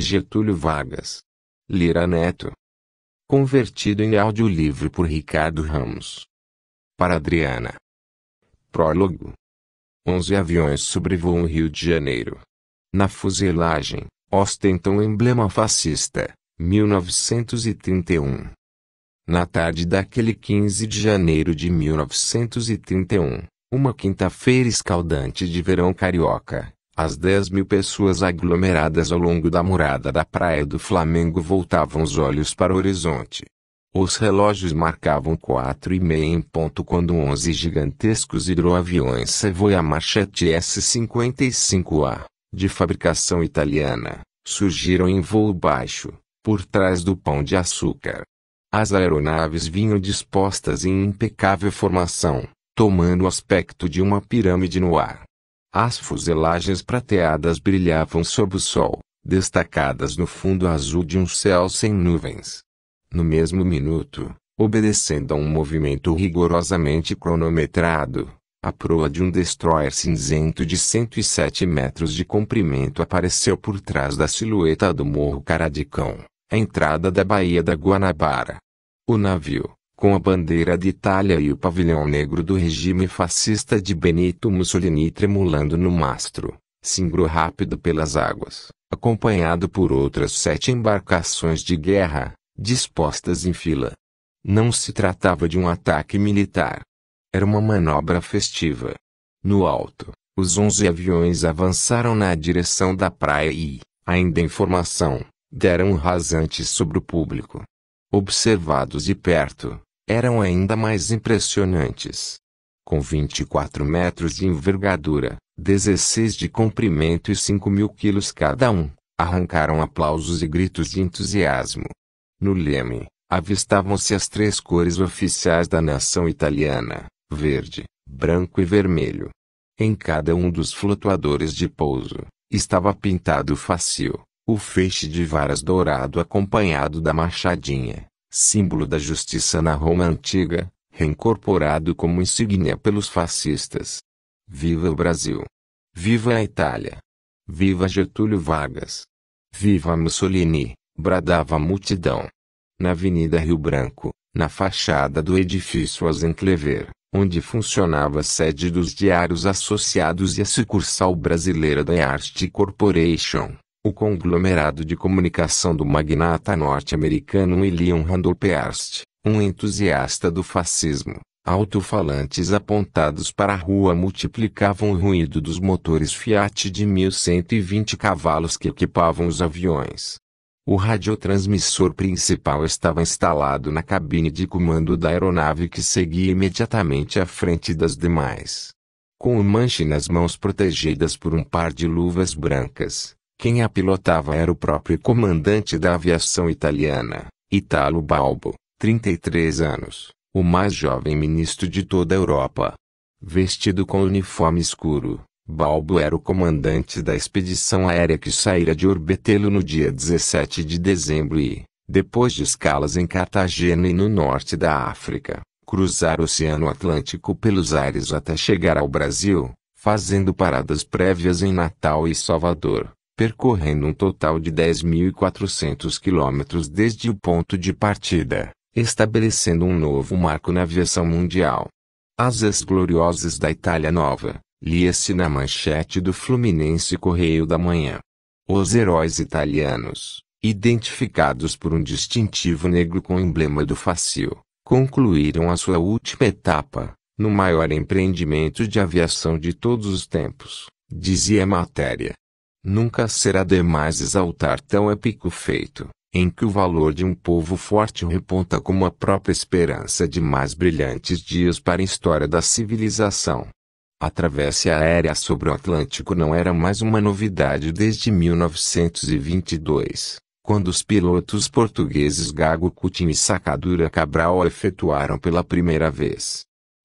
Getúlio Vargas. Lira Neto. Convertido em audiolivro por Ricardo Ramos. Para Adriana. Prólogo. 11 aviões sobrevoam o Rio de Janeiro. Na fuselagem, ostentam o emblema fascista, 1931. Na tarde daquele 15 de janeiro de 1931, uma quinta-feira escaldante de verão carioca, as 10 mil pessoas aglomeradas ao longo da murada da Praia do Flamengo voltavam os olhos para o horizonte. Os relógios marcavam quatro e meia em ponto quando onze gigantescos hidroaviões Savoia Marchetti S-55A, de fabricação italiana, surgiram em voo baixo, por trás do Pão de Açúcar. As aeronaves vinham dispostas em impecável formação, tomando o aspecto de uma pirâmide no ar. As fuselagens prateadas brilhavam sob o sol, destacadas no fundo azul de um céu sem nuvens. No mesmo minuto, obedecendo a um movimento rigorosamente cronometrado, a proa de um destroyer cinzento de 107 metros de comprimento apareceu por trás da silhueta do Morro Caradicão, a entrada da Baía da Guanabara. O navio, com a bandeira de Itália e o pavilhão negro do regime fascista de Benito Mussolini tremulando no mastro, singrou rápido pelas águas, acompanhado por outras sete embarcações de guerra, dispostas em fila. Não se tratava de um ataque militar. Era uma manobra festiva. No alto, os onze aviões avançaram na direção da praia e, ainda em formação, deram um rasante sobre o público. Observados de perto, eram ainda mais impressionantes. Com 24 metros de envergadura, 16 de comprimento e 5 mil quilos cada um, arrancaram aplausos e gritos de entusiasmo. No leme, avistavam-se as três cores oficiais da nação italiana: verde, branco e vermelho. Em cada um dos flutuadores de pouso, estava pintado o facio, o feixe de varas dourado acompanhado da machadinha símbolo da justiça na Roma antiga, reincorporado como insígnia pelos fascistas. Viva o Brasil! Viva a Itália! Viva Getúlio Vargas! Viva Mussolini! bradava a multidão. Na Avenida Rio Branco, na fachada do edifício Azenclever, onde funcionava a sede dos diários associados e a sucursal brasileira da Arte Corporation, o conglomerado de comunicação do magnata norte-americano William Randolph Hearst, um entusiasta do fascismo. Alto-falantes apontados para a rua multiplicavam o ruído dos motores Fiat de 1120 cavalos que equipavam os aviões. O radiotransmissor principal estava instalado na cabine de comando da aeronave que seguia imediatamente à frente das demais. Com o manche nas mãos protegidas por um par de luvas brancas, quem a pilotava era o próprio comandante da aviação italiana, Italo Balbo, 33 anos, o mais jovem ministro de toda a Europa. Vestido com uniforme escuro, Balbo era o comandante da expedição aérea que saíra de Orbetelo no dia 17 de dezembro e, depois de escalas em Cartagena e no norte da África, cruzar o Oceano Atlântico pelos ares até chegar ao Brasil, fazendo paradas prévias em Natal e Salvador percorrendo um total de 10.400 quilômetros desde o ponto de partida, estabelecendo um novo marco na aviação mundial. Asas Gloriosas da Itália Nova, lia-se na manchete do Fluminense Correio da Manhã. Os heróis italianos, identificados por um distintivo negro com o emblema do facio, concluíram a sua última etapa, no maior empreendimento de aviação de todos os tempos, dizia a matéria. Nunca será demais exaltar tão épico feito, em que o valor de um povo forte reponta como a própria esperança de mais brilhantes dias para a história da civilização. A travessia aérea sobre o Atlântico não era mais uma novidade desde 1922, quando os pilotos portugueses Gago Coutinho e Sacadura Cabral a efetuaram pela primeira vez.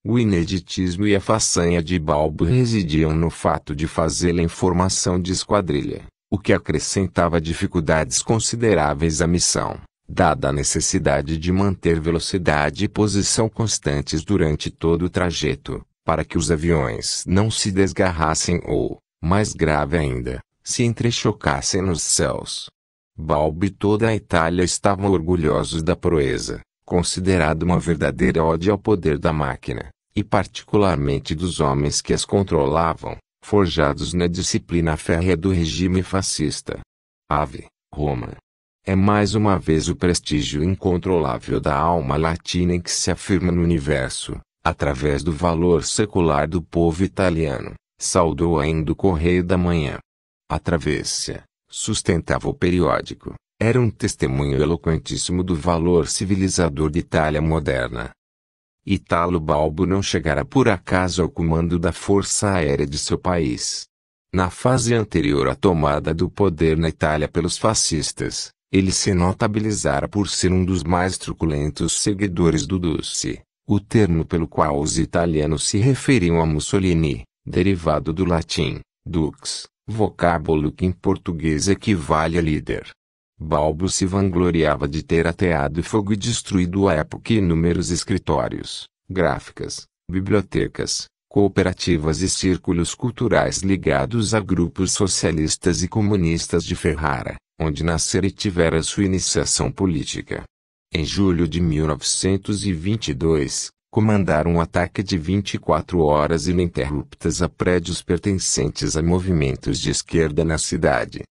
O ineditismo e a façanha de Balbo residiam no fato de fazê-la em formação de esquadrilha, o que acrescentava dificuldades consideráveis à missão, dada a necessidade de manter velocidade e posição constantes durante todo o trajeto, para que os aviões não se desgarrassem ou, mais grave ainda, se entrechocassem nos céus. Balbo e toda a Itália estavam orgulhosos da proeza, considerada uma verdadeira ode ao poder da máquina e particularmente dos homens que as controlavam, forjados na disciplina férrea do regime fascista. Ave, Roma. É mais uma vez o prestígio incontrolável da alma latina em que se afirma no universo, através do valor secular do povo italiano, saudou ainda o Correio da Manhã. A travessia, sustentava o periódico, era um testemunho eloquentíssimo do valor civilizador de Itália moderna. Italo Balbo não chegara por acaso ao comando da Força Aérea de seu país. Na fase anterior à tomada do poder na Itália pelos fascistas, ele se notabilizara por ser um dos mais truculentos seguidores do Duce, o termo pelo qual os italianos se referiam a Mussolini, derivado do latim, dux, vocábulo que em português equivale a líder. Balbo se vangloriava de ter ateado fogo e destruído à época inúmeros escritórios, gráficas, bibliotecas, cooperativas e círculos culturais ligados a grupos socialistas e comunistas de Ferrara, onde nascera e tivera sua iniciação política. Em julho de 1922, comandaram um ataque de 24 horas ininterruptas a prédios pertencentes a movimentos de esquerda na cidade,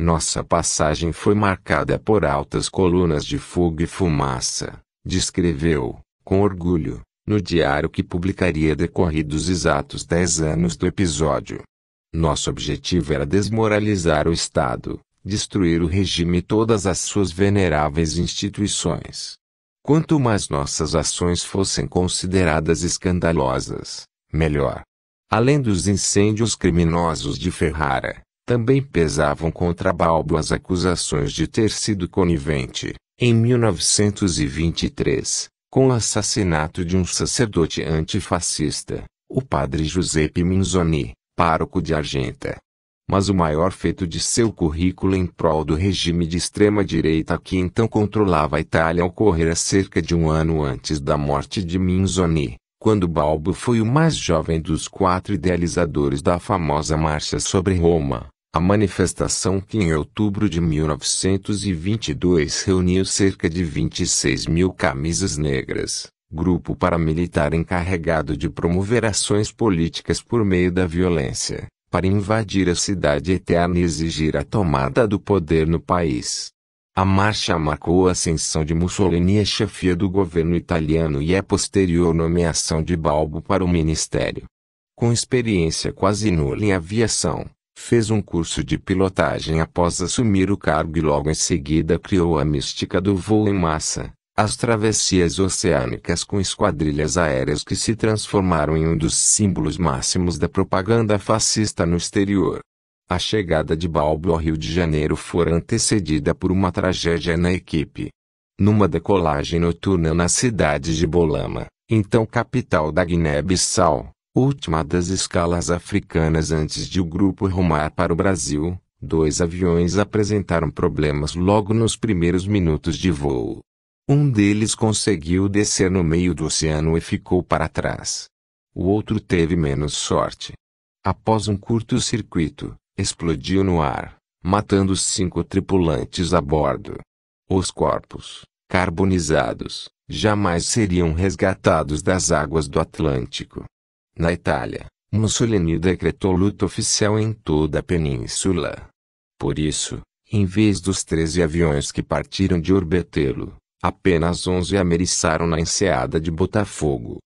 nossa passagem foi marcada por altas colunas de fogo e fumaça, descreveu, com orgulho, no diário que publicaria decorridos exatos dez anos do episódio. Nosso objetivo era desmoralizar o Estado, destruir o regime e todas as suas veneráveis instituições. Quanto mais nossas ações fossem consideradas escandalosas, melhor. Além dos incêndios criminosos de Ferrara, também pesavam contra Balbo as acusações de ter sido conivente, em 1923, com o assassinato de um sacerdote antifascista, o padre Giuseppe Minzoni, pároco de Argenta. Mas o maior feito de seu currículo em prol do regime de extrema-direita que então controlava a Itália ocorrera cerca de um ano antes da morte de Minzoni, quando Balbo foi o mais jovem dos quatro idealizadores da famosa Marcha sobre Roma. A manifestação que em outubro de 1922 reuniu cerca de 26 mil camisas negras, grupo paramilitar encarregado de promover ações políticas por meio da violência, para invadir a cidade eterna e exigir a tomada do poder no país. A marcha marcou a ascensão de Mussolini à chefia do governo italiano e a posterior nomeação de Balbo para o ministério. Com experiência quase nula em aviação, Fez um curso de pilotagem após assumir o cargo e logo em seguida criou a mística do voo em massa, as travessias oceânicas com esquadrilhas aéreas que se transformaram em um dos símbolos máximos da propaganda fascista no exterior. A chegada de Balbo ao Rio de Janeiro foi antecedida por uma tragédia na equipe. Numa decolagem noturna na cidade de Bolama, então capital da Guiné-Bissau, última das escalas africanas antes de o grupo rumar para o Brasil, dois aviões apresentaram problemas logo nos primeiros minutos de voo. Um deles conseguiu descer no meio do oceano e ficou para trás. O outro teve menos sorte. Após um curto-circuito, explodiu no ar, matando cinco tripulantes a bordo. Os corpos, carbonizados, jamais seriam resgatados das águas do Atlântico. Na Itália, Mussolini decretou luta oficial em toda a península. Por isso, em vez dos 13 aviões que partiram de Urbetelo, apenas 11 ameriçaram na enseada de Botafogo.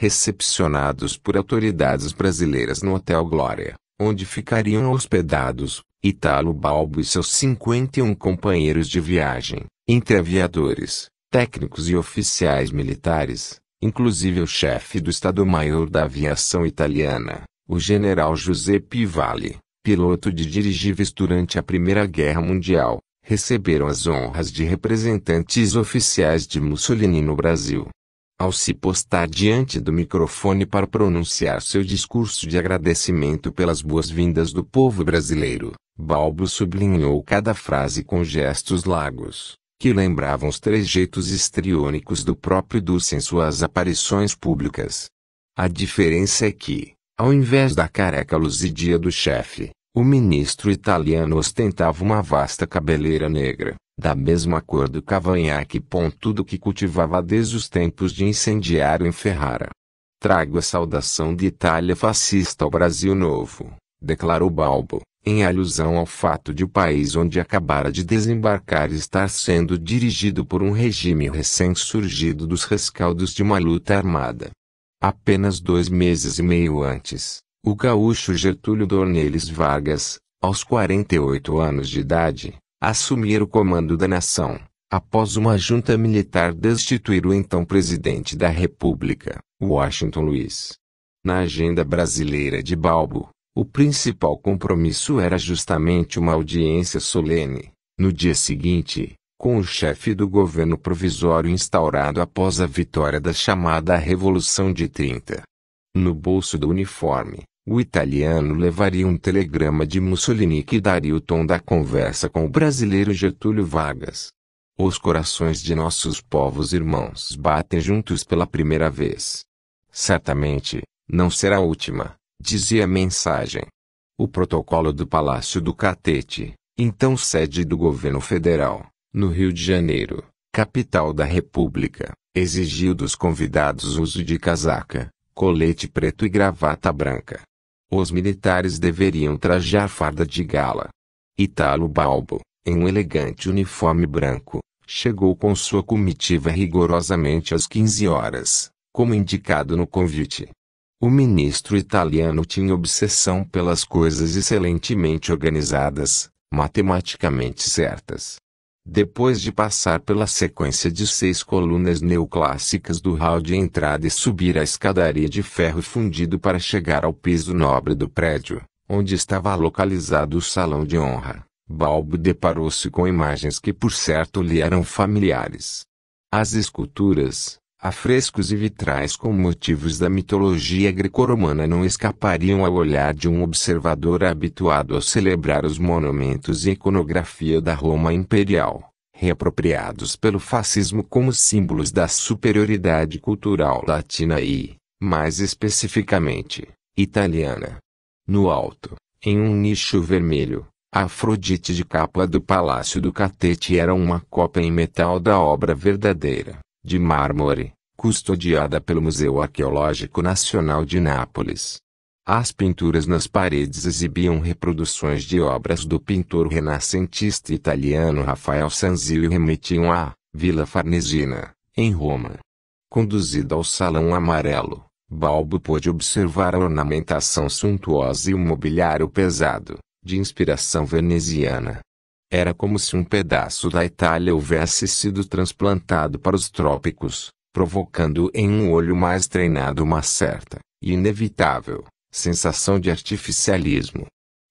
Recepcionados por autoridades brasileiras no Hotel Glória, onde ficariam hospedados, Italo Balbo e seus 51 companheiros de viagem, entre aviadores, técnicos e oficiais militares, inclusive o chefe do Estado-Maior da Aviação Italiana, o general Giuseppe Valli, piloto de dirigíveis durante a Primeira Guerra Mundial, receberam as honras de representantes oficiais de Mussolini no Brasil. Ao se postar diante do microfone para pronunciar seu discurso de agradecimento pelas boas-vindas do povo brasileiro, Balbo sublinhou cada frase com gestos largos, que lembravam os trejeitos histriônicos do próprio Dulce em suas aparições públicas. A diferença é que, ao invés da careca luzidia do chefe, o ministro italiano ostentava uma vasta cabeleira negra, da mesma cor do cavanhaque pontudo que cultivava desde os tempos de incendiário em Ferrara. Trago a saudação de Itália fascista ao Brasil Novo, declarou Balbo em alusão ao fato de o país onde acabara de desembarcar estar sendo dirigido por um regime recém-surgido dos rescaldos de uma luta armada. Apenas dois meses e meio antes, o gaúcho Getúlio Dornelles Vargas, aos 48 anos de idade, assumir o comando da nação, após uma junta militar destituir o então presidente da República, Washington Luiz. Na agenda brasileira de Balbo, o principal compromisso era justamente uma audiência solene, no dia seguinte, com o chefe do governo provisório instaurado após a vitória da chamada Revolução de 30. No bolso do uniforme, o italiano levaria um telegrama de Mussolini que daria o tom da conversa com o brasileiro Getúlio Vargas. Os corações de nossos povos irmãos batem juntos pela primeira vez. Certamente, não será a última dizia a mensagem. O protocolo do Palácio do Catete, então sede do governo federal, no Rio de Janeiro, capital da República, exigiu dos convidados uso de casaca, colete preto e gravata branca. Os militares deveriam trajar farda de gala. Italo Balbo, em um elegante uniforme branco, chegou com sua comitiva rigorosamente às 15 horas, como indicado no convite. O ministro italiano tinha obsessão pelas coisas excelentemente organizadas, matematicamente certas. Depois de passar pela sequência de seis colunas neoclássicas do hall de entrada e subir a escadaria de ferro fundido para chegar ao piso nobre do prédio, onde estava localizado o salão de honra, Balbo deparou-se com imagens que por certo lhe eram familiares. As esculturas, Afrescos e vitrais com motivos da mitologia greco-romana não escapariam ao olhar de um observador habituado a celebrar os monumentos e iconografia da Roma imperial, reapropriados pelo fascismo como símbolos da superioridade cultural latina e, mais especificamente, italiana. No alto, em um nicho vermelho, a Afrodite de capa do Palácio do Catete era uma cópia em metal da obra verdadeira de mármore, custodiada pelo Museu Arqueológico Nacional de Nápoles. As pinturas nas paredes exibiam reproduções de obras do pintor renascentista italiano Rafael Sanzio e remetiam à Vila Farnesina, em Roma. Conduzido ao Salão Amarelo, Balbo pôde observar a ornamentação suntuosa e o mobiliário pesado, de inspiração veneziana. Era como se um pedaço da Itália houvesse sido transplantado para os trópicos, provocando em um olho mais treinado uma certa, e inevitável, sensação de artificialismo.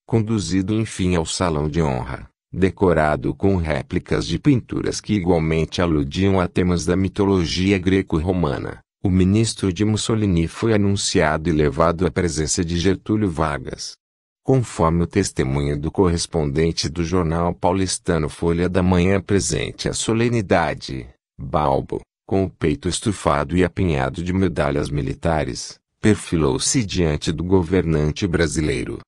Conduzido enfim ao salão de honra, decorado com réplicas de pinturas que igualmente aludiam a temas da mitologia greco-romana, o ministro de Mussolini foi anunciado e levado à presença de Getúlio Vargas, conforme o testemunho do correspondente do jornal paulistano Folha da Manhã presente à solenidade, Balbo, com o peito estufado e apinhado de medalhas militares, perfilou-se diante do governante brasileiro.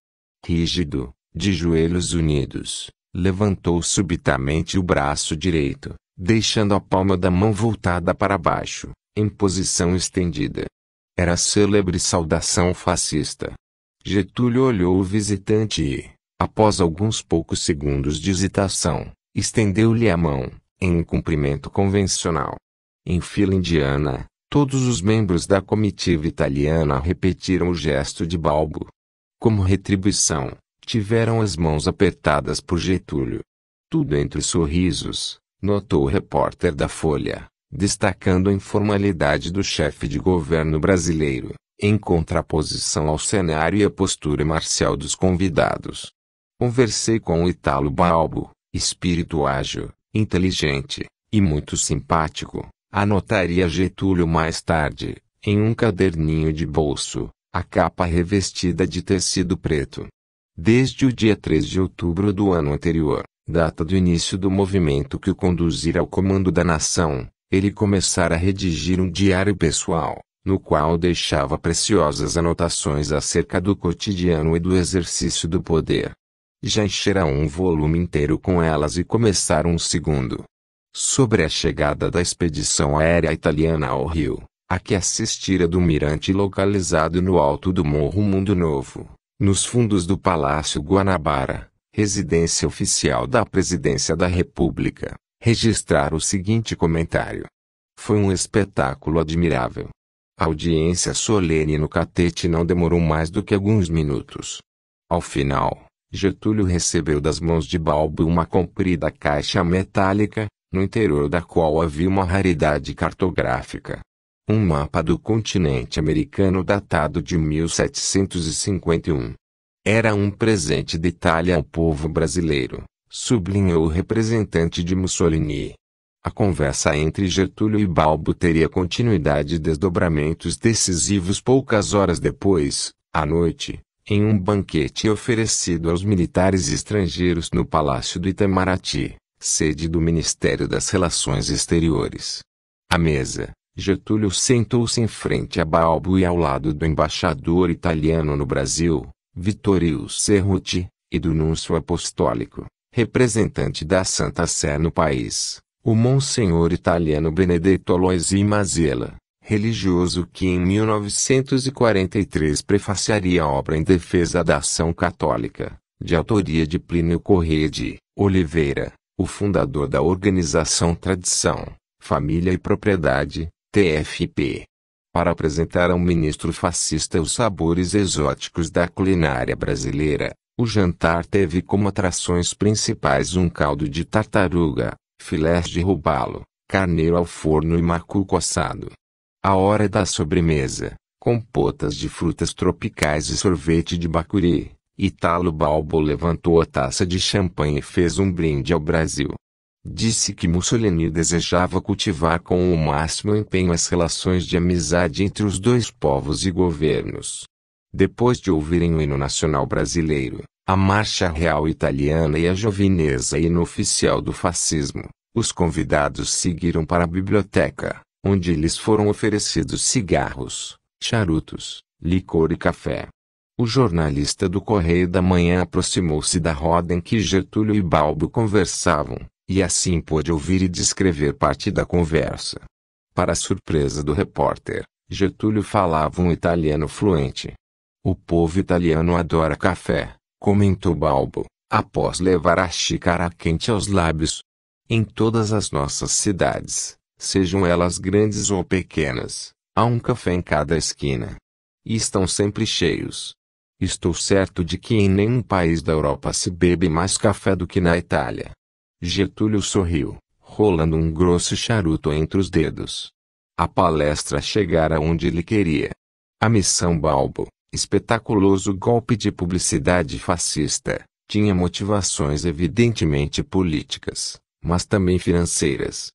Rígido, de joelhos unidos, levantou subitamente o braço direito, deixando a palma da mão voltada para baixo, em posição estendida. Era a célebre saudação fascista, Getúlio olhou o visitante e, após alguns poucos segundos de hesitação, estendeu-lhe a mão, em um cumprimento convencional. Em fila indiana, todos os membros da comitiva italiana repetiram o gesto de Balbo. Como retribuição, tiveram as mãos apertadas por Getúlio. Tudo entre sorrisos, notou o repórter da Folha, destacando a informalidade do chefe de governo brasileiro em contraposição ao cenário e à postura marcial dos convidados. Conversei com o Italo Balbo, espírito ágil, inteligente e muito simpático. Anotaria Getúlio mais tarde, em um caderninho de bolso, a capa revestida de tecido preto. Desde o dia 3 de outubro do ano anterior, data do início do movimento que o conduzira ao comando da nação, ele começara a redigir um diário pessoal, no qual deixava preciosas anotações acerca do cotidiano e do exercício do poder. Já encherá um volume inteiro com elas e começar um segundo. Sobre a chegada da expedição aérea italiana ao Rio, a que assistira do mirante localizado no alto do Morro Mundo Novo, nos fundos do Palácio Guanabara, residência oficial da Presidência da República, registrar o seguinte comentário. Foi um espetáculo admirável. A audiência solene no catete não demorou mais do que alguns minutos. Ao final, Getúlio recebeu das mãos de Balbo uma comprida caixa metálica, no interior da qual havia uma raridade cartográfica. Um mapa do continente americano datado de 1751. Era um presente de Itália ao povo brasileiro, sublinhou o representante de Mussolini. A conversa entre Getúlio e Balbo teria continuidade e desdobramentos decisivos poucas horas depois, à noite, em um banquete oferecido aos militares estrangeiros no Palácio do Itamaraty, sede do Ministério das Relações Exteriores. À mesa, Getúlio sentou-se em frente a Balbo e ao lado do embaixador italiano no Brasil, Vittorio Cerruti, e do Núncio Apostólico, representante da Santa Sé no país. O monsenhor italiano Benedetto Aloisi Mazzella, religioso que em 1943 prefaciaria a obra em defesa da ação católica, de autoria de Plínio Corrêa de Oliveira, o fundador da organização Tradição, Família e Propriedade, TFP. Para apresentar ao ministro fascista os sabores exóticos da culinária brasileira, o jantar teve como atrações principais um caldo de tartaruga, filés de roubalo, carneiro ao forno e macuco assado. A hora da sobremesa, compotas de frutas tropicais e sorvete de bacuri. Italo Balbo levantou a taça de champanhe e fez um brinde ao Brasil. Disse que Mussolini desejava cultivar com o máximo empenho as relações de amizade entre os dois povos e governos. Depois de ouvirem o hino nacional brasileiro, a Marcha Real Italiana e a Jovineza Inoficial do Fascismo, os convidados seguiram para a biblioteca, onde lhes foram oferecidos cigarros, charutos, licor e café. O jornalista do Correio da Manhã aproximou-se da roda em que Getúlio e Balbo conversavam, e assim pôde ouvir e descrever parte da conversa. Para surpresa do repórter, Getúlio falava um italiano fluente. O povo italiano adora café comentou Balbo, após levar a xícara quente aos lábios. Em todas as nossas cidades, sejam elas grandes ou pequenas, há um café em cada esquina. E estão sempre cheios. Estou certo de que em nenhum país da Europa se bebe mais café do que na Itália. Getúlio sorriu, rolando um grosso charuto entre os dedos. A palestra chegara onde ele queria. A missão Balbo, espetaculoso golpe de publicidade fascista, tinha motivações evidentemente políticas, mas também financeiras.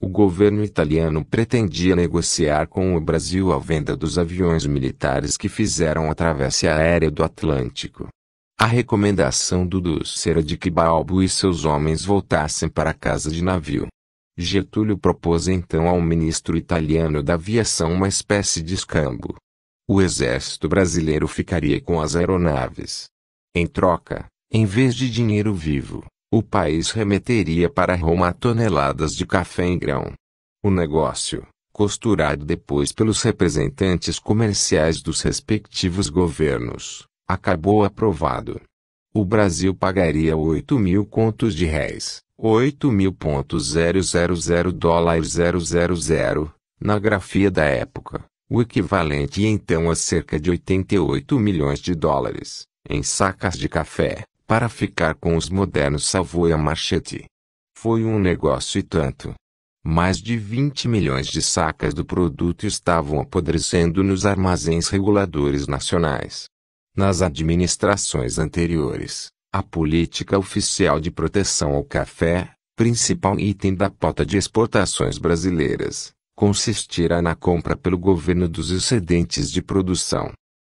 O governo italiano pretendia negociar com o Brasil a venda dos aviões militares que fizeram a travessia aérea do Atlântico. A recomendação do Dulce era de que Balbo e seus homens voltassem para casa de navio. Getúlio propôs então ao ministro italiano da aviação uma espécie de escambo, o exército brasileiro ficaria com as aeronaves. Em troca, em vez de dinheiro vivo, o país remeteria para Roma toneladas de café em grão. O negócio, costurado depois pelos representantes comerciais dos respectivos governos, acabou aprovado. O Brasil pagaria 8 mil contos de réis, 8.000.000 dólares 000, na grafia da época o equivalente então a cerca de 88 milhões de dólares, em sacas de café, para ficar com os modernos Savoia Marchetti. Foi um negócio e tanto. Mais de 20 milhões de sacas do produto estavam apodrecendo nos armazéns reguladores nacionais. Nas administrações anteriores, a política oficial de proteção ao café, principal item da pauta de exportações brasileiras, consistirá na compra pelo governo dos excedentes de produção.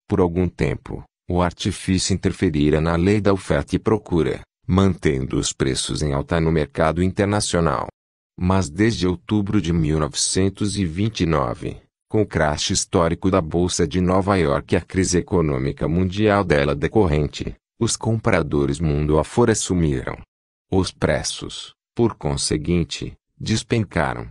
Por algum tempo, o artifício interferirá na lei da oferta e procura, mantendo os preços em alta no mercado internacional. Mas desde outubro de 1929, com o crash histórico da Bolsa de Nova York e a crise econômica mundial dela decorrente, os compradores mundo afora sumiram. Os preços, por conseguinte, despencaram.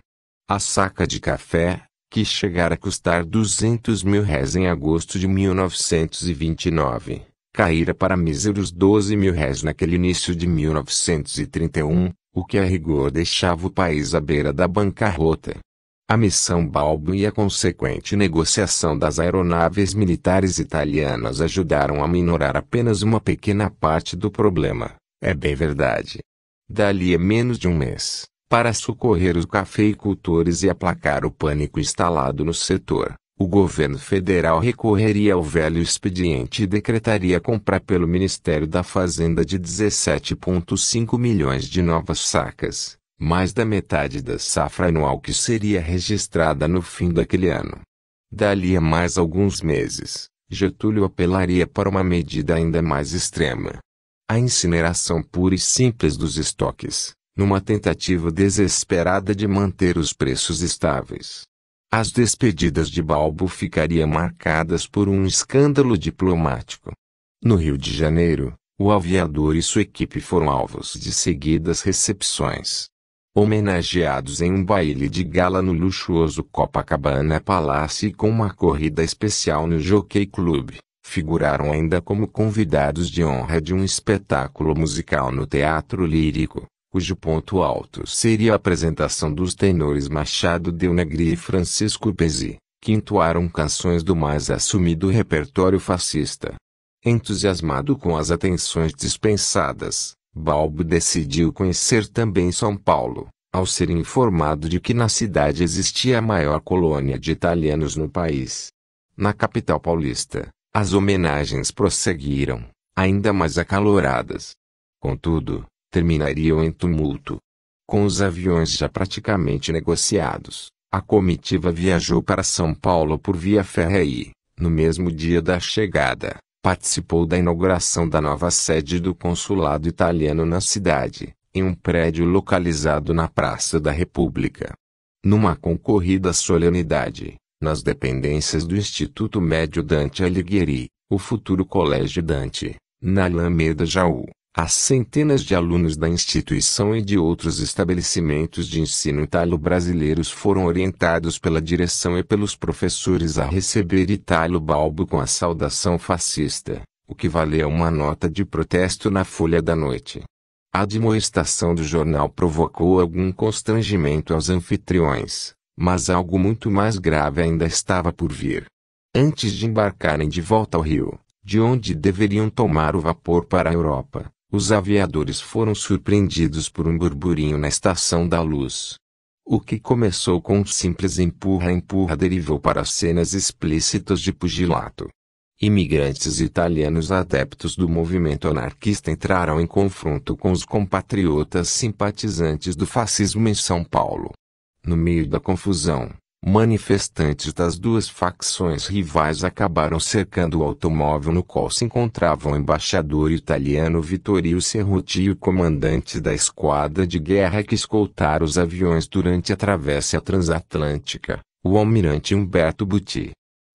A saca de café, que chegara a custar 200 mil réis em agosto de 1929, caíra para míseros 12 mil réis naquele início de 1931, o que a rigor deixava o país à beira da bancarrota. A missão Balbo e a consequente negociação das aeronaves militares italianas ajudaram a minorar apenas uma pequena parte do problema, é bem verdade. Dali a menos de um mês, para socorrer os cafeicultores e aplacar o pânico instalado no setor, o governo federal recorreria ao velho expediente e decretaria comprar pelo Ministério da Fazenda de 17,5 milhões de novas sacas, mais da metade da safra anual que seria registrada no fim daquele ano. Dali a mais alguns meses, Getúlio apelaria para uma medida ainda mais extrema. A incineração pura e simples dos estoques numa tentativa desesperada de manter os preços estáveis. As despedidas de Balbo ficariam marcadas por um escândalo diplomático. No Rio de Janeiro, o aviador e sua equipe foram alvos de seguidas recepções. Homenageados em um baile de gala no luxuoso Copacabana Palace e com uma corrida especial no Jockey Club, figuraram ainda como convidados de honra de um espetáculo musical no Teatro Lírico cujo ponto alto seria a apresentação dos tenores Machado de Negri e Francisco Pesi, que entoaram canções do mais assumido repertório fascista. Entusiasmado com as atenções dispensadas, Balbo decidiu conhecer também São Paulo, ao ser informado de que na cidade existia a maior colônia de italianos no país. Na capital paulista, as homenagens prosseguiram, ainda mais acaloradas. Contudo, terminariam em tumulto. Com os aviões já praticamente negociados, a comitiva viajou para São Paulo por via férrea e, no mesmo dia da chegada, participou da inauguração da nova sede do consulado italiano na cidade, em um prédio localizado na Praça da República. Numa concorrida solenidade, nas dependências do Instituto Médio Dante Alighieri, o futuro Colégio Dante, na Alameda Jaú, as centenas de alunos da instituição e de outros estabelecimentos de ensino italo-brasileiros foram orientados pela direção e pelos professores a receber Italo Balbo com a saudação fascista, o que valia uma nota de protesto na Folha da Noite. A admoestação do jornal provocou algum constrangimento aos anfitriões, mas algo muito mais grave ainda estava por vir. Antes de embarcarem de volta ao Rio, de onde deveriam tomar o vapor para a Europa, os aviadores foram surpreendidos por um burburinho na Estação da Luz. O que começou com um simples empurra-empurra derivou para cenas explícitas de pugilato. Imigrantes italianos adeptos do movimento anarquista entraram em confronto com os compatriotas simpatizantes do fascismo em São Paulo. No meio da confusão, Manifestantes das duas facções rivais acabaram cercando o automóvel no qual se encontravam o embaixador italiano Vittorio Cerruti e o comandante da esquadra de guerra que escoltaram os aviões durante a travessa transatlântica, o almirante Humberto Butti.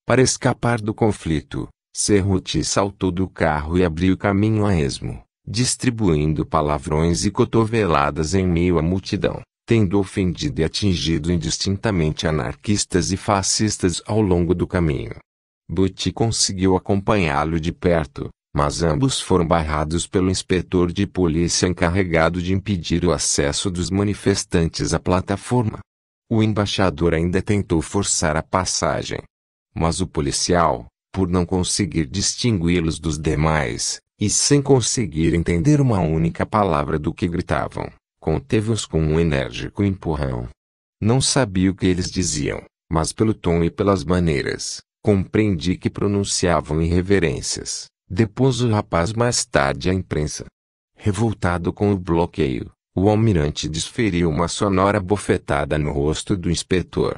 Para escapar do conflito, Cerruti saltou do carro e abriu caminho a esmo, distribuindo palavrões e cotoveladas em meio à multidão tendo ofendido e atingido indistintamente anarquistas e fascistas ao longo do caminho. Butti conseguiu acompanhá-lo de perto, mas ambos foram barrados pelo inspetor de polícia encarregado de impedir o acesso dos manifestantes à plataforma. O embaixador ainda tentou forçar a passagem. Mas o policial, por não conseguir distingui-los dos demais, e sem conseguir entender uma única palavra do que gritavam, Conteve-os com um enérgico empurrão. Não sabia o que eles diziam, mas pelo tom e pelas maneiras, compreendi que pronunciavam irreverências. Depôs o rapaz mais tarde à imprensa. Revoltado com o bloqueio, o almirante desferiu uma sonora bofetada no rosto do inspetor.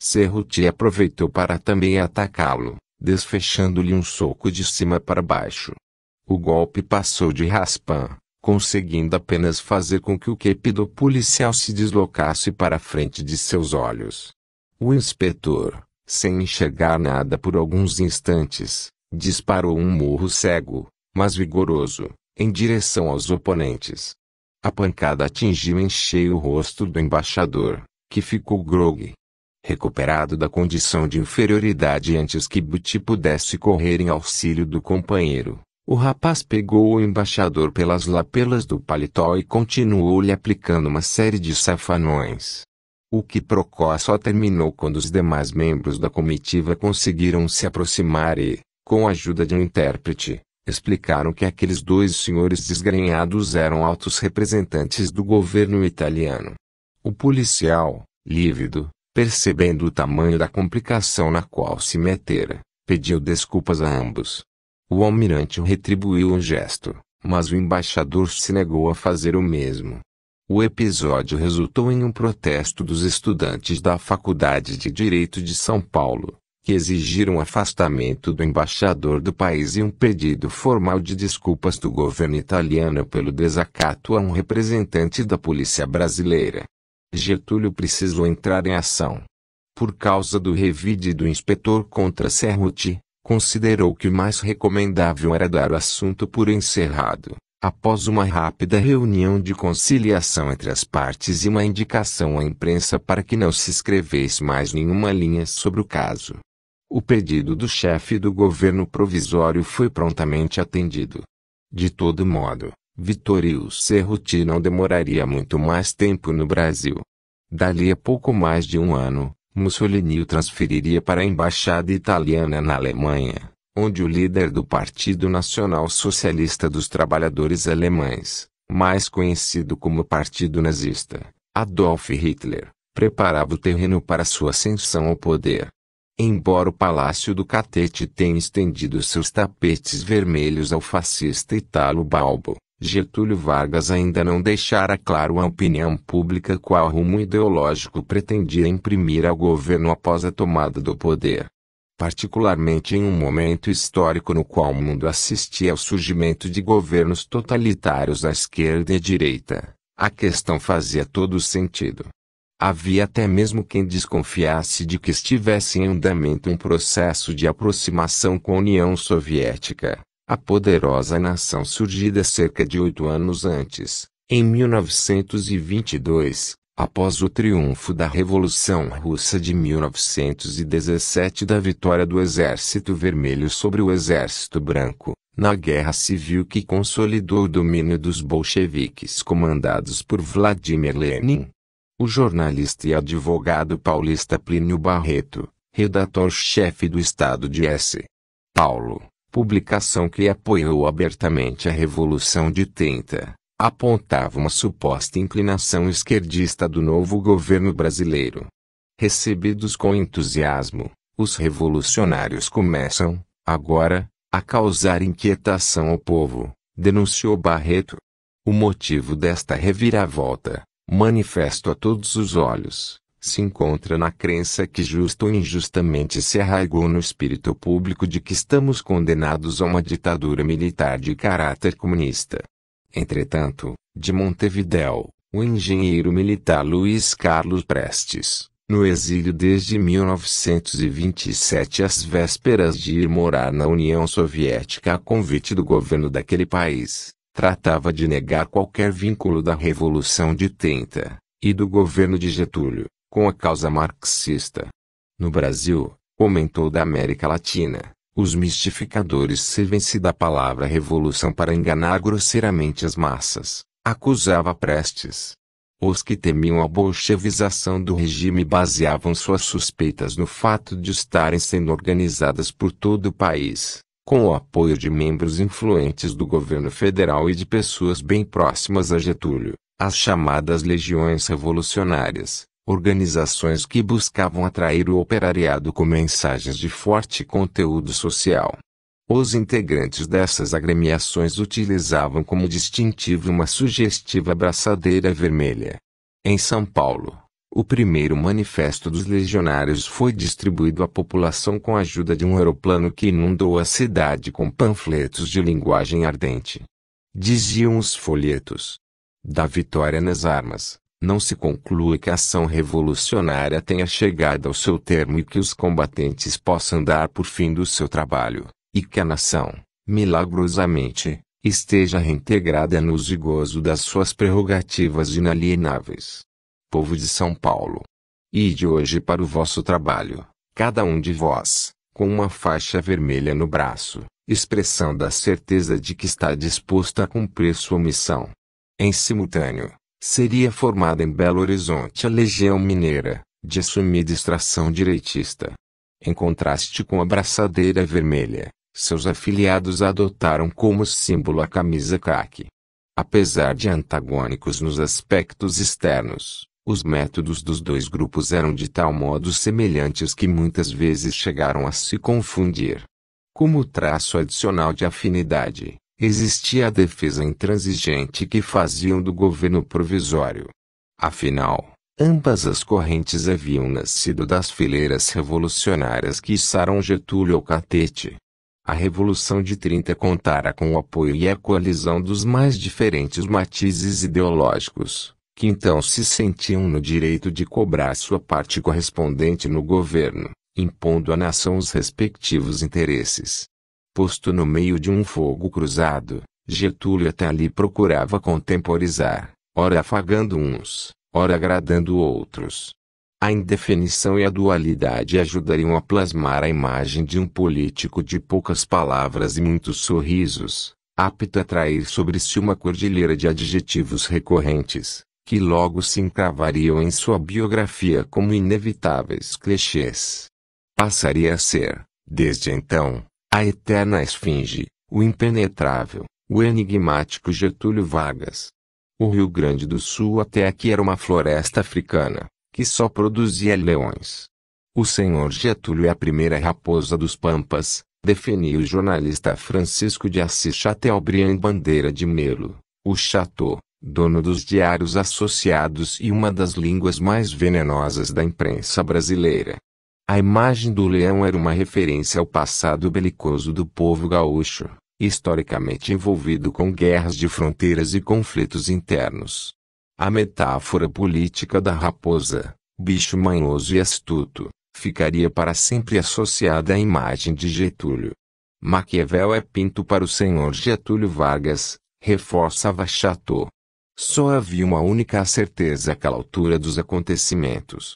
Cerruti aproveitou para também atacá-lo, desfechando-lhe um soco de cima para baixo. O golpe passou de raspão, conseguindo apenas fazer com que o do policial se deslocasse para frente de seus olhos. O inspetor, sem enxergar nada por alguns instantes, disparou um murro cego, mas vigoroso, em direção aos oponentes. A pancada atingiu em cheio o rosto do embaixador, que ficou grogue. Recuperado da condição de inferioridade antes que Buti pudesse correr em auxílio do companheiro, o rapaz pegou o embaixador pelas lapelas do paletó e continuou lhe aplicando uma série de safanões. O que Procó só terminou quando os demais membros da comitiva conseguiram se aproximar e, com a ajuda de um intérprete, explicaram que aqueles dois senhores desgrenhados eram altos representantes do governo italiano. O policial, lívido, percebendo o tamanho da complicação na qual se metera, pediu desculpas a ambos o almirante retribuiu o gesto, mas o embaixador se negou a fazer o mesmo. O episódio resultou em um protesto dos estudantes da Faculdade de Direito de São Paulo, que exigiram afastamento do embaixador do país e um pedido formal de desculpas do governo italiano pelo desacato a um representante da polícia brasileira. Getúlio precisou entrar em ação. Por causa do revide do inspetor contra Serruti considerou que o mais recomendável era dar o assunto por encerrado, após uma rápida reunião de conciliação entre as partes e uma indicação à imprensa para que não se escrevesse mais nenhuma linha sobre o caso. O pedido do chefe do governo provisório foi prontamente atendido. De todo modo, Vitorio Cerruti não demoraria muito mais tempo no Brasil. Dali a pouco mais de um ano, Mussolini o transferiria para a embaixada italiana na Alemanha, onde o líder do Partido Nacional Socialista dos Trabalhadores Alemães, mais conhecido como Partido Nazista, Adolf Hitler, preparava o terreno para sua ascensão ao poder. Embora o Palácio do Catete tenha estendido seus tapetes vermelhos ao fascista Italo Balbo, Getúlio Vargas ainda não deixara claro à opinião pública qual rumo ideológico pretendia imprimir ao governo após a tomada do poder. Particularmente em um momento histórico no qual o mundo assistia ao surgimento de governos totalitários à esquerda e à direita, a questão fazia todo sentido. Havia até mesmo quem desconfiasse de que estivesse em andamento um processo de aproximação com a União Soviética a poderosa nação surgida cerca de oito anos antes, em 1922, após o triunfo da Revolução Russa de 1917 da vitória do Exército Vermelho sobre o Exército Branco, na Guerra Civil que consolidou o domínio dos bolcheviques comandados por Vladimir Lenin. O jornalista e advogado paulista Plínio Barreto, redator-chefe do Estado de S. Paulo, publicação que apoiou abertamente a Revolução de 30, apontava uma suposta inclinação esquerdista do novo governo brasileiro. Recebidos com entusiasmo, os revolucionários começam, agora, a causar inquietação ao povo, denunciou Barreto. O motivo desta reviravolta, manifesto a todos os olhos, se encontra na crença que justo ou injustamente se arraigou no espírito público de que estamos condenados a uma ditadura militar de caráter comunista. Entretanto, de Montevidéu, o engenheiro militar Luiz Carlos Prestes, no exílio desde 1927 às vésperas de ir morar na União Soviética a convite do governo daquele país, tratava de negar qualquer vínculo da Revolução de 30 e do governo de Getúlio com a causa marxista. No Brasil, como em toda a América Latina, os mistificadores servem-se da palavra revolução para enganar grosseiramente as massas, acusava Prestes. Os que temiam a bolchevização do regime baseavam suas suspeitas no fato de estarem sendo organizadas por todo o país, com o apoio de membros influentes do governo federal e de pessoas bem próximas a Getúlio, as chamadas legiões revolucionárias, organizações que buscavam atrair o operariado com mensagens de forte conteúdo social. Os integrantes dessas agremiações utilizavam como distintivo uma sugestiva braçadeira vermelha. Em São Paulo, o primeiro manifesto dos legionários foi distribuído à população com a ajuda de um aeroplano que inundou a cidade com panfletos de linguagem ardente. Diziam os folhetos: Da vitória nas armas, não se conclua que a ação revolucionária tenha chegado ao seu termo e que os combatentes possam dar por fim do seu trabalho, e que a nação, milagrosamente, esteja reintegrada no gozo das suas prerrogativas inalienáveis. Povo de São Paulo. Ide hoje para o vosso trabalho, cada um de vós, com uma faixa vermelha no braço, expressão da certeza de que está disposto a cumprir sua missão. Em simultâneo, seria formada em Belo Horizonte a Legião Mineira, de assumida extração direitista. Em contraste com a braçadeira vermelha, seus afiliados adotaram como símbolo a camisa caque. Apesar de antagônicos nos aspectos externos, os métodos dos dois grupos eram de tal modo semelhantes que muitas vezes chegaram a se confundir. Como traço adicional de afinidade, Existia a defesa intransigente que faziam do governo provisório. Afinal, ambas as correntes haviam nascido das fileiras revolucionárias que içaram Getúlio ao catete. A Revolução de 30 contara com o apoio e a coalizão dos mais diferentes matizes ideológicos, que então se sentiam no direito de cobrar sua parte correspondente no governo, impondo à nação os respectivos interesses. Posto no meio de um fogo cruzado, Getúlio até ali procurava contemporizar, ora afagando uns, ora agradando outros. A indefinição e a dualidade ajudariam a plasmar a imagem de um político de poucas palavras e muitos sorrisos, apto a trair sobre si uma cordilheira de adjetivos recorrentes, que logo se encravariam em sua biografia como inevitáveis clichês. Passaria a ser, desde então, a eterna esfinge, o impenetrável, o enigmático Getúlio Vargas. O Rio Grande do Sul até aqui era uma floresta africana, que só produzia leões. O senhor Getúlio é a primeira raposa dos Pampas, definiu o jornalista Francisco de Assis Chateaubriand Bandeira de Melo, o Chateau, dono dos diários associados e uma das línguas mais venenosas da imprensa brasileira. A imagem do leão era uma referência ao passado belicoso do povo gaúcho, historicamente envolvido com guerras de fronteiras e conflitos internos. A metáfora política da raposa, bicho manhoso e astuto, ficaria para sempre associada à imagem de Getúlio. Maquiavel é pinto para o senhor Getúlio Vargas, reforçava Chateau. Só havia uma única certeza àquela altura dos acontecimentos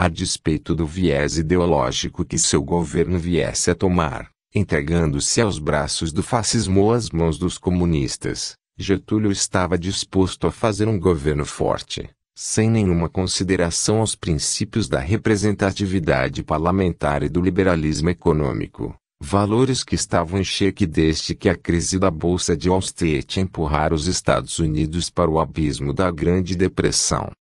a despeito do viés ideológico que seu governo viesse a tomar, entregando-se aos braços do fascismo ou às mãos dos comunistas, Getúlio estava disposto a fazer um governo forte, sem nenhuma consideração aos princípios da representatividade parlamentar e do liberalismo econômico, valores que estavam em xeque desde que a crise da Bolsa de Wall Street empurrar os Estados Unidos para o abismo da Grande Depressão.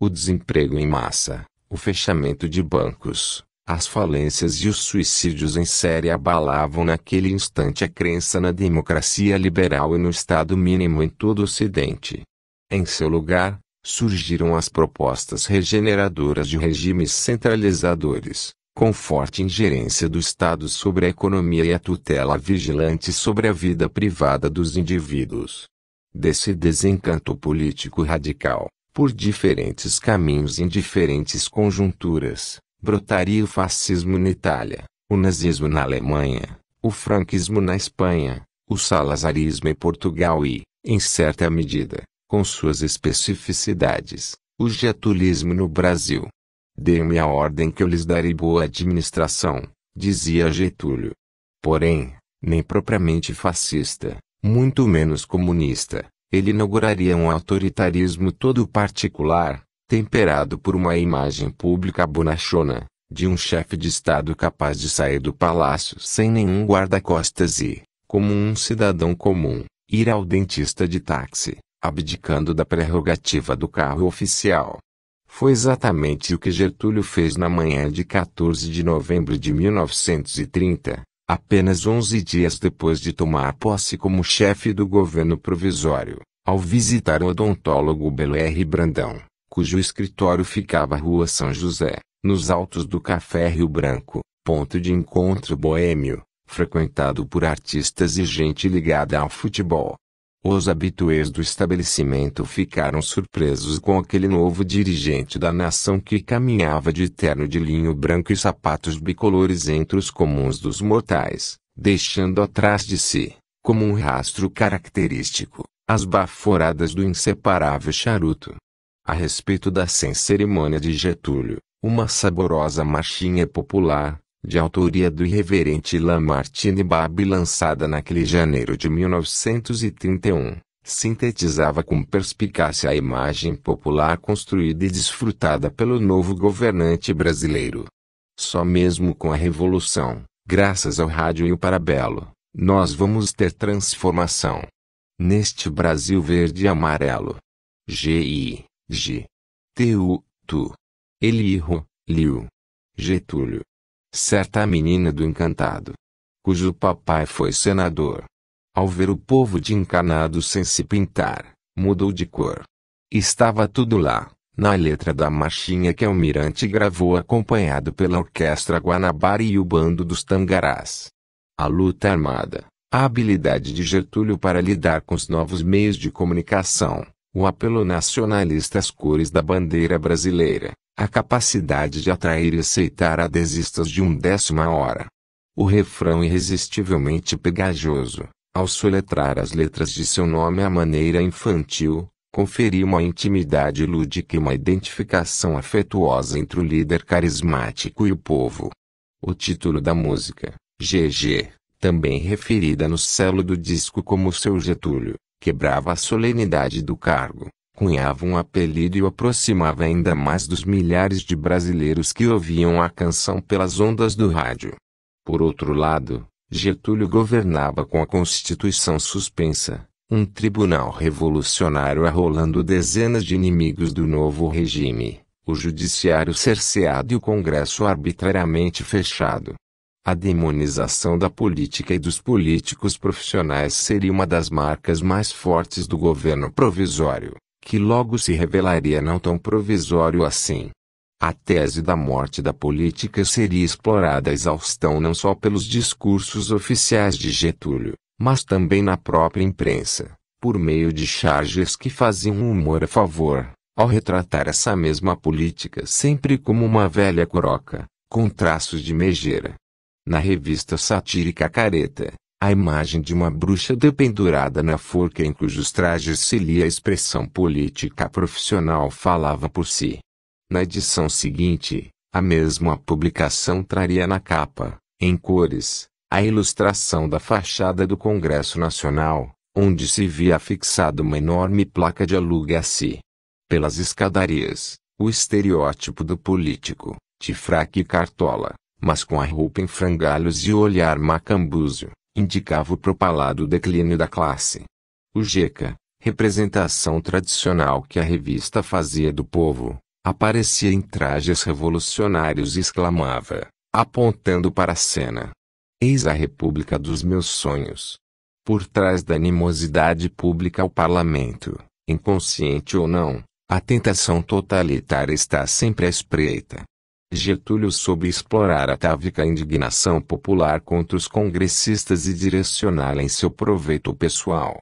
O desemprego em massa, o fechamento de bancos, as falências e os suicídios em série abalavam naquele instante a crença na democracia liberal e no Estado mínimo em todo o Ocidente. Em seu lugar, surgiram as propostas regeneradoras de regimes centralizadores, com forte ingerência do Estado sobre a economia e a tutela vigilante sobre a vida privada dos indivíduos. Desse desencanto político radical, por diferentes caminhos em diferentes conjunturas, brotaria o fascismo na Itália, o nazismo na Alemanha, o franquismo na Espanha, o salazarismo em Portugal e, em certa medida, com suas especificidades, o getulismo no Brasil. Dê-me a ordem que eu lhes darei boa administração, dizia Getúlio. Porém, nem propriamente fascista, muito menos comunista, ele inauguraria um autoritarismo todo particular, temperado por uma imagem pública bonachona, de um chefe de Estado capaz de sair do palácio sem nenhum guarda-costas e, como um cidadão comum, ir ao dentista de táxi, abdicando da prerrogativa do carro oficial. Foi exatamente o que Getúlio fez na manhã de 14 de novembro de 1930, apenas 11 dias depois de tomar posse como chefe do governo provisório ao visitar o odontólogo Belo R. Brandão, cujo escritório ficava Rua São José, nos altos do Café Rio Branco, ponto de encontro boêmio, frequentado por artistas e gente ligada ao futebol. Os habituês do estabelecimento ficaram surpresos com aquele novo dirigente da nação que caminhava de terno de linho branco e sapatos bicolores entre os comuns dos mortais, deixando atrás de si, como um rastro característico, as baforadas do inseparável charuto. A respeito da sem cerimônia de Getúlio, uma saborosa marchinha popular, de autoria do irreverente Lamartine Babi lançada naquele janeiro de 1931, sintetizava com perspicácia a imagem popular construída e desfrutada pelo novo governante brasileiro. Só mesmo com a Revolução, graças ao rádio e o parabelo, nós vamos ter transformação neste Brasil verde e amarelo. i G. T.U. Tu. Elirro, Liu. Getúlio. Certa menina do encantado. Cujo papai foi senador. Ao ver o povo de encarnado sem se pintar, mudou de cor. Estava tudo lá, na letra da marchinha que o Almirante gravou acompanhado pela Orquestra Guanabara e o Bando dos Tangarás. A luta é armada, a habilidade de Getúlio para lidar com os novos meios de comunicação, o apelo nacionalista às cores da bandeira brasileira, a capacidade de atrair e aceitar adesistas de um décima hora. O refrão irresistivelmente pegajoso, ao soletrar as letras de seu nome à maneira infantil, conferiu uma intimidade lúdica e uma identificação afetuosa entre o líder carismático e o povo. O título da música, GG, também referida no selo do disco como seu Getúlio, quebrava a solenidade do cargo, cunhava um apelido e o aproximava ainda mais dos milhares de brasileiros que ouviam a canção pelas ondas do rádio. Por outro lado, Getúlio governava com a Constituição suspensa, um tribunal revolucionário arrolando dezenas de inimigos do novo regime, o judiciário cerceado e o Congresso arbitrariamente fechado. A demonização da política e dos políticos profissionais seria uma das marcas mais fortes do governo provisório, que logo se revelaria não tão provisório assim. A tese da morte da política seria explorada a exaustão não só pelos discursos oficiais de Getúlio, mas também na própria imprensa, por meio de charges que faziam um humor a favor, ao retratar essa mesma política sempre como uma velha coroca, com traços de megeira. Na revista satírica Careta, a imagem de uma bruxa dependurada na forca em cujos trajes se lia a expressão política profissional falava por si. Na edição seguinte, a mesma publicação traria na capa, em cores, a ilustração da fachada do Congresso Nacional, onde se via fixada uma enorme placa de aluga-se. Pelas escadarias, o estereótipo do político, de fraque e cartola, mas com a roupa em frangalhos e o olhar macambúzio, indicava o propalado declínio da classe. O Jeca, representação tradicional que a revista fazia do povo, aparecia em trajes revolucionários e exclamava, apontando para a cena: Eis a república dos meus sonhos. Por trás da animosidade pública ao parlamento, inconsciente ou não, a tentação totalitária está sempre à espreita. Getúlio soube explorar a távica indignação popular contra os congressistas e direcioná-la em seu proveito pessoal.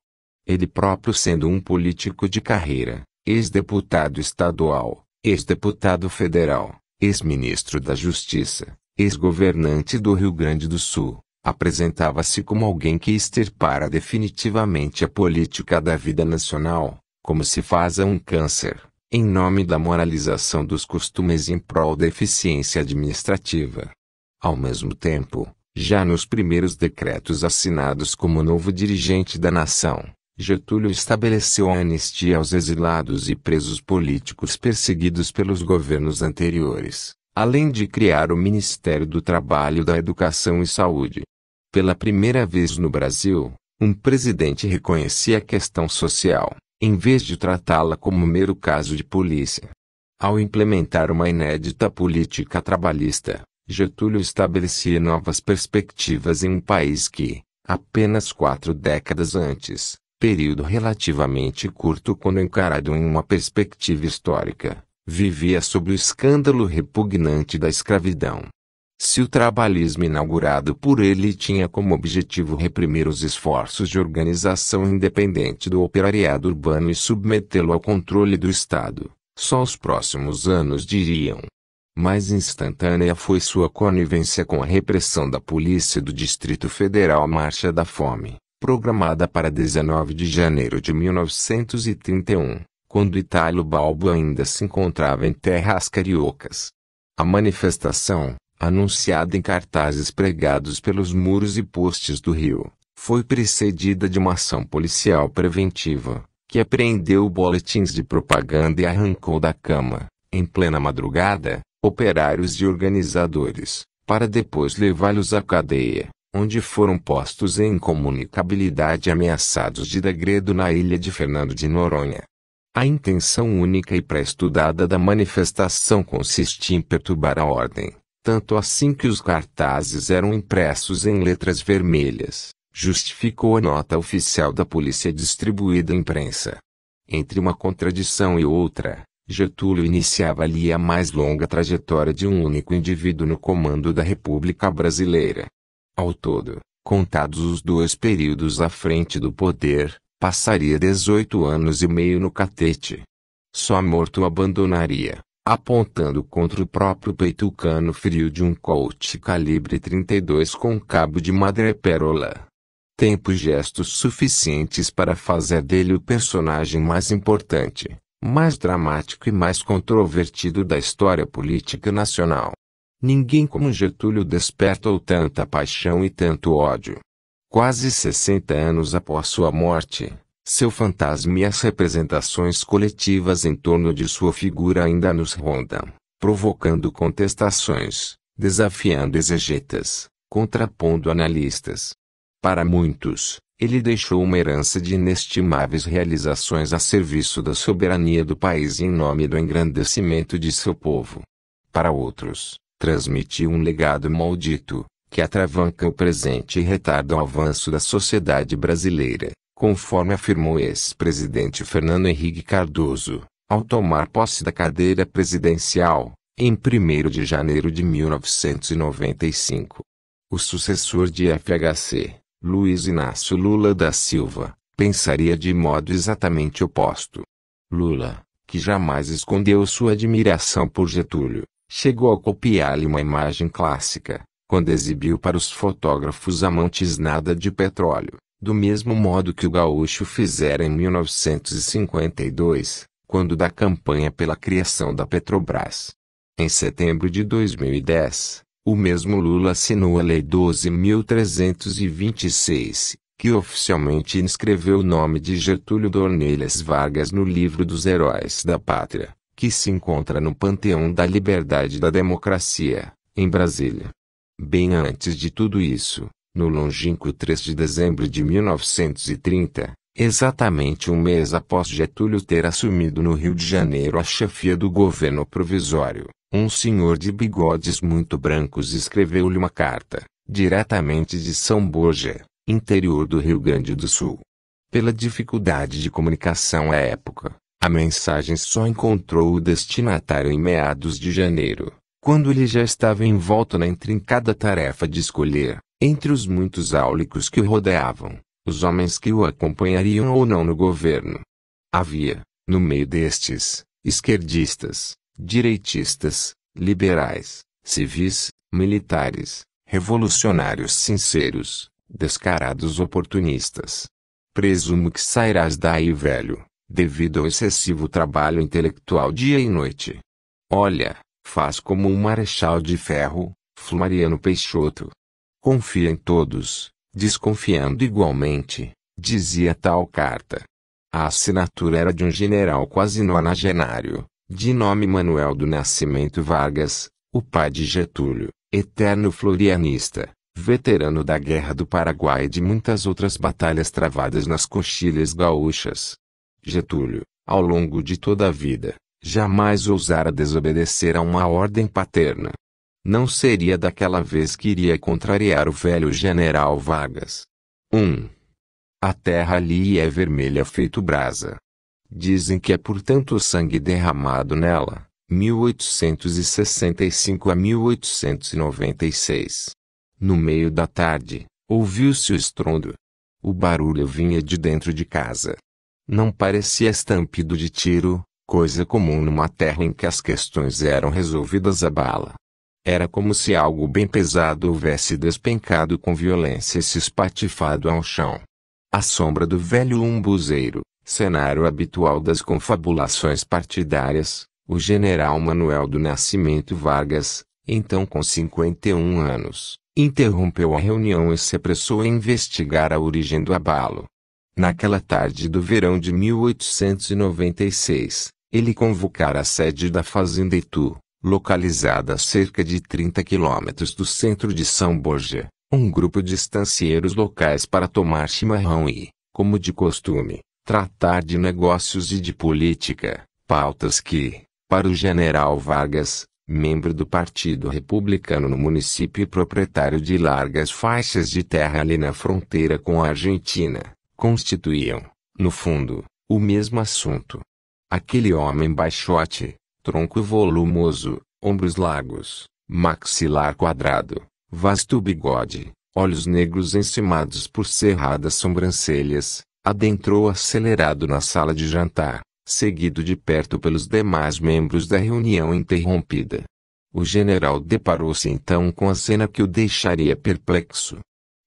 Ele próprio sendo um político de carreira, ex-deputado estadual, ex-deputado federal, ex-ministro da Justiça, ex-governante do Rio Grande do Sul, apresentava-se como alguém que extirpara definitivamente a política da vida nacional, como se faz a um câncer em nome da moralização dos costumes em prol da eficiência administrativa. Ao mesmo tempo, já nos primeiros decretos assinados como novo dirigente da nação, Getúlio estabeleceu a anistia aos exilados e presos políticos perseguidos pelos governos anteriores, além de criar o Ministério do Trabalho, da Educação e Saúde. Pela primeira vez no Brasil, um presidente reconhecia a questão social, em vez de tratá-la como mero caso de polícia. Ao implementar uma inédita política trabalhista, Getúlio estabelecia novas perspectivas em um país que, apenas quatro décadas antes, período relativamente curto quando encarado em uma perspectiva histórica, vivia sob o escândalo repugnante da escravidão se o trabalhismo inaugurado por ele tinha como objetivo reprimir os esforços de organização independente do operariado urbano e submetê-lo ao controle do Estado, só os próximos anos diriam. Mais instantânea foi sua conivência com a repressão da polícia do Distrito Federal Marcha da Fome, programada para 19 de janeiro de 1931, quando Italo Balbo ainda se encontrava em terras cariocas. A manifestação, anunciada em cartazes pregados pelos muros e postes do Rio, foi precedida de uma ação policial preventiva, que apreendeu boletins de propaganda e arrancou da cama, em plena madrugada, operários e organizadores, para depois levá-los à cadeia, onde foram postos em incomunicabilidade ameaçados de degredo na ilha de Fernando de Noronha. A intenção única e pré-estudada da manifestação consiste em perturbar a ordem, tanto assim que os cartazes eram impressos em letras vermelhas, justificou a nota oficial da polícia distribuída à imprensa. Entre uma contradição e outra, Getúlio iniciava ali a mais longa trajetória de um único indivíduo no comando da República Brasileira. Ao todo, contados os dois períodos à frente do poder, passaria 18 anos e meio no catete. Só morto abandonaria, apontando contra o próprio peito o cano frio de um Colt calibre 32 com cabo de madrepérola. Tempo e gestos suficientes para fazer dele o personagem mais importante, mais dramático e mais controvertido da história política nacional. Ninguém como Getúlio despertou tanta paixão e tanto ódio. Quase 60 anos após sua morte, seu fantasma e as representações coletivas em torno de sua figura ainda nos rondam, provocando contestações, desafiando exegetas, contrapondo analistas. Para muitos, ele deixou uma herança de inestimáveis realizações a serviço da soberania do país e em nome do engrandecimento de seu povo. Para outros, transmitiu um legado maldito, que atravanca o presente e retarda o avanço da sociedade brasileira conforme afirmou ex-presidente Fernando Henrique Cardoso, ao tomar posse da cadeira presidencial, em 1 de janeiro de 1995. O sucessor de FHC, Luiz Inácio Lula da Silva, pensaria de modo exatamente oposto. Lula, que jamais escondeu sua admiração por Getúlio, chegou a copiar-lhe uma imagem clássica, quando exibiu para os fotógrafos a mão tisnada de petróleo, do mesmo modo que o gaúcho fizera em 1952, quando da campanha pela criação da Petrobras. Em setembro de 2010, o mesmo Lula assinou a Lei 12.326, que oficialmente inscreveu o nome de Getúlio Dornelles Vargas no livro dos heróis da pátria, que se encontra no Panteão da Liberdade e da Democracia, em Brasília. Bem antes de tudo isso, no longínquo 3 de dezembro de 1930, exatamente um mês após Getúlio ter assumido no Rio de Janeiro a chefia do governo provisório, um senhor de bigodes muito brancos escreveu-lhe uma carta, diretamente de São Borja, interior do Rio Grande do Sul. Pela dificuldade de comunicação à época, a mensagem só encontrou o destinatário em meados de janeiro, quando ele já estava envolto na intrincada tarefa de escolher, entre os muitos áulicos que o rodeavam, os homens que o acompanhariam ou não no governo. Havia, no meio destes, esquerdistas, direitistas, liberais, civis, militares, revolucionários sinceros, descarados oportunistas. Presumo que sairás daí velho, devido ao excessivo trabalho intelectual dia e noite. Olha, faz como um marechal de ferro, Floriano Peixoto, Confia em todos, desconfiando igualmente, dizia tal carta. A assinatura era de um general quase nonagenário, de nome Manuel do Nascimento Vargas, o pai de Getúlio, eterno florianista, veterano da Guerra do Paraguai e de muitas outras batalhas travadas nas coxilhas gaúchas. Getúlio, ao longo de toda a vida, jamais ousara desobedecer a uma ordem paterna. Não seria daquela vez que iria contrariar o velho general Vargas. 1. Um. A terra ali é vermelha feito brasa. Dizem que é por tanto sangue derramado nela, 1865 a 1896. No meio da tarde, ouviu-se o estrondo. O barulho vinha de dentro de casa. Não parecia estampido de tiro, coisa comum numa terra em que as questões eram resolvidas a bala. Era como se algo bem pesado houvesse despencado com violência e se espatifado ao chão. A sombra do velho umbuzeiro, cenário habitual das confabulações partidárias, o general Manuel do Nascimento Vargas, então com 51 anos, interrompeu a reunião e se apressou a investigar a origem do abalo. Naquela tarde do verão de 1896, ele convocara a sede da Fazenda Itu, localizada a cerca de 30 quilômetros do centro de São Borja, um grupo de estancieiros locais para tomar chimarrão e, como de costume, tratar de negócios e de política, pautas que, para o general Vargas, membro do Partido Republicano no município e proprietário de largas faixas de terra ali na fronteira com a Argentina, constituíam, no fundo, o mesmo assunto. Aquele homem baixote, tronco volumoso, ombros largos, maxilar quadrado, vasto bigode, olhos negros encimados por cerradas sobrancelhas, adentrou acelerado na sala de jantar, seguido de perto pelos demais membros da reunião interrompida. O general deparou-se então com a cena que o deixaria perplexo.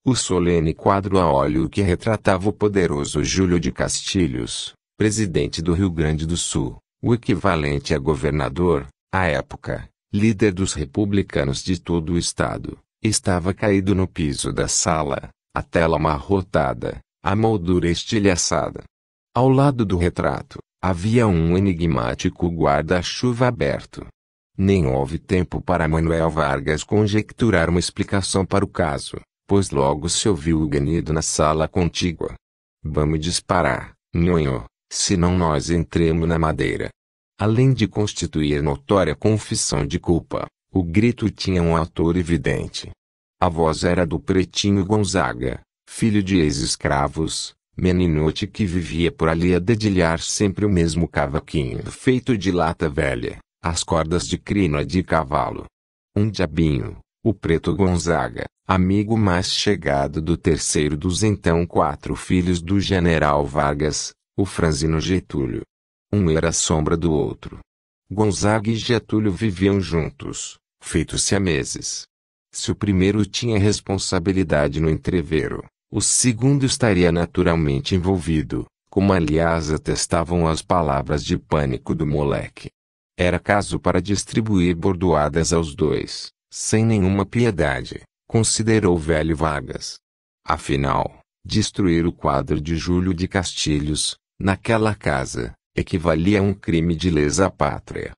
O solene quadro a óleo que retratava o poderoso Júlio de Castilhos, presidente do Rio Grande do Sul, o equivalente a governador, à época, líder dos republicanos de todo o estado, estava caído no piso da sala, a tela amarrotada, a moldura estilhaçada. Ao lado do retrato, havia um enigmático guarda-chuva aberto. Nem houve tempo para Manuel Vargas conjecturar uma explicação para o caso, pois logo se ouviu o ganido na sala contígua. Vamos disparar, nhonho, senão nós entremos na madeira. Além de constituir notória confissão de culpa, o grito tinha um autor evidente. A voz era do Pretinho Gonzaga, filho de ex-escravos, meninote que vivia por ali a dedilhar sempre o mesmo cavaquinho feito de lata velha, as cordas de crina de cavalo. Um diabinho, o Preto Gonzaga, amigo mais chegado do terceiro dos então quatro filhos do general Vargas, o franzino Getúlio. Um era a sombra do outro. Gonzaga e Getúlio viviam juntos, feitos-se há meses. Se o primeiro tinha responsabilidade no entrevero, o segundo estaria naturalmente envolvido, como aliás atestavam as palavras de pânico do moleque. Era caso para distribuir bordoadas aos dois, sem nenhuma piedade, considerou o velho Vargas. Afinal, destruir o quadro de Júlio de Castilhos, naquela casa, equivalia a um crime de lesa pátria.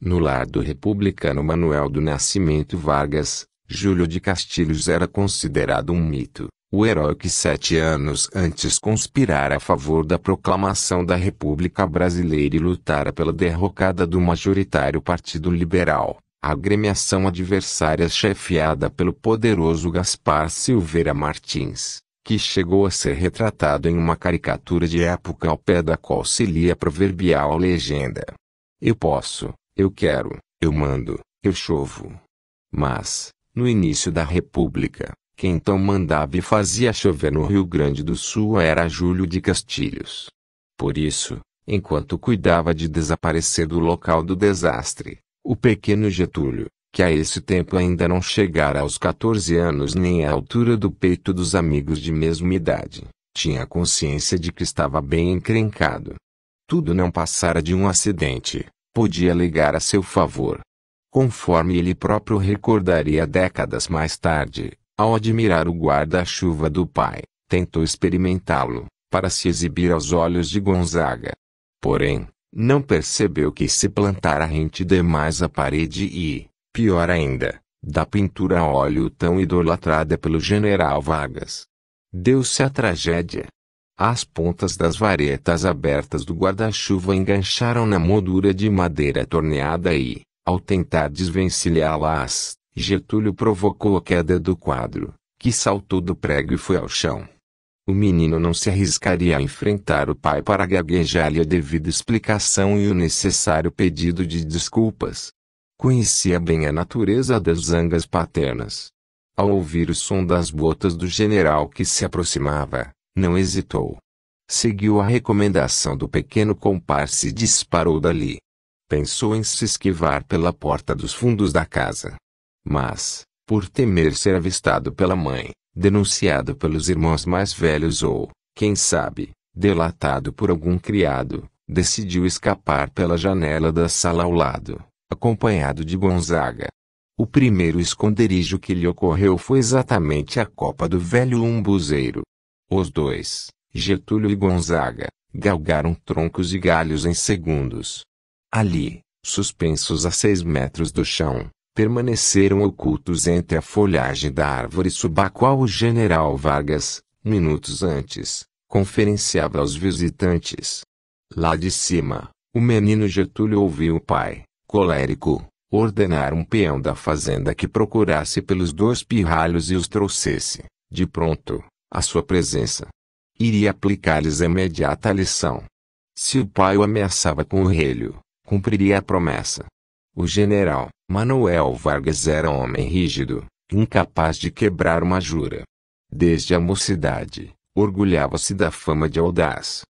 No lar do republicano Manuel do Nascimento Vargas, Júlio de Castilhos era considerado um mito, o herói que sete anos antes conspirara a favor da proclamação da República Brasileira e lutara pela derrocada do majoritário Partido Liberal, a agremiação adversária chefiada pelo poderoso Gaspar Silveira Martins que chegou a ser retratado em uma caricatura de época ao pé da qual se lia a proverbial legenda: Eu posso, eu quero, eu mando, eu chovo. Mas, no início da República, quem então mandava e fazia chover no Rio Grande do Sul era Júlio de Castilhos. Por isso, enquanto cuidava de desaparecer do local do desastre, o pequeno Getúlio, que a esse tempo ainda não chegara aos 14 anos nem à altura do peito dos amigos de mesma idade, tinha consciência de que estava bem encrencado. Tudo não passara de um acidente, podia alegar a seu favor. Conforme ele próprio recordaria décadas mais tarde, ao admirar o guarda-chuva do pai, tentou experimentá-lo, para se exibir aos olhos de Gonzaga. Porém, não percebeu que se plantara rente demais à parede e, Pior ainda, da pintura a óleo tão idolatrada pelo general Vargas. Deu-se a tragédia. As pontas das varetas abertas do guarda-chuva engancharam na moldura de madeira torneada e, ao tentar desvencilhá-las, Getúlio provocou a queda do quadro, que saltou do prego e foi ao chão. O menino não se arriscaria a enfrentar o pai para gaguejar-lhe a devida explicação e o necessário pedido de desculpas. Conhecia bem a natureza das zangas paternas. Ao ouvir o som das botas do general que se aproximava, não hesitou. Seguiu a recomendação do pequeno comparsa e disparou dali. Pensou em se esquivar pela porta dos fundos da casa. Mas, por temer ser avistado pela mãe, denunciado pelos irmãos mais velhos ou, quem sabe, delatado por algum criado, decidiu escapar pela janela da sala ao lado acompanhado de Gonzaga. O primeiro esconderijo que lhe ocorreu foi exatamente a Copa do Velho Umbuzeiro. Os dois, Getúlio e Gonzaga, galgaram troncos e galhos em segundos. Ali, suspensos a seis metros do chão, permaneceram ocultos entre a folhagem da árvore sob a qual o general Vargas, minutos antes, conferenciava aos visitantes. Lá de cima, o menino Getúlio ouviu o pai, colérico, ordenar um peão da fazenda que procurasse pelos dois pirralhos e os trouxesse, de pronto, à sua presença. Iria aplicar-lhes a imediata lição. Se o pai o ameaçava com o relho, cumpriria a promessa. O general, Manuel Vargas era um homem rígido, incapaz de quebrar uma jura. Desde a mocidade, orgulhava-se da fama de audaz.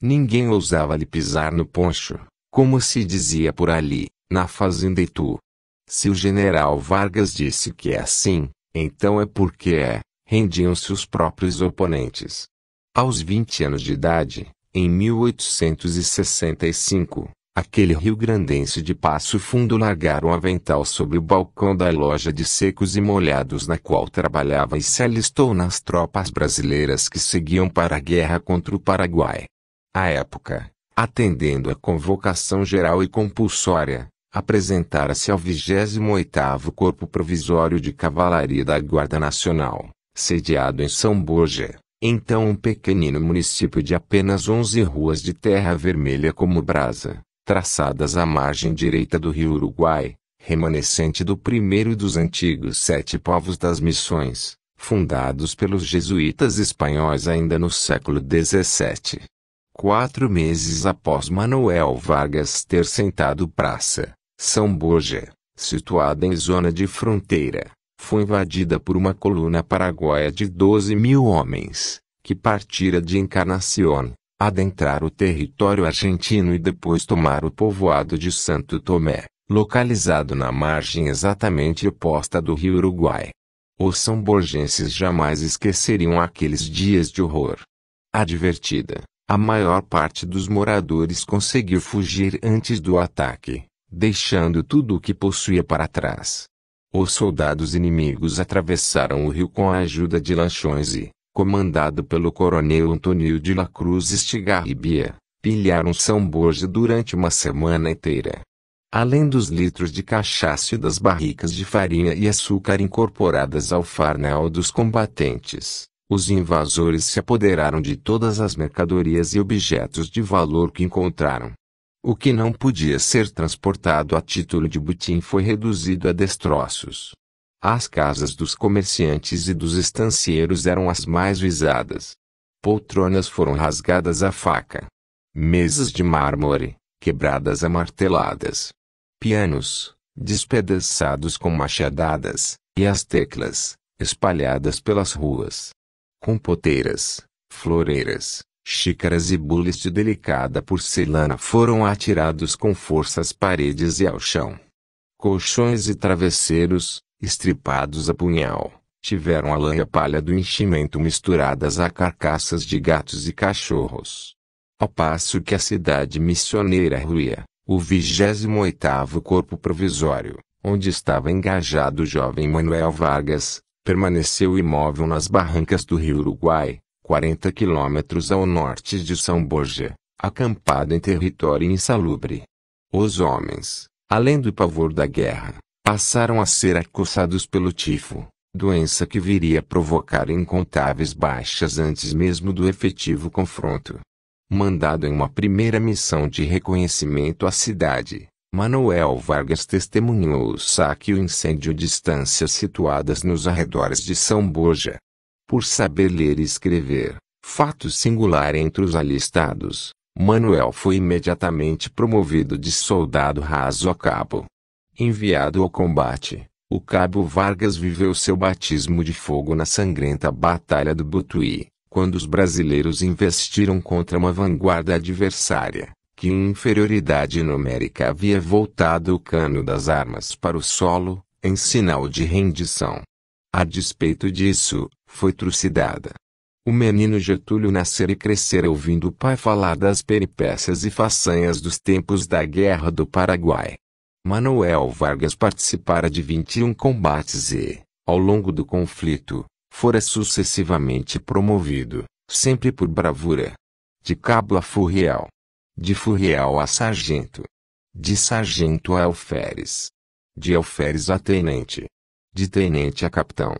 Ninguém ousava lhe pisar no poncho, como se dizia por ali na fazenda Itu. Se o general Vargas disse que é assim, então é porque é, rendiam-se os próprios oponentes. Aos 20 anos de idade, em 1865, aquele rio-grandense de Passo Fundo largaram um avental sobre o balcão da loja de secos e molhados na qual trabalhava e se alistou nas tropas brasileiras que seguiam para a guerra contra o Paraguai. À época, atendendo à convocação geral e compulsória, apresentara-se ao 28º Corpo Provisório de Cavalaria da Guarda Nacional, sediado em São Borja, então um pequenino município de apenas 11 ruas de terra vermelha como brasa, traçadas à margem direita do rio Uruguai, remanescente do primeiro dos antigos sete povos das missões, fundados pelos jesuítas espanhóis ainda no século XVII. Quatro meses após Manuel Vargas ter sentado praça, são Borja, situada em zona de fronteira, foi invadida por uma coluna paraguaia de 12 mil homens, que partira de Encarnación, adentrar o território argentino e depois tomar o povoado de Santo Tomé, localizado na margem exatamente oposta do rio Uruguai. Os são-borgenses jamais esqueceriam aqueles dias de horror. Advertida, a maior parte dos moradores conseguiu fugir antes do ataque deixando tudo o que possuía para trás. Os soldados inimigos atravessaram o rio com a ajuda de lanchões e, comandado pelo coronel Antônio de la Cruz Estigarribia, pilharam São Borja durante uma semana inteira. Além dos litros de cachaça e das barricas de farinha e açúcar incorporadas ao farnel dos combatentes, os invasores se apoderaram de todas as mercadorias e objetos de valor que encontraram. O que não podia ser transportado a título de butim foi reduzido a destroços. As casas dos comerciantes e dos estancieiros eram as mais visadas. Poltronas foram rasgadas à faca. Mesas de mármore, quebradas a marteladas. Pianos, despedaçados com machadadas, e as teclas, espalhadas pelas ruas. Compoteiras, floreiras, Xícaras e bules de delicada porcelana foram atirados com força às paredes e ao chão. Colchões e travesseiros, estripados a punhal, tiveram a lã e a palha do enchimento misturadas a carcaças de gatos e cachorros. Ao passo que a cidade missioneira ruía, o 28º Corpo Provisório, onde estava engajado o jovem Manuel Vargas, permaneceu imóvel nas barrancas do rio Uruguai, 40 quilômetros ao norte de São Borja, acampado em território insalubre. Os homens, além do pavor da guerra, passaram a ser acossados pelo tifo, doença que viria a provocar incontáveis baixas antes mesmo do efetivo confronto. Mandado em uma primeira missão de reconhecimento à cidade, Manuel Vargas testemunhou o saque e o incêndio de estâncias situadas nos arredores de São Borja, por saber ler e escrever, fato singular entre os alistados, Manuel foi imediatamente promovido de soldado raso a cabo. Enviado ao combate, o cabo Vargas viveu seu batismo de fogo na sangrenta Batalha do Butuí, quando os brasileiros investiram contra uma vanguarda adversária, que em inferioridade numérica havia voltado o cano das armas para o solo, em sinal de rendição. A despeito disso, foi trucidada. O menino Getúlio nascer e crescer ouvindo o pai falar das peripécias e façanhas dos tempos da Guerra do Paraguai. Manuel Vargas participara de 21 combates e, ao longo do conflito, fora sucessivamente promovido, sempre por bravura. De cabo a furriel. De furriel a sargento. De sargento a alferes. De alferes a tenente. De tenente a capitão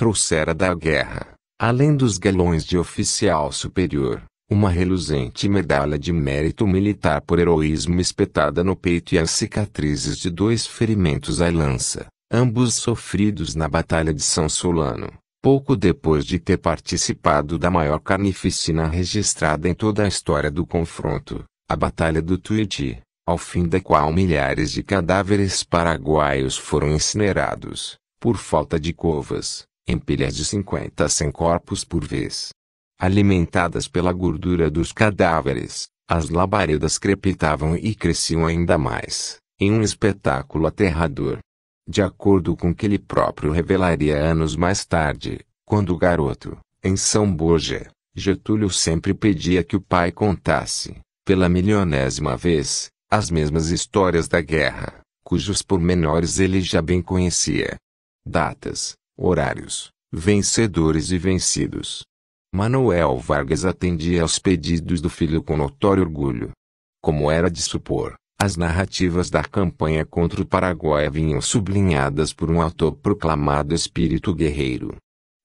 trouxera da guerra, além dos galões de oficial superior, uma reluzente medalha de mérito militar por heroísmo espetada no peito e as cicatrizes de dois ferimentos à lança, ambos sofridos na Batalha de São Solano, pouco depois de ter participado da maior carnificina registrada em toda a história do confronto, a Batalha do Tuiuti, ao fim da qual milhares de cadáveres paraguaios foram incinerados, por falta de covas em pilhas de 50 a 100 corpos por vez. Alimentadas pela gordura dos cadáveres, as labaredas crepitavam e cresciam ainda mais, em um espetáculo aterrador. De acordo com o que ele próprio revelaria anos mais tarde, quando o garoto, em São Borja, Getúlio sempre pedia que o pai contasse, pela milionésima vez, as mesmas histórias da guerra, cujos pormenores ele já bem conhecia. Datas, horários, vencedores e vencidos. Manuel Vargas atendia aos pedidos do filho com notório orgulho. Como era de supor, as narrativas da campanha contra o Paraguai vinham sublinhadas por um autoproclamado espírito guerreiro.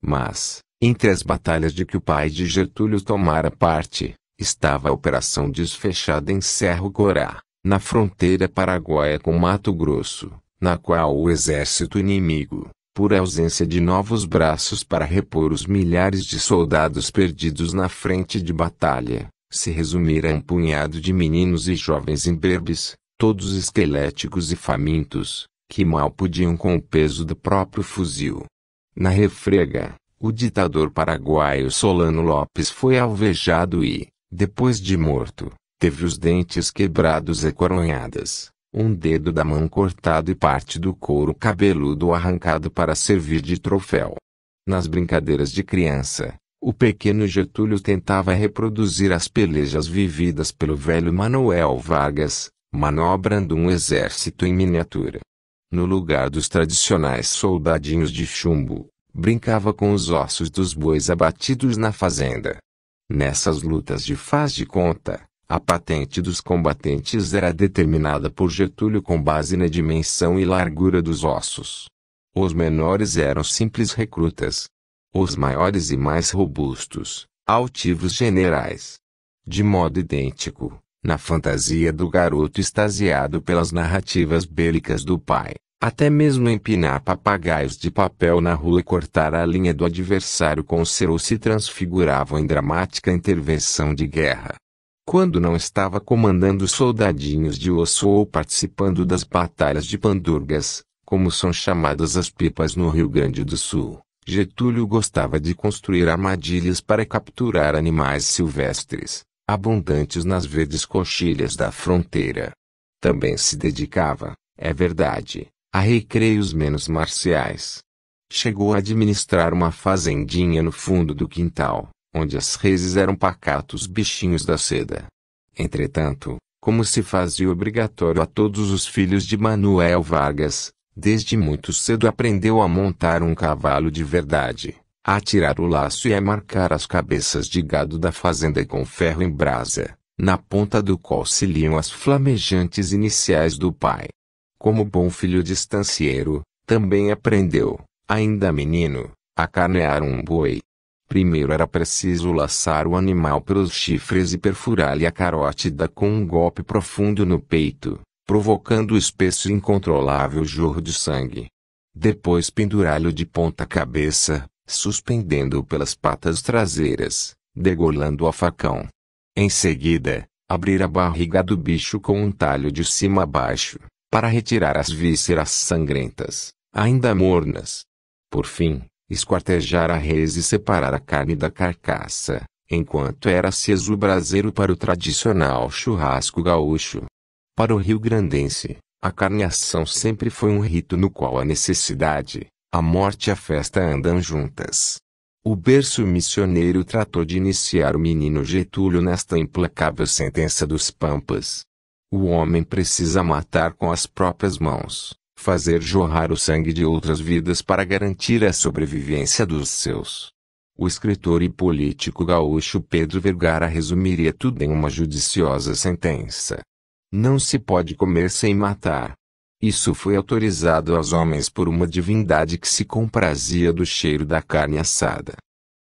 Mas, entre as batalhas de que o pai de Getúlio tomara parte, estava a operação desfechada em Cerro Corá, na fronteira paraguaia com Mato Grosso, na qual o exército inimigo, por ausência de novos braços para repor os milhares de soldados perdidos na frente de batalha, se resumira a um punhado de meninos e jovens imberbes, todos esqueléticos e famintos, que mal podiam com o peso do próprio fuzil. Na refrega, o ditador paraguaio Solano Lopes foi alvejado e, depois de morto, teve os dentes quebrados e coronhadas um dedo da mão cortado e parte do couro cabeludo arrancado para servir de troféu. Nas brincadeiras de criança, o pequeno Getúlio tentava reproduzir as pelejas vividas pelo velho Manuel Vargas, manobrando um exército em miniatura. No lugar dos tradicionais soldadinhos de chumbo, brincava com os ossos dos bois abatidos na fazenda. Nessas lutas de faz de conta, a patente dos combatentes era determinada por Getúlio com base na dimensão e largura dos ossos. Os menores eram simples recrutas. Os maiores e mais robustos, altivos generais. De modo idêntico, na fantasia do garoto extasiado pelas narrativas bélicas do pai, até mesmo empinar papagaios de papel na rua e cortar a linha do adversário com o cerol se transfiguravam em dramática intervenção de guerra quando não estava comandando soldadinhos de osso ou participando das batalhas de pandurgas, como são chamadas as pipas no Rio Grande do Sul, Getúlio gostava de construir armadilhas para capturar animais silvestres, abundantes nas verdes coxilhas da fronteira. Também se dedicava, é verdade, a recreios menos marciais. Chegou a administrar uma fazendinha no fundo do quintal, onde as reses eram pacatos bichinhos da seda. Entretanto, como se fazia obrigatório a todos os filhos de Manuel Vargas, desde muito cedo aprendeu a montar um cavalo de verdade, a tirar o laço e a marcar as cabeças de gado da fazenda com ferro em brasa, na ponta do qual se liam as flamejantes iniciais do pai. Como bom filho distancieiro, também aprendeu, ainda menino, a carnear um boi, Primeiro era preciso laçar o animal pelos chifres e perfurar-lhe a carótida com um golpe profundo no peito, provocando o espesso e incontrolável jorro de sangue. Depois pendurá-lo de ponta cabeça, suspendendo-o pelas patas traseiras, degolando a facão. Em seguida, abrir a barriga do bicho com um talho de cima a baixo, para retirar as vísceras sangrentas, ainda mornas. Por fim, esquartejar a res e separar a carne da carcaça, enquanto era aceso o braseiro para o tradicional churrasco gaúcho. Para o rio-grandense, a carneação sempre foi um rito no qual a necessidade, a morte e a festa andam juntas. O berço missioneiro tratou de iniciar o menino Getúlio nesta implacável sentença dos Pampas. O homem precisa matar com as próprias mãos, fazer jorrar o sangue de outras vidas para garantir a sobrevivência dos seus. O escritor e político gaúcho Pedro Vergara resumiria tudo em uma judiciosa sentença. Não se pode comer sem matar. Isso foi autorizado aos homens por uma divindade que se comprazia do cheiro da carne assada.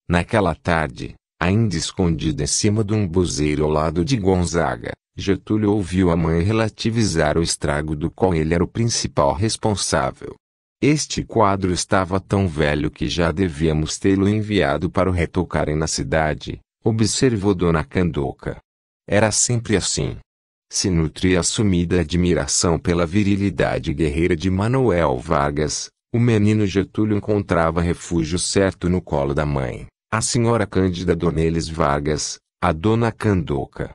Naquela tarde, ainda escondida em cima de um buzeiro ao lado de Gonzaga, Getúlio ouviu a mãe relativizar o estrago do qual ele era o principal responsável. Este quadro estava tão velho que já devíamos tê-lo enviado para o retocarem na cidade, observou Dona Candoca. Era sempre assim. Se nutria assumida admiração pela virilidade guerreira de Manuel Vargas, o menino Getúlio encontrava refúgio certo no colo da mãe, a senhora Cândida Dorneles Vargas, a Dona Candoca.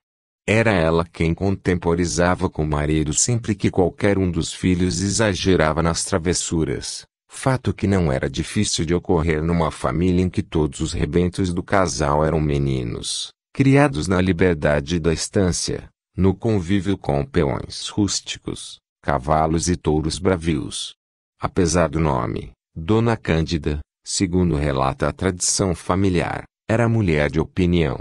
Era ela quem contemporizava com o marido sempre que qualquer um dos filhos exagerava nas travessuras, fato que não era difícil de ocorrer numa família em que todos os rebentos do casal eram meninos, criados na liberdade da estância, no convívio com peões rústicos, cavalos e touros bravios. Apesar do nome, Dona Cândida, segundo relata a tradição familiar, era mulher de opinião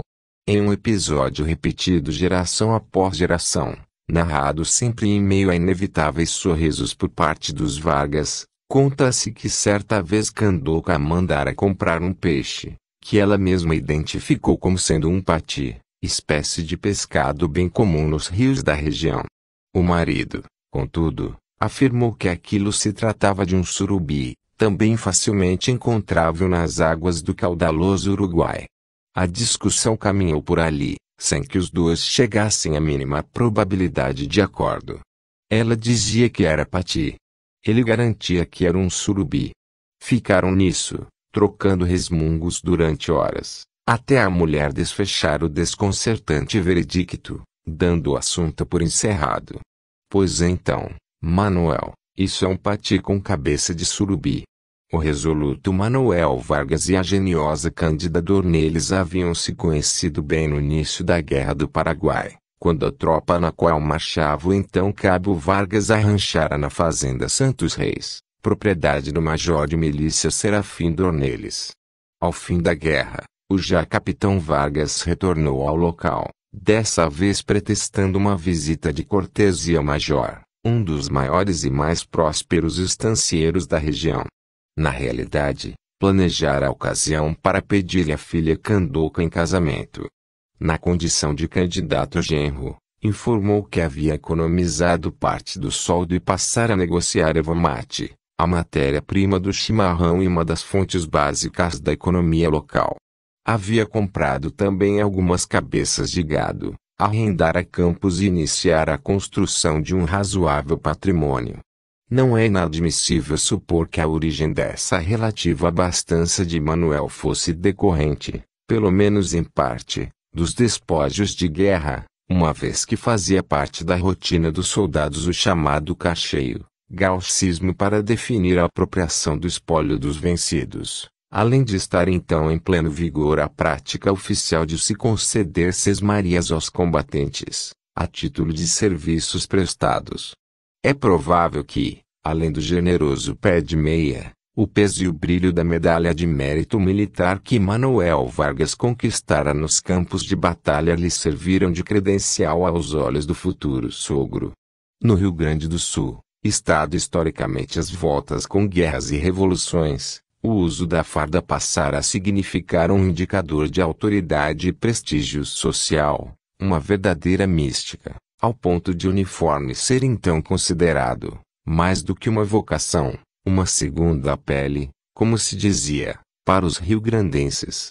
em um episódio repetido geração após geração, narrado sempre em meio a inevitáveis sorrisos por parte dos Vargas, conta-se que certa vez Candoca mandara comprar um peixe, que ela mesma identificou como sendo um pati, espécie de pescado bem comum nos rios da região. O marido, contudo, afirmou que aquilo se tratava de um surubi, também facilmente encontrável nas águas do caudaloso Uruguai. A discussão caminhou por ali, sem que os dois chegassem à mínima probabilidade de acordo. Ela dizia que era Pati. Ele garantia que era um surubi. Ficaram nisso, trocando resmungos durante horas, até a mulher desfechar o desconcertante veredicto, dando o assunto por encerrado. Pois então, Manuel, isso é um pati com cabeça de surubi. O resoluto Manoel Vargas e a geniosa Cândida Dornelles haviam se conhecido bem no início da Guerra do Paraguai, quando a tropa na qual marchava o então Cabo Vargas arranchara na fazenda Santos Reis, propriedade do major de milícia Serafim Dornelles. Ao fim da guerra, o já capitão Vargas retornou ao local, dessa vez pretextando uma visita de cortesia ao major, um dos maiores e mais prósperos estancieiros da região. Na realidade, planejara a ocasião para pedir-lhe a filha Candoca em casamento. Na condição de candidato genro, informou que havia economizado parte do soldo e passara a negociar evomate, a matéria-prima do chimarrão e uma das fontes básicas da economia local. Havia comprado também algumas cabeças de gado, arrendara campos e iniciara a construção de um razoável patrimônio. Não é inadmissível supor que a origem dessa relativa abastança de Manuel fosse decorrente, pelo menos em parte, dos despojos de guerra, uma vez que fazia parte da rotina dos soldados o chamado cacheio, gaussismo para definir a apropriação do espólio dos vencidos, além de estar então em pleno vigor a prática oficial de se conceder sesmarias aos combatentes, a título de serviços prestados é provável que, além do generoso pé de meia, o peso e o brilho da medalha de mérito militar que Manuel Vargas conquistara nos campos de batalha lhe serviram de credencial aos olhos do futuro sogro. No Rio Grande do Sul, estado historicamente às voltas com guerras e revoluções, o uso da farda passara a significar um indicador de autoridade e prestígio social, uma verdadeira mística ao ponto de uniforme ser então considerado, mais do que uma vocação, uma segunda pele, como se dizia, para os riograndenses.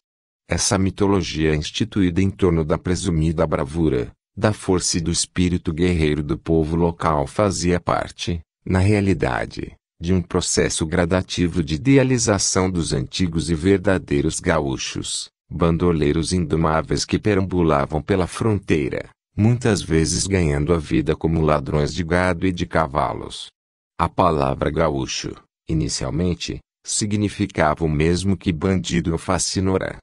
Essa mitologia é instituída em torno da presumida bravura, da força e do espírito guerreiro do povo local fazia parte, na realidade, de um processo gradativo de idealização dos antigos e verdadeiros gaúchos, bandoleiros indomáveis que perambulavam pela fronteira, muitas vezes ganhando a vida como ladrões de gado e de cavalos. A palavra gaúcho, inicialmente, significava o mesmo que bandido ou facinora.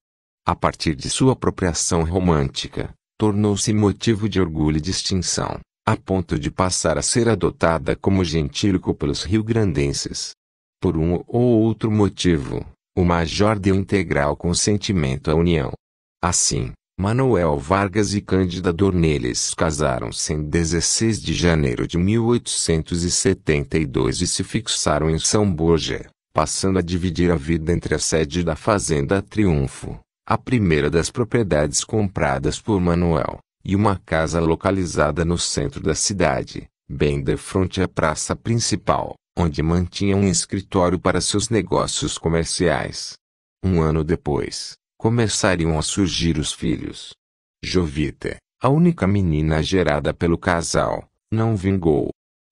A partir de sua apropriação romântica, tornou-se motivo de orgulho e distinção, a ponto de passar a ser adotada como gentílico pelos riograndenses. Por um ou outro motivo, o major deu integral consentimento à união. Assim, Manuel Vargas e Cândida Dornelles casaram-se em 16 de janeiro de 1872 e se fixaram em São Borja, passando a dividir a vida entre a sede da Fazenda Triunfo, a primeira das propriedades compradas por Manuel, e uma casa localizada no centro da cidade, bem de frente à praça principal, onde mantinha um escritório para seus negócios comerciais. Um ano depois, começariam a surgir os filhos. Jovita, a única menina gerada pelo casal, não vingou.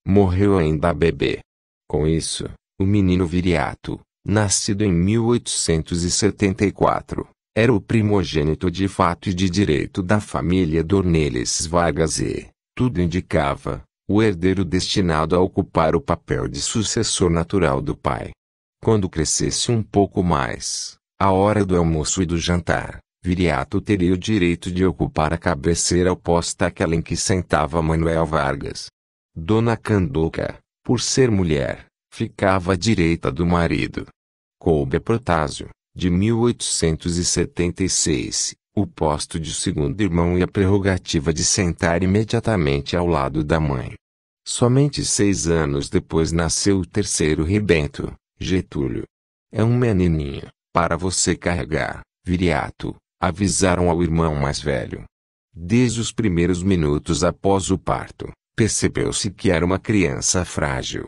Morreu ainda bebê. Com isso, o menino Viriato, nascido em 1874, era o primogênito de fato e de direito da família Dornelles Vargas e, tudo indicava, o herdeiro destinado a ocupar o papel de sucessor natural do pai. Quando crescesse um pouco mais, à hora do almoço e do jantar, Viriato teria o direito de ocupar a cabeceira oposta àquela em que sentava Manuel Vargas. Dona Candoca, por ser mulher, ficava à direita do marido. Coube a Protásio, de 1876, o posto de segundo irmão e a prerrogativa de sentar imediatamente ao lado da mãe. Somente seis anos depois nasceu o terceiro Rebento, Getúlio. É um menininho para você carregar, Viriato, avisaram ao irmão mais velho. Desde os primeiros minutos após o parto, percebeu-se que era uma criança frágil.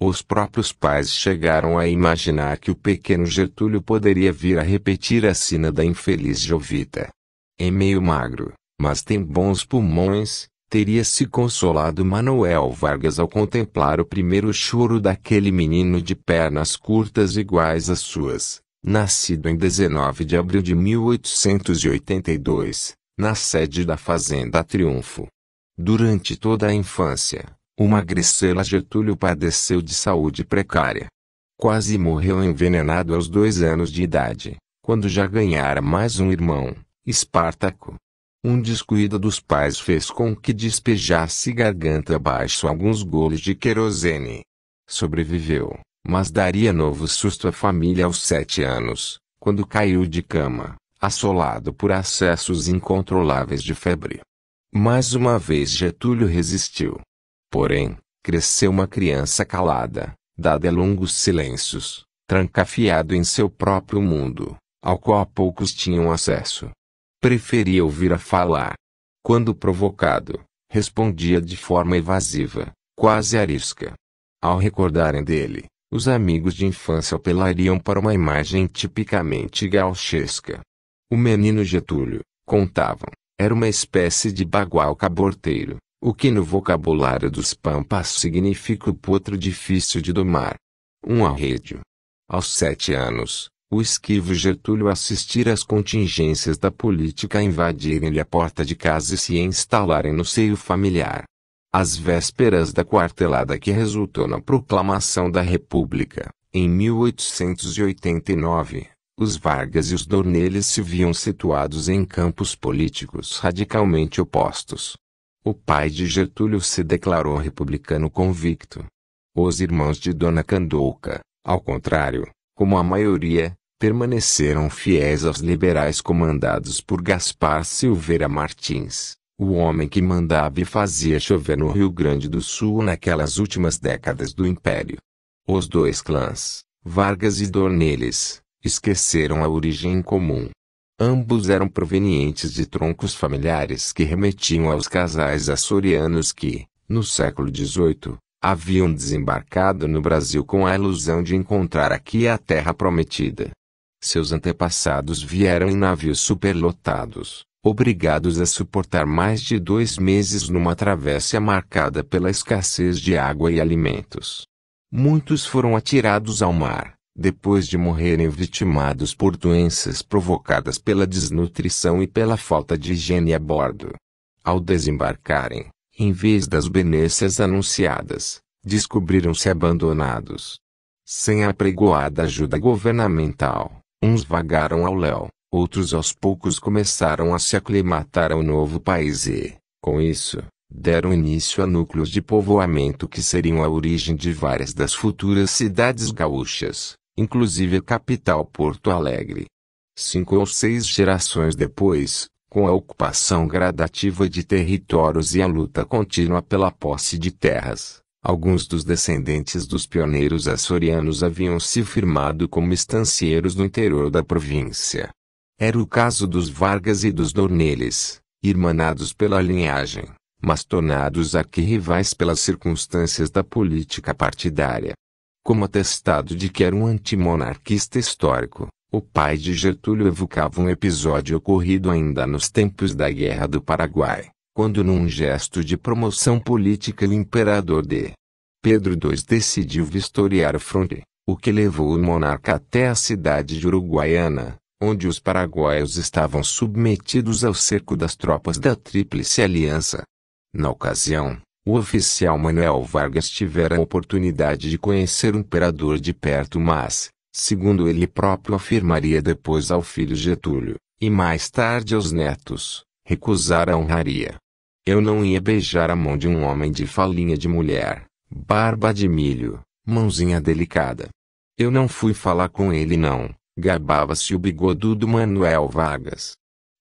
Os próprios pais chegaram a imaginar que o pequeno Gertúlio poderia vir a repetir a sina da infeliz Jovita. É meio magro, mas tem bons pulmões, teria se consolado Manuel Vargas ao contemplar o primeiro choro daquele menino de pernas curtas iguais às suas nascido em 19 de abril de 1882, na sede da Fazenda Triunfo. Durante toda a infância, o magricela Getúlio padeceu de saúde precária. Quase morreu envenenado aos dois anos de idade, quando já ganhara mais um irmão, Espartaco. Um descuido dos pais fez com que despejasse garganta abaixo alguns goles de querosene. Sobreviveu, mas daria novo susto à família aos sete anos, quando caiu de cama, assolado por acessos incontroláveis de febre. Mais uma vez Getúlio resistiu. Porém, cresceu uma criança calada, dada a longos silêncios, trancafiado em seu próprio mundo, ao qual poucos tinham acesso. Preferia ouvir a falar. Quando provocado, respondia de forma evasiva, quase arisca. Ao recordarem dele, os amigos de infância apelariam para uma imagem tipicamente gauchesca. O menino Getúlio, contavam, era uma espécie de bagual caborteiro, o que no vocabulário dos pampas significa o potro difícil de domar. Um arredio. Aos sete anos, o esquivo Getúlio assistir às contingências da política invadirem-lhe a porta de casa e se instalarem no seio familiar às vésperas da quartelada que resultou na proclamação da República, em 1889, os Vargas e os Dornelles se viam situados em campos políticos radicalmente opostos. O pai de Getúlio se declarou republicano convicto. Os irmãos de Dona Candouca, ao contrário, como a maioria, permaneceram fiéis aos liberais comandados por Gaspar Silveira Martins. O homem que mandava e fazia chover no Rio Grande do Sul naquelas últimas décadas do Império. Os dois clãs, Vargas e Dornelles, esqueceram a origem comum. Ambos eram provenientes de troncos familiares que remetiam aos casais açorianos que, no século XVIII, haviam desembarcado no Brasil com a ilusão de encontrar aqui a terra prometida. Seus antepassados vieram em navios superlotados, obrigados a suportar mais de dois meses numa travessia marcada pela escassez de água e alimentos. Muitos foram atirados ao mar, depois de morrerem vitimados por doenças provocadas pela desnutrição e pela falta de higiene a bordo. Ao desembarcarem, em vez das benesses anunciadas, descobriram-se abandonados. Sem a apregoada ajuda governamental, uns vagaram ao léu, Outros aos poucos começaram a se aclimatar ao novo país e, com isso, deram início a núcleos de povoamento que seriam a origem de várias das futuras cidades gaúchas, inclusive a capital Porto Alegre. Cinco ou seis gerações depois, com a ocupação gradativa de territórios e a luta contínua pela posse de terras, alguns dos descendentes dos pioneiros açorianos haviam se firmado como estancieiros no interior da província. Era o caso dos Vargas e dos Dornelles, irmanados pela linhagem, mas tornados arquirrivais pelas circunstâncias da política partidária. Como atestado de que era um antimonarquista histórico, o pai de Getúlio evocava um episódio ocorrido ainda nos tempos da Guerra do Paraguai, quando num gesto de promoção política o imperador D. Pedro II decidiu vistoriar o fronte, o que levou o monarca até a cidade de Uruguaiana, onde os paraguaios estavam submetidos ao cerco das tropas da Tríplice Aliança. Na ocasião, o oficial Manuel Vargas tivera a oportunidade de conhecer o imperador de perto, mas, segundo ele próprio afirmaria depois ao filho Getúlio, e mais tarde aos netos, recusara a honraria. Eu não ia beijar a mão de um homem de falinha de mulher, barba de milho, mãozinha delicada. Eu não fui falar com ele não. Gabava-se o bigodudo Manuel Vargas.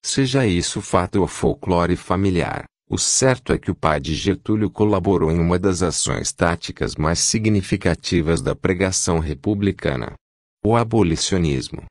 Seja isso fato ou folclore familiar, o certo é que o pai de Getúlio colaborou em uma das ações táticas mais significativas da pregação republicana: o abolicionismo.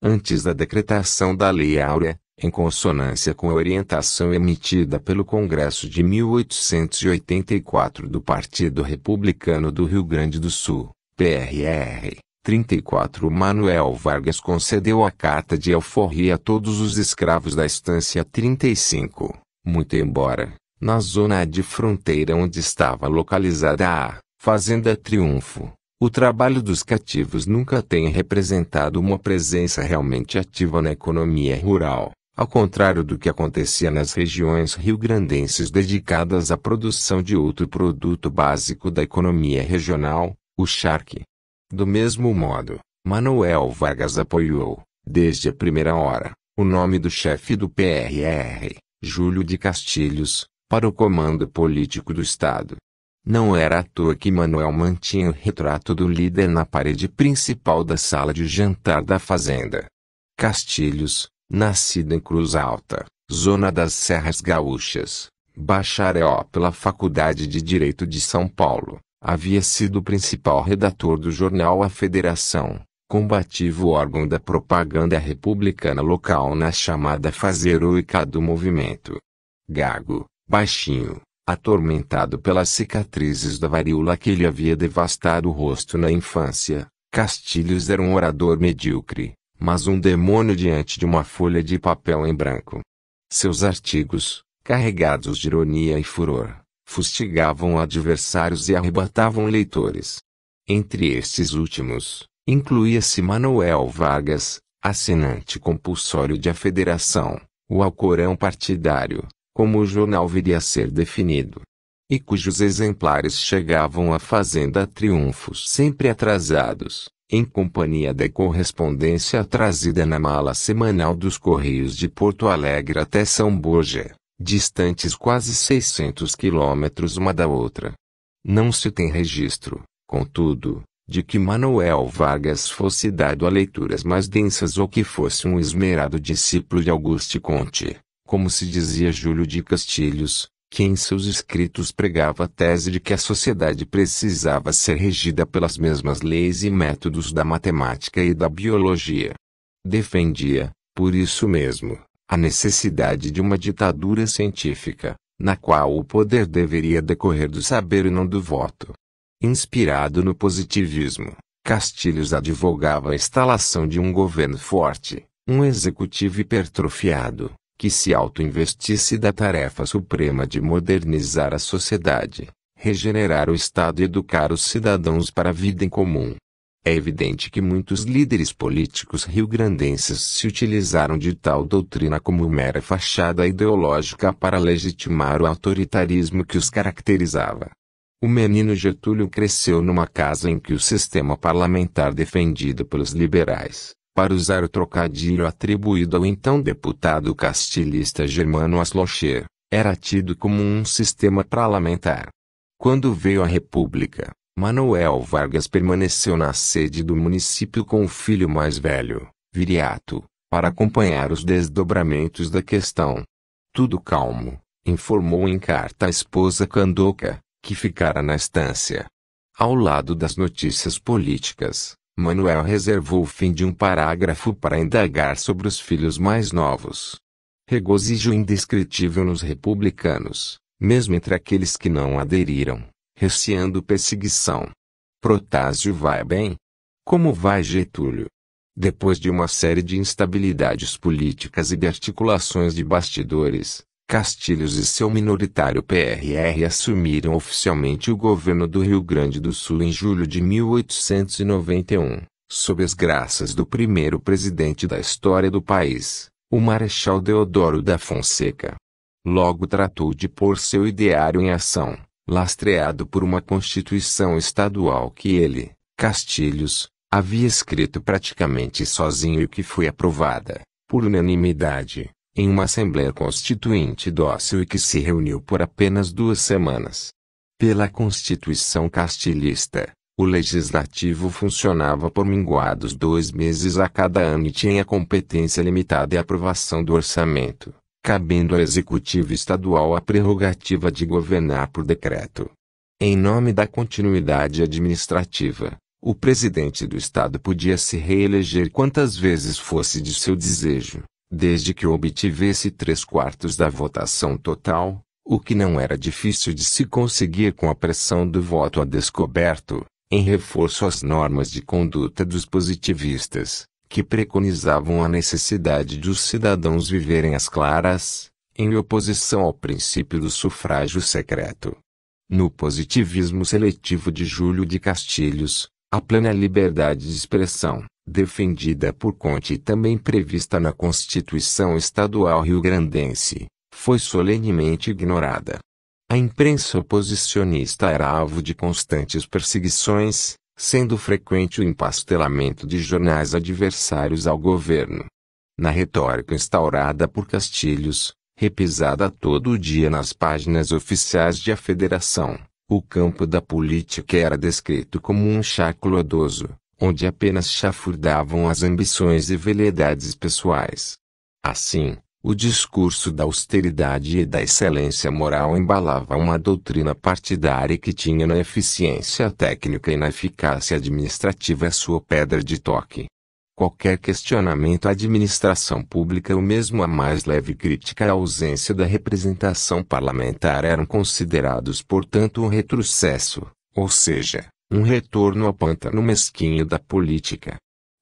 Antes da decretação da Lei Áurea, em consonância com a orientação emitida pelo Congresso de 1884 do Partido Republicano do Rio Grande do Sul, PRR, 34 Manuel Vargas concedeu a carta de alforria a todos os escravos da estância 35, muito embora, na zona de fronteira onde estava localizada a Fazenda Triunfo, o trabalho dos cativos nunca tenha representado uma presença realmente ativa na economia rural, ao contrário do que acontecia nas regiões rio-grandenses dedicadas à produção de outro produto básico da economia regional, o charque. Do mesmo modo, Manuel Vargas apoiou, desde a primeira hora, o nome do chefe do PRR, Júlio de Castilhos, para o comando político do Estado. Não era à toa que Manuel mantinha o retrato do líder na parede principal da sala de jantar da fazenda. Castilhos, nascido em Cruz Alta, zona das Serras Gaúchas, bacharel pela Faculdade de Direito de São Paulo, havia sido o principal redator do jornal A Federação, combativo órgão da propaganda republicana local na chamada Fazeroica do movimento. Gago, baixinho, atormentado pelas cicatrizes da varíola que lhe havia devastado o rosto na infância, Castilhos era um orador medíocre, mas um demônio diante de uma folha de papel em branco. Seus artigos, carregados de ironia e furor, fustigavam adversários e arrebatavam eleitores. Entre estes últimos, incluía-se Manuel Vargas, assinante compulsório de a federação, o Alcorão partidário, como o jornal viria a ser definido, e cujos exemplares chegavam à Fazenda Triunfos sempre atrasados, em companhia da correspondência trazida na mala semanal dos Correios de Porto Alegre até São Borja distantes quase 600 quilômetros uma da outra. Não se tem registro, contudo, de que Manuel Vargas fosse dado a leituras mais densas ou que fosse um esmerado discípulo de Auguste Conte, como se dizia Júlio de Castilhos, que em seus escritos pregava a tese de que a sociedade precisava ser regida pelas mesmas leis e métodos da matemática e da biologia. Defendia, por isso mesmo, a necessidade de uma ditadura científica, na qual o poder deveria decorrer do saber e não do voto. Inspirado no positivismo, Castilhos advogava a instalação de um governo forte, um executivo hipertrofiado, que se autoinvestisse da tarefa suprema de modernizar a sociedade, regenerar o Estado e educar os cidadãos para a vida em comum. É evidente que muitos líderes políticos riograndenses se utilizaram de tal doutrina como mera fachada ideológica para legitimar o autoritarismo que os caracterizava. O menino Getúlio cresceu numa casa em que o sistema parlamentar defendido pelos liberais, para usar o trocadilho atribuído ao então deputado castilhista Germano Aslocher, era tido como um sistema parlamentar. Quando veio a República, Manuel Vargas permaneceu na sede do município com o filho mais velho, Viriato, para acompanhar os desdobramentos da questão. Tudo calmo, informou em carta a esposa Candoca, que ficara na estância. Ao lado das notícias políticas, Manuel reservou o fim de um parágrafo para indagar sobre os filhos mais novos. Regozijo indescritível nos republicanos, mesmo entre aqueles que não aderiram, receando perseguição. Protásio vai bem? Como vai Getúlio? Depois de uma série de instabilidades políticas e de articulações de bastidores, Castilhos e seu minoritário PRR assumiram oficialmente o governo do Rio Grande do Sul em julho de 1891, sob as graças do primeiro presidente da história do país, o Marechal Deodoro da Fonseca. Logo tratou de pôr seu ideário em ação, lastreado por uma constituição estadual que ele, Castilhos, havia escrito praticamente sozinho e que foi aprovada, por unanimidade, em uma Assembleia Constituinte dócil e que se reuniu por apenas duas semanas. Pela Constituição Castilhista, o Legislativo funcionava por minguados dois meses a cada ano e tinha competência limitada à aprovação do orçamento cabendo ao Executivo Estadual a prerrogativa de governar por decreto. Em nome da continuidade administrativa, o presidente do Estado podia se reeleger quantas vezes fosse de seu desejo, desde que obtivesse três quartos da votação total, o que não era difícil de se conseguir com a pressão do voto a descoberto, em reforço às normas de conduta dos positivistas que preconizavam a necessidade de os cidadãos viverem às claras, em oposição ao princípio do sufrágio secreto. No positivismo seletivo de Júlio de Castilhos, a plena liberdade de expressão, defendida por Conte e também prevista na Constituição Estadual Rio-Grandense, foi solenemente ignorada. A imprensa oposicionista era alvo de constantes perseguições, sendo frequente o empastelamento de jornais adversários ao governo. Na retórica instaurada por Castilhos, repisada todo dia nas páginas oficiais de a Federação, o campo da política era descrito como um chá clodoso, onde apenas chafurdavam as ambições e veleidades pessoais. Assim, o discurso da austeridade e da excelência moral embalava uma doutrina partidária que tinha na eficiência técnica e na eficácia administrativa a sua pedra de toque. Qualquer questionamento à administração pública ou mesmo a mais leve crítica à ausência da representação parlamentar eram considerados, portanto, um retrocesso, ou seja, um retorno ao pântano mesquinho da política.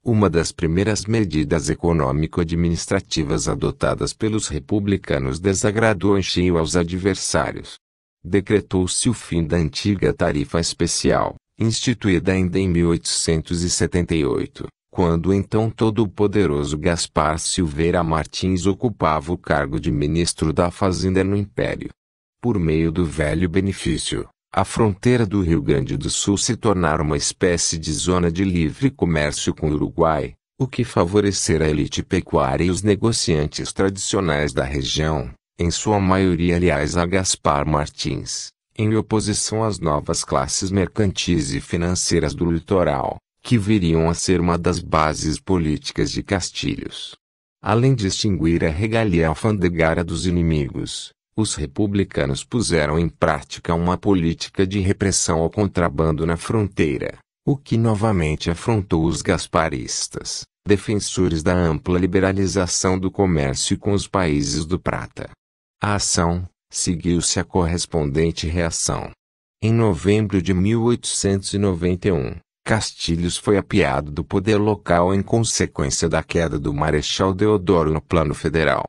Uma das primeiras medidas econômico-administrativas adotadas pelos republicanos desagradou em cheio aos adversários. Decretou-se o fim da antiga tarifa especial, instituída ainda em 1878, quando então todo o poderoso Gaspar Silveira Martins ocupava o cargo de ministro da Fazenda no Império. Por meio do velho benefício, a fronteira do Rio Grande do Sul se tornar uma espécie de zona de livre comércio com o Uruguai, o que favorecer a elite pecuária e os negociantes tradicionais da região, em sua maioria aliás a Gaspar Martins, em oposição às novas classes mercantis e financeiras do litoral, que viriam a ser uma das bases políticas de Castilhos. Além de extinguir a regalia alfandegária dos inimigos, os republicanos puseram em prática uma política de repressão ao contrabando na fronteira, o que novamente afrontou os gasparistas, defensores da ampla liberalização do comércio com os países do Prata. A ação seguiu-se a correspondente reação. Em novembro de 1891, Castilhos foi apiado do poder local em consequência da queda do Marechal Deodoro no plano federal.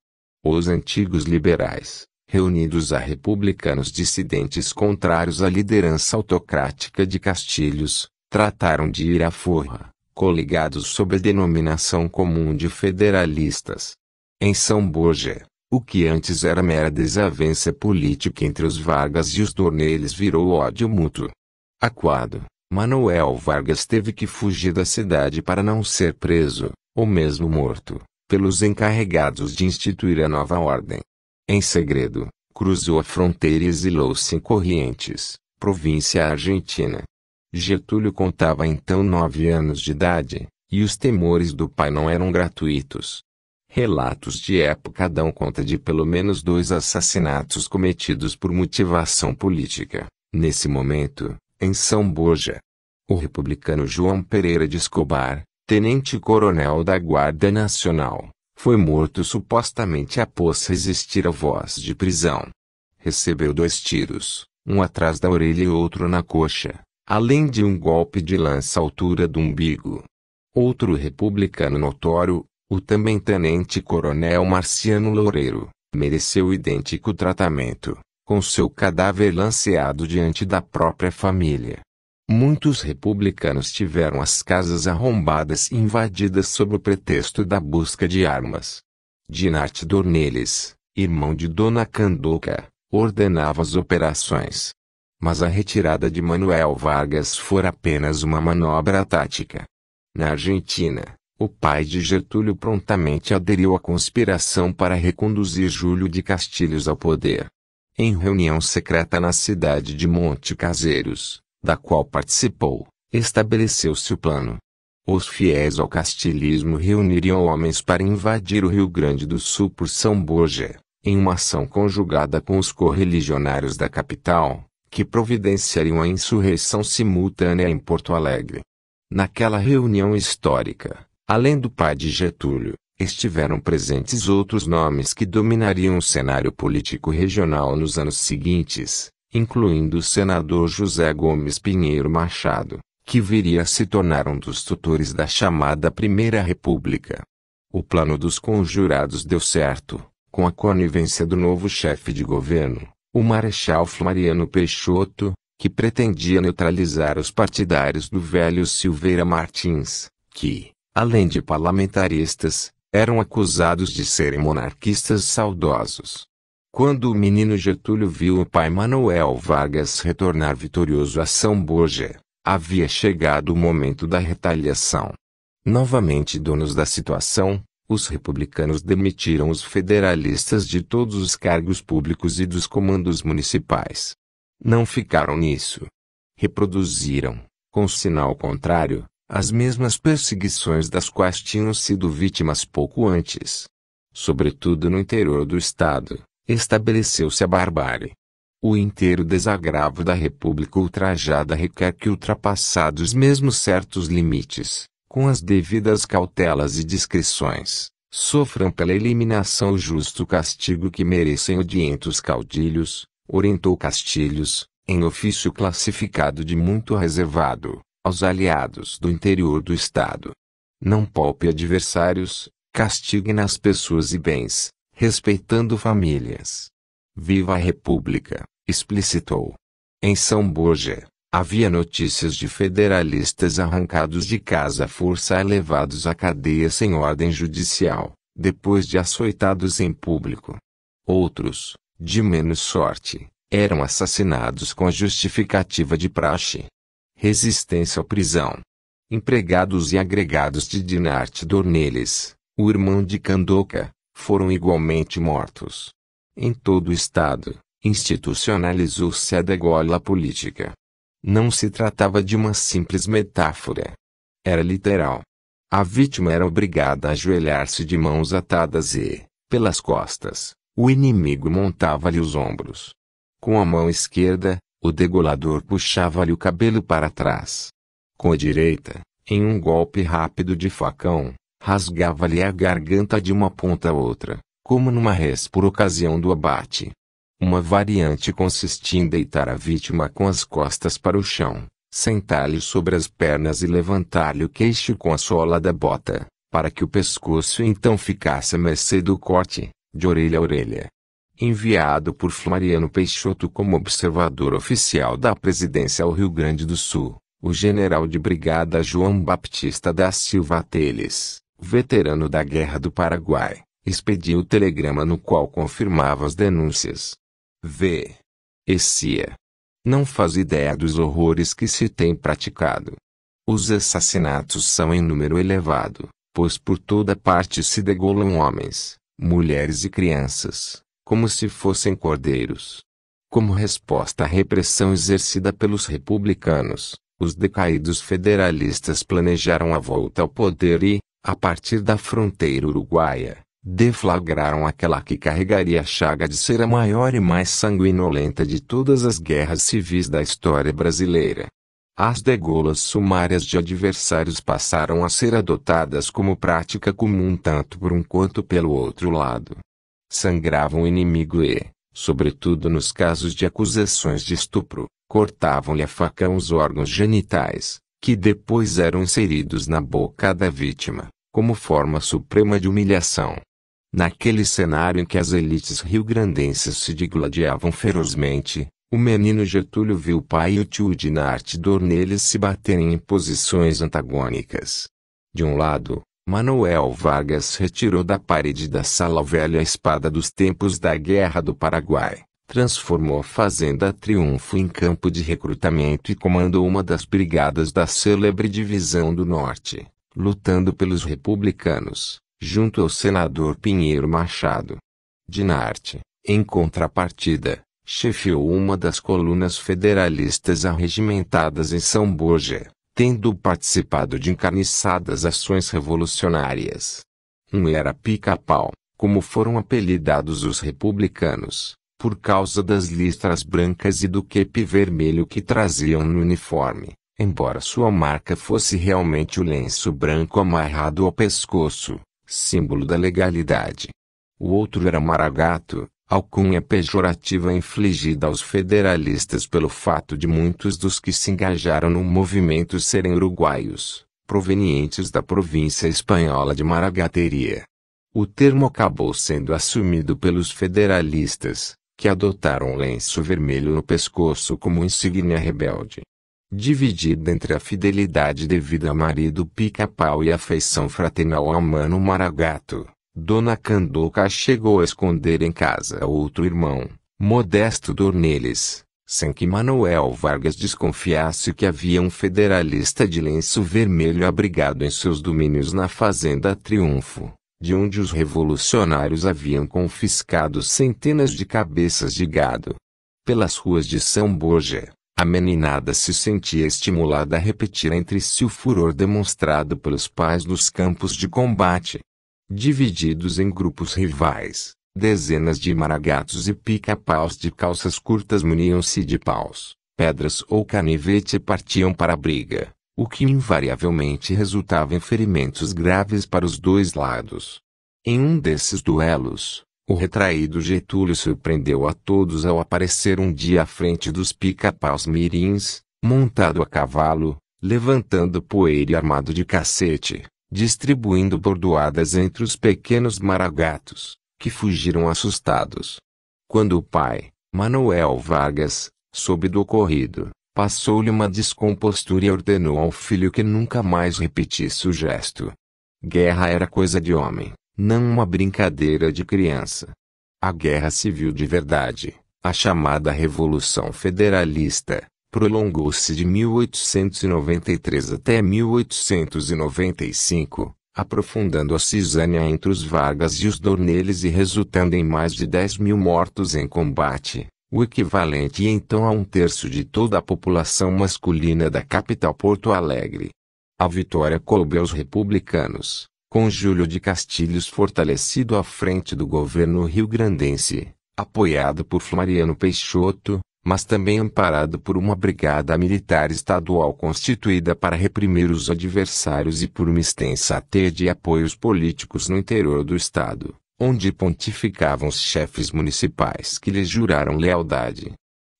Os antigos liberais, reunidos a republicanos dissidentes contrários à liderança autocrática de Castilhos, trataram de ir à forra, coligados sob a denominação comum de federalistas. Em São Borja, o que antes era mera desavença política entre os Vargas e os Dornelles virou ódio mútuo. Aquado, Manuel Vargas teve que fugir da cidade para não ser preso, ou mesmo morto, pelos encarregados de instituir a nova ordem. Em segredo, cruzou a fronteira e exilou-se em Corrientes, província argentina. Getúlio contava então nove anos de idade, e os temores do pai não eram gratuitos. Relatos de época dão conta de pelo menos dois assassinatos cometidos por motivação política, nesse momento, em São Borja. O republicano João Pereira de Escobar, tenente-coronel da Guarda Nacional, foi morto supostamente após resistir à voz de prisão. Recebeu dois tiros, um atrás da orelha e outro na coxa, além de um golpe de lança à altura do umbigo. Outro republicano notório, o também tenente-coronel Marciano Loureiro, mereceu idêntico tratamento, com seu cadáver lanceado diante da própria família. Muitos republicanos tiveram as casas arrombadas e invadidas sob o pretexto da busca de armas. Dinarte Dornelles, irmão de Dona Candoca, ordenava as operações. Mas a retirada de Manuel Vargas fora apenas uma manobra tática. Na Argentina, o pai de Getúlio prontamente aderiu à conspiração para reconduzir Júlio de Castilhos ao poder. Em reunião secreta na cidade de Monte Caseiros, da qual participou, estabeleceu-se o plano. Os fiéis ao castilismo reuniriam homens para invadir o Rio Grande do Sul por São Borja, em uma ação conjugada com os correligionários da capital, que providenciariam a insurreição simultânea em Porto Alegre. Naquela reunião histórica, além do pai de Getúlio, estiveram presentes outros nomes que dominariam o cenário político regional nos anos seguintes, incluindo o senador José Gomes Pinheiro Machado, que viria a se tornar um dos tutores da chamada Primeira República. O plano dos conjurados deu certo, com a conivência do novo chefe de governo, o Marechal Floriano Peixoto, que pretendia neutralizar os partidários do velho Silveira Martins, que, além de parlamentaristas, eram acusados de serem monarquistas saudosos. Quando o menino Getúlio viu o pai Manuel Vargas retornar vitorioso a São Borja, havia chegado o momento da retaliação. Novamente donos da situação, os republicanos demitiram os federalistas de todos os cargos públicos e dos comandos municipais. Não ficaram nisso. Reproduziram, com sinal contrário, as mesmas perseguições das quais tinham sido vítimas pouco antes. Sobretudo no interior do Estado Estabeleceu-se a barbárie. O inteiro desagravo da república ultrajada requer que ultrapassados mesmo certos limites, com as devidas cautelas e discrições, sofram pela eliminação o justo castigo que merecem odientos caudilhos, orientou Castilhos, em ofício classificado de muito reservado, aos aliados do interior do Estado. Não poupe adversários, castigue nas pessoas e bens, respeitando famílias. Viva a República, explicitou. Em São Borja, havia notícias de federalistas arrancados de casa à força e levados à cadeia sem ordem judicial, depois de açoitados em público. Outros, de menos sorte, eram assassinados com a justificativa de praxe. Resistência à prisão. Empregados e agregados de Dinarte Dornelles, o irmão de Candoca, foram igualmente mortos. Em todo o Estado, institucionalizou-se a degola política. Não se tratava de uma simples metáfora. Era literal. A vítima era obrigada a ajoelhar-se de mãos atadas e, pelas costas, o inimigo montava-lhe os ombros. Com a mão esquerda, o degolador puxava-lhe o cabelo para trás. Com a direita, em um golpe rápido de facão, Rasgava-lhe a garganta de uma ponta a outra, como numa res por ocasião do abate. Uma variante consistia em deitar a vítima com as costas para o chão, sentar-lhe sobre as pernas e levantar-lhe o queixo com a sola da bota, para que o pescoço então ficasse a mercê do corte, de orelha a orelha. Enviado por Floriano Peixoto como observador oficial da presidência ao Rio Grande do Sul, o general de brigada João Baptista da Silva Teles veterano da Guerra do Paraguai, expediu o telegrama no qual confirmava as denúncias. V. Essia. Não faz ideia dos horrores que se tem praticado. Os assassinatos são em número elevado, pois por toda parte se degolam homens, mulheres e crianças, como se fossem cordeiros. Como resposta à repressão exercida pelos republicanos, os decaídos federalistas planejaram a volta ao poder e, a partir da fronteira uruguaia, deflagraram aquela que carregaria a chaga de ser a maior e mais sanguinolenta de todas as guerras civis da história brasileira. As degolas sumárias de adversários passaram a ser adotadas como prática comum tanto por um quanto pelo outro lado. Sangravam o inimigo e, sobretudo nos casos de acusações de estupro, cortavam-lhe a facão os órgãos genitais, que depois eram inseridos na boca da vítima como forma suprema de humilhação. Naquele cenário em que as elites riograndenses se digladiavam ferozmente, o menino Getúlio viu o pai e o tio de Narte Dornelles se baterem em posições antagônicas. De um lado, Manuel Vargas retirou da parede da sala velha a espada dos tempos da Guerra do Paraguai, transformou a Fazenda Triunfo em campo de recrutamento e comandou uma das brigadas da célebre Divisão do Norte lutando pelos republicanos, junto ao senador Pinheiro Machado. Dinarte, em contrapartida, chefiou uma das colunas federalistas arregimentadas em São Borja, tendo participado de encarniçadas ações revolucionárias. Um era pica-pau, como foram apelidados os republicanos, por causa das listras brancas e do quepe vermelho que traziam no uniforme. Embora sua marca fosse realmente o lenço branco amarrado ao pescoço, símbolo da legalidade. O outro era Maragato, alcunha pejorativa infligida aos federalistas pelo fato de muitos dos que se engajaram no movimento serem uruguaios, provenientes da província espanhola de Maragateria. O termo acabou sendo assumido pelos federalistas, que adotaram o lenço vermelho no pescoço como insígnia rebelde dividida entre a fidelidade devida a marido pica-pau e a afeição fraternal ao mano maragato, Dona Candoca chegou a esconder em casa outro irmão, Modesto Dornelles, sem que Manuel Vargas desconfiasse que havia um federalista de lenço vermelho abrigado em seus domínios na Fazenda Triunfo, de onde os revolucionários haviam confiscado centenas de cabeças de gado. Pelas ruas de São Borja, a meninada se sentia estimulada a repetir entre si o furor demonstrado pelos pais nos campos de combate. Divididos em grupos rivais, dezenas de maragatos e pica-paus de calças curtas muniam-se de paus, pedras ou canivete e partiam para a briga, o que invariavelmente resultava em ferimentos graves para os dois lados. Em um desses duelos, o retraído Getúlio surpreendeu a todos ao aparecer um dia à frente dos pica-paus mirins, montado a cavalo, levantando poeira e armado de cacete, distribuindo bordoadas entre os pequenos maragatos, que fugiram assustados. Quando o pai, Manuel Vargas, soube do ocorrido, passou-lhe uma descompostura e ordenou ao filho que nunca mais repetisse o gesto. Guerra era coisa de homem não uma brincadeira de criança. A guerra civil de verdade, a chamada Revolução Federalista, prolongou-se de 1893 até 1895, aprofundando a cisânia entre os Vargas e os Dornelles e resultando em mais de 10 mil mortos em combate, o equivalente então a um terço de toda a população masculina da capital Porto Alegre. A vitória coube aos republicanos, com Júlio de Castilhos fortalecido à frente do governo rio-grandense, apoiado por Flamariano Peixoto, mas também amparado por uma brigada militar estadual constituída para reprimir os adversários e por uma extensa teia de apoios políticos no interior do estado, onde pontificavam os chefes municipais que lhe juraram lealdade.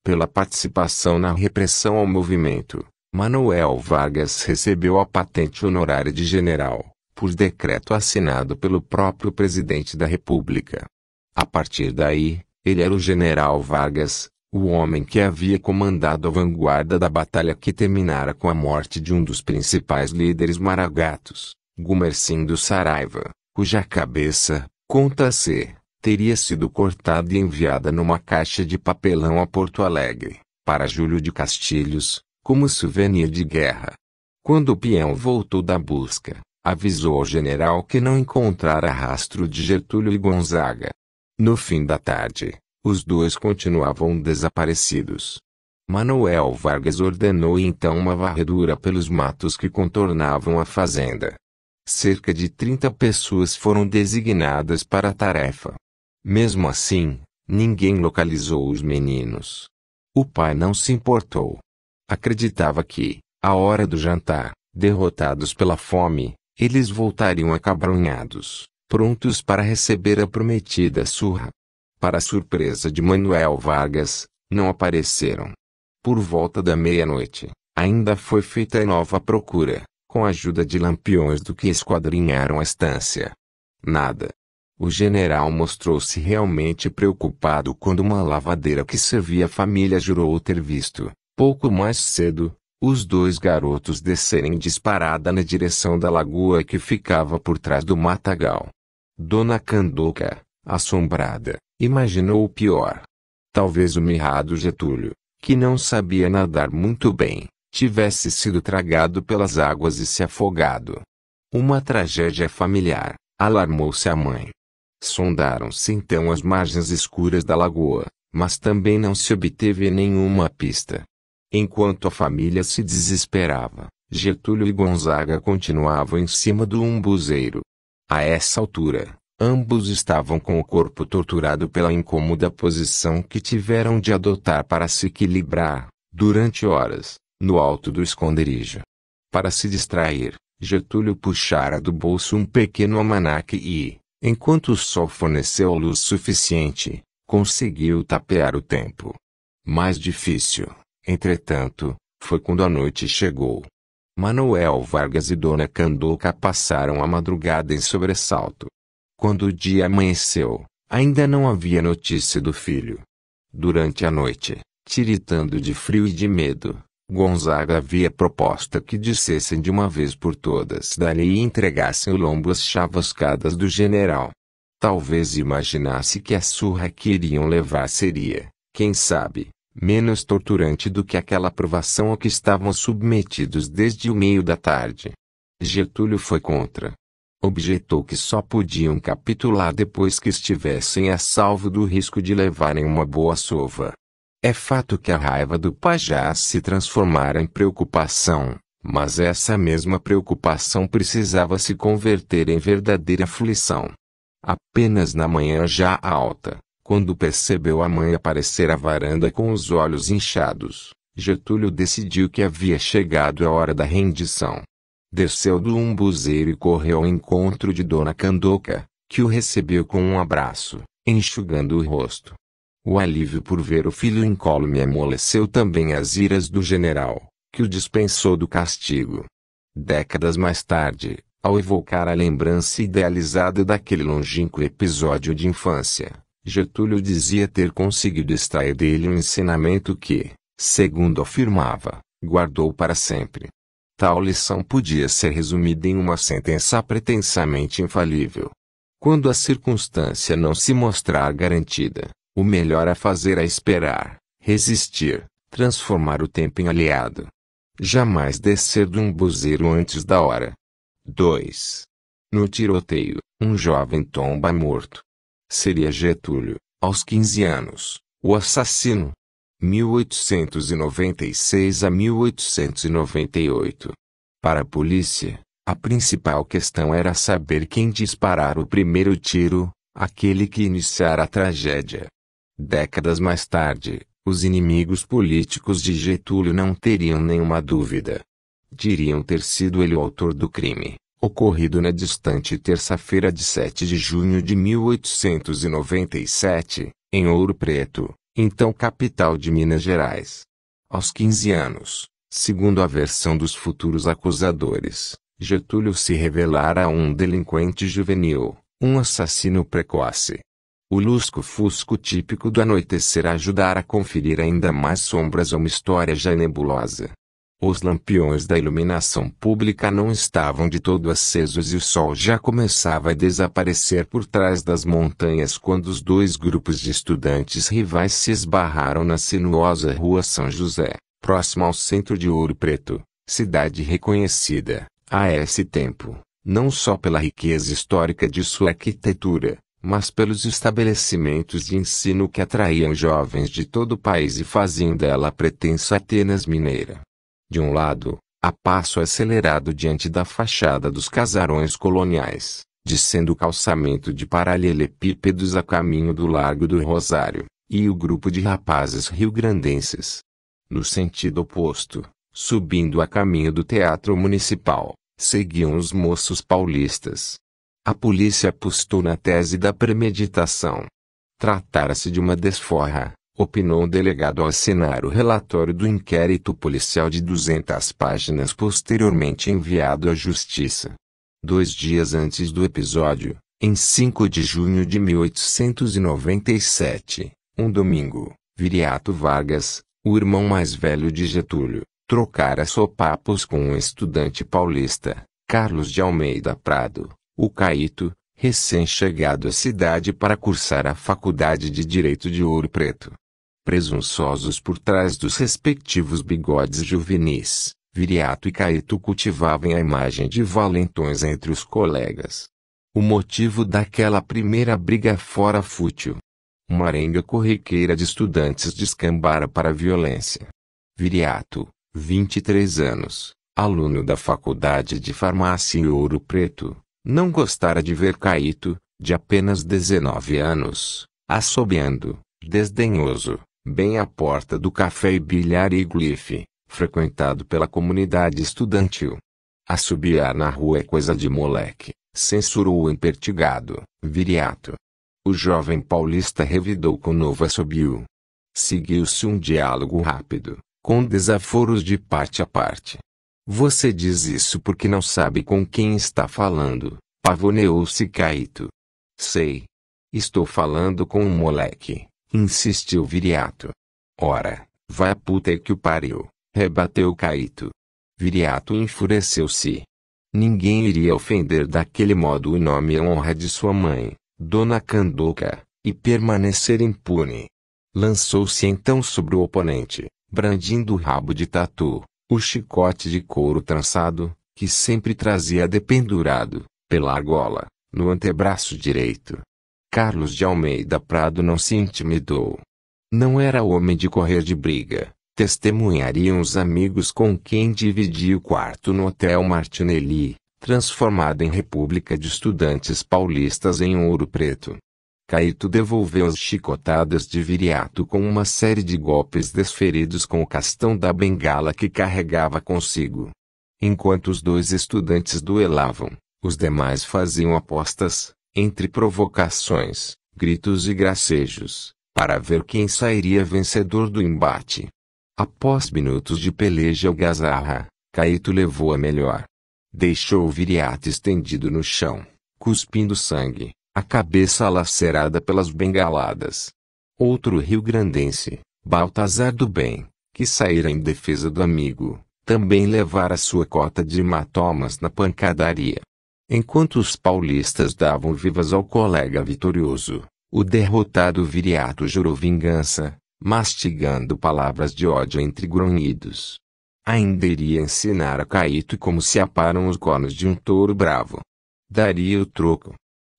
Pela participação na repressão ao movimento, Manuel Vargas recebeu a patente honorária de general por decreto assinado pelo próprio presidente da República. A partir daí, ele era o general Vargas, o homem que havia comandado a vanguarda da batalha que terminara com a morte de um dos principais líderes maragatos, Gumercindo Saraiva, cuja cabeça, conta-se, teria sido cortada e enviada numa caixa de papelão a Porto Alegre, para Júlio de Castilhos, como souvenir de guerra. Quando o peão voltou da busca, avisou ao general que não encontrara rastro de Getúlio e Gonzaga. No fim da tarde, os dois continuavam desaparecidos. Manuel Vargas ordenou então uma varredura pelos matos que contornavam a fazenda. Cerca de 30 pessoas foram designadas para a tarefa. Mesmo assim, ninguém localizou os meninos. O pai não se importou. Acreditava que, à hora do jantar, derrotados pela fome, eles voltariam acabrunhados, prontos para receber a prometida surra. Para surpresa de Manuel Vargas, não apareceram. Por volta da meia-noite, ainda foi feita nova procura, com a ajuda de lampiões do que esquadrinharam a estância. Nada. O general mostrou-se realmente preocupado quando uma lavadeira que servia a família jurou ter visto, pouco mais cedo, os dois garotos descerem disparada na direção da lagoa que ficava por trás do matagal. Dona Candoca, assombrada, imaginou o pior. Talvez o mirrado Getúlio, que não sabia nadar muito bem, tivesse sido tragado pelas águas e se afogado. Uma tragédia familiar, alarmou-se a mãe. Sondaram-se então as margens escuras da lagoa, mas também não se obteve nenhuma pista. Enquanto a família se desesperava, Getúlio e Gonzaga continuavam em cima do umbuzeiro. A essa altura, ambos estavam com o corpo torturado pela incômoda posição que tiveram de adotar para se equilibrar, durante horas, no alto do esconderijo. Para se distrair, Getúlio puxara do bolso um pequeno almanaque e, enquanto o sol forneceu luz suficiente, conseguiu tapear o tempo. Mais difícil, Entretanto, foi quando a noite chegou. Manuel Vargas e Dona Candoca passaram a madrugada em sobressalto. Quando o dia amanheceu, ainda não havia notícia do filho. Durante a noite, tiritando de frio e de medo, Gonzaga havia proposta que dissessem de uma vez por todas dali e entregassem o lombo às chavascadas do general. Talvez imaginasse que a surra que iriam levar seria, quem sabe, menos torturante do que aquela provação a que estavam submetidos desde o meio da tarde. Getúlio foi contra. Objetou que só podiam capitular depois que estivessem a salvo do risco de levarem uma boa sova. É fato que a raiva do pajá se transformara em preocupação, mas essa mesma preocupação precisava se converter em verdadeira aflição. Apenas na manhã já alta, quando percebeu a mãe aparecer à varanda com os olhos inchados, Getúlio decidiu que havia chegado a hora da rendição. Desceu do umbuzeiro e correu ao encontro de Dona Candoca, que o recebeu com um abraço, enxugando o rosto. O alívio por ver o filho incólume amoleceu também as iras do general, que o dispensou do castigo. Décadas mais tarde, ao evocar a lembrança idealizada daquele longínquo episódio de infância, Getúlio dizia ter conseguido extrair dele um ensinamento que, segundo afirmava, guardou para sempre. Tal lição podia ser resumida em uma sentença pretensamente infalível. Quando a circunstância não se mostrar garantida, o melhor a fazer é esperar, resistir, transformar o tempo em aliado. Jamais descer de um buzeiro antes da hora. 2. No tiroteio, um jovem tomba morto. Seria Getúlio, aos 15 anos, o assassino. 1896 a 1898. Para a polícia, a principal questão era saber quem disparar o primeiro tiro, aquele que iniciara a tragédia. Décadas mais tarde, os inimigos políticos de Getúlio não teriam nenhuma dúvida. Diriam ter sido ele o autor do crime ocorrido na distante terça-feira de 7 de junho de 1897, em Ouro Preto, então capital de Minas Gerais. Aos 15 anos, segundo a versão dos futuros acusadores, Getúlio se revelara um delinquente juvenil, um assassino precoce. O lusco-fusco típico do anoitecer ajudara a conferir ainda mais sombras a uma história já nebulosa. Os lampiões da iluminação pública não estavam de todo acesos e o sol já começava a desaparecer por trás das montanhas quando os dois grupos de estudantes rivais se esbarraram na sinuosa Rua São José, próximo ao centro de Ouro Preto, cidade reconhecida, a esse tempo, não só pela riqueza histórica de sua arquitetura, mas pelos estabelecimentos de ensino que atraíam jovens de todo o país e faziam dela a pretensa Atenas mineira de um lado, a passo acelerado diante da fachada dos casarões coloniais, descendo o calçamento de paralelepípedos a caminho do Largo do Rosário, e o grupo de rapazes riograndenses. No sentido oposto, subindo a caminho do Teatro Municipal, seguiam os moços paulistas. A polícia apostou na tese da premeditação. Tratara-se de uma desforra, opinou o delegado ao assinar o relatório do inquérito policial de 200 páginas posteriormente enviado à Justiça. Dois dias antes do episódio, em 5 de junho de 1897, um domingo, Viriato Vargas, o irmão mais velho de Getúlio, trocara sopapos com um estudante paulista, Carlos de Almeida Prado, o Caíto, recém-chegado à cidade para cursar a Faculdade de Direito de Ouro Preto presunçosos por trás dos respectivos bigodes juvenis, Viriato e Caeto cultivavam a imagem de valentões entre os colegas. O motivo daquela primeira briga fora fútil. Uma arenga corriqueira de estudantes descambara para a violência. Viriato, 23 anos, aluno da Faculdade de Farmácia em Ouro Preto, não gostara de ver Caíto, de apenas 19 anos, assobiando, desdenhoso, bem à porta do café e bilhar glife, frequentado pela comunidade estudantil. Assobiar na rua é coisa de moleque, censurou o empertigado, Viriato. O jovem paulista revidou com novo assobio. Seguiu-se um diálogo rápido, com desaforos de parte a parte. Você diz isso porque não sabe com quem está falando, pavoneou-se Caíto. Sei. Estou falando com um moleque. Insistiu Viriato. Ora, vai a puta que o pariu, rebateu Caíto. Viriato enfureceu-se. Ninguém iria ofender daquele modo o nome e a honra de sua mãe, Dona Candoca, e permanecer impune. Lançou-se então sobre o oponente, brandindo o rabo de tatu, o chicote de couro trançado, que sempre trazia dependurado, pela argola, no antebraço direito. Carlos de Almeida Prado não se intimidou. Não era homem de correr de briga, testemunhariam os amigos com quem dividia o quarto no Hotel Martinelli, transformado em República de Estudantes Paulistas em Ouro Preto. Caíto devolveu as chicotadas de Viriato com uma série de golpes desferidos com o castão da bengala que carregava consigo. Enquanto os dois estudantes duelavam, os demais faziam apostas, entre provocações, gritos e gracejos, para ver quem sairia vencedor do embate. Após minutos de peleja algazarra, Caíto levou a melhor. Deixou Viriato estendido no chão, cuspindo sangue, a cabeça lacerada pelas bengaladas. Outro rio-grandense, Baltazar do Bem, que saíra em defesa do amigo, também levara sua cota de hematomas na pancadaria. Enquanto os paulistas davam vivas ao colega vitorioso, o derrotado viriato jurou vingança, mastigando palavras de ódio entre grunhidos. Ainda iria ensinar a Caíto como se aparam os cornos de um touro bravo. Daria o troco.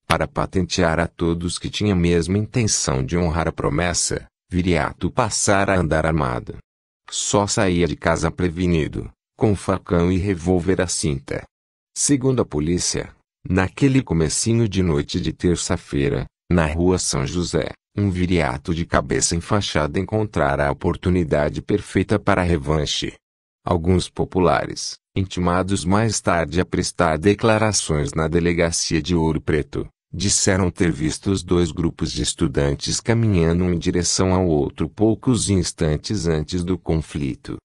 Para patentear a todos que tinha a mesma intenção de honrar a promessa, Viriato passara a andar armado. Só saía de casa prevenido, com facão e revólver à cinta. Segundo a polícia, naquele comecinho de noite de terça-feira, na rua São José, um viriato de cabeça enfaixada encontrara a oportunidade perfeita para a revanche. Alguns populares, intimados mais tarde a prestar declarações na delegacia de Ouro Preto, disseram ter visto os dois grupos de estudantes caminhando um em direção ao outro poucos instantes antes do conflito.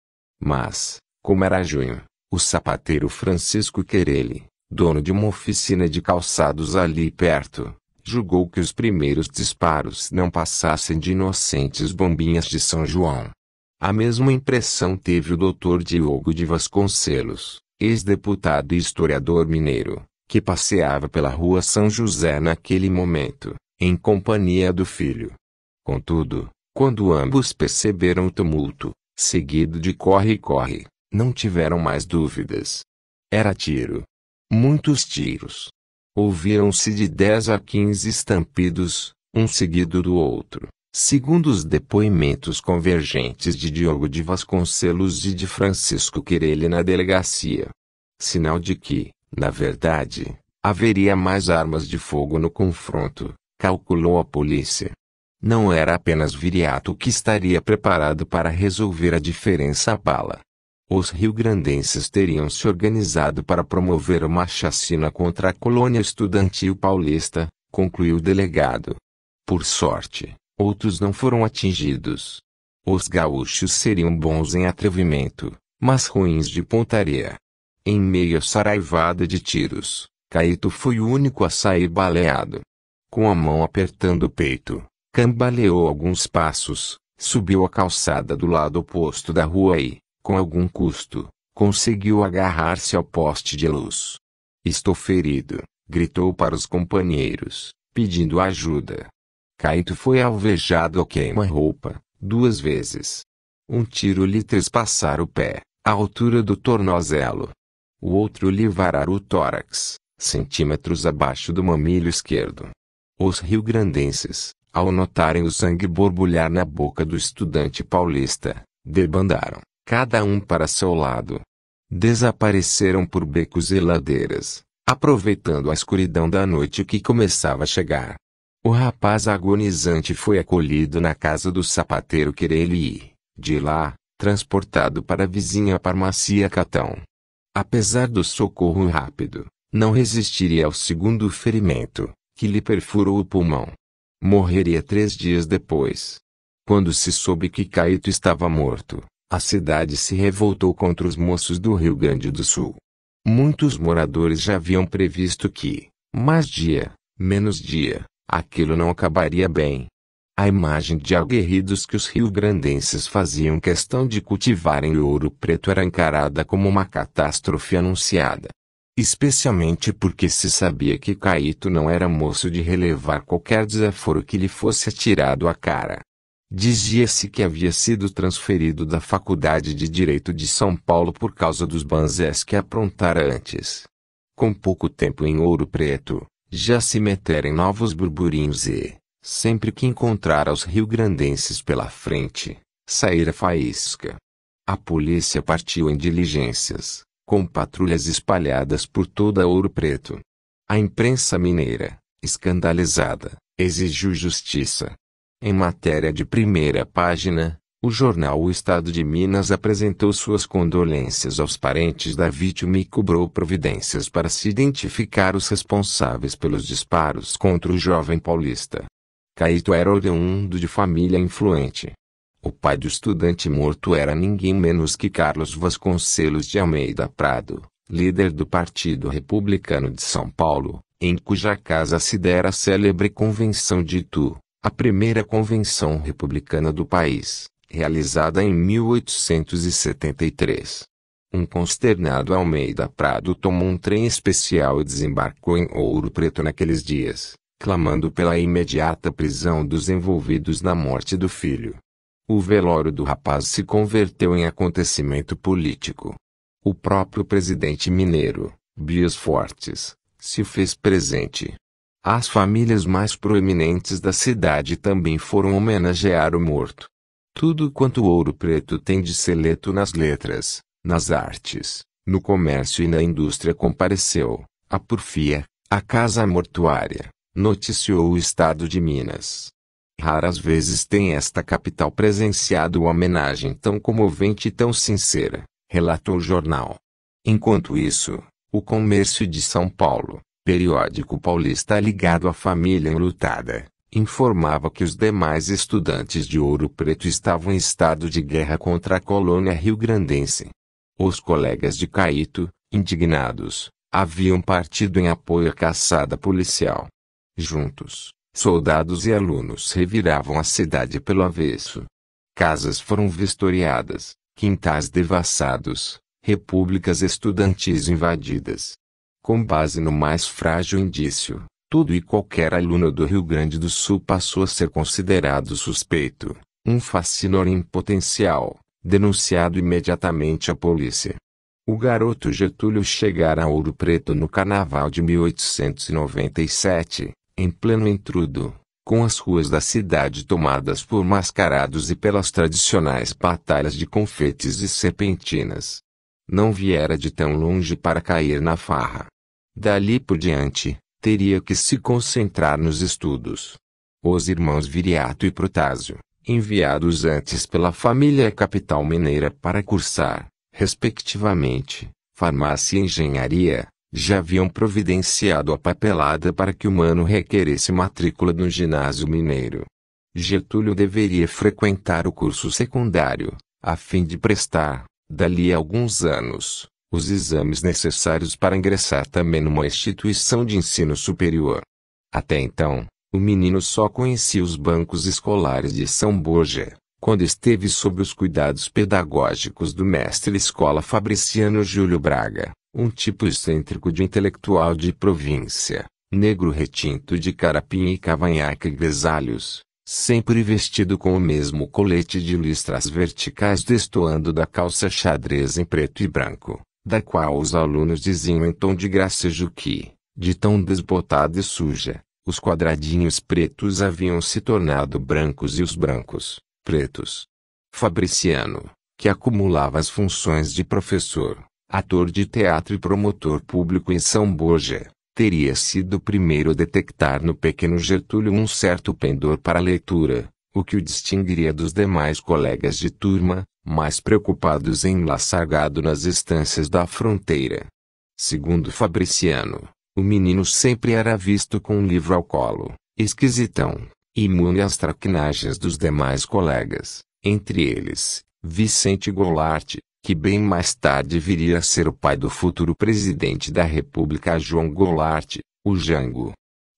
Mas, como era junho, o sapateiro Francisco Querele, dono de uma oficina de calçados ali perto, julgou que os primeiros disparos não passassem de inocentes bombinhas de São João. A mesma impressão teve o doutor Diogo de Vasconcelos, ex-deputado e historiador mineiro, que passeava pela rua São José naquele momento, em companhia do filho. Contudo, quando ambos perceberam o tumulto, seguido de corre-corre, não tiveram mais dúvidas. Era tiro. Muitos tiros. Ouviram-se de 10 a 15 estampidos, um seguido do outro, segundo os depoimentos convergentes de Diogo de Vasconcelos e de Francisco Quirelli na delegacia. Sinal de que, na verdade, haveria mais armas de fogo no confronto, calculou a polícia. Não era apenas Viriato que estaria preparado para resolver a diferença a bala os riograndenses teriam se organizado para promover uma chacina contra a colônia estudantil paulista, concluiu o delegado. Por sorte, outros não foram atingidos. Os gaúchos seriam bons em atrevimento, mas ruins de pontaria. Em meio à saraivada de tiros, Caíto foi o único a sair baleado. Com a mão apertando o peito, cambaleou alguns passos, subiu a calçada do lado oposto da rua e, com algum custo, conseguiu agarrar-se ao poste de luz. Estou ferido, gritou para os companheiros, pedindo ajuda. Caíto foi alvejado ao queima-roupa, duas vezes. Um tiro lhe trespassara o pé, à altura do tornozelo. O outro lhe varara o tórax, centímetros abaixo do mamilo esquerdo. Os riograndenses, ao notarem o sangue borbulhar na boca do estudante paulista, debandaram cada um para seu lado. Desapareceram por becos e ladeiras, aproveitando a escuridão da noite que começava a chegar. O rapaz agonizante foi acolhido na casa do sapateiro Quereli e, de lá, transportado para a vizinha farmacia Catão. Apesar do socorro rápido, não resistiria ao segundo ferimento, que lhe perfurou o pulmão. Morreria três dias depois. Quando se soube que Caíto estava morto, a cidade se revoltou contra os moços do Rio Grande do Sul. Muitos moradores já haviam previsto que, mais dia, menos dia, aquilo não acabaria bem. A imagem de aguerridos que os rio-grandenses faziam questão de cultivarem o ouro preto era encarada como uma catástrofe anunciada. Especialmente porque se sabia que Caíto não era moço de relevar qualquer desaforo que lhe fosse atirado à cara. Dizia-se que havia sido transferido da Faculdade de Direito de São Paulo por causa dos banzés que aprontara antes. Com pouco tempo em Ouro Preto, já se meterem novos burburinhos e, sempre que encontrara os Rio-Grandenses pela frente, saíra faísca. A polícia partiu em diligências, com patrulhas espalhadas por toda Ouro Preto. A imprensa mineira, escandalizada, exigiu justiça. Em matéria de primeira página, o jornal O Estado de Minas apresentou suas condolências aos parentes da vítima e cobrou providências para se identificar os responsáveis pelos disparos contra o jovem paulista. Caíto era oriundo de família influente. O pai do estudante morto era ninguém menos que Carlos Vasconcelos de Almeida Prado, líder do Partido Republicano de São Paulo, em cuja casa se dera a célebre Convenção de Itu a primeira convenção republicana do país, realizada em 1873. Um consternado Almeida Prado tomou um trem especial e desembarcou em Ouro Preto naqueles dias, clamando pela imediata prisão dos envolvidos na morte do filho. O velório do rapaz se converteu em acontecimento político. O próprio presidente mineiro, Bias Fortes, se fez presente. As famílias mais proeminentes da cidade também foram homenagear o morto. Tudo quanto ouro preto tem de seleto nas letras, nas artes, no comércio e na indústria compareceu. A porfia, a casa mortuária, noticiou o estado de Minas. Raras vezes tem esta capital presenciado homenagem tão comovente e tão sincera, relatou o jornal. Enquanto isso, o comércio de São Paulo, periódico paulista ligado à família enlutada, informava que os demais estudantes de Ouro Preto estavam em estado de guerra contra a colônia rio-grandense. Os colegas de Caíto, indignados, haviam partido em apoio à caçada policial. Juntos, soldados e alunos reviravam a cidade pelo avesso. Casas foram vistoriadas, quintais devassados, repúblicas estudantis invadidas, com base no mais frágil indício, todo e qualquer aluno do Rio Grande do Sul passou a ser considerado suspeito, um fascinor em potencial, denunciado imediatamente à polícia. O garoto Getúlio chegara a Ouro Preto no carnaval de 1897, em pleno intrudo, com as ruas da cidade tomadas por mascarados e pelas tradicionais batalhas de confetes e serpentinas não viera de tão longe para cair na farra. Dali por diante, teria que se concentrar nos estudos. Os irmãos Viriato e Protásio, enviados antes pela família capital mineira para cursar, respectivamente, farmácia e engenharia, já haviam providenciado a papelada para que o mano requeresse matrícula no ginásio mineiro. Getúlio deveria frequentar o curso secundário, a fim de prestar, Dali a alguns anos, os exames necessários para ingressar também numa instituição de ensino superior. Até então, o menino só conhecia os bancos escolares de São Borja, quando esteve sob os cuidados pedagógicos do mestre escola Fabriciano Júlio Braga, um tipo excêntrico de intelectual de província, negro retinto de carapinha e cavanhaque grisalhos, sempre vestido com o mesmo colete de listras verticais destoando da calça xadrez em preto e branco, da qual os alunos diziam em tom de gracejo que, de tão desbotada e suja, os quadradinhos pretos haviam se tornado brancos e os brancos, pretos. Fabriciano, que acumulava as funções de professor, ator de teatro e promotor público em São Borja, teria sido o primeiro a detectar no pequeno Gertúlio um certo pendor para a leitura, o que o distinguiria dos demais colegas de turma, mais preocupados em laçar gado nas estâncias da fronteira. Segundo Fabriciano, o menino sempre era visto com um livro ao colo, esquisitão, imune às traquinagens dos demais colegas, entre eles, Vicente Goulart, que bem mais tarde viria a ser o pai do futuro presidente da República João Goulart, o Jango.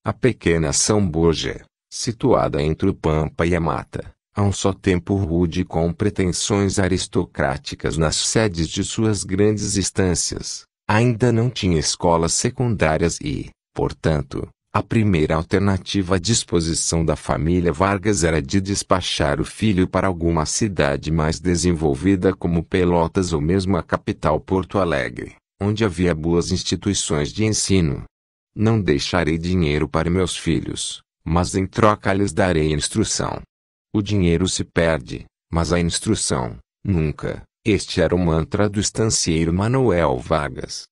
A pequena São Borja, situada entre o Pampa e a Mata, há um só tempo rude com pretensões aristocráticas nas sedes de suas grandes estâncias, ainda não tinha escolas secundárias e, portanto, a primeira alternativa à disposição da família Vargas era de despachar o filho para alguma cidade mais desenvolvida como Pelotas ou mesmo a capital Porto Alegre, onde havia boas instituições de ensino. Não deixarei dinheiro para meus filhos, mas em troca lhes darei instrução. O dinheiro se perde, mas a instrução, nunca. Este era o mantra do estancieiro Manuel Vargas.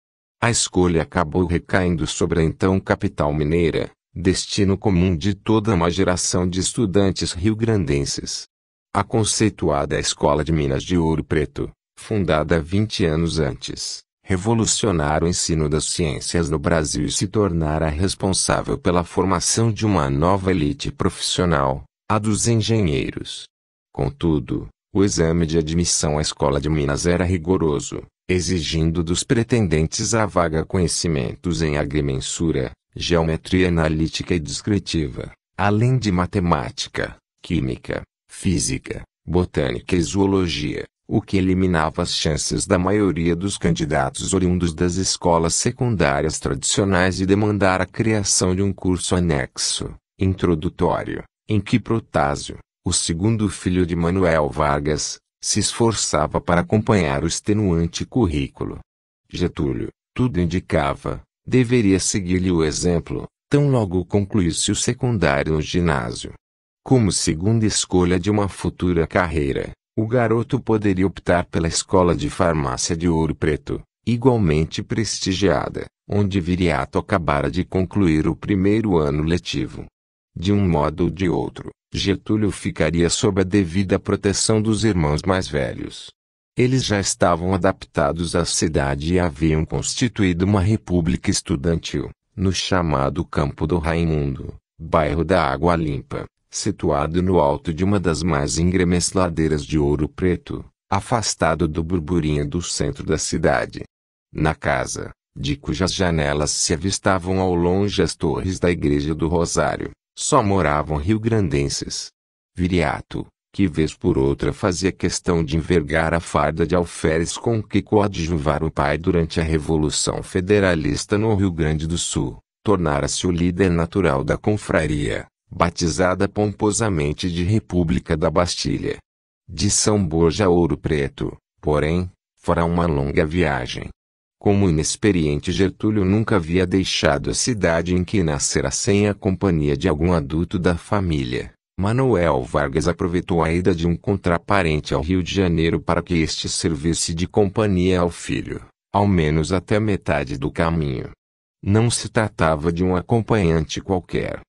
A escolha acabou recaindo sobre a então capital mineira, destino comum de toda uma geração de estudantes riograndenses. A conceituada Escola de Minas de Ouro Preto, fundada 20 anos antes, revolucionara o ensino das ciências no Brasil e se tornara responsável pela formação de uma nova elite profissional, a dos engenheiros. Contudo, o exame de admissão à Escola de Minas era rigoroso exigindo dos pretendentes à vaga conhecimentos em agrimensura, geometria analítica e descritiva, além de matemática, química, física, botânica e zoologia, o que eliminava as chances da maioria dos candidatos oriundos das escolas secundárias tradicionais e demandar a criação de um curso anexo, introdutório, em que Protásio, o segundo filho de Manuel Vargas, se esforçava para acompanhar o extenuante currículo. Getúlio, tudo indicava, deveria seguir-lhe o exemplo, tão logo concluísse o secundário no ginásio. Como segunda escolha de uma futura carreira, o garoto poderia optar pela escola de farmácia de Ouro Preto, igualmente prestigiada, onde Viriato acabara de concluir o primeiro ano letivo. De um modo ou de outro, Getúlio ficaria sob a devida proteção dos irmãos mais velhos. Eles já estavam adaptados à cidade e haviam constituído uma república estudantil, no chamado Campo do Raimundo, bairro da Água Limpa, situado no alto de uma das mais íngremes ladeiras de Ouro Preto, afastado do burburinho do centro da cidade. Na casa, de cujas janelas se avistavam ao longe as torres da Igreja do Rosário, só moravam riograndenses. Viriato, que vez por outra fazia questão de envergar a farda de alferes com que coadjuvar o pai durante a Revolução Federalista no Rio Grande do Sul, tornara-se o líder natural da confraria, batizada pomposamente de República da Bastilha. De São Borja a Ouro Preto, porém, fora uma longa viagem, como inexperiente Getúlio nunca havia deixado a cidade em que nascera sem a companhia de algum adulto da família, Manoel Vargas aproveitou a ida de um contraparente ao Rio de Janeiro para que este servisse de companhia ao filho, ao menos até metade do caminho. Não se tratava de um acompanhante qualquer.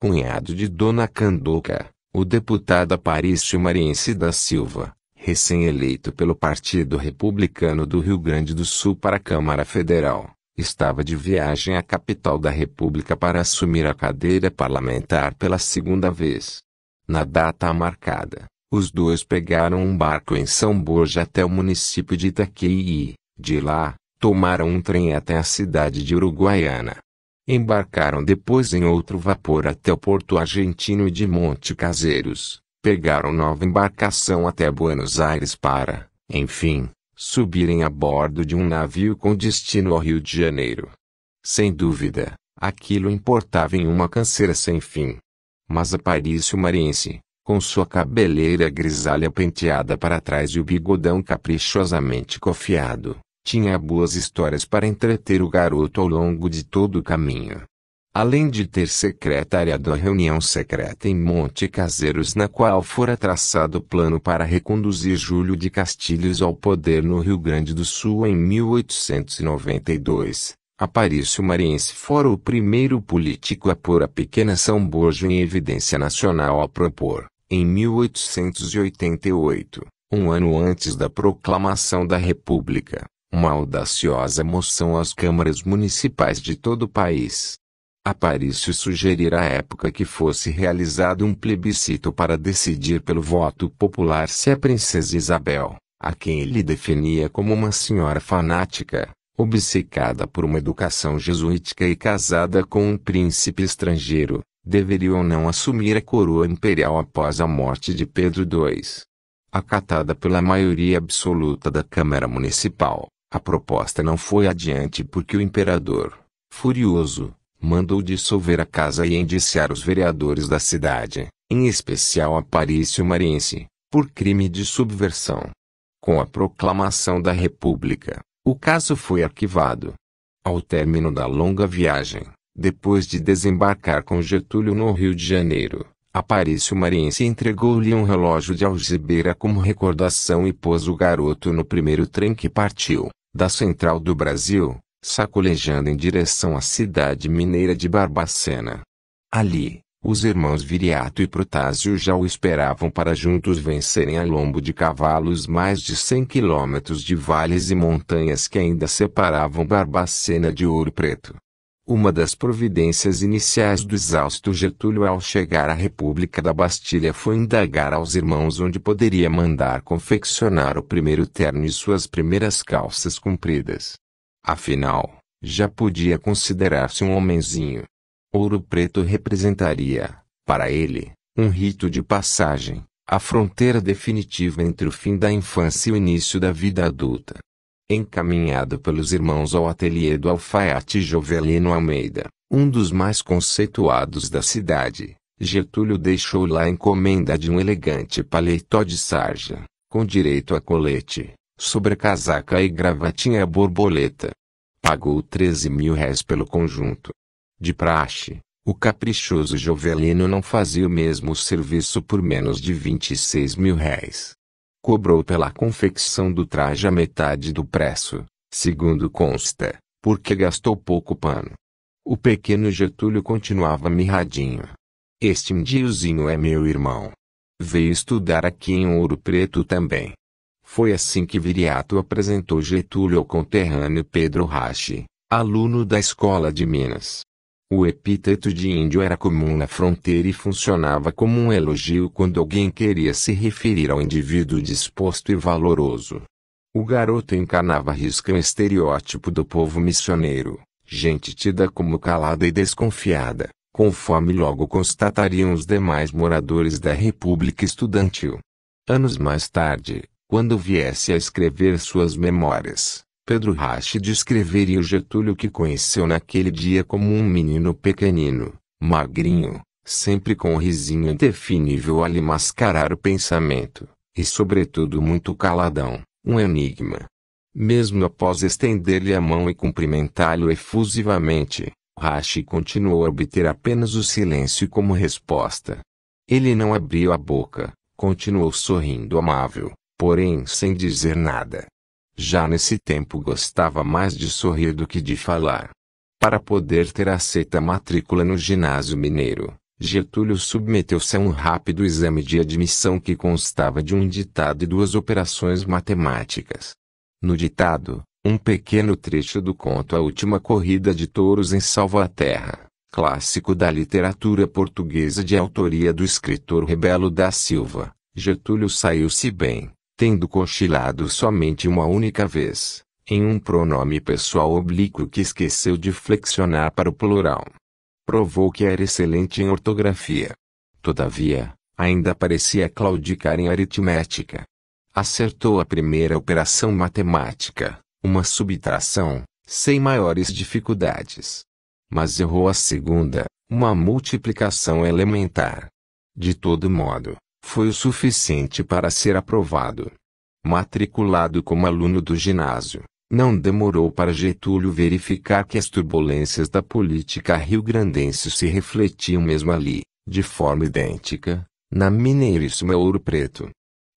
Cunhado de Dona Candoca, o deputado aparício Mariense da Silva, recém-eleito pelo Partido Republicano do Rio Grande do Sul para a Câmara Federal, estava de viagem à capital da República para assumir a cadeira parlamentar pela segunda vez. Na data marcada, os dois pegaram um barco em São Borja até o município de Itaqui e, de lá, tomaram um trem até a cidade de Uruguaiana. Embarcaram depois em outro vapor até o porto argentino de Monte Caseiros, pegaram nova embarcação até Buenos Aires para, enfim, subirem a bordo de um navio com destino ao Rio de Janeiro. Sem dúvida, aquilo importava em uma canseira sem fim. Mas Aparício Mariense, com sua cabeleira grisalha penteada para trás e o bigodão caprichosamente cofiado, tinha boas histórias para entreter o garoto ao longo de todo o caminho além de ter secretariado a reunião secreta em Monte Caseiros na qual fora traçado o plano para reconduzir Júlio de Castilhos ao poder no Rio Grande do Sul em 1892. Aparício Mariense fora o primeiro político a pôr a pequena São Borja em evidência nacional ao propor, em 1888, um ano antes da proclamação da República, uma audaciosa moção às câmaras municipais de todo o país Aparício sugerir à época que fosse realizado um plebiscito para decidir pelo voto popular se a princesa Isabel, a quem ele definia como uma senhora fanática, obcecada por uma educação jesuítica e casada com um príncipe estrangeiro, deveria ou não assumir a coroa imperial após a morte de Pedro II. Acatada pela maioria absoluta da Câmara Municipal, a proposta não foi adiante porque o imperador, furioso, mandou dissolver a casa e indiciar os vereadores da cidade, em especial Aparício Mariense, por crime de subversão. Com a proclamação da República, o caso foi arquivado. Ao término da longa viagem, depois de desembarcar com Getúlio no Rio de Janeiro, Aparício Mariense entregou-lhe um relógio de algibeira como recordação e pôs o garoto no primeiro trem que partiu, da Central do Brasil, sacolejando em direção à cidade mineira de Barbacena. Ali, os irmãos Viriato e Protásio já o esperavam para juntos vencerem a lombo de cavalos mais de cem quilômetros de vales e montanhas que ainda separavam Barbacena de Ouro Preto. Uma das providências iniciais do exausto Getúlio ao chegar à República da Bastilha foi indagar aos irmãos onde poderia mandar confeccionar o primeiro terno e suas primeiras calças compridas. Afinal, já podia considerar-se um homenzinho. Ouro preto representaria, para ele, um rito de passagem, a fronteira definitiva entre o fim da infância e o início da vida adulta. Encaminhado pelos irmãos ao ateliê do alfaiate Jovelino Almeida, um dos mais conceituados da cidade, Getúlio deixou lá a encomenda de um elegante paletó de sarja, com direito a colete, sobrecasaca e gravatinha borboleta. Pagou 13 mil réis pelo conjunto. De praxe, o caprichoso Jovelino não fazia o mesmo serviço por menos de 26 mil réis. Cobrou pela confecção do traje a metade do preço, segundo consta, porque gastou pouco pano. O pequeno Getúlio continuava mirradinho. Este indiozinho é meu irmão. Veio estudar aqui em Ouro Preto também. Foi assim que Viriato apresentou Getúlio ao conterrâneo Pedro Rache, aluno da Escola de Minas. O epíteto de índio era comum na fronteira e funcionava como um elogio quando alguém queria se referir ao indivíduo disposto e valoroso. O garoto encarnava risca um estereótipo do povo missioneiro, gente tida como calada e desconfiada, conforme logo constatariam os demais moradores da República Estudantil. Anos mais tarde, quando viesse a escrever suas memórias, Pedro Rache descreveria o Getúlio que conheceu naquele dia como um menino pequenino, magrinho, sempre com um risinho indefinível a lhe mascarar o pensamento, e sobretudo muito caladão, um enigma. Mesmo após estender-lhe a mão e cumprimentá-lo efusivamente, Rache continuou a obter apenas o silêncio como resposta. Ele não abriu a boca, continuou sorrindo amável, porém sem dizer nada. Já nesse tempo gostava mais de sorrir do que de falar. Para poder ter aceita a matrícula no ginásio mineiro, Getúlio submeteu-se a um rápido exame de admissão que constava de um ditado e duas operações matemáticas. No ditado, um pequeno trecho do conto A Última Corrida de Touros em Salvaterra, clássico da literatura portuguesa de autoria do escritor Rebelo da Silva, Getúlio saiu-se bem tendo cochilado somente uma única vez, em um pronome pessoal oblíquo que esqueceu de flexionar para o plural. Provou que era excelente em ortografia. Todavia, ainda parecia claudicar em aritmética. Acertou a primeira operação matemática, uma subtração, sem maiores dificuldades. Mas errou a segunda, uma multiplicação elementar. De todo modo, foi o suficiente para ser aprovado. Matriculado como aluno do ginásio, não demorou para Getúlio verificar que as turbulências da política rio-grandense se refletiam mesmo ali, de forma idêntica, na mineiríssima Ouro Preto.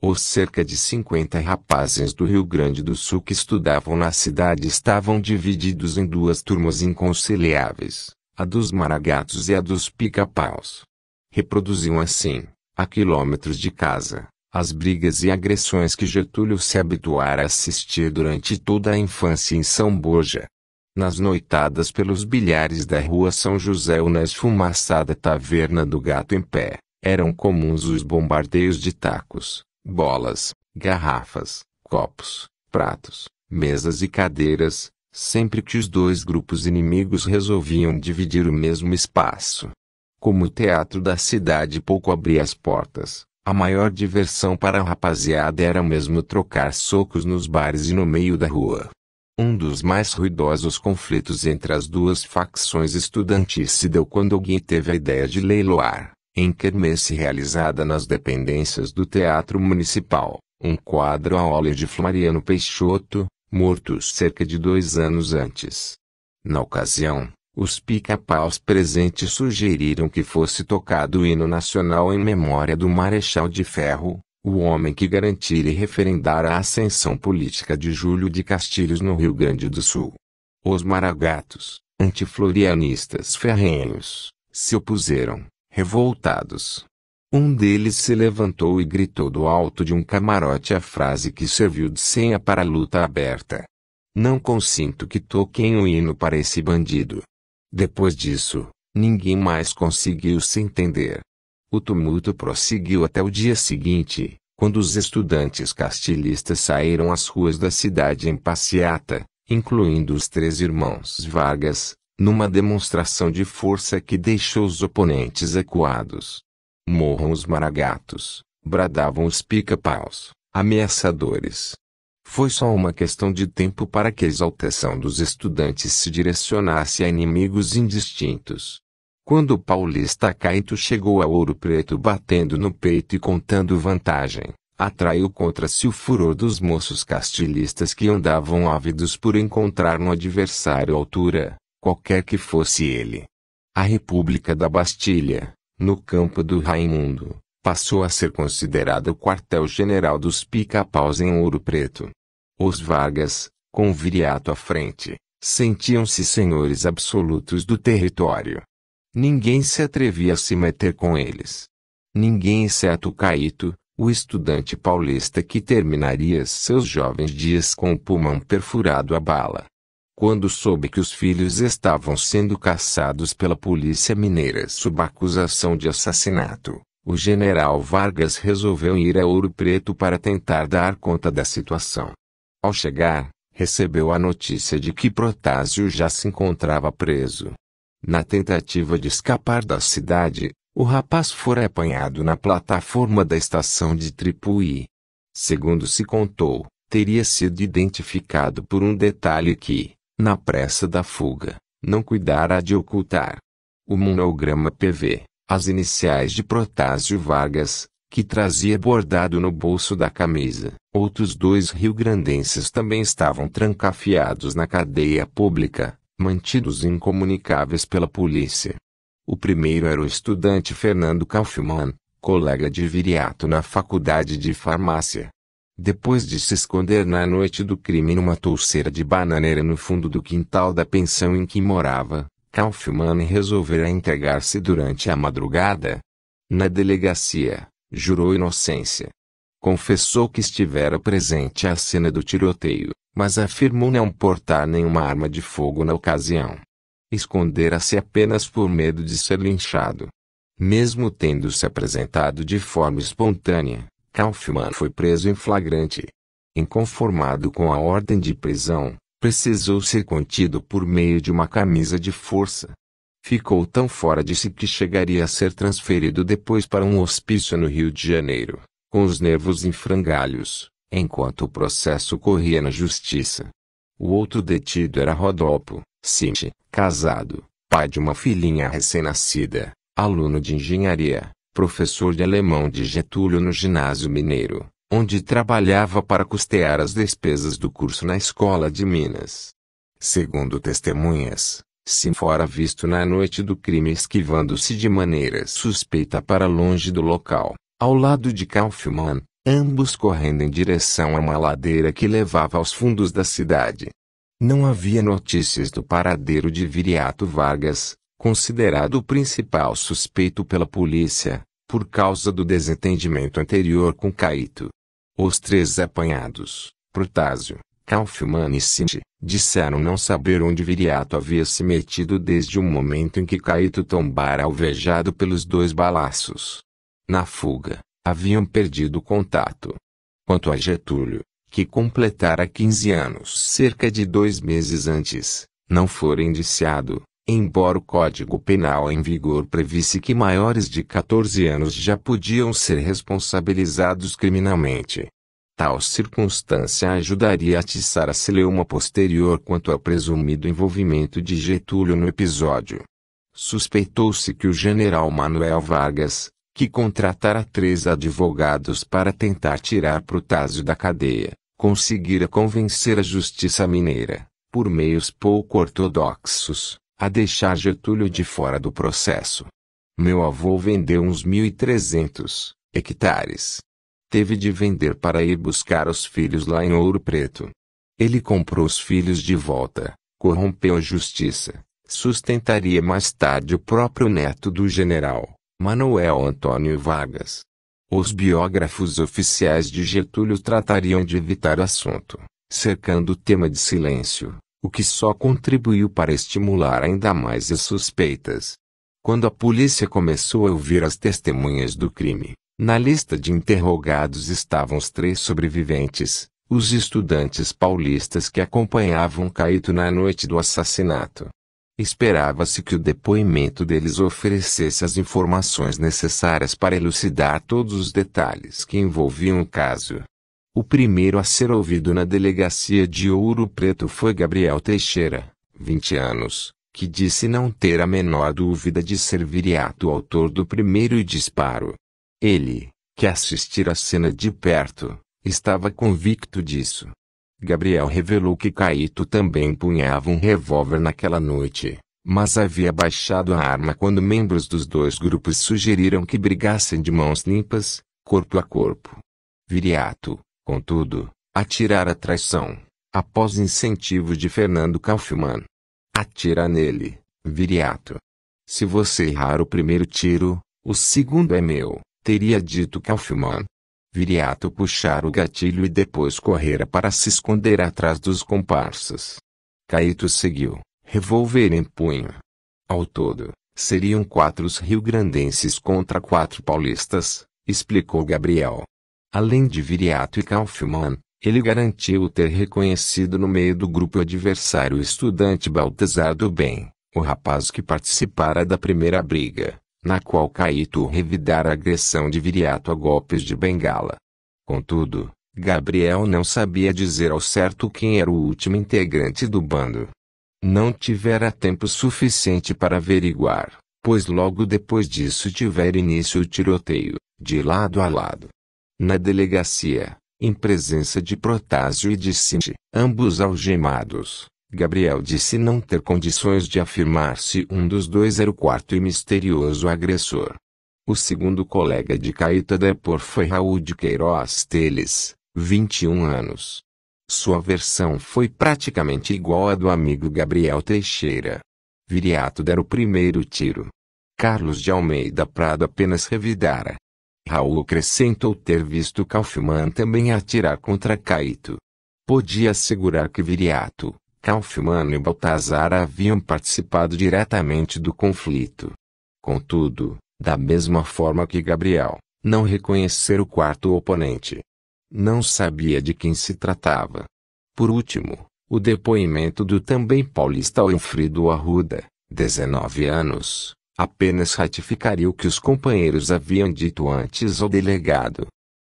Os cerca de 50 rapazes do Rio Grande do Sul que estudavam na cidade estavam divididos em duas turmas inconciliáveis, a dos maragatos e a dos pica-paus. Reproduziam assim, a quilômetros de casa, as brigas e agressões que Getúlio se habituara a assistir durante toda a infância em São Borja. Nas noitadas pelos bilhares da rua São José ou na esfumaçada taverna do Gato em Pé, eram comuns os bombardeios de tacos, bolas, garrafas, copos, pratos, mesas e cadeiras, sempre que os dois grupos inimigos resolviam dividir o mesmo espaço. Como o teatro da cidade pouco abria as portas, a maior diversão para a rapaziada era mesmo trocar socos nos bares e no meio da rua. Um dos mais ruidosos conflitos entre as duas facções estudantis se deu quando alguém teve a ideia de leiloar, em quermesse realizada nas dependências do Teatro Municipal, um quadro a óleo de Floriano Peixoto, morto cerca de dois anos antes. Na ocasião, os pica-paus presentes sugeriram que fosse tocado o hino nacional em memória do Marechal de Ferro, o homem que garantira e referendara a ascensão política de Júlio de Castilhos no Rio Grande do Sul. Os maragatos, antiflorianistas ferrenhos, se opuseram, revoltados. Um deles se levantou e gritou do alto de um camarote a frase que serviu de senha para a luta aberta. Não consinto que toquem o hino para esse bandido. Depois disso, ninguém mais conseguiu se entender. O tumulto prosseguiu até o dia seguinte, quando os estudantes castilhistas saíram às ruas da cidade em passeata, incluindo os três irmãos Vargas, numa demonstração de força que deixou os oponentes acuados. Morram os maragatos, bradavam os pica-paus, ameaçadores, foi só uma questão de tempo para que a exaltação dos estudantes se direcionasse a inimigos indistintos. Quando o paulista Caíto chegou a Ouro Preto batendo no peito e contando vantagem, atraiu contra si o furor dos moços castilhistas que andavam ávidos por encontrar no adversário altura, qualquer que fosse ele. A República da Bastilha, no campo do Raimundo, passou a ser considerada o quartel-general dos pica-paus em Ouro Preto. Os Vargas, com Viriato à frente, sentiam-se senhores absolutos do território. Ninguém se atrevia a se meter com eles. Ninguém exceto Caíto, o estudante paulista que terminaria seus jovens dias com o pulmão perfurado a bala. Quando soube que os filhos estavam sendo caçados pela polícia mineira sob acusação de assassinato, o general Vargas resolveu ir a Ouro Preto para tentar dar conta da situação. Ao chegar, recebeu a notícia de que Protásio já se encontrava preso. Na tentativa de escapar da cidade, o rapaz fora apanhado na plataforma da estação de Tripuí. Segundo se contou, teria sido identificado por um detalhe que, na pressa da fuga, não cuidara de ocultar. O monograma PV, as iniciais de Protásio Vargas, que trazia bordado no bolso da camisa. Outros dois riograndenses também estavam trancafiados na cadeia pública, mantidos incomunicáveis pela polícia. O primeiro era o estudante Fernando Kaufmann, colega de Viriato na faculdade de farmácia. Depois de se esconder na noite do crime numa touceira de bananeira no fundo do quintal da pensão em que morava, Kaufmann resolvera entregar-se durante a madrugada. Na delegacia, Jurou inocência. Confessou que estivera presente à cena do tiroteio, mas afirmou não portar nenhuma arma de fogo na ocasião. Escondera-se apenas por medo de ser linchado. Mesmo tendo se apresentado de forma espontânea, Kaufmann foi preso em flagrante. Inconformado com a ordem de prisão, precisou ser contido por meio de uma camisa de força, Ficou tão fora de si que chegaria a ser transferido depois para um hospício no Rio de Janeiro, com os nervos em frangalhos, enquanto o processo corria na justiça. O outro detido era Rodolpo, Cinti, casado, pai de uma filhinha recém-nascida, aluno de engenharia, professor de alemão de Getúlio no ginásio mineiro, onde trabalhava para custear as despesas do curso na escola de Minas. Segundo testemunhas, se fora visto na noite do crime esquivando-se de maneira suspeita para longe do local, ao lado de Kaufmann, ambos correndo em direção a uma ladeira que levava aos fundos da cidade. Não havia notícias do paradeiro de Viriato Vargas, considerado o principal suspeito pela polícia, por causa do desentendimento anterior com Caíto. Os três apanhados, Protásio, Kaufmann e Cindy, disseram não saber onde Viriato havia se metido desde o momento em que Caíto tombara alvejado pelos dois balaços. Na fuga, haviam perdido contato. Quanto a Getúlio, que completara 15 anos cerca de dois meses antes, não fora indiciado, embora o Código Penal em vigor previsse que maiores de 14 anos já podiam ser responsabilizados criminalmente. Tal circunstância ajudaria a atiçar a celeuma posterior quanto ao presumido envolvimento de Getúlio no episódio. Suspeitou-se que o general Manuel Vargas, que contratara três advogados para tentar tirar Protásio da cadeia, conseguira convencer a justiça mineira, por meios pouco ortodoxos, a deixar Getúlio de fora do processo. Meu avô vendeu uns 1.300 hectares Teve de vender para ir buscar os filhos lá em Ouro Preto. Ele comprou os filhos de volta, corrompeu a justiça, sustentaria mais tarde o próprio neto do general, Manuel Antônio Vargas. Os biógrafos oficiais de Getúlio tratariam de evitar o assunto, cercando o tema de silêncio, o que só contribuiu para estimular ainda mais as suspeitas. Quando a polícia começou a ouvir as testemunhas do crime, na lista de interrogados estavam os três sobreviventes, os estudantes paulistas que acompanhavam Caíto na noite do assassinato. Esperava-se que o depoimento deles oferecesse as informações necessárias para elucidar todos os detalhes que envolviam o caso. O primeiro a ser ouvido na delegacia de Ouro Preto foi Gabriel Teixeira, 20 anos, que disse não ter a menor dúvida de ser Viriato autor do primeiro disparo ele, que assistira a cena de perto, estava convicto disso. Gabriel revelou que Caíto também punhava um revólver naquela noite, mas havia baixado a arma quando membros dos dois grupos sugeriram que brigassem de mãos limpas, corpo a corpo. Viriato, contudo, atirara traição, após incentivo de Fernando Kaufmann. Atira nele, Viriato. Se você errar o primeiro tiro, o segundo é meu. Teria dito Kaufmann. Viriato puxara o gatilho e depois correra para se esconder atrás dos comparsas. Caíto seguiu, revólver em punho. Ao todo, seriam quatro rio-grandenses contra quatro paulistas, explicou Gabriel. Além de Viriato e Kaufmann, ele garantiu ter reconhecido no meio do grupo adversário o estudante Baltazar do Bem, o rapaz que participara da primeira briga, na qual Caíto revidara a agressão de Viriato a golpes de bengala. Contudo, Gabriel não sabia dizer ao certo quem era o último integrante do bando. Não tivera tempo suficiente para averiguar, pois logo depois disso tivera início o tiroteio, de lado a lado. Na delegacia, em presença de Protásio e de Cinti, ambos algemados, Gabriel disse não ter condições de afirmar se um dos dois era o quarto e misterioso agressor. O segundo colega de Caíta Depor foi Raul de Queiroz Teles, 21 anos. Sua versão foi praticamente igual à do amigo Gabriel Teixeira. Viriato dera o primeiro tiro. Carlos de Almeida Prado apenas revidara. Raul acrescentou ter visto Kaufmann também atirar contra Caíto. Podia assegurar que Viriato, Kaufmann e Baltazar haviam participado diretamente do conflito. Contudo, da mesma forma que Gabriel, não reconhecer o quarto oponente. Não sabia de quem se tratava. Por último, o depoimento do também paulista Wilfrido Arruda, 19 anos, apenas ratificaria o que os companheiros haviam dito antes ao delegado.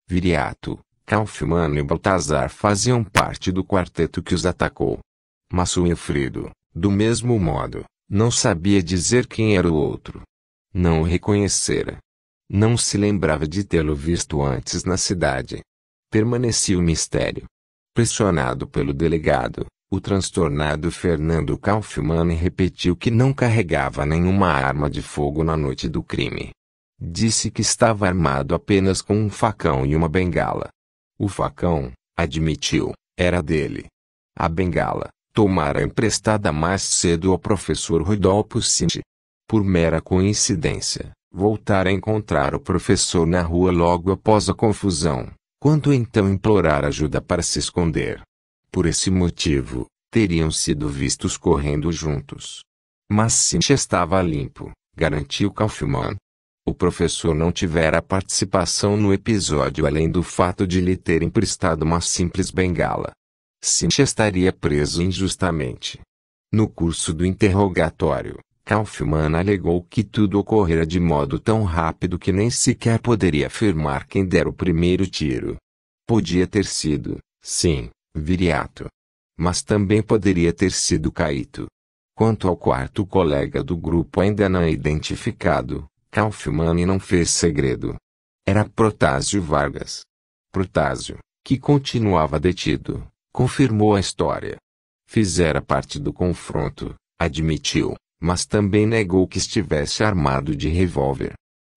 Viriato, Kaufmann e Baltazar faziam parte do quarteto que os atacou. Mas o Wilfrido, do mesmo modo, não sabia dizer quem era o outro. Não o reconhecera. Não se lembrava de tê-lo visto antes na cidade. Permanecia o mistério. Pressionado pelo delegado, o transtornado Fernando Kaufmann repetiu que não carregava nenhuma arma de fogo na noite do crime. Disse que estava armado apenas com um facão e uma bengala. O facão, admitiu, era dele. A bengala, tomara emprestada mais cedo ao professor Rodolfo Cinti. Por mera coincidência, voltara a encontrar o professor na rua logo após a confusão, quando então implorar ajuda para se esconder. Por esse motivo, teriam sido vistos correndo juntos. Mas Cinti estava limpo, garantiu Kaufmann. O professor não tivera participação no episódio além do fato de lhe ter emprestado uma simples bengala. Cinch estaria preso injustamente. No curso do interrogatório, Kaufman alegou que tudo ocorrera de modo tão rápido que nem sequer poderia afirmar quem dera o primeiro tiro. Podia ter sido, sim, Viriato. Mas também poderia ter sido Caíto. Quanto ao quarto colega do grupo ainda não identificado, Kaufman não fez segredo. Era Protásio Vargas. Protásio, que continuava detido, confirmou a história. Fizera parte do confronto, admitiu, mas também negou que estivesse armado de revólver.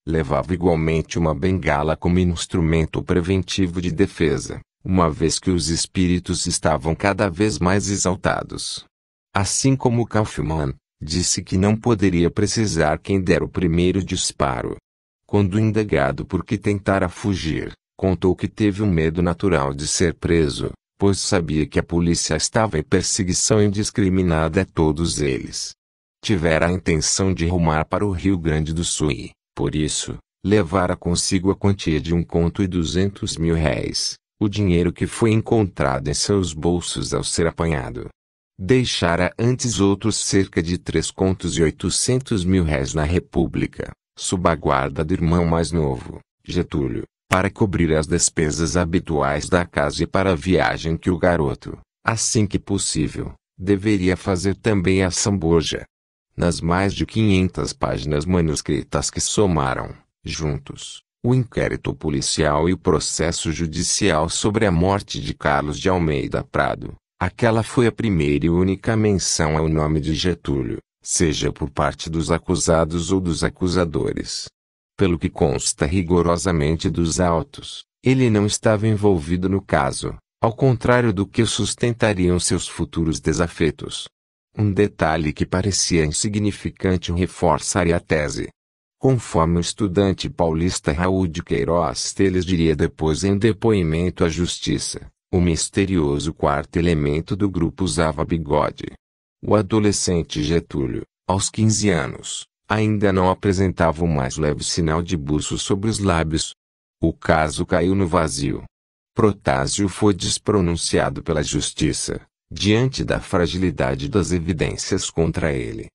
Levava igualmente uma bengala como instrumento preventivo de defesa, uma vez que os espíritos estavam cada vez mais exaltados. Assim como Kaufman, disse que não poderia precisar quem dera o primeiro disparo. Quando indagado por que tentara fugir, contou que teve um medo natural de ser preso, pois sabia que a polícia estava em perseguição indiscriminada a todos eles. Tivera a intenção de rumar para o Rio Grande do Sul e, por isso, levara consigo a quantia de um conto e duzentos mil réis, o dinheiro que foi encontrado em seus bolsos ao ser apanhado. Deixara antes outros cerca de três contos e oitocentos mil réis na República, sob a guarda do irmão mais novo, Getúlio, para cobrir as despesas habituais da casa e para a viagem que o garoto, assim que possível, deveria fazer também a Samboja. Nas mais de 500 páginas manuscritas que somaram, juntos, o inquérito policial e o processo judicial sobre a morte de Carlos de Almeida Prado, aquela foi a primeira e única menção ao nome de Getúlio, seja por parte dos acusados ou dos acusadores. Pelo que consta rigorosamente dos autos, ele não estava envolvido no caso, ao contrário do que sustentariam seus futuros desafetos. Um detalhe que parecia insignificante reforçaria a tese. Conforme o estudante paulista Raul de Queiroz Teles diria depois em depoimento à justiça, o misterioso quarto elemento do grupo usava bigode. O adolescente Getúlio, aos 15 anos, ainda não apresentava o mais leve sinal de buço sobre os lábios. O caso caiu no vazio. Protásio foi despronunciado pela justiça, diante da fragilidade das evidências contra ele.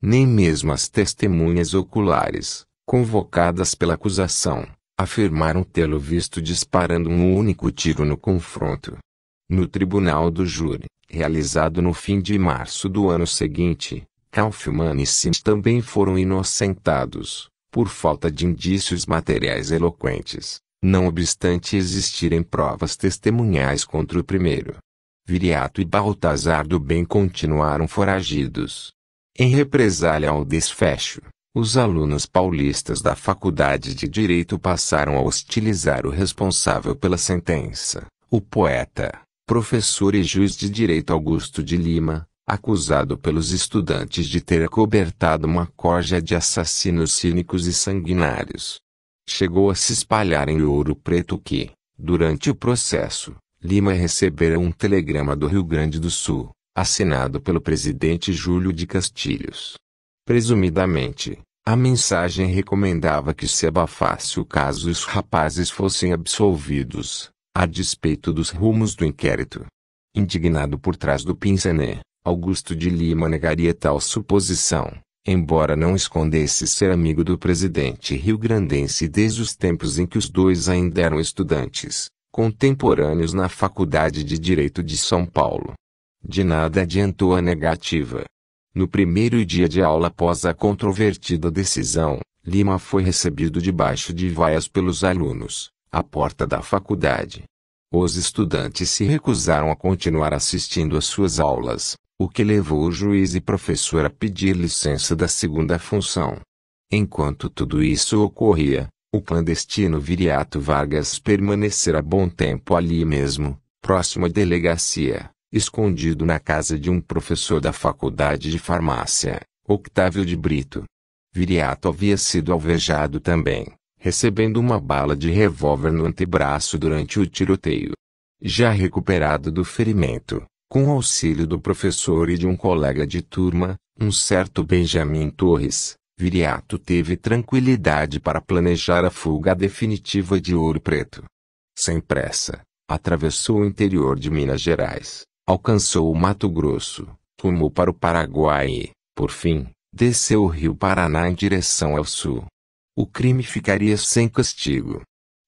Nem mesmo as testemunhas oculares, convocadas pela acusação, afirmaram tê-lo visto disparando um único tiro no confronto. No tribunal do júri, realizado no fim de março do ano seguinte, Kaufmann e Sims também foram inocentados, por falta de indícios materiais eloquentes, não obstante existirem provas testemunhais contra o primeiro. Viriato e Baltazar do Bem continuaram foragidos. Em represália ao desfecho, os alunos paulistas da Faculdade de Direito passaram a hostilizar o responsável pela sentença, o poeta, professor e juiz de direito Augusto de Lima, acusado pelos estudantes de ter acobertado uma corja de assassinos cínicos e sanguinários. Chegou a se espalhar em Ouro Preto que, durante o processo, Lima recebera um telegrama do Rio Grande do Sul, assinado pelo presidente Júlio de Castilhos. Presumidamente, a mensagem recomendava que se abafasse o caso e os rapazes fossem absolvidos, a despeito dos rumos do inquérito. Indignado por trás do pincenê, Augusto de Lima negaria tal suposição, embora não escondesse ser amigo do presidente rio-grandense desde os tempos em que os dois ainda eram estudantes, contemporâneos na Faculdade de Direito de São Paulo. De nada adiantou a negativa. No primeiro dia de aula após a controvertida decisão, Lima foi recebido debaixo de vaias pelos alunos, à porta da faculdade. Os estudantes se recusaram a continuar assistindo às suas aulas, o que levou o juiz e professor a pedir licença da segunda função. Enquanto tudo isso ocorria, o clandestino Viriato Vargas permanecera bom tempo ali mesmo, próximo à delegacia, escondido na casa de um professor da faculdade de farmácia, Octávio de Brito. Viriato havia sido alvejado também, recebendo uma bala de revólver no antebraço durante o tiroteio. Já recuperado do ferimento, com o auxílio do professor e de um colega de turma, um certo Benjamin Torres, Viriato teve tranquilidade para planejar a fuga definitiva de Ouro Preto. Sem pressa, atravessou o interior de Minas Gerais, alcançou o Mato Grosso, rumou para o Paraguai e, por fim, desceu o Rio Paraná em direção ao sul. O crime ficaria sem castigo.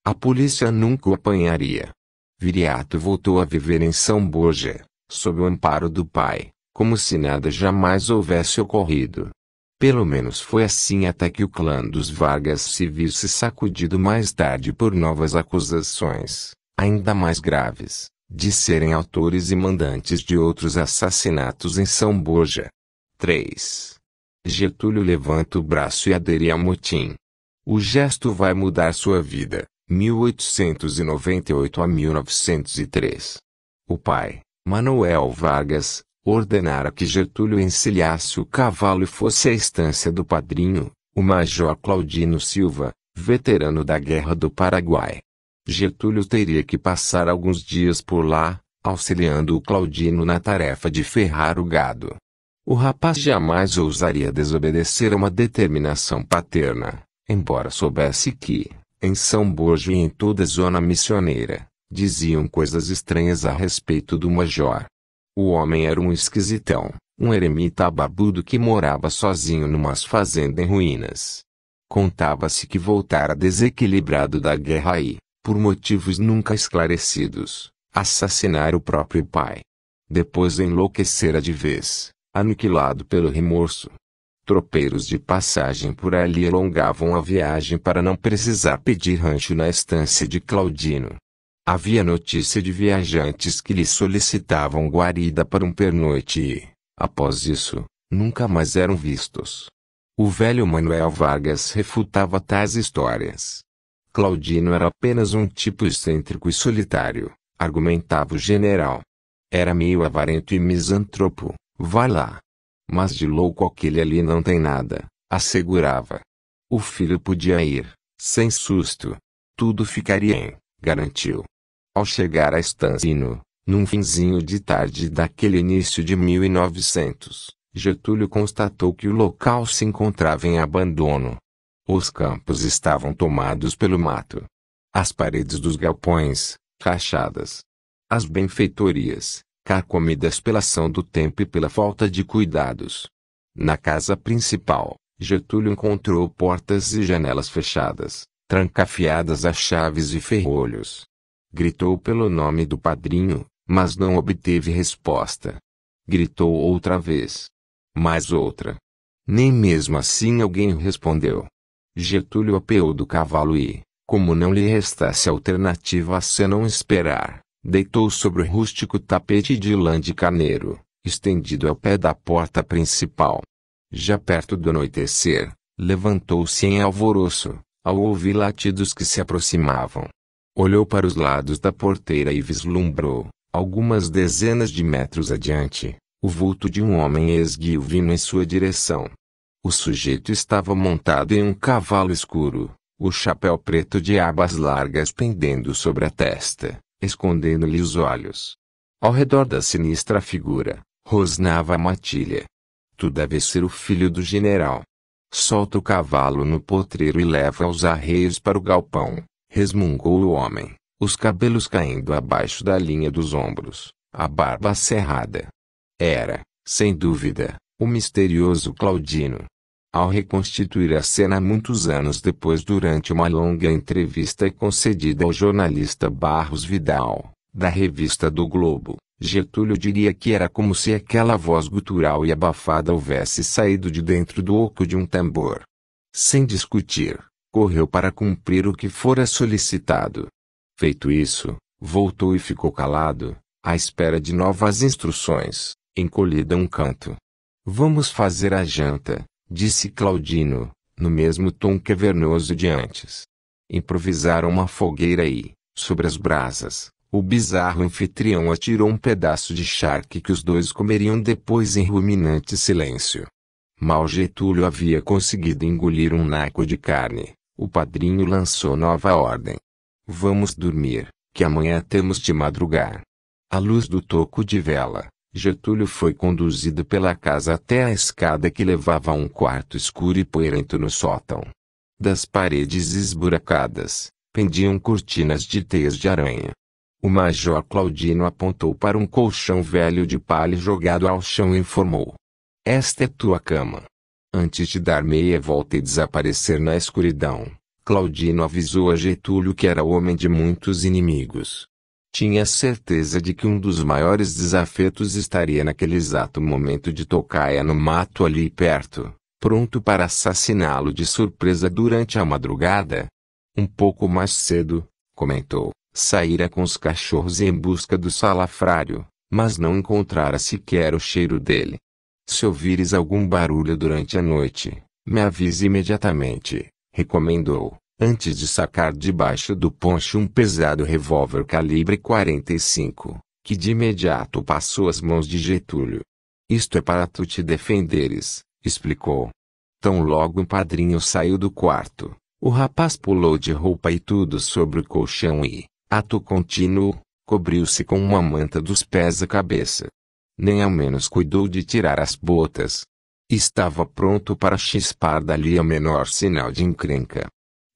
A polícia nunca o apanharia. Viriato voltou a viver em São Borja, sob o amparo do pai, como se nada jamais houvesse ocorrido. Pelo menos foi assim até que o clã dos Vargas se visse sacudido mais tarde por novas acusações, ainda mais graves, de serem autores e mandantes de outros assassinatos em São Borja. 3. Getúlio levanta o braço e adere ao motim. O gesto vai mudar sua vida, 1898 a 1903. O pai, Manuel Vargas, ordenara que Getúlio encilhasse o cavalo e fosse à estância do padrinho, o major Claudino Silva, veterano da Guerra do Paraguai. Getúlio teria que passar alguns dias por lá, auxiliando o Claudino na tarefa de ferrar o gado. O rapaz jamais ousaria desobedecer a uma determinação paterna, embora soubesse que, em São Borjo e em toda zona missioneira, Diziam coisas estranhas a respeito do major. O homem era um esquisitão, um eremita babudo que morava sozinho numas fazendas em ruínas. Contava-se que voltara desequilibrado da guerra e, por motivos nunca esclarecidos, assassinara o próprio pai. Depois enlouquecera de vez, aniquilado pelo remorso. Tropeiros de passagem por ali alongavam a viagem para não precisar pedir rancho na estância de Claudino. Havia notícia de viajantes que lhe solicitavam guarida para um pernoite e, após isso, nunca mais eram vistos. O velho Manuel Vargas refutava tais histórias. Claudino era apenas um tipo excêntrico e solitário, argumentava o general. Era meio avarento e misantropo, vai lá. Mas de louco aquele ali não tem nada, assegurava. O filho podia ir, sem susto. Tudo ficaria em garantiu. Ao chegar a Stanzino, num finzinho de tarde daquele início de 1900, Getúlio constatou que o local se encontrava em abandono. Os campos estavam tomados pelo mato. As paredes dos galpões, rachadas. As benfeitorias, carcomidas pela ação do tempo e pela falta de cuidados. Na casa principal, Getúlio encontrou portas e janelas fechadas trancafiadas a chaves e ferrolhos. Gritou pelo nome do padrinho, mas não obteve resposta. Gritou outra vez. Mais outra. Nem mesmo assim alguém respondeu. Getúlio apeou do cavalo e, como não lhe restasse alternativa a senão esperar, deitou sobre o rústico tapete de lã de carneiro, estendido ao pé da porta principal. Já perto do anoitecer, levantou-se em alvoroço, ao ouvir latidos que se aproximavam. Olhou para os lados da porteira e vislumbrou, algumas dezenas de metros adiante, o vulto de um homem esguio vindo em sua direção. O sujeito estava montado em um cavalo escuro, o chapéu preto de abas largas pendendo sobre a testa, escondendo-lhe os olhos. Ao redor da sinistra figura, rosnava a matilha. Tu deve ser o filho do general. Solta o cavalo no potreiro e leva os arreios para o galpão, resmungou o homem, os cabelos caindo abaixo da linha dos ombros, a barba cerrada. Era, sem dúvida, o misterioso Claudino. Ao reconstituir a cena muitos anos depois durante uma longa entrevista concedida ao jornalista Barros Vidal, da revista do Globo, Getúlio diria que era como se aquela voz gutural e abafada houvesse saído de dentro do oco de um tambor. Sem discutir, correu para cumprir o que fora solicitado. Feito isso, voltou e ficou calado, à espera de novas instruções, encolhido a um canto. Vamos fazer a janta, disse Claudino, no mesmo tom cavernoso de antes. Improvisaram uma fogueira e, sobre as brasas, o bizarro anfitrião atirou um pedaço de charque que os dois comeriam depois em ruminante silêncio. Mal Getúlio havia conseguido engolir um naco de carne, o padrinho lançou nova ordem. Vamos dormir, que amanhã temos de madrugar. À luz do toco de vela, Getúlio foi conduzido pela casa até a escada que levava a um quarto escuro e poeirento no sótão. Das paredes esburacadas, pendiam cortinas de teias de aranha. O major Claudino apontou para um colchão velho de palha jogado ao chão e informou: Esta é tua cama. Antes de dar meia volta e desaparecer na escuridão, Claudino avisou a Getúlio que era homem de muitos inimigos. Tinha certeza de que um dos maiores desafetos estaria naquele exato momento de tocaia no mato ali perto, pronto para assassiná-lo de surpresa durante a madrugada. Um pouco mais cedo, comentou. Saíra com os cachorros em busca do salafrário, mas não encontrara sequer o cheiro dele. Se ouvires algum barulho durante a noite, me avise imediatamente, recomendou, antes de sacar debaixo do poncho um pesado revólver calibre 45, que de imediato passou às mãos de Getúlio. Isto é para tu te defenderes, explicou. Tão logo o padrinho saiu do quarto, o rapaz pulou de roupa e tudo sobre o colchão e, ato contínuo, cobriu-se com uma manta dos pés à cabeça. Nem ao menos cuidou de tirar as botas. Estava pronto para chispar dali a menor sinal de encrenca.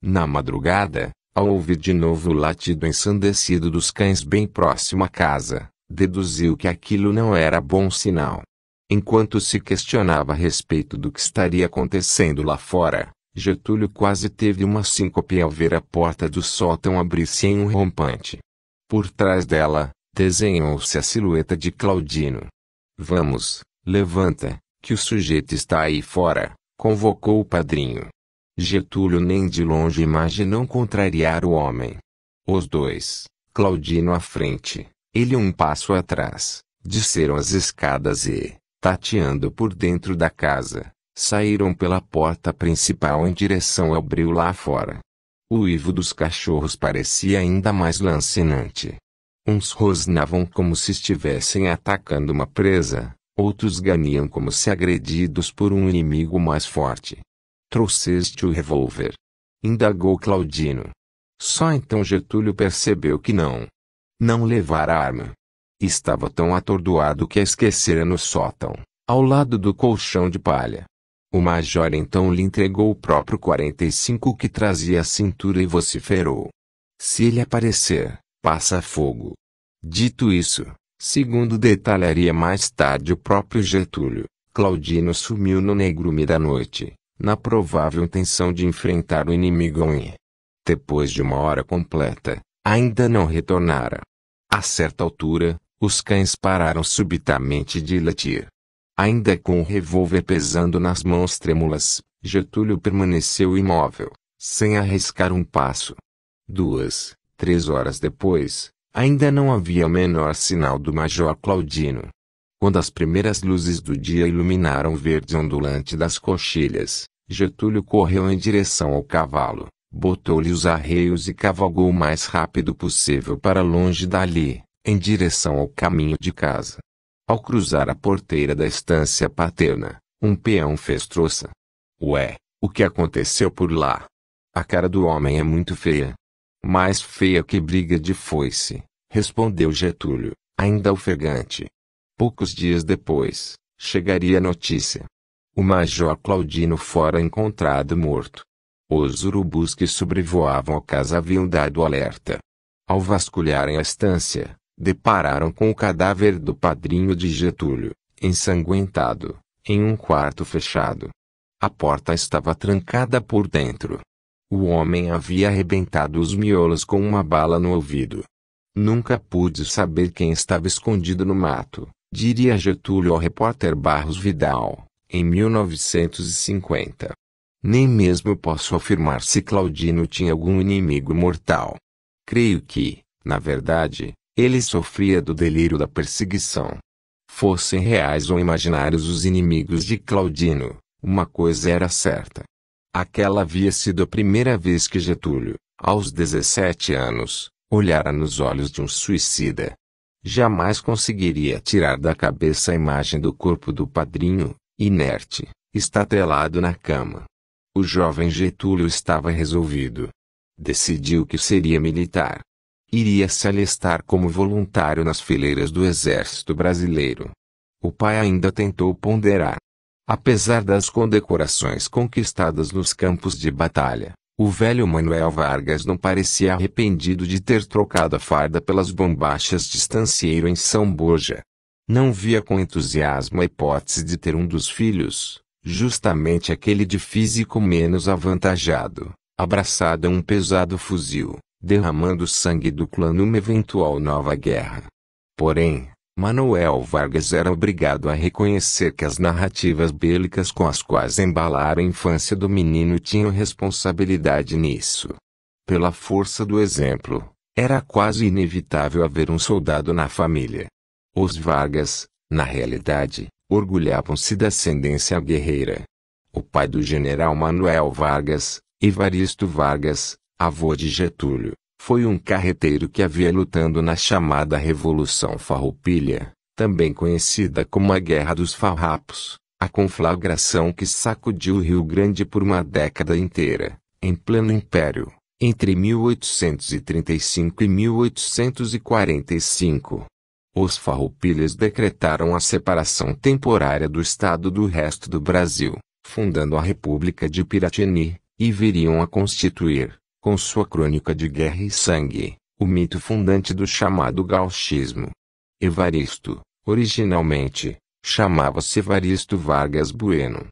Na madrugada, ao ouvir de novo o latido ensandecido dos cães bem próximo à casa, deduziu que aquilo não era bom sinal. Enquanto se questionava a respeito do que estaria acontecendo lá fora, Getúlio quase teve uma síncope ao ver a porta do sótão abrir-se em um rompante. Por trás dela, desenhou-se a silhueta de Claudino. Vamos, levanta, que o sujeito está aí fora, convocou o padrinho. Getúlio nem de longe imaginou contrariar o homem. Os dois, Claudino à frente, ele um passo atrás, desceram as escadas e, tateando por dentro da casa, saíram pela porta principal em direção ao brilho lá fora. O uivo dos cachorros parecia ainda mais lancinante. Uns rosnavam como se estivessem atacando uma presa, outros ganiam como se agredidos por um inimigo mais forte. Trouxeste o revólver? indagou Claudino. Só então Getúlio percebeu que não. Não a arma. Estava tão atordoado que a esquecera no sótão, ao lado do colchão de palha. O major então lhe entregou o próprio 45 que trazia à cintura e vociferou. Se ele aparecer, passa fogo. Dito isso, segundo detalharia mais tarde o próprio Getúlio, Claudino sumiu no negrume da noite, na provável intenção de enfrentar o inimigo depois de uma hora completa, ainda não retornara. A certa altura, os cães pararam subitamente de latir. Ainda com o revólver pesando nas mãos trêmulas, Getúlio permaneceu imóvel, sem arriscar um passo. Duas, três horas depois, ainda não havia menor sinal do Major Claudino. Quando as primeiras luzes do dia iluminaram o verde ondulante das coxilhas, Getúlio correu em direção ao cavalo, botou-lhe os arreios e cavalgou o mais rápido possível para longe dali, em direção ao caminho de casa. Ao cruzar a porteira da estância paterna, um peão fez troça. Ué, o que aconteceu por lá? A cara do homem é muito feia. Mais feia que briga de foice, respondeu Getúlio, ainda ofegante. Poucos dias depois, chegaria a notícia. O major Claudino fora encontrado morto. Os urubus que sobrevoavam a casa haviam dado alerta. Ao vasculharem a estância, depararam com o cadáver do padrinho de Getúlio, ensanguentado, em um quarto fechado. A porta estava trancada por dentro. O homem havia arrebentado os miolos com uma bala no ouvido. Nunca pude saber quem estava escondido no mato, diria Getúlio ao repórter Barros Vidal, em 1950. Nem mesmo posso afirmar se Claudino tinha algum inimigo mortal. Creio que, na verdade, ele sofria do delírio da perseguição. Fossem reais ou imaginários os inimigos de Claudino, uma coisa era certa. Aquela havia sido a primeira vez que Getúlio, aos 17 anos, olhara nos olhos de um suicida. Jamais conseguiria tirar da cabeça a imagem do corpo do padrinho, inerte, estatelado na cama. O jovem Getúlio estava resolvido. Decidiu que seria militar iria se alistar como voluntário nas fileiras do Exército Brasileiro. O pai ainda tentou ponderar. Apesar das condecorações conquistadas nos campos de batalha, o velho Manuel Vargas não parecia arrependido de ter trocado a farda pelas bombachas de estancieiro em São Borja. Não via com entusiasmo a hipótese de ter um dos filhos, justamente aquele de físico menos avantajado, abraçado a um pesado fuzil, derramando sangue do clã numa eventual nova guerra. Porém, Manuel Vargas era obrigado a reconhecer que as narrativas bélicas com as quais embalara a infância do menino tinham responsabilidade nisso. Pela força do exemplo, era quase inevitável haver um soldado na família. Os Vargas, na realidade, orgulhavam-se da ascendência guerreira. O pai do general Manuel Vargas, Evaristo Vargas, avô de Getúlio, foi um carreteiro que havia lutando na chamada Revolução Farroupilha, também conhecida como a Guerra dos Farrapos, a conflagração que sacudiu o Rio Grande por uma década inteira, em pleno império, entre 1835 e 1845. Os farroupilhas decretaram a separação temporária do estado do resto do Brasil, fundando a República de Piratini, e viriam a constituir, com sua crônica de guerra e sangue, o mito fundante do chamado gauchismo. Evaristo, originalmente, chamava-se Evaristo Vargas Bueno.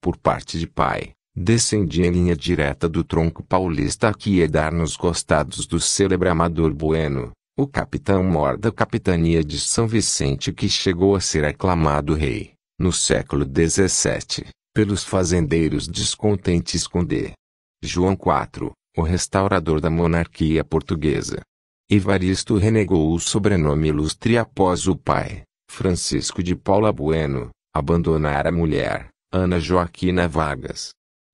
Por parte de pai, descendia em linha direta do tronco paulista que ia dar nos costados do célebre amador Bueno, o capitão-mor da capitania de São Vicente que chegou a ser aclamado rei, no século XVII, pelos fazendeiros descontentes com D. João IV, o restaurador da monarquia portuguesa. Evaristo renegou o sobrenome ilustre após o pai, Francisco de Paula Bueno, abandonar a mulher, Ana Joaquina Vargas.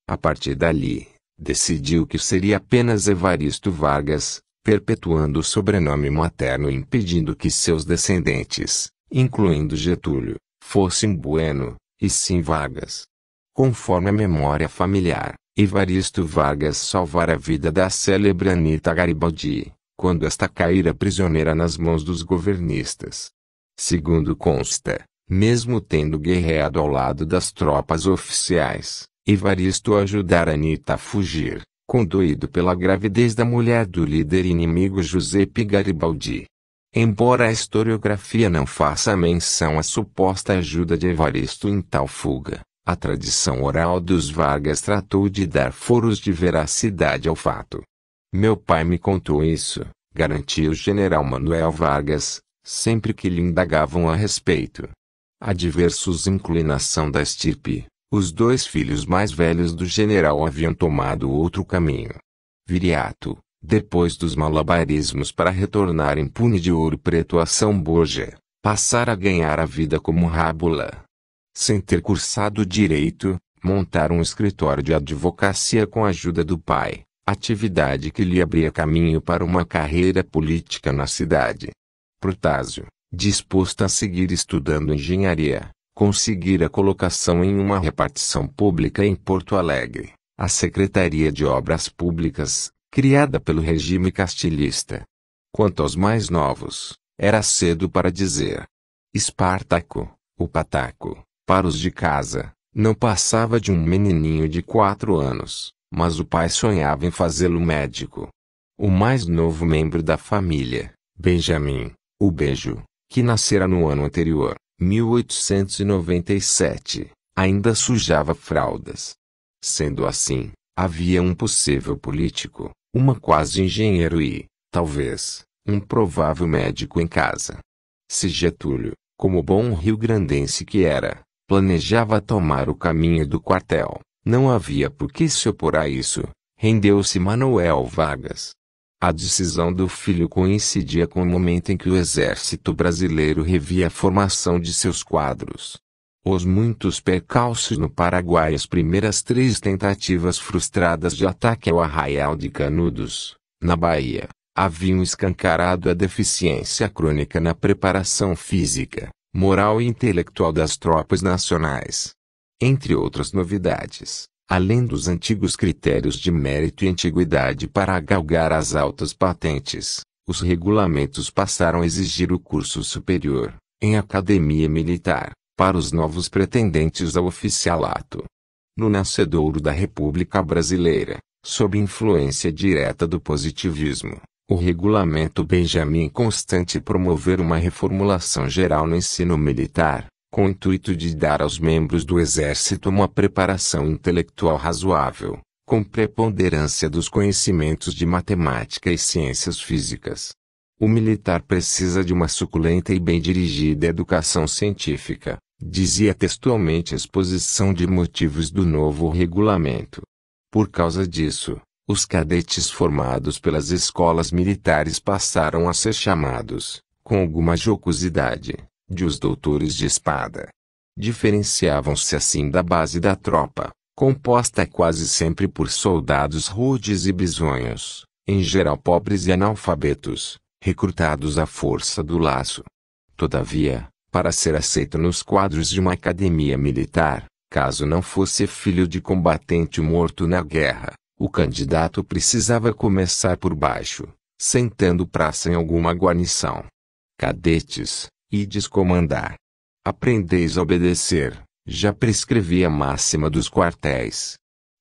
A partir dali, decidiu que seria apenas Evaristo Vargas, perpetuando o sobrenome materno e impedindo que seus descendentes, incluindo Getúlio, fossem Bueno, e sim Vargas. Conforme a memória familiar, Evaristo Vargas salvar a vida da célebre Anita Garibaldi, quando esta caíra prisioneira nas mãos dos governistas. Segundo consta, mesmo tendo guerreado ao lado das tropas oficiais, Evaristo ajudar Anita a fugir, conduído pela gravidez da mulher do líder inimigo Giuseppe Garibaldi. Embora a historiografia não faça menção à suposta ajuda de Evaristo em tal fuga, a tradição oral dos Vargas tratou de dar foros de veracidade ao fato. Meu pai me contou isso, garantiu o general Manuel Vargas, sempre que lhe indagavam a respeito. A diversos inclinação da estirpe, os dois filhos mais velhos do general haviam tomado outro caminho. Viriato, depois dos malabarismos para retornar impune de ouro preto a São Borja, passara a ganhar a vida como rábula sem ter cursado direito, montar um escritório de advocacia com a ajuda do pai, atividade que lhe abria caminho para uma carreira política na cidade. Protásio, disposto a seguir estudando engenharia, conseguira colocação em uma repartição pública em Porto Alegre, a Secretaria de Obras Públicas, criada pelo regime castilhista. Quanto aos mais novos, era cedo para dizer. Espartaco, o pataco, para os de casa, não passava de um menininho de quatro anos, mas o pai sonhava em fazê-lo médico. O mais novo membro da família, Benjamin, o Beijo, que nascera no ano anterior, 1897, ainda sujava fraldas. Sendo assim, havia um possível político, uma quase engenheiro e, talvez, um provável médico em casa. Se Getúlio, como bom rio-grandense que era, Planejava tomar o caminho do quartel. Não havia por que se opor a isso. Rendeu-se Manuel Vargas. A decisão do filho coincidia com o momento em que o exército brasileiro revia a formação de seus quadros. Os muitos percalços no Paraguai as primeiras três tentativas frustradas de ataque ao Arraial de Canudos, na Bahia, haviam escancarado a deficiência crônica na preparação física, moral e intelectual das tropas nacionais. Entre outras novidades, além dos antigos critérios de mérito e antiguidade para galgar as altas patentes, os regulamentos passaram a exigir o curso superior, em academia militar, para os novos pretendentes ao oficialato. No nascedouro da República Brasileira, sob influência direta do positivismo, o regulamento Benjamin Constante promover uma reformulação geral no ensino militar, com o intuito de dar aos membros do Exército uma preparação intelectual razoável, com preponderância dos conhecimentos de matemática e ciências físicas. O militar precisa de uma suculenta e bem dirigida educação científica, dizia textualmente a exposição de motivos do novo regulamento. Por causa disso, os cadetes formados pelas escolas militares passaram a ser chamados, com alguma jocosidade, de os doutores de espada. Diferenciavam-se assim da base da tropa, composta quase sempre por soldados rudes e bisonhos, em geral pobres e analfabetos, recrutados à força do laço. Todavia, para ser aceito nos quadros de uma academia militar, caso não fosse filho de combatente morto na guerra, o candidato precisava começar por baixo, sentando praça em alguma guarnição. Cadetes, ides comandar. Aprendeis a obedecer, já prescrevi a máxima dos quartéis.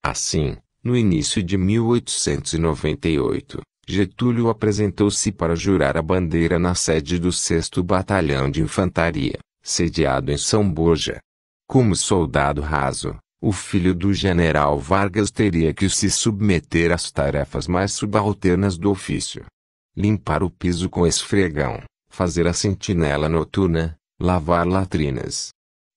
Assim, no início de 1898, Getúlio apresentou-se para jurar a bandeira na sede do 6 Batalhão de Infantaria, sediado em São Borja. Como soldado raso, o filho do general Vargas teria que se submeter às tarefas mais subalternas do ofício. Limpar o piso com esfregão, fazer a sentinela noturna, lavar latrinas.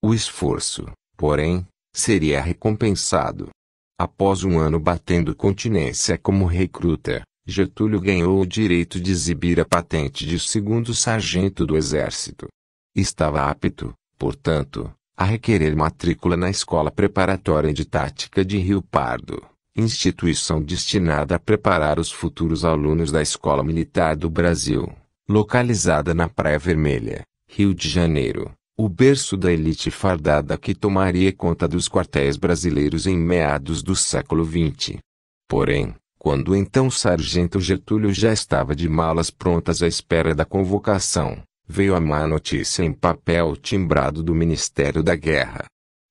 O esforço, porém, seria recompensado. Após um ano batendo continência como recruta, Getúlio ganhou o direito de exibir a patente de segundo sargento do exército. Estava apto, portanto, a requerer matrícula na Escola Preparatória de Tática de Rio Pardo, instituição destinada a preparar os futuros alunos da Escola Militar do Brasil, localizada na Praia Vermelha, Rio de Janeiro, o berço da elite fardada que tomaria conta dos quartéis brasileiros em meados do século XX. Porém, quando então Sargento Getúlio já estava de malas prontas à espera da convocação, veio a má notícia em papel timbrado do Ministério da Guerra.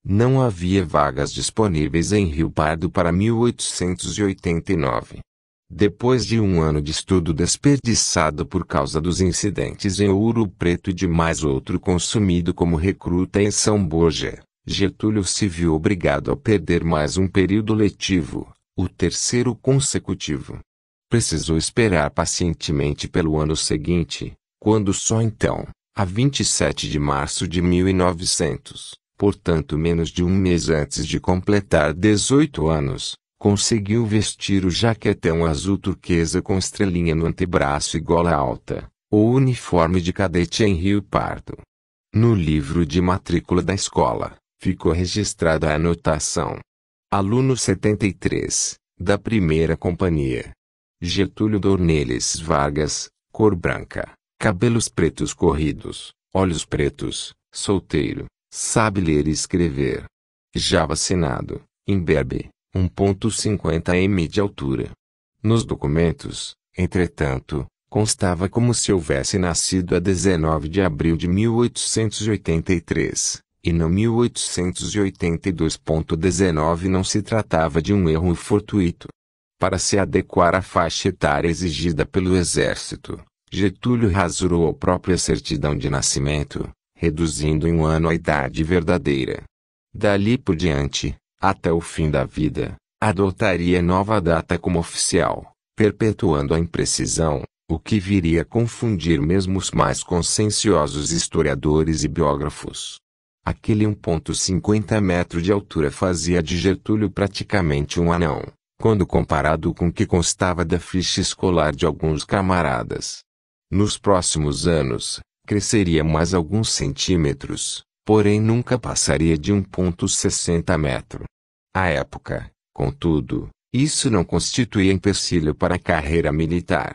Não havia vagas disponíveis em Rio Pardo para 1889. Depois de um ano de estudo desperdiçado por causa dos incidentes em Ouro Preto e de mais outro consumido como recruta em São Borja, Getúlio se viu obrigado a perder mais um período letivo, o terceiro consecutivo. Precisou esperar pacientemente pelo ano seguinte, quando só então, a 27 de março de 1900, portanto menos de um mês antes de completar 18 anos, conseguiu vestir o jaquetão azul turquesa com estrelinha no antebraço e gola alta, ou uniforme de cadete em Rio Pardo. No livro de matrícula da escola, ficou registrada a anotação: aluno 73, da primeira companhia. Getúlio Dornelles Vargas, cor branca cabelos pretos corridos, olhos pretos, solteiro, sabe ler e escrever. Já vacinado, imberbe, 1.50 m de altura. Nos documentos, entretanto, constava como se houvesse nascido a 19 de abril de 1883, e não 1882.19 não se tratava de um erro fortuito. Para se adequar à faixa etária exigida pelo Exército, Getúlio rasurou a própria certidão de nascimento, reduzindo em um ano a idade verdadeira. Dali por diante, até o fim da vida, adotaria nova data como oficial, perpetuando a imprecisão, o que viria a confundir mesmo os mais conscienciosos historiadores e biógrafos. Aquele 1,50 metro de altura fazia de Getúlio praticamente um anão, quando comparado com o que constava da ficha escolar de alguns camaradas. Nos próximos anos, cresceria mais alguns centímetros, porém nunca passaria de 1,60 metro. À época, contudo, isso não constituía empecilho para a carreira militar.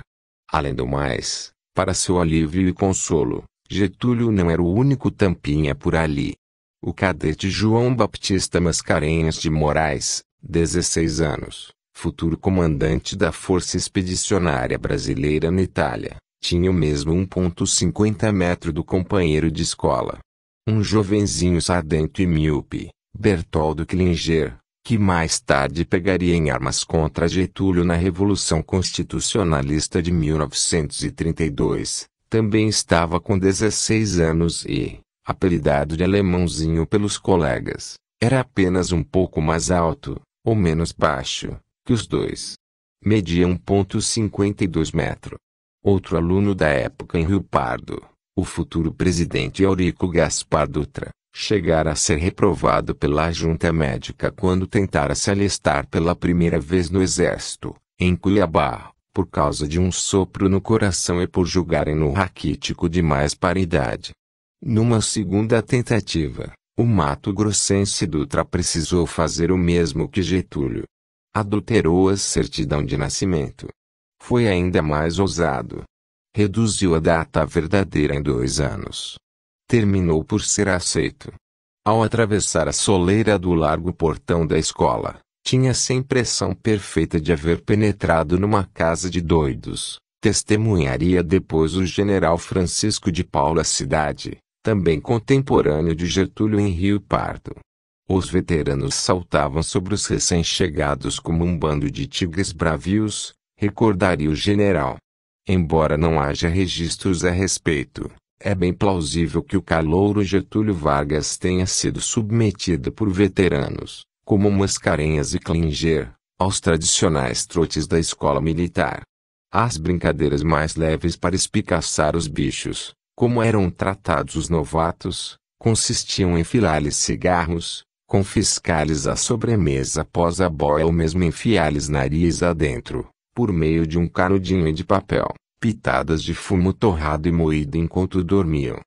Além do mais, para seu alívio e consolo, Getúlio não era o único tampinha por ali. O cadete João Baptista Mascarenhas de Moraes, 16 anos, futuro comandante da Força Expedicionária Brasileira na Itália, tinha o mesmo 1.50 metro do companheiro de escola. Um jovenzinho sardento e míope, Bertoldo Klinger, que mais tarde pegaria em armas contra Getúlio na Revolução Constitucionalista de 1932, também estava com 16 anos e, apelidado de alemãozinho pelos colegas, era apenas um pouco mais alto, ou menos baixo, que os dois. Media 1.52 metro. Outro aluno da época em Rio Pardo, o futuro presidente Eurico Gaspar Dutra, chegara a ser reprovado pela junta médica quando tentara se alistar pela primeira vez no exército, em Cuiabá, por causa de um sopro no coração e por julgarem-no raquítico demais para a idade. Numa segunda tentativa, o Mato Grossense Dutra precisou fazer o mesmo que Getúlio. Adulterou a certidão de nascimento, foi ainda mais ousado. Reduziu a data verdadeira em dois anos. Terminou por ser aceito. Ao atravessar a soleira do largo portão da escola, tinha-se a impressão perfeita de haver penetrado numa casa de doidos. Testemunharia depois o general Francisco de Paula Cidade, também contemporâneo de Getúlio em Rio Pardo. Os veteranos saltavam sobre os recém-chegados como um bando de tigres bravios, recordaria o general. Embora não haja registros a respeito, é bem plausível que o calouro Getúlio Vargas tenha sido submetido por veteranos, como Mascarenhas e Klinger, aos tradicionais trotes da escola militar. As brincadeiras mais leves para espicaçar os bichos, como eram tratados os novatos, consistiam em filar-lhes cigarros, confiscar-lhes a sobremesa após a boia ou mesmo enfiar-lhes nariz adentro, por meio de um canudinho de papel, pitadas de fumo torrado e moído enquanto dormiam.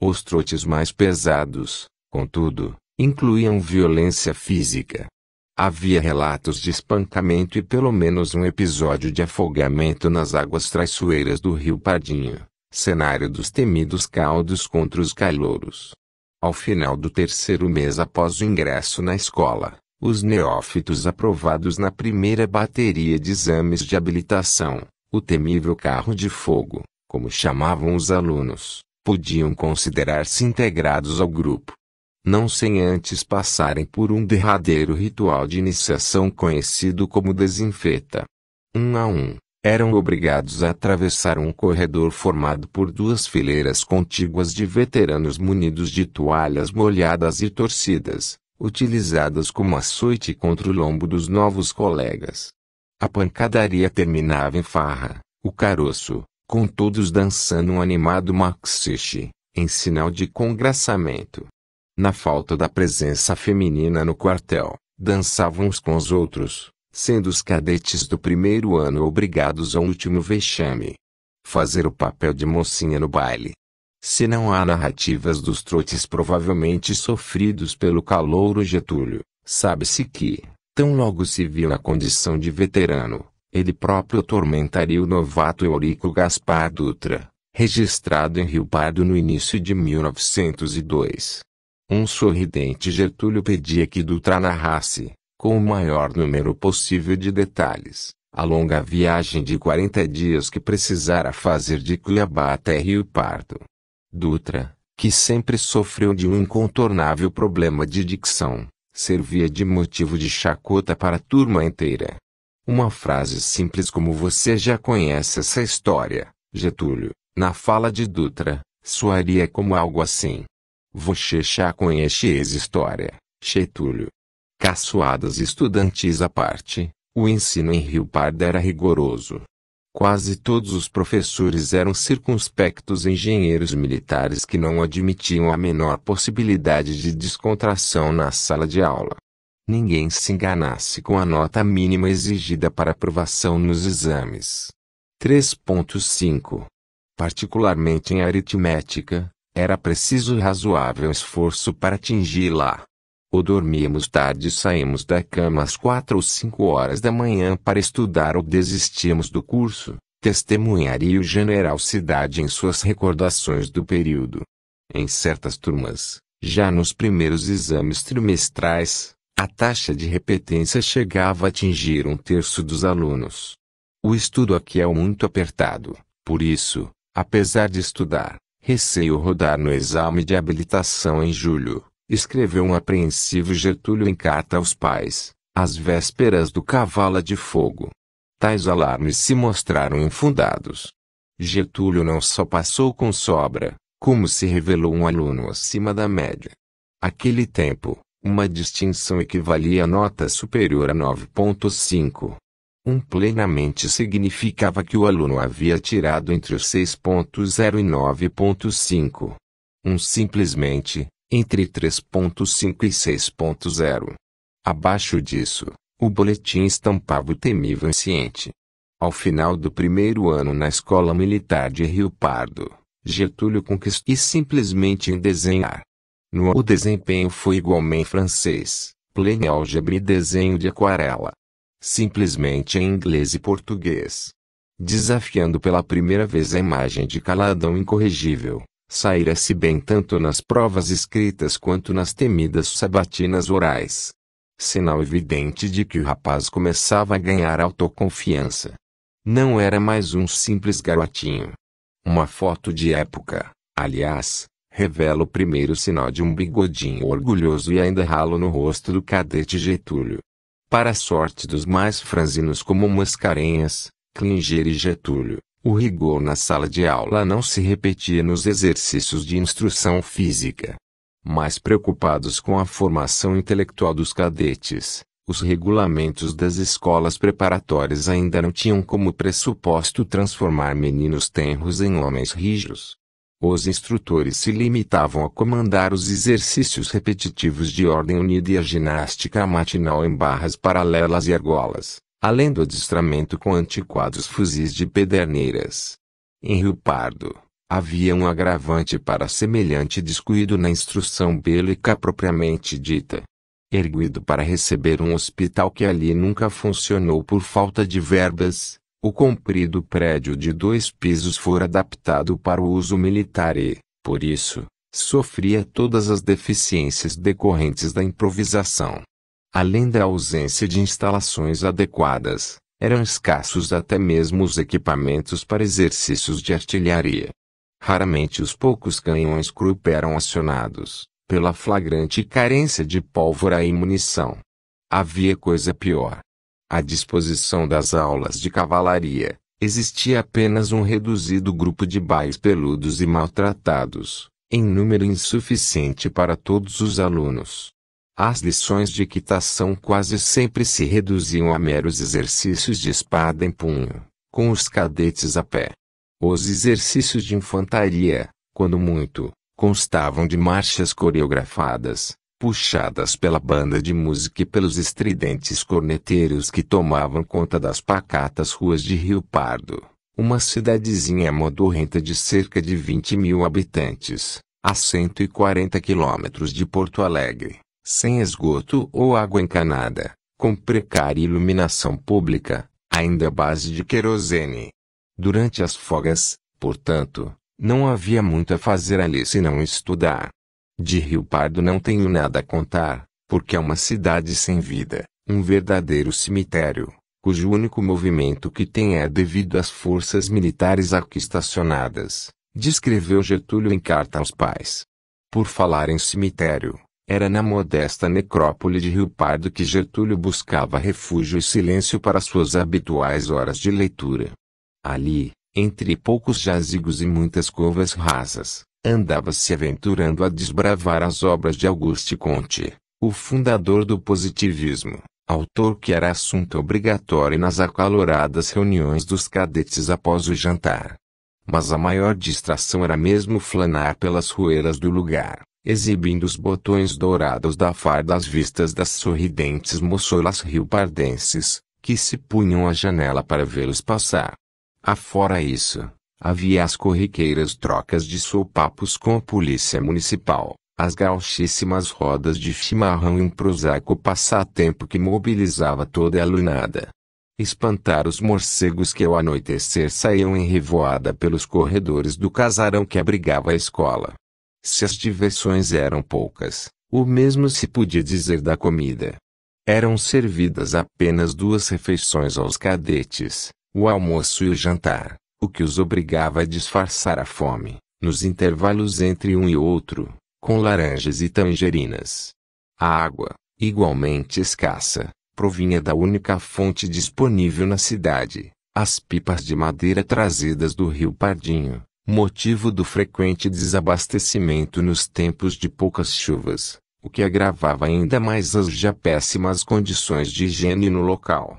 Os trotes mais pesados, contudo, incluíam violência física. Havia relatos de espancamento e pelo menos um episódio de afogamento nas águas traiçoeiras do rio Pardinho, cenário dos temidos caldos contra os calouros. Ao final do terceiro mês após o ingresso na escola, os neófitos aprovados na primeira bateria de exames de habilitação, o temível carro de fogo, como chamavam os alunos, podiam considerar-se integrados ao grupo. Não sem antes passarem por um derradeiro ritual de iniciação conhecido como desinfeta. Um a um, eram obrigados a atravessar um corredor formado por duas fileiras contíguas de veteranos munidos de toalhas molhadas e torcidas, utilizadas como açoite contra o lombo dos novos colegas. A pancadaria terminava em farra, o caroço, com todos dançando um animado maxixe, em sinal de congraçamento. Na falta da presença feminina no quartel, dançavam uns com os outros, sendo os cadetes do primeiro ano obrigados ao último vexame. Fazer o papel de mocinha no baile, se não há narrativas dos trotes provavelmente sofridos pelo calouro Getúlio, sabe-se que, tão logo se viu na condição de veterano, ele próprio tormentaria o novato Eurico Gaspar Dutra, registrado em Rio Pardo no início de 1902. Um sorridente Getúlio pedia que Dutra narrasse, com o maior número possível de detalhes, a longa viagem de 40 dias que precisara fazer de Cuiabá até Rio Pardo. Dutra, que sempre sofreu de um incontornável problema de dicção, servia de motivo de chacota para a turma inteira. Uma frase simples como você já conhece essa história, Getúlio, na fala de Dutra, soaria como algo assim. Você já conhece essa história, Getúlio. Caçoadas estudantis à parte, o ensino em Rio Pardo era rigoroso. Quase todos os professores eram circunspectos engenheiros militares que não admitiam a menor possibilidade de descontração na sala de aula. Ninguém se enganasse com a nota mínima exigida para aprovação nos exames. 3.5 Particularmente em aritmética, era preciso razoável esforço para atingi-la. Ou dormíamos tarde e saímos da cama às quatro ou cinco horas da manhã para estudar ou desistíamos do curso, testemunharia o general Cidade em suas recordações do período. Em certas turmas, já nos primeiros exames trimestrais, a taxa de repetência chegava a atingir um terço dos alunos. O estudo aqui é muito apertado, por isso, apesar de estudar, receio rodar no exame de habilitação em julho escreveu um apreensivo Getúlio em carta aos pais, às vésperas do Cavala de Fogo. Tais alarmes se mostraram infundados. Getúlio não só passou com sobra, como se revelou um aluno acima da média. Aquele tempo, uma distinção equivalia a nota superior a 9.5. Um plenamente significava que o aluno havia tirado entre os 6.0 e 9.5. Um simplesmente, entre 3.5 e 6.0. Abaixo disso, o boletim estampava o temível ciente. Ao final do primeiro ano na escola militar de Rio Pardo, Getúlio conquistou e simplesmente em desenhar. No o desempenho foi igualmente francês, plena álgebra e desenho de aquarela. Simplesmente em inglês e português. Desafiando pela primeira vez a imagem de Caladão incorrigível, saíra-se bem tanto nas provas escritas quanto nas temidas sabatinas orais. Sinal evidente de que o rapaz começava a ganhar autoconfiança. Não era mais um simples garotinho. Uma foto de época, aliás, revela o primeiro sinal de um bigodinho orgulhoso e ainda ralo no rosto do cadete Getúlio. Para a sorte dos mais franzinos como Mascarenhas, Klinger e Getúlio, o rigor na sala de aula não se repetia nos exercícios de instrução física. Mais preocupados com a formação intelectual dos cadetes, os regulamentos das escolas preparatórias ainda não tinham como pressuposto transformar meninos tenros em homens rígidos. Os instrutores se limitavam a comandar os exercícios repetitivos de ordem unida e a ginástica matinal em barras paralelas e argolas além do adestramento com antiquados fuzis de pederneiras. Em Rio Pardo, havia um agravante para semelhante descuido na instrução bélica propriamente dita. Erguido para receber um hospital que ali nunca funcionou por falta de verbas, o comprido prédio de dois pisos fora adaptado para o uso militar e, por isso, sofria todas as deficiências decorrentes da improvisação. Além da ausência de instalações adequadas, eram escassos até mesmo os equipamentos para exercícios de artilharia. Raramente os poucos canhões Krupp eram acionados, pela flagrante carência de pólvora e munição. Havia coisa pior. À disposição das aulas de cavalaria, existia apenas um reduzido grupo de bais peludos e maltratados, em número insuficiente para todos os alunos. As lições de equitação quase sempre se reduziam a meros exercícios de espada em punho, com os cadetes a pé. Os exercícios de infantaria, quando muito, constavam de marchas coreografadas, puxadas pela banda de música e pelos estridentes corneteiros que tomavam conta das pacatas ruas de Rio Pardo, uma cidadezinha modorrenta de cerca de 20 mil habitantes, a 140 quilômetros de Porto Alegre sem esgoto ou água encanada, com precária iluminação pública, ainda à base de querosene. Durante as fogas, portanto, não havia muito a fazer ali se não estudar. De Rio Pardo não tenho nada a contar, porque é uma cidade sem vida, um verdadeiro cemitério, cujo único movimento que tem é devido às forças militares aqui estacionadas, descreveu Getúlio em carta aos pais. Por falar em cemitério, era na modesta necrópole de Rio Pardo que Getúlio buscava refúgio e silêncio para suas habituais horas de leitura. Ali, entre poucos jazigos e muitas covas rasas, andava se aventurando a desbravar as obras de Auguste Comte, o fundador do positivismo, autor que era assunto obrigatório nas acaloradas reuniões dos cadetes após o jantar. Mas a maior distração era mesmo flanar pelas ruelas do lugar, exibindo os botões dourados da farda às vistas das sorridentes moçolas rio-pardenses, que se punham à janela para vê-los passar. Afora isso, havia as corriqueiras trocas de sopapos com a polícia municipal, as gauchíssimas rodas de chimarrão e um prosaico passatempo que mobilizava toda a lunada. Espantar os morcegos que ao anoitecer saíam em revoada pelos corredores do casarão que abrigava a escola. Se as diversões eram poucas, o mesmo se podia dizer da comida. Eram servidas apenas duas refeições aos cadetes, o almoço e o jantar, o que os obrigava a disfarçar a fome, nos intervalos entre um e outro, com laranjas e tangerinas. A água, igualmente escassa, provinha da única fonte disponível na cidade, as pipas de madeira trazidas do rio Pardinho, motivo do frequente desabastecimento nos tempos de poucas chuvas, o que agravava ainda mais as já péssimas condições de higiene no local.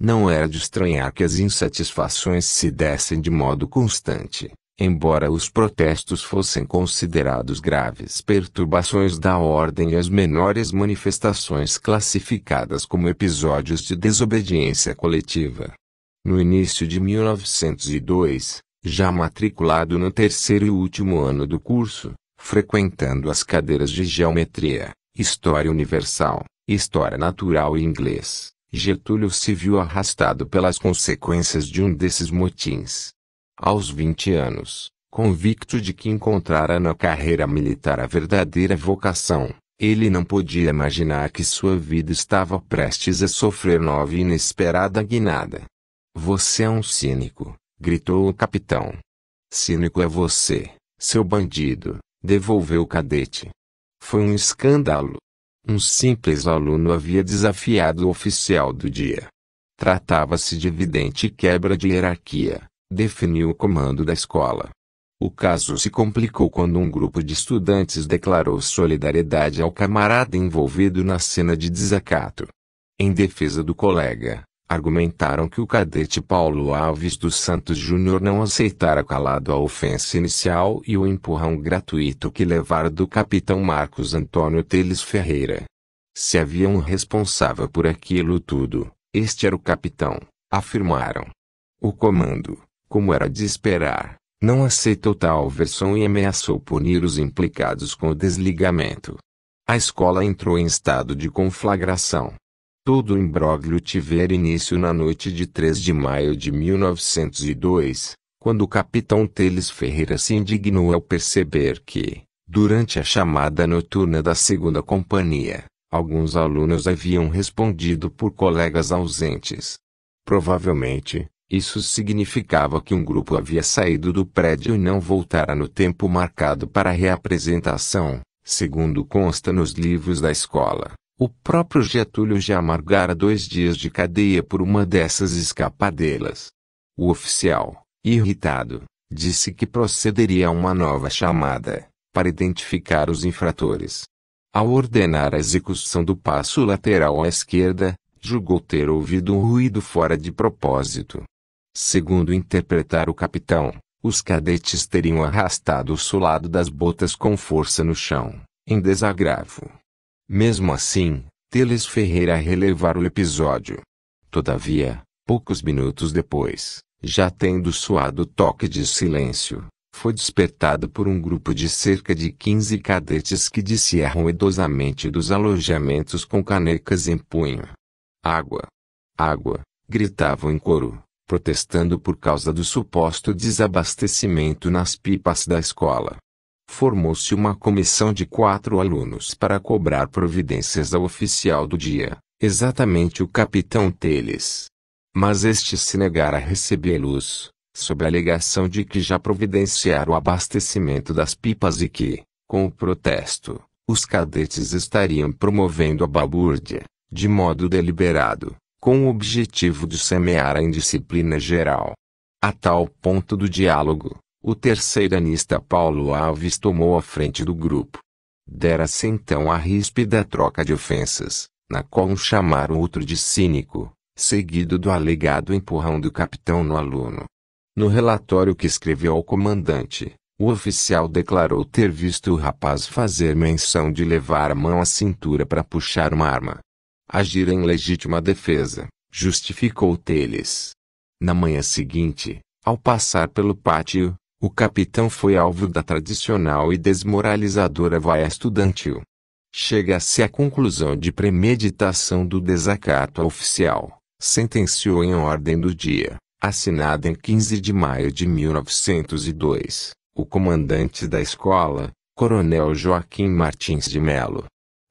Não era de estranhar que as insatisfações se dessem de modo constante, embora os protestos fossem considerados graves perturbações da ordem e as menores manifestações classificadas como episódios de desobediência coletiva. No início de 1902, já matriculado no terceiro e último ano do curso, frequentando as cadeiras de Geometria, História Universal, História Natural e Inglês, Getúlio se viu arrastado pelas consequências de um desses motins. Aos 20 anos, convicto de que encontrara na carreira militar a verdadeira vocação, ele não podia imaginar que sua vida estava prestes a sofrer nova e inesperada guinada. Você é um cínico, gritou o capitão. Cínico é você, seu bandido, devolveu o cadete. Foi um escândalo. Um simples aluno havia desafiado o oficial do dia. Tratava-se de evidente quebra de hierarquia, definiu o comando da escola. O caso se complicou quando um grupo de estudantes declarou solidariedade ao camarada envolvido na cena de desacato. Em defesa do colega, argumentaram que o cadete Paulo Alves dos Santos Júnior não aceitara calado a ofensa inicial e o empurrão gratuito que levara do capitão Marcos Antônio Teles Ferreira. Se havia um responsável por aquilo tudo, este era o capitão, afirmaram. O comando, como era de esperar, não aceitou tal versão e ameaçou punir os implicados com o desligamento. A escola entrou em estado de conflagração. Todo o imbróglio tivera início na noite de 3 de maio de 1902, quando o capitão Teles Ferreira se indignou ao perceber que, durante a chamada noturna da segunda companhia, alguns alunos haviam respondido por colegas ausentes. Provavelmente, isso significava que um grupo havia saído do prédio e não voltara no tempo marcado para a reapresentação, segundo consta nos livros da escola. O próprio Getúlio já amargara dois dias de cadeia por uma dessas escapadelas. O oficial, irritado, disse que procederia a uma nova chamada, para identificar os infratores. Ao ordenar a execução do passo lateral à esquerda, julgou ter ouvido um ruído fora de propósito. Segundo interpretar o capitão, os cadetes teriam arrastado o solado das botas com força no chão, em desagravo. Mesmo assim, Teles Ferreira relevar o episódio. Todavia, poucos minutos depois, já tendo suado o toque de silêncio, foi despertado por um grupo de cerca de 15 cadetes que disseram ruidosamente dos alojamentos com canecas em punho. Água! Água! gritavam em coro, protestando por causa do suposto desabastecimento nas pipas da escola formou-se uma comissão de quatro alunos para cobrar providências ao oficial do dia, exatamente o capitão Teles. Mas este se negara a recebê-los, sob a alegação de que já providenciara o abastecimento das pipas e que, com o protesto, os cadetes estariam promovendo a balbúrdia, de modo deliberado, com o objetivo de semear a indisciplina geral. A tal ponto do diálogo, o terceiranista Paulo Alves tomou a frente do grupo. Dera-se então a ríspida troca de ofensas, na qual um chamaram outro de cínico, seguido do alegado empurrão do capitão no aluno. No relatório que escreveu ao comandante, o oficial declarou ter visto o rapaz fazer menção de levar a mão à cintura para puxar uma arma. Agir em legítima defesa, justificou Teles. Na manhã seguinte, ao passar pelo pátio, o capitão foi alvo da tradicional e desmoralizadora vaia estudantil. Chega-se à conclusão de premeditação do desacato oficial, sentenciou em ordem do dia, assinada em 15 de maio de 1902, o comandante da escola, Coronel Joaquim Martins de Melo.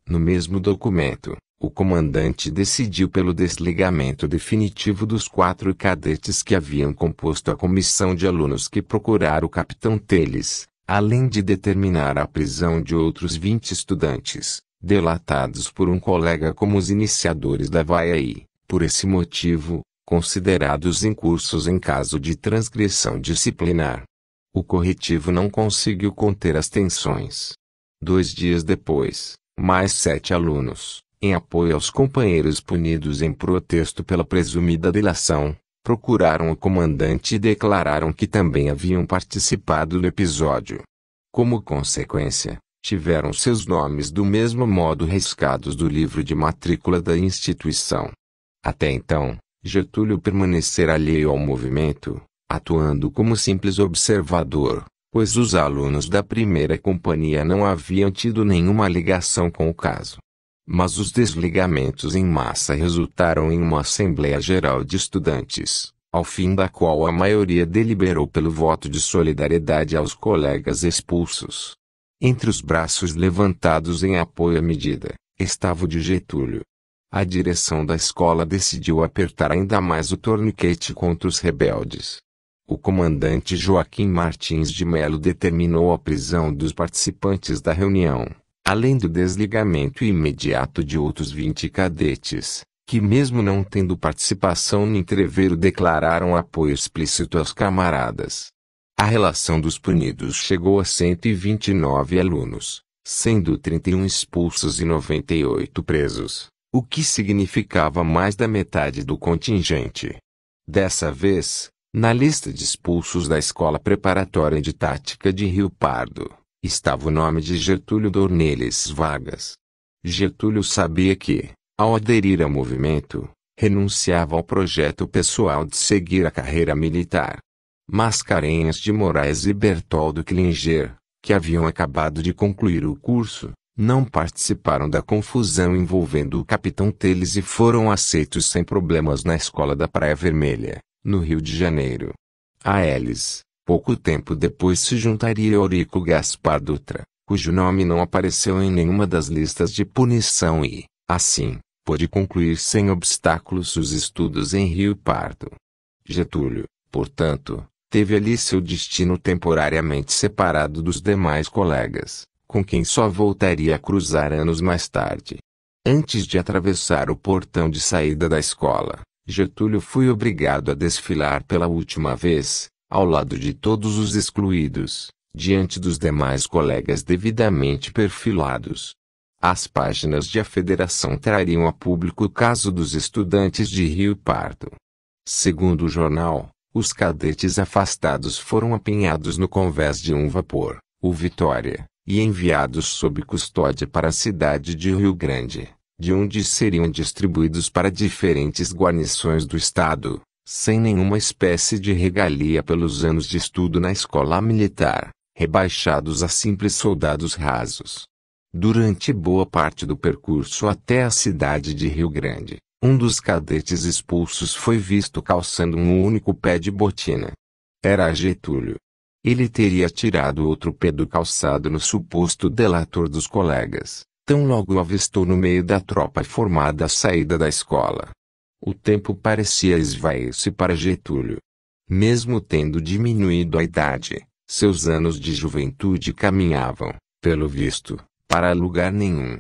No mesmo documento, o comandante decidiu pelo desligamento definitivo dos quatro cadetes que haviam composto a comissão de alunos que procurara o capitão Teles, além de determinar a prisão de outros 20 estudantes, delatados por um colega como os iniciadores da Vaiaí. Por esse motivo, considerados incursos em caso de transgressão disciplinar. O corretivo não conseguiu conter as tensões. Dois dias depois, mais sete alunos, em apoio aos companheiros punidos em protesto pela presumida delação, procuraram o comandante e declararam que também haviam participado do episódio. Como consequência, tiveram seus nomes do mesmo modo riscados do livro de matrícula da instituição. Até então, Getúlio permanecera alheio ao movimento, atuando como simples observador, pois os alunos da primeira companhia não haviam tido nenhuma ligação com o caso mas os desligamentos em massa resultaram em uma Assembleia Geral de Estudantes, ao fim da qual a maioria deliberou pelo voto de solidariedade aos colegas expulsos. Entre os braços levantados em apoio à medida, estava o de Getúlio. A direção da escola decidiu apertar ainda mais o torniquete contra os rebeldes. O comandante Joaquim Martins de Melo determinou a prisão dos participantes da reunião além do desligamento imediato de outros 20 cadetes, que mesmo não tendo participação no entreveiro declararam apoio explícito aos camaradas. A relação dos punidos chegou a 129 alunos, sendo 31 expulsos e 98 presos, o que significava mais da metade do contingente. Dessa vez, na lista de expulsos da Escola Preparatória de Tática de Rio Pardo, Estava o nome de Getúlio Dornelles Vargas. Getúlio sabia que, ao aderir ao movimento, renunciava ao projeto pessoal de seguir a carreira militar. Mascarenhas de Moraes e Bertoldo Klinger, que haviam acabado de concluir o curso, não participaram da confusão envolvendo o capitão Teles e foram aceitos sem problemas na escola da Praia Vermelha, no Rio de Janeiro. A eles, Pouco tempo depois se juntaria Eurico Gaspar Dutra, cujo nome não apareceu em nenhuma das listas de punição e, assim, pôde concluir sem obstáculos os estudos em Rio Pardo. Getúlio, portanto, teve ali seu destino temporariamente separado dos demais colegas, com quem só voltaria a cruzar anos mais tarde. Antes de atravessar o portão de saída da escola, Getúlio foi obrigado a desfilar pela última vez, ao lado de todos os excluídos, diante dos demais colegas devidamente perfilados. As páginas de a federação trariam a público o caso dos estudantes de Rio Pardo. Segundo o jornal, os cadetes afastados foram apinhados no convés de um vapor, o Vitória, e enviados sob custódia para a cidade de Rio Grande, de onde seriam distribuídos para diferentes guarnições do estado sem nenhuma espécie de regalia pelos anos de estudo na escola militar, rebaixados a simples soldados rasos. Durante boa parte do percurso até a cidade de Rio Grande, um dos cadetes expulsos foi visto calçando um único pé de botina. Era Getúlio. Ele teria tirado outro pé do calçado no suposto delator dos colegas, tão logo o avistou no meio da tropa formada à saída da escola. O tempo parecia esvair-se para Getúlio. Mesmo tendo diminuído a idade, seus anos de juventude caminhavam, pelo visto, para lugar nenhum.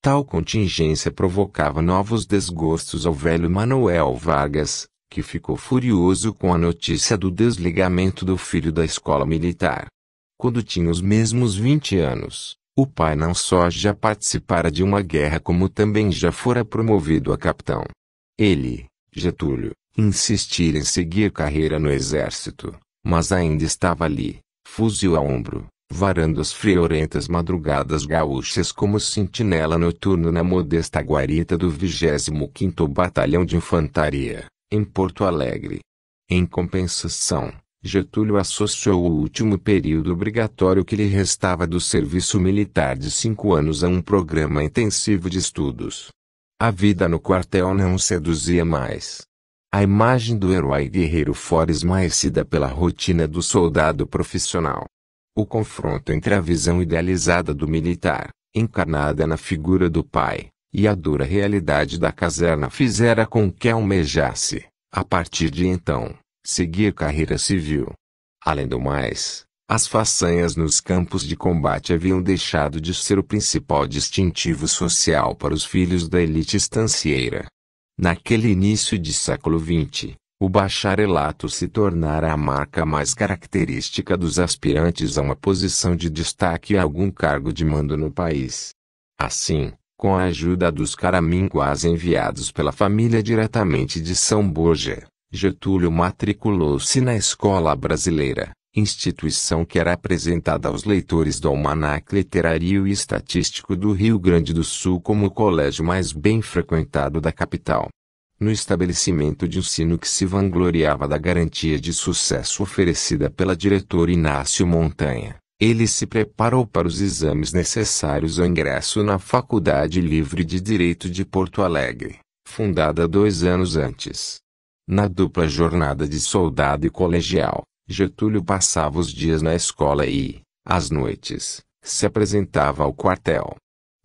Tal contingência provocava novos desgostos ao velho Manuel Vargas, que ficou furioso com a notícia do desligamento do filho da escola militar. Quando tinha os mesmos 20 anos, o pai não só já participara de uma guerra como também já fora promovido a capitão. Ele, Getúlio, insistir em seguir carreira no exército, mas ainda estava ali, fuzil a ombro, varando as friorentas madrugadas gaúchas como sentinela noturno na modesta guarita do 25º Batalhão de Infantaria, em Porto Alegre. Em compensação, Getúlio associou o último período obrigatório que lhe restava do serviço militar de cinco anos a um programa intensivo de estudos. A vida no quartel não seduzia mais. A imagem do herói guerreiro fora esmaecida pela rotina do soldado profissional. O confronto entre a visão idealizada do militar, encarnada na figura do pai, e a dura realidade da caserna fizera com que almejasse, a partir de então, seguir carreira civil. Além do mais, as façanhas nos campos de combate haviam deixado de ser o principal distintivo social para os filhos da elite estancieira. Naquele início de século XX, o bacharelato se tornara a marca mais característica dos aspirantes a uma posição de destaque e a algum cargo de mando no país. Assim, com a ajuda dos caraminguás enviados pela família diretamente de São Borja, Getúlio matriculou-se na escola brasileira, instituição que era apresentada aos leitores do Almanac Literário e Estatístico do Rio Grande do Sul como o colégio mais bem frequentado da capital. No estabelecimento de ensino que se vangloriava da garantia de sucesso oferecida pela diretora Inácio Montanha, ele se preparou para os exames necessários ao ingresso na Faculdade Livre de Direito de Porto Alegre, fundada dois anos antes. Na dupla jornada de soldado e colegial, Getúlio passava os dias na escola e, às noites, se apresentava ao quartel.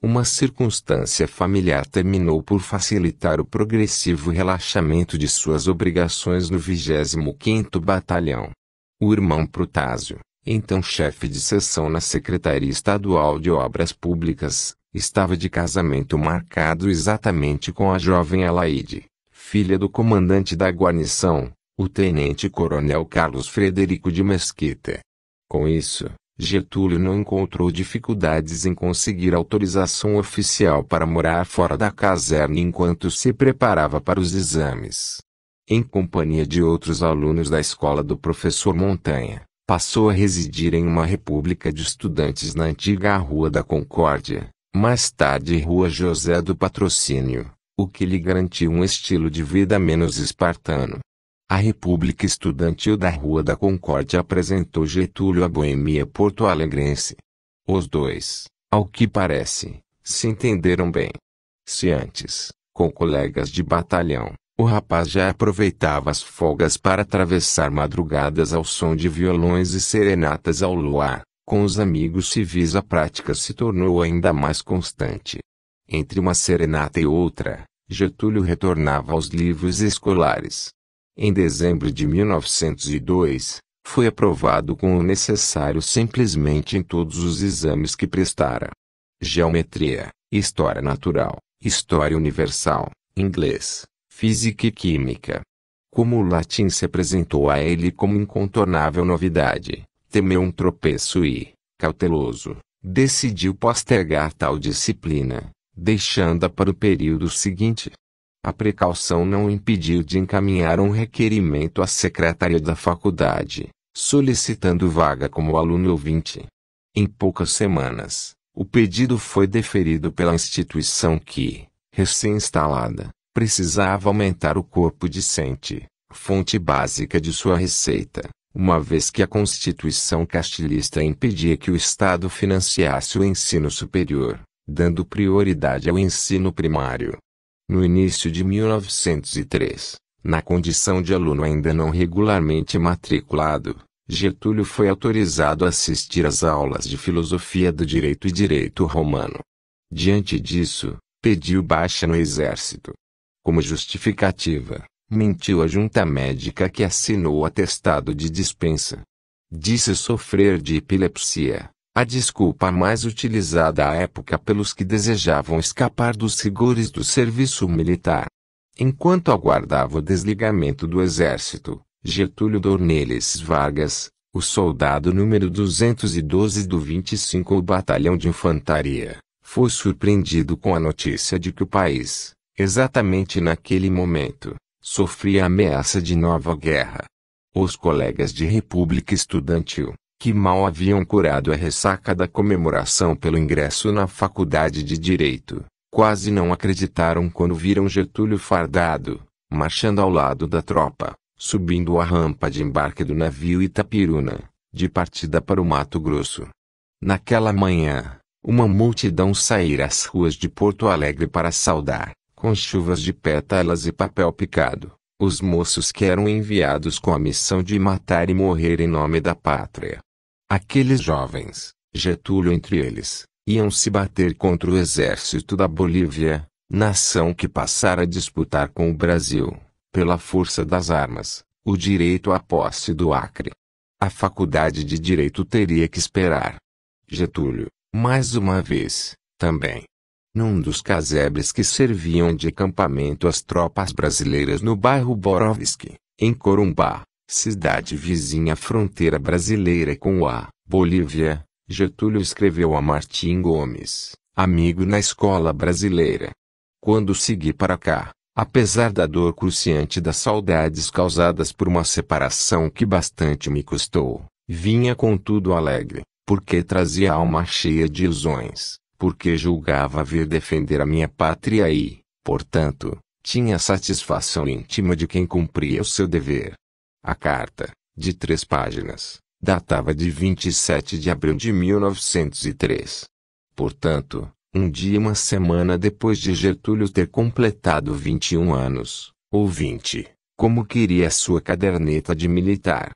Uma circunstância familiar terminou por facilitar o progressivo relaxamento de suas obrigações no 25º Batalhão. O irmão Protásio, então chefe de seção na Secretaria Estadual de Obras Públicas, estava de casamento marcado exatamente com a jovem Alaide, filha do comandante da guarnição, o tenente-coronel Carlos Frederico de Mesquita. Com isso, Getúlio não encontrou dificuldades em conseguir autorização oficial para morar fora da caserna enquanto se preparava para os exames. Em companhia de outros alunos da escola do professor Montanha, passou a residir em uma república de estudantes na antiga Rua da Concórdia, mais tarde Rua José do Patrocínio, o que lhe garantiu um estilo de vida menos espartano. A República Estudantil da Rua da Concórdia apresentou Getúlio à boemia porto-alegrense. Os dois, ao que parece, se entenderam bem. Se antes, com colegas de batalhão, o rapaz já aproveitava as folgas para atravessar madrugadas ao som de violões e serenatas ao luar, com os amigos civis a prática se tornou ainda mais constante. Entre uma serenata e outra, Getúlio retornava aos livros escolares em dezembro de 1902, foi aprovado com o necessário simplesmente em todos os exames que prestara: Geometria, História Natural, História Universal, Inglês, Física e Química. Como o latim se apresentou a ele como incontornável novidade, temeu um tropeço e, cauteloso, decidiu postergar tal disciplina, deixando-a para o período seguinte. A precaução não o impediu de encaminhar um requerimento à secretaria da faculdade, solicitando vaga como aluno ouvinte. Em poucas semanas, o pedido foi deferido pela instituição que, recém-instalada, precisava aumentar o corpo discente, fonte básica de sua receita, uma vez que a Constituição castilhista impedia que o Estado financiasse o ensino superior, dando prioridade ao ensino primário no início de 1903, na condição de aluno ainda não regularmente matriculado, Getúlio foi autorizado a assistir às aulas de filosofia do direito e direito romano. Diante disso, pediu baixa no exército. Como justificativa, mentiu à junta médica que assinou o atestado de dispensa. Disse sofrer de epilepsia, a desculpa mais utilizada à época pelos que desejavam escapar dos rigores do serviço militar. Enquanto aguardava o desligamento do exército, Getúlio Dornelles Vargas, o soldado número 212 do 25 Batalhão de Infantaria, foi surpreendido com a notícia de que o país, exatamente naquele momento, sofria ameaça de nova guerra. Os colegas de República Estudantil, que mal haviam curado a ressaca da comemoração pelo ingresso na faculdade de direito, quase não acreditaram quando viram Getúlio fardado, marchando ao lado da tropa, subindo a rampa de embarque do navio Itapiruna, de partida para o Mato Grosso. Naquela manhã, uma multidão saíra às ruas de Porto Alegre para saudar, com chuvas de pétalas e papel picado, os moços que eram enviados com a missão de matar e morrer em nome da pátria. Aqueles jovens, Getúlio entre eles, iam se bater contra o exército da Bolívia, nação que passara a disputar com o Brasil, pela força das armas, o direito à posse do Acre. A faculdade de direito teria que esperar. Getúlio, mais uma vez, também. Num dos casebres que serviam de acampamento às tropas brasileiras no bairro Borovski, em Corumbá, cidade vizinha à fronteira brasileira com a Bolívia, Getúlio escreveu a Martim Gomes, amigo na escola brasileira. Quando segui para cá, apesar da dor cruciante das saudades causadas por uma separação que bastante me custou, vinha contudo alegre, porque trazia a alma cheia de ilusões, porque julgava vir defender a minha pátria e, portanto, tinha satisfação íntima de quem cumpria o seu dever. A carta, de três páginas, datava de 27 de abril de 1903. Portanto, um dia e uma semana depois de Getúlio ter completado 21 anos, ou 20, como queria sua caderneta de militar.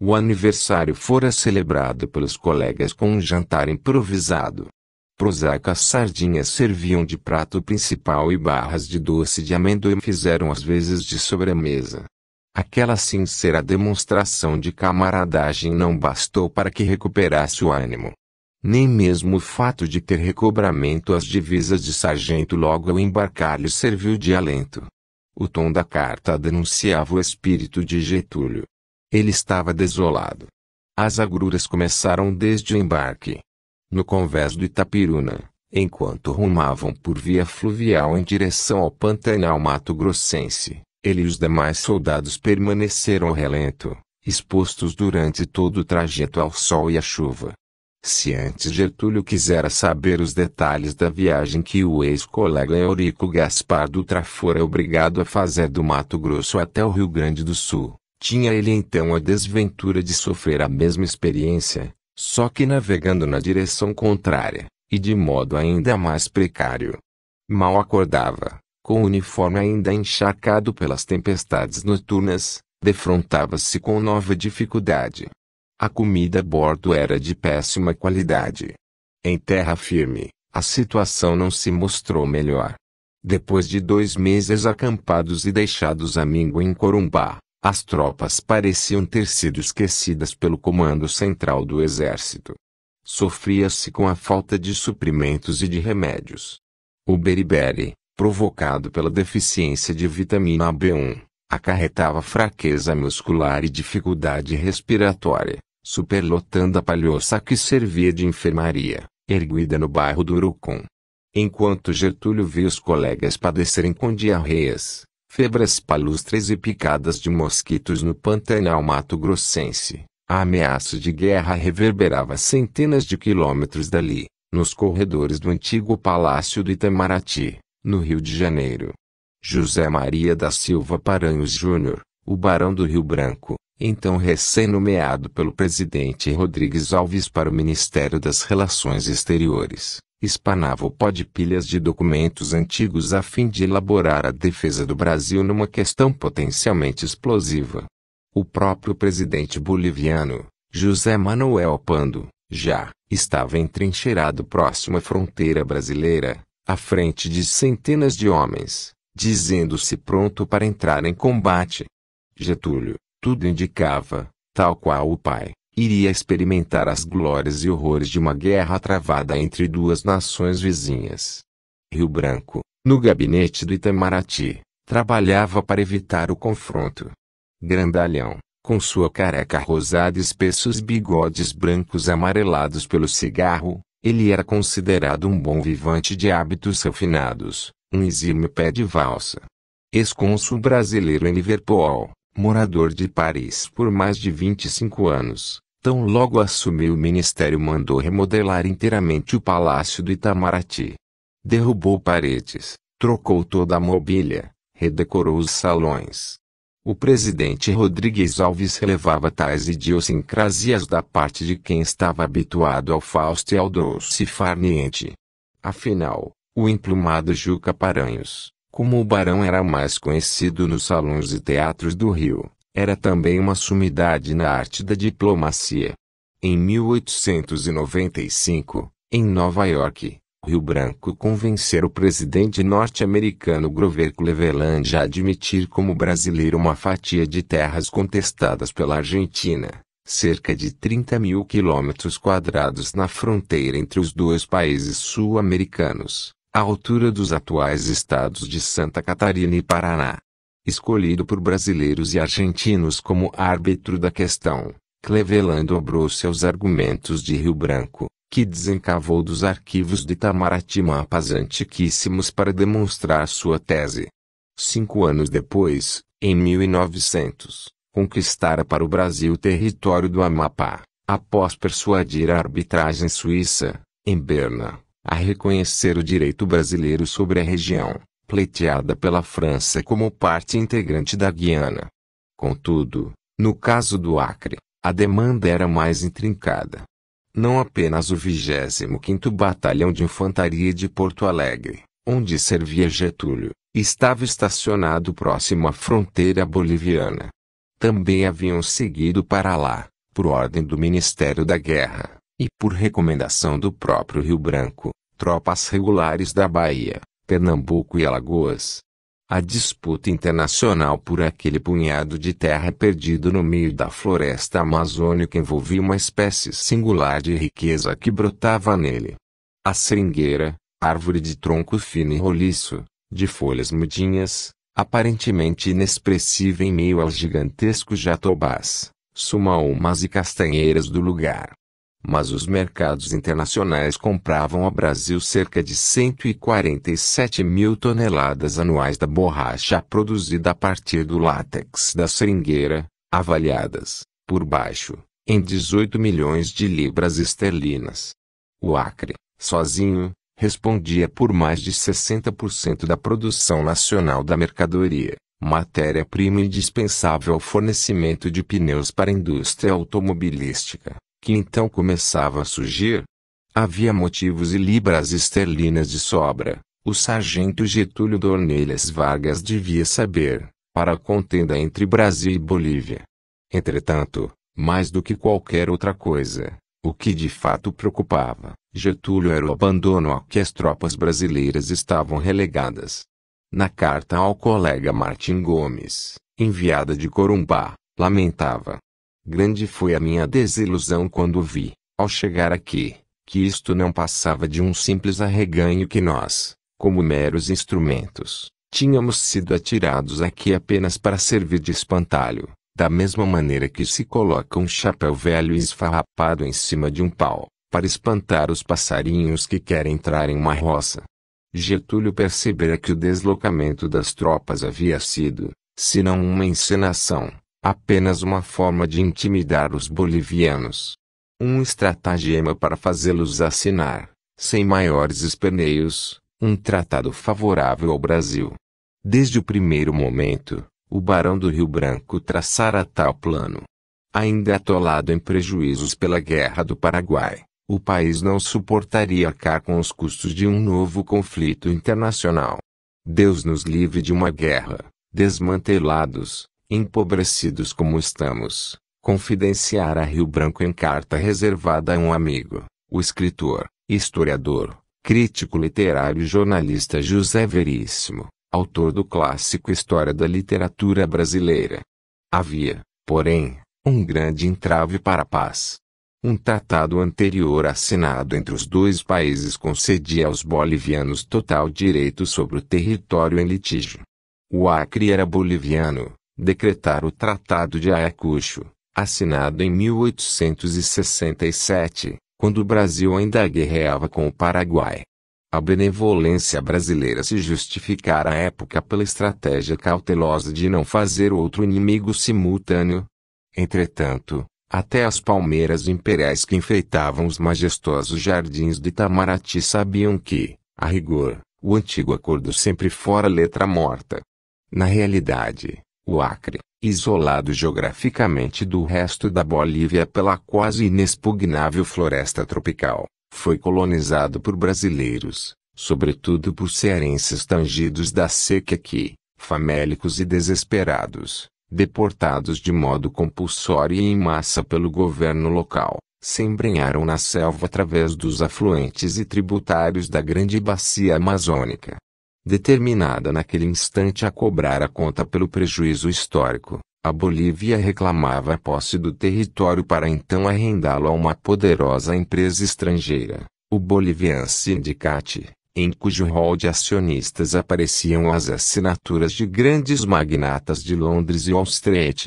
O aniversário fora celebrado pelos colegas com um jantar improvisado. Prosacas sardinhas serviam de prato principal e barras de doce de amendoim fizeram às vezes de sobremesa. Aquela sincera demonstração de camaradagem não bastou para que recuperasse o ânimo. Nem mesmo o fato de ter recobramento as divisas de sargento logo ao embarcar lhe serviu de alento. O tom da carta denunciava o espírito de Getúlio. Ele estava desolado. As agruras começaram desde o embarque. No convés do Itapiruna, enquanto rumavam por via fluvial em direção ao Pantanal Mato Grossense, ele e os demais soldados permaneceram ao relento, expostos durante todo o trajeto ao sol e à chuva. Se antes Getúlio quisera saber os detalhes da viagem que o ex-colega Eurico Gaspar Dutra fora obrigado a fazer do Mato Grosso até o Rio Grande do Sul, tinha ele então a desventura de sofrer a mesma experiência, só que navegando na direção contrária, e de modo ainda mais precário. Mal acordava, com o uniforme ainda encharcado pelas tempestades noturnas, defrontava-se com nova dificuldade. A comida a bordo era de péssima qualidade. Em terra firme, a situação não se mostrou melhor. Depois de dois meses acampados e deixados a míngua em Corumbá, as tropas pareciam ter sido esquecidas pelo comando central do exército. Sofria-se com a falta de suprimentos e de remédios. O beriberi, provocado pela deficiência de vitamina B1, acarretava fraqueza muscular e dificuldade respiratória, superlotando a palhoça que servia de enfermaria, erguida no bairro do Urucum. Enquanto Getúlio via os colegas padecerem com diarreias, febras palustres e picadas de mosquitos no Pantanal Mato Grossense, a ameaça de guerra reverberava centenas de quilômetros dali, nos corredores do antigo Palácio do Itamaraty no Rio de Janeiro. José Maria da Silva Paranhos Júnior, o Barão do Rio Branco, então recém-nomeado pelo presidente Rodrigues Alves para o Ministério das Relações Exteriores, espanava o pó de pilhas de documentos antigos a fim de elaborar a defesa do Brasil numa questão potencialmente explosiva. O próprio presidente boliviano, José Manuel Pando, já estava entrincheirado próximo à fronteira brasileira, à frente de centenas de homens, dizendo-se pronto para entrar em combate. Getúlio, tudo indicava, tal qual o pai, iria experimentar as glórias e horrores de uma guerra travada entre duas nações vizinhas. Rio Branco, no gabinete do Itamaraty, trabalhava para evitar o confronto. Grandalhão, com sua careca rosada e espessos bigodes brancos amarelados pelo cigarro, ele era considerado um bom vivante de hábitos refinados, um exímio pé de valsa. Ex-cônsul brasileiro em Liverpool, morador de Paris por mais de 25 anos, tão logo assumiu o ministério mandou remodelar inteiramente o palácio do Itamaraty. Derrubou paredes, trocou toda a mobília, redecorou os salões, o presidente Rodrigues Alves relevava tais idiosincrasias da parte de quem estava habituado ao Fausto e ao doce Farniente. Afinal, o emplumado Juca Paranhos, como o barão era mais conhecido nos salões e teatros do Rio, era também uma sumidade na arte da diplomacia. Em 1895, em Nova York, Rio Branco convencer o presidente norte-americano Grover Cleveland a admitir como brasileiro uma fatia de terras contestadas pela Argentina, cerca de 30 mil quilômetros quadrados na fronteira entre os dois países sul-americanos, à altura dos atuais estados de Santa Catarina e Paraná. Escolhido por brasileiros e argentinos como árbitro da questão, Cleveland obrou-se aos argumentos de Rio Branco que desencavou dos arquivos de Itamaraty mapas antiquíssimos para demonstrar sua tese. Cinco anos depois, em 1900, conquistara para o Brasil o território do Amapá, após persuadir a arbitragem suíça, em Berna, a reconhecer o direito brasileiro sobre a região, pleiteada pela França como parte integrante da Guiana. Contudo, no caso do Acre, a demanda era mais intrincada não apenas o 25º Batalhão de Infantaria de Porto Alegre, onde servia Getúlio, estava estacionado próximo à fronteira boliviana. Também haviam seguido para lá, por ordem do Ministério da Guerra, e por recomendação do próprio Rio Branco, tropas regulares da Bahia, Pernambuco e Alagoas, a disputa internacional por aquele punhado de terra perdido no meio da floresta amazônica envolvia uma espécie singular de riqueza que brotava nele. A seringueira, árvore de tronco fino e roliço, de folhas mudinhas, aparentemente inexpressiva em meio aos gigantescos jatobás, sumaúmas e castanheiras do lugar, mas os mercados internacionais compravam ao Brasil cerca de 147 mil toneladas anuais da borracha produzida a partir do látex da seringueira, avaliadas, por baixo, em 18 milhões de libras esterlinas. O Acre, sozinho, respondia por mais de 60% da produção nacional da mercadoria, matéria-prima indispensável ao fornecimento de pneus para a indústria automobilística que então começava a surgir. Havia motivos e libras esterlinas de sobra. O sargento Getúlio Dornelles Vargas devia saber, para a contenda entre Brasil e Bolívia. Entretanto, mais do que qualquer outra coisa, o que de fato preocupava Getúlio era o abandono a que as tropas brasileiras estavam relegadas. Na carta ao colega Martim Gomes, enviada de Corumbá, lamentava, Grande foi a minha desilusão quando vi, ao chegar aqui, que isto não passava de um simples arreganho que nós, como meros instrumentos, tínhamos sido atirados aqui apenas para servir de espantalho, da mesma maneira que se coloca um chapéu velho e esfarrapado em cima de um pau, para espantar os passarinhos que querem entrar em uma roça. Getúlio percebera que o deslocamento das tropas havia sido, se não uma encenação, Apenas uma forma de intimidar os bolivianos. Um estratagema para fazê-los assinar, sem maiores esperneios, um tratado favorável ao Brasil. Desde o primeiro momento, o Barão do Rio Branco traçara tal plano. Ainda atolado em prejuízos pela Guerra do Paraguai, o país não suportaria arcar com os custos de um novo conflito internacional. Deus nos livre de uma guerra, desmantelados, empobrecidos como estamos, confidenciar a Rio Branco em carta reservada a um amigo, o escritor, historiador, crítico literário e jornalista José Veríssimo, autor do clássico História da Literatura Brasileira. Havia, porém, um grande entrave para a paz. Um tratado anterior assinado entre os dois países concedia aos bolivianos total direito sobre o território em litígio. O Acre era boliviano, decretar o Tratado de Ayacucho, assinado em 1867, quando o Brasil ainda guerreava com o Paraguai. A benevolência brasileira se justificara à época pela estratégia cautelosa de não fazer outro inimigo simultâneo. Entretanto, até as palmeiras imperiais que enfeitavam os majestosos jardins de Itamaraty sabiam que, a rigor, o antigo acordo sempre fora letra morta. Na realidade, o Acre, isolado geograficamente do resto da Bolívia pela quase inexpugnável floresta tropical, foi colonizado por brasileiros, sobretudo por cearenses tangidos da seca que, famélicos e desesperados, deportados de modo compulsório e em massa pelo governo local, se embrenharam na selva através dos afluentes e tributários da grande bacia amazônica determinada naquele instante a cobrar a conta pelo prejuízo histórico, a Bolívia reclamava a posse do território para então arrendá-lo a uma poderosa empresa estrangeira, o Bolivian Syndicate, em cujo rol de acionistas apareciam as assinaturas de grandes magnatas de Londres e Wall Street.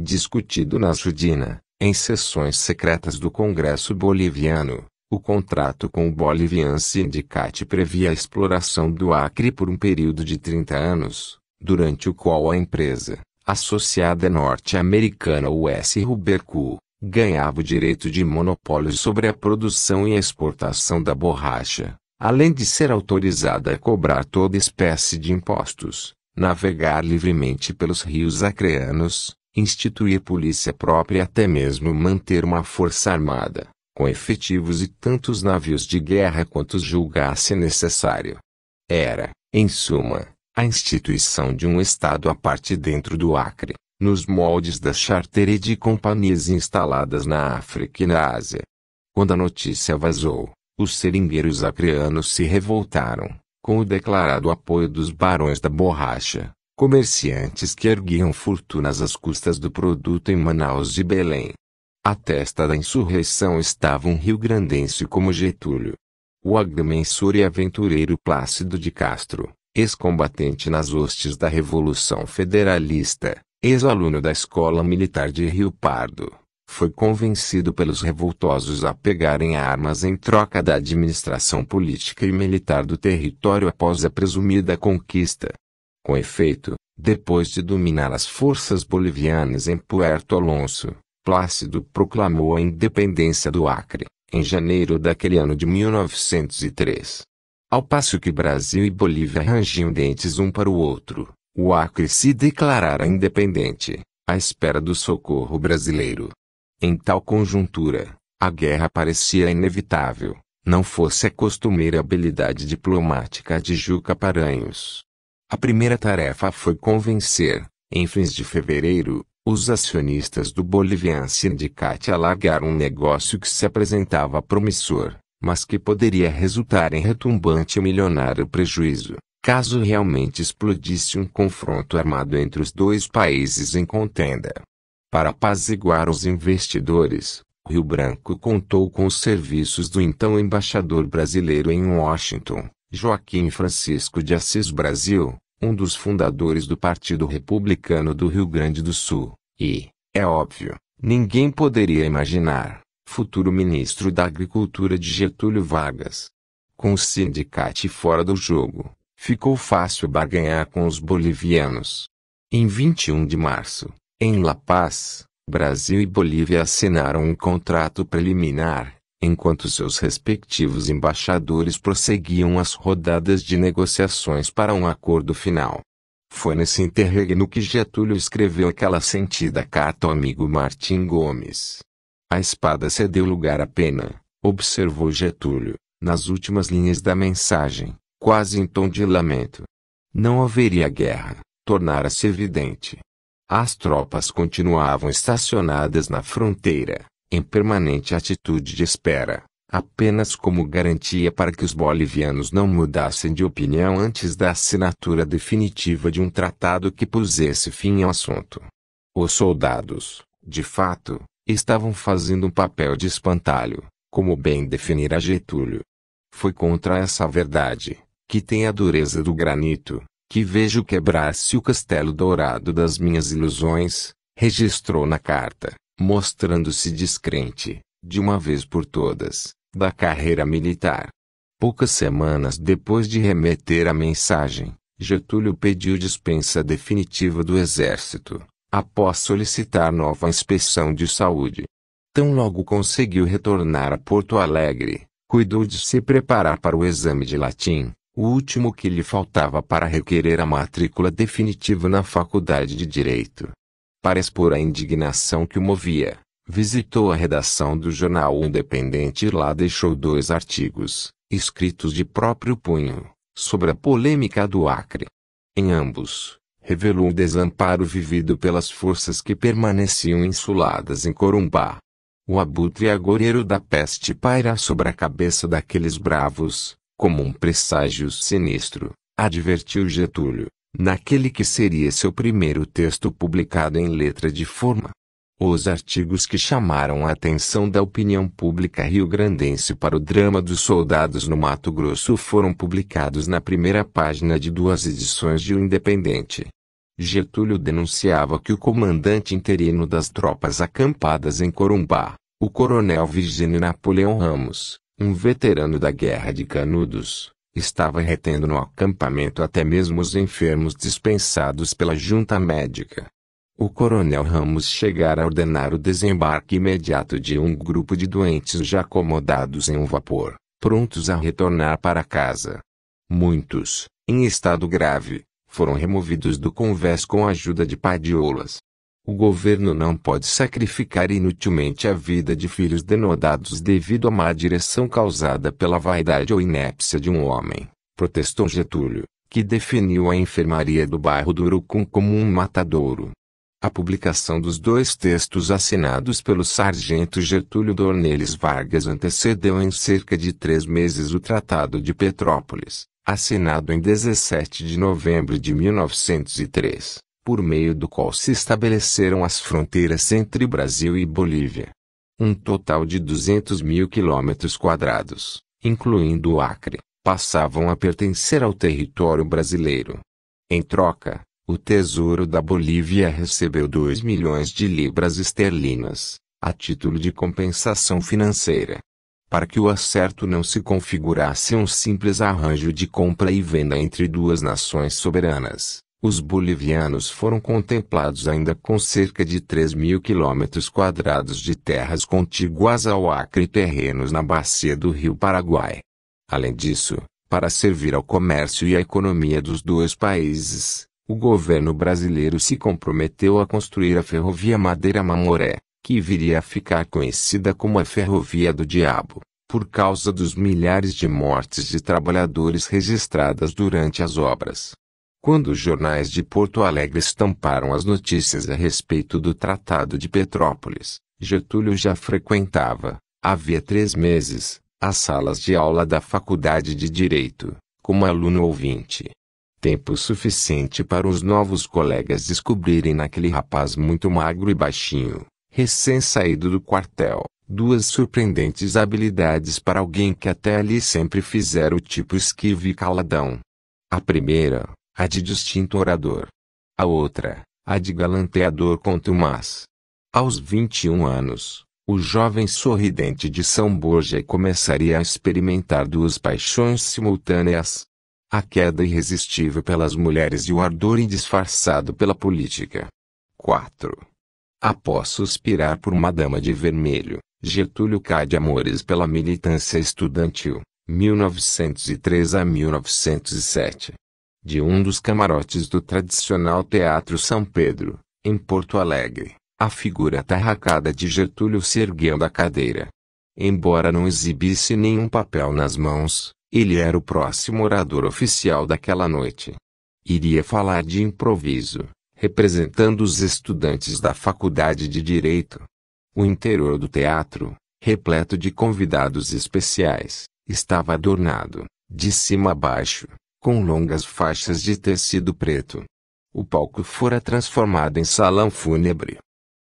Discutido na Judina, em sessões secretas do Congresso Boliviano, o contrato com o Bolivian Syndicate previa a exploração do Acre por um período de 30 anos, durante o qual a empresa, associada norte-americana US Rubercu, ganhava o direito de monopólio sobre a produção e exportação da borracha, além de ser autorizada a cobrar toda espécie de impostos, navegar livremente pelos rios acreanos, instituir polícia própria e até mesmo manter uma força armada com efetivos e tantos navios de guerra quantos julgasse necessário. Era, em suma, a instituição de um Estado à parte dentro do Acre, nos moldes das charteres de companhias instaladas na África e na Ásia. Quando a notícia vazou, os seringueiros acreanos se revoltaram, com o declarado apoio dos barões da borracha, comerciantes que erguiam fortunas às custas do produto em Manaus e Belém. A testa da insurreição estava um rio-grandense como Getúlio. O agrimensor e aventureiro Plácido de Castro, ex-combatente nas hostes da Revolução Federalista, ex-aluno da Escola Militar de Rio Pardo, foi convencido pelos revoltosos a pegarem armas em troca da administração política e militar do território após a presumida conquista. Com efeito, depois de dominar as forças bolivianas em Puerto Alonso, Plácido proclamou a independência do Acre, em janeiro daquele ano de 1903. Ao passo que Brasil e Bolívia rangiam dentes um para o outro, o Acre se declarara independente, à espera do socorro brasileiro. Em tal conjuntura, a guerra parecia inevitável, não fosse a costumeira habilidade diplomática de Juca Paranhos. A primeira tarefa foi convencer, em fins de fevereiro, os acionistas do Bolivian Syndicate alargaram um negócio que se apresentava promissor, mas que poderia resultar em retumbante e milionário prejuízo, caso realmente explodisse um confronto armado entre os dois países em contenda. Para apaziguar os investidores, Rio Branco contou com os serviços do então embaixador brasileiro em Washington, Joaquim Francisco de Assis Brasil, um dos fundadores do Partido Republicano do Rio Grande do Sul, e, é óbvio, ninguém poderia imaginar, futuro ministro da Agricultura de Getúlio Vargas. Com o sindicato fora do jogo, ficou fácil barganhar com os bolivianos. Em 21 de março, em La Paz, Brasil e Bolívia assinaram um contrato preliminar enquanto seus respectivos embaixadores prosseguiam as rodadas de negociações para um acordo final. Foi nesse interregno que Getúlio escreveu aquela sentida carta ao amigo Martim Gomes. A espada cedeu lugar à pena, observou Getúlio, nas últimas linhas da mensagem, quase em tom de lamento. Não haveria guerra, tornara-se evidente. As tropas continuavam estacionadas na fronteira, em permanente atitude de espera, apenas como garantia para que os bolivianos não mudassem de opinião antes da assinatura definitiva de um tratado que pusesse fim ao assunto. Os soldados, de fato, estavam fazendo um papel de espantalho, como bem a Getúlio. Foi contra essa verdade, que tem a dureza do granito, que vejo quebrar-se o castelo dourado das minhas ilusões, registrou na carta mostrando-se descrente, de uma vez por todas, da carreira militar. Poucas semanas depois de remeter a mensagem, Getúlio pediu dispensa definitiva do exército, após solicitar nova inspeção de saúde. Tão logo conseguiu retornar a Porto Alegre, cuidou de se preparar para o exame de latim, o último que lhe faltava para requerer a matrícula definitiva na Faculdade de Direito para expor a indignação que o movia, visitou a redação do jornal Independente e lá deixou dois artigos, escritos de próprio punho, sobre a polêmica do Acre. Em ambos, revelou o desamparo vivido pelas forças que permaneciam insuladas em Corumbá. O abutre agoureiro da peste paira sobre a cabeça daqueles bravos, como um presságio sinistro, advertiu Getúlio naquele que seria seu primeiro texto publicado em letra de forma. Os artigos que chamaram a atenção da opinião pública rio-grandense para o drama dos soldados no Mato Grosso foram publicados na primeira página de duas edições de O Independente. Getúlio denunciava que o comandante interino das tropas acampadas em Corumbá, o coronel Virgínio Napoleão Ramos, um veterano da Guerra de Canudos, estava retendo no acampamento até mesmo os enfermos dispensados pela junta médica. O coronel Ramos chegara a ordenar o desembarque imediato de um grupo de doentes já acomodados em um vapor, prontos a retornar para casa. Muitos, em estado grave, foram removidos do convés com a ajuda de padiolas. O governo não pode sacrificar inutilmente a vida de filhos denodados devido à má direção causada pela vaidade ou inépcia de um homem, protestou Getúlio, que definiu a enfermaria do bairro do Urucum como um matadouro. A publicação dos dois textos assinados pelo sargento Getúlio Dornelles Vargas antecedeu em cerca de três meses o Tratado de Petrópolis, assinado em 17 de novembro de 1903 por meio do qual se estabeleceram as fronteiras entre Brasil e Bolívia. Um total de 200 mil quilômetros quadrados, incluindo o Acre, passavam a pertencer ao território brasileiro. Em troca, o Tesouro da Bolívia recebeu 2 milhões de libras esterlinas, a título de compensação financeira. Para que o acerto não se configurasse um simples arranjo de compra e venda entre duas nações soberanas, os bolivianos foram contemplados ainda com cerca de 3 mil quilômetros quadrados de terras contíguas ao Acre e terrenos na bacia do rio Paraguai. Além disso, para servir ao comércio e à economia dos dois países, o governo brasileiro se comprometeu a construir a ferrovia Madeira Mamoré, que viria a ficar conhecida como a Ferrovia do Diabo, por causa dos milhares de mortes de trabalhadores registradas durante as obras. Quando os jornais de Porto Alegre estamparam as notícias a respeito do Tratado de Petrópolis, Getúlio já frequentava, havia três meses, as salas de aula da Faculdade de Direito, como aluno ouvinte. Tempo suficiente para os novos colegas descobrirem naquele rapaz muito magro e baixinho, recém-saído do quartel, duas surpreendentes habilidades para alguém que até ali sempre fizera o tipo esquivo e caladão. A primeira, a de distinto orador. A outra, a de galanteador contumaz. Aos 21 anos, o jovem sorridente de São Borja começaria a experimentar duas paixões simultâneas. A queda irresistível pelas mulheres e o ardor indisfarçado pela política. 4. Após suspirar por uma dama de vermelho, Getúlio cai de amores pela militância estudantil, 1903 a 1907 de um dos camarotes do tradicional Teatro São Pedro, em Porto Alegre, a figura tarracada de Getúlio se ergueu da cadeira. Embora não exibisse nenhum papel nas mãos, ele era o próximo orador oficial daquela noite. Iria falar de improviso, representando os estudantes da Faculdade de Direito. O interior do teatro, repleto de convidados especiais, estava adornado, de cima a baixo, com longas faixas de tecido preto. O palco fora transformado em salão fúnebre.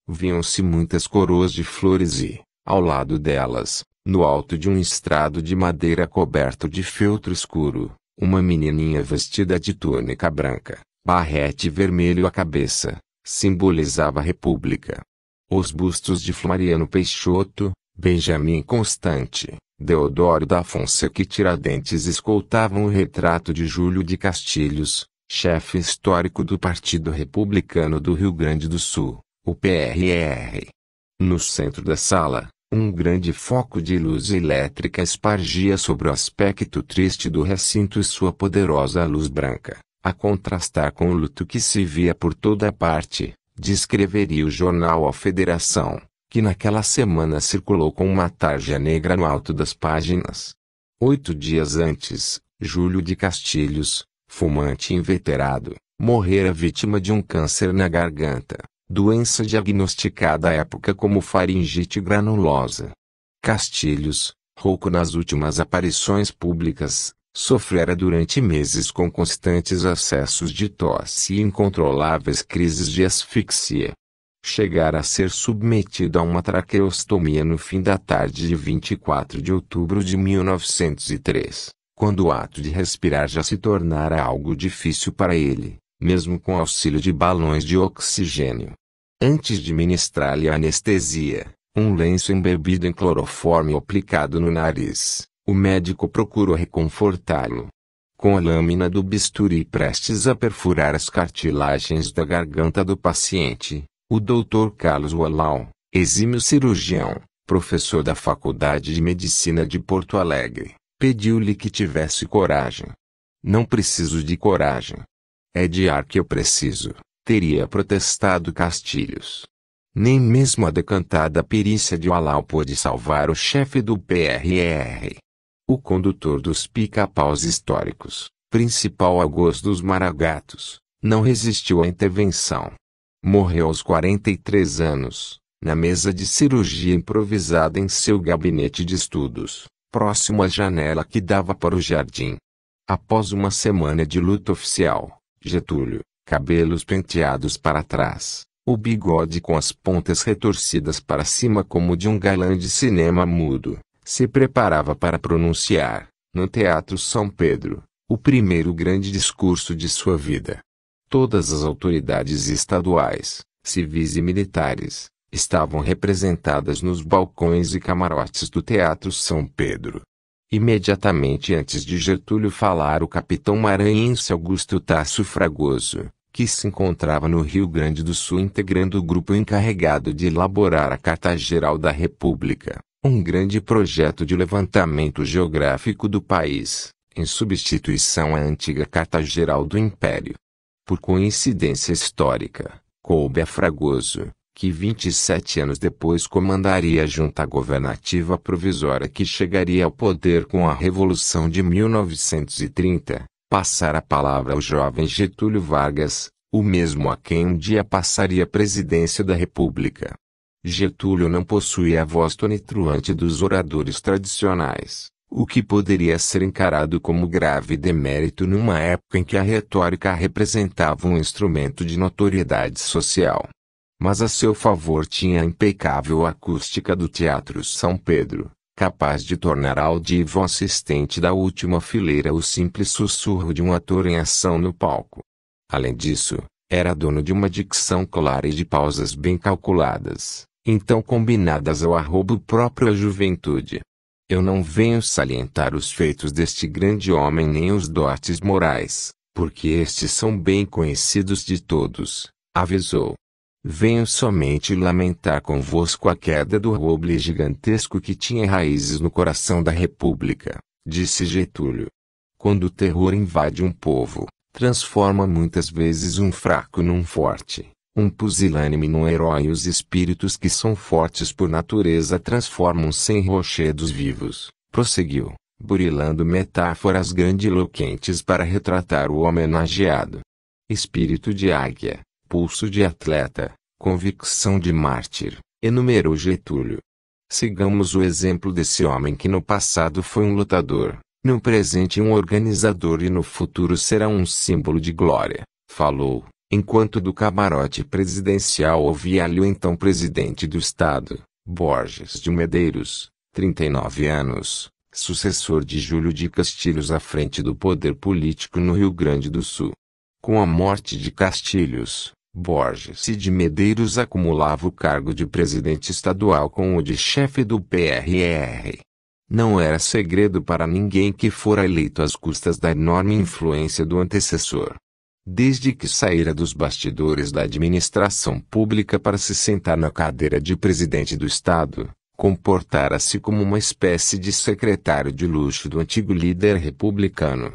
Viam-se muitas coroas de flores e, ao lado delas, no alto de um estrado de madeira coberto de feltro escuro, uma menininha vestida de túnica branca, barrete vermelho à cabeça, simbolizava a República. Os bustos de Floriano Peixoto, Benjamin Constante, Deodoro da Fonseca e Tiradentes escoltavam o retrato de Júlio de Castilhos, chefe histórico do Partido Republicano do Rio Grande do Sul, o PRR. No centro da sala, um grande foco de luz elétrica espargia sobre o aspecto triste do recinto e sua poderosa luz branca, a contrastar com o luto que se via por toda a parte, descreveria o jornal A Federação, que naquela semana circulou com uma tarja negra no alto das páginas. Oito dias antes, Júlio de Castilhos, fumante inveterado, morrera vítima de um câncer na garganta, doença diagnosticada à época como faringite granulosa. Castilhos, rouco nas últimas aparições públicas, sofrera durante meses com constantes acessos de tosse e incontroláveis crises de asfixia chegar a ser submetido a uma traqueostomia no fim da tarde de 24 de outubro de 1903, quando o ato de respirar já se tornara algo difícil para ele, mesmo com auxílio de balões de oxigênio. Antes de ministrar-lhe a anestesia, um lenço embebido em cloroforme aplicado no nariz, o médico procurou reconfortá-lo. Com a lâmina do bisturi prestes a perfurar as cartilagens da garganta do paciente, o Dr. Carlos Wallau, exímio cirurgião, professor da Faculdade de Medicina de Porto Alegre, pediu-lhe que tivesse coragem. Não preciso de coragem. É de ar que eu preciso, teria protestado Castilhos. Nem mesmo a decantada perícia de Wallau pôde salvar o chefe do PRR. O condutor dos pica-paus históricos, principal algoz dos maragatos, não resistiu à intervenção. Morreu aos 43 anos, na mesa de cirurgia improvisada em seu gabinete de estudos, próximo à janela que dava para o jardim. Após uma semana de luta oficial, Getúlio, cabelos penteados para trás, o bigode com as pontas retorcidas para cima como de um galã de cinema mudo, se preparava para pronunciar, no Teatro São Pedro, o primeiro grande discurso de sua vida. Todas as autoridades estaduais, civis e militares, estavam representadas nos balcões e camarotes do Teatro São Pedro. Imediatamente antes de Getúlio falar, o capitão maranhense Augusto Tasso Fragoso, que se encontrava no Rio Grande do Sul integrando o grupo encarregado de elaborar a Carta Geral da República, um grande projeto de levantamento geográfico do país, em substituição à antiga Carta Geral do Império, por coincidência histórica, coube a Fragoso, que 27 anos depois comandaria a junta governativa provisória que chegaria ao poder com a Revolução de 1930, passar a palavra ao jovem Getúlio Vargas, o mesmo a quem um dia passaria a presidência da República. Getúlio não possuía a voz tonitruante dos oradores tradicionais, o que poderia ser encarado como grave demérito numa época em que a retórica representava um instrumento de notoriedade social. Mas a seu favor tinha a impecável acústica do Teatro São Pedro, capaz de tornar audível assistente da última fileira o simples sussurro de um ator em ação no palco. Além disso, era dono de uma dicção clara e de pausas bem calculadas, então combinadas ao arrobo próprio à juventude. Eu não venho salientar os feitos deste grande homem nem os dotes morais, porque estes são bem conhecidos de todos, avisou. Venho somente lamentar convosco a queda do roble gigantesco que tinha raízes no coração da República, disse Getúlio. Quando o terror invade um povo, transforma muitas vezes um fraco num forte, um pusilânime num herói os espíritos que são fortes por natureza transformam-se em rochedos vivos, prosseguiu, burilando metáforas grandiloquentes para retratar o homenageado. Espírito de águia, pulso de atleta, convicção de mártir, enumerou Getúlio. Sigamos o exemplo desse homem que no passado foi um lutador, no presente um organizador e no futuro será um símbolo de glória, falou enquanto do camarote presidencial ouvia-lhe o então presidente do Estado, Borges de Medeiros, 39 anos, sucessor de Júlio de Castilhos à frente do poder político no Rio Grande do Sul. Com a morte de Castilhos, Borges e de Medeiros acumulava o cargo de presidente estadual com o de chefe do PRR. Não era segredo para ninguém que fora eleito às custas da enorme influência do antecessor desde que saíra dos bastidores da administração pública para se sentar na cadeira de presidente do Estado, comportara-se como uma espécie de secretário de luxo do antigo líder republicano.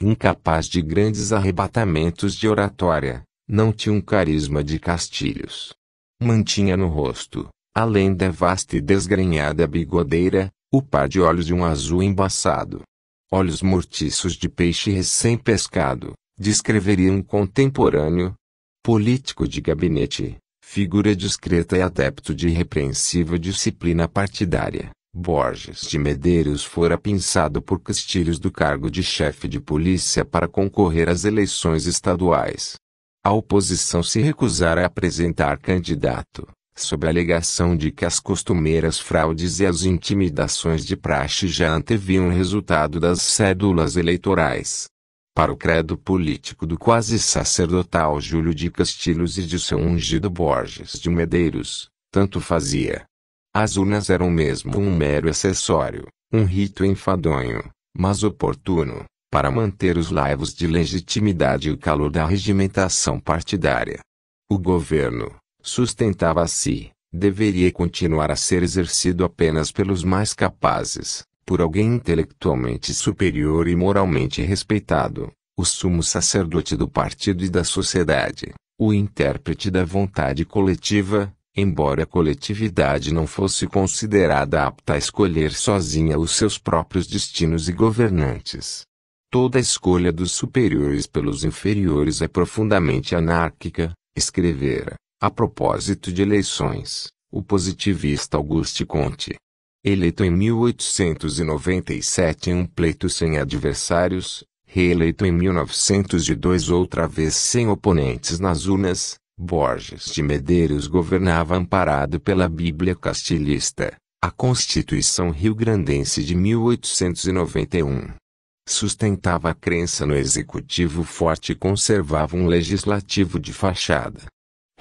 Incapaz de grandes arrebatamentos de oratória, não tinha um carisma de castilhos. Mantinha no rosto, além da vasta e desgrenhada bigodeira, o par de olhos de um azul embaçado. Olhos mortiços de peixe recém-pescado, descreveria um contemporâneo, político de gabinete, figura discreta e adepto de irrepreensível disciplina partidária. Borges de Medeiros fora pinçado por Castilhos do cargo de chefe de polícia para concorrer às eleições estaduais. A oposição se recusara a apresentar candidato, sob a alegação de que as costumeiras fraudes e as intimidações de praxe já anteviam o resultado das cédulas eleitorais para o credo político do quase sacerdotal Júlio de Castilhos e de seu ungido Borges de Medeiros, tanto fazia. As urnas eram mesmo um mero acessório, um rito enfadonho, mas oportuno, para manter os laivos de legitimidade e o calor da regimentação partidária. O governo, sustentava-se, deveria continuar a ser exercido apenas pelos mais capazes, por alguém intelectualmente superior e moralmente respeitado, o sumo sacerdote do partido e da sociedade, o intérprete da vontade coletiva, embora a coletividade não fosse considerada apta a escolher sozinha os seus próprios destinos e governantes. Toda escolha dos superiores pelos inferiores é profundamente anárquica, escrevera, a propósito de eleições, o positivista Auguste Comte. Eleito em 1897 em um pleito sem adversários, reeleito em 1902 outra vez sem oponentes nas urnas, Borges de Medeiros governava amparado pela Bíblia Castilhista, a Constituição Rio-Grandense de 1891. Sustentava a crença no executivo forte e conservava um legislativo de fachada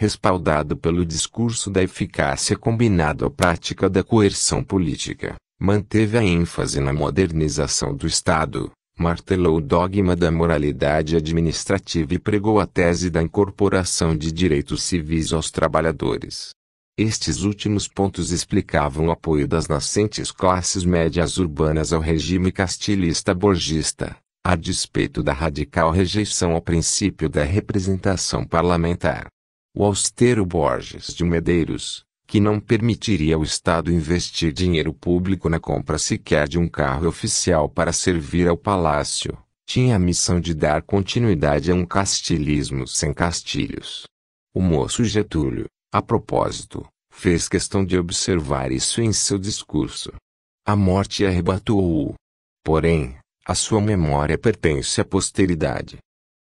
respaldado pelo discurso da eficácia combinado à prática da coerção política, manteve a ênfase na modernização do Estado, martelou o dogma da moralidade administrativa e pregou a tese da incorporação de direitos civis aos trabalhadores. Estes últimos pontos explicavam o apoio das nascentes classes médias urbanas ao regime castilhista borgista, a despeito da radical rejeição ao princípio da representação parlamentar. O austero Borges de Medeiros, que não permitiria ao Estado investir dinheiro público na compra sequer de um carro oficial para servir ao palácio, tinha a missão de dar continuidade a um castilismo sem castilhos. O moço Getúlio, a propósito, fez questão de observar isso em seu discurso. A morte arrebatou-o. Porém, a sua memória pertence à posteridade.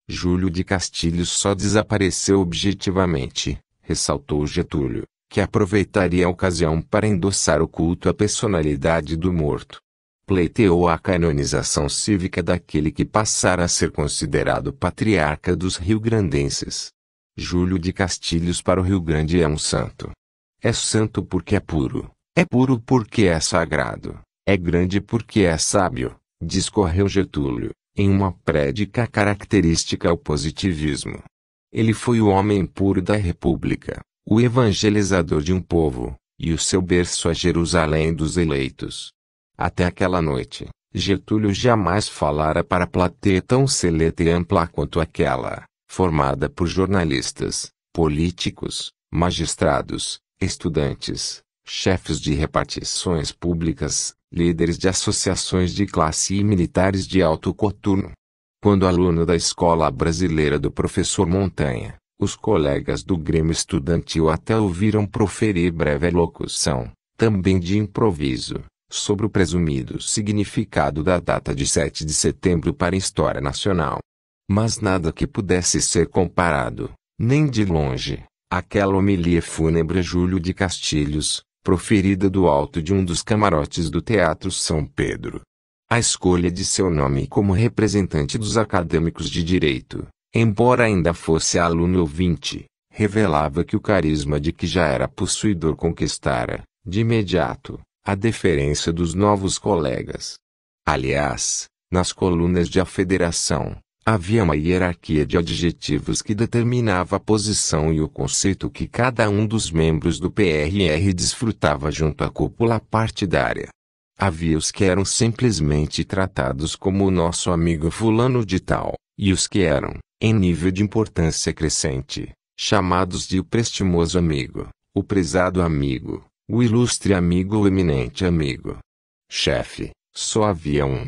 Júlio de Castilhos só desapareceu objetivamente, ressaltou Getúlio, que aproveitaria a ocasião para endossar o culto à personalidade do morto. Pleiteou a canonização cívica daquele que passara a ser considerado patriarca dos Rio-Grandenses. Júlio de Castilhos para o Rio Grande é um santo. É santo porque é puro, é puro porque é sagrado, é grande porque é sábio, discorreu Getúlio em uma prédica característica ao positivismo. Ele foi o homem puro da República, o evangelizador de um povo, e o seu berço a Jerusalém dos eleitos. Até aquela noite, Getúlio jamais falara para plateia tão seleta e ampla quanto aquela, formada por jornalistas, políticos, magistrados, estudantes, chefes de repartições públicas, líderes de associações de classe e militares de alto coturno. Quando aluno da Escola Brasileira do Professor Montanha, os colegas do Grêmio Estudantil até ouviram proferir breve locução, também de improviso, sobre o presumido significado da data de 7 de setembro para a história nacional. Mas nada que pudesse ser comparado, nem de longe, àquela homilia fúnebre Júlio de Castilhos, proferida do alto de um dos camarotes do Teatro São Pedro. A escolha de seu nome como representante dos acadêmicos de direito, embora ainda fosse aluno ouvinte, revelava que o carisma de que já era possuidor conquistara, de imediato, a deferência dos novos colegas. Aliás, nas colunas de A Federação, Havia uma hierarquia de adjetivos que determinava a posição e o conceito que cada um dos membros do PRR desfrutava junto à cúpula partidária. Havia os que eram simplesmente tratados como o nosso amigo fulano de tal, e os que eram, em nível de importância crescente, chamados de o prestimoso amigo, o prezado amigo, o ilustre amigo o eminente amigo. Chefe, só havia um.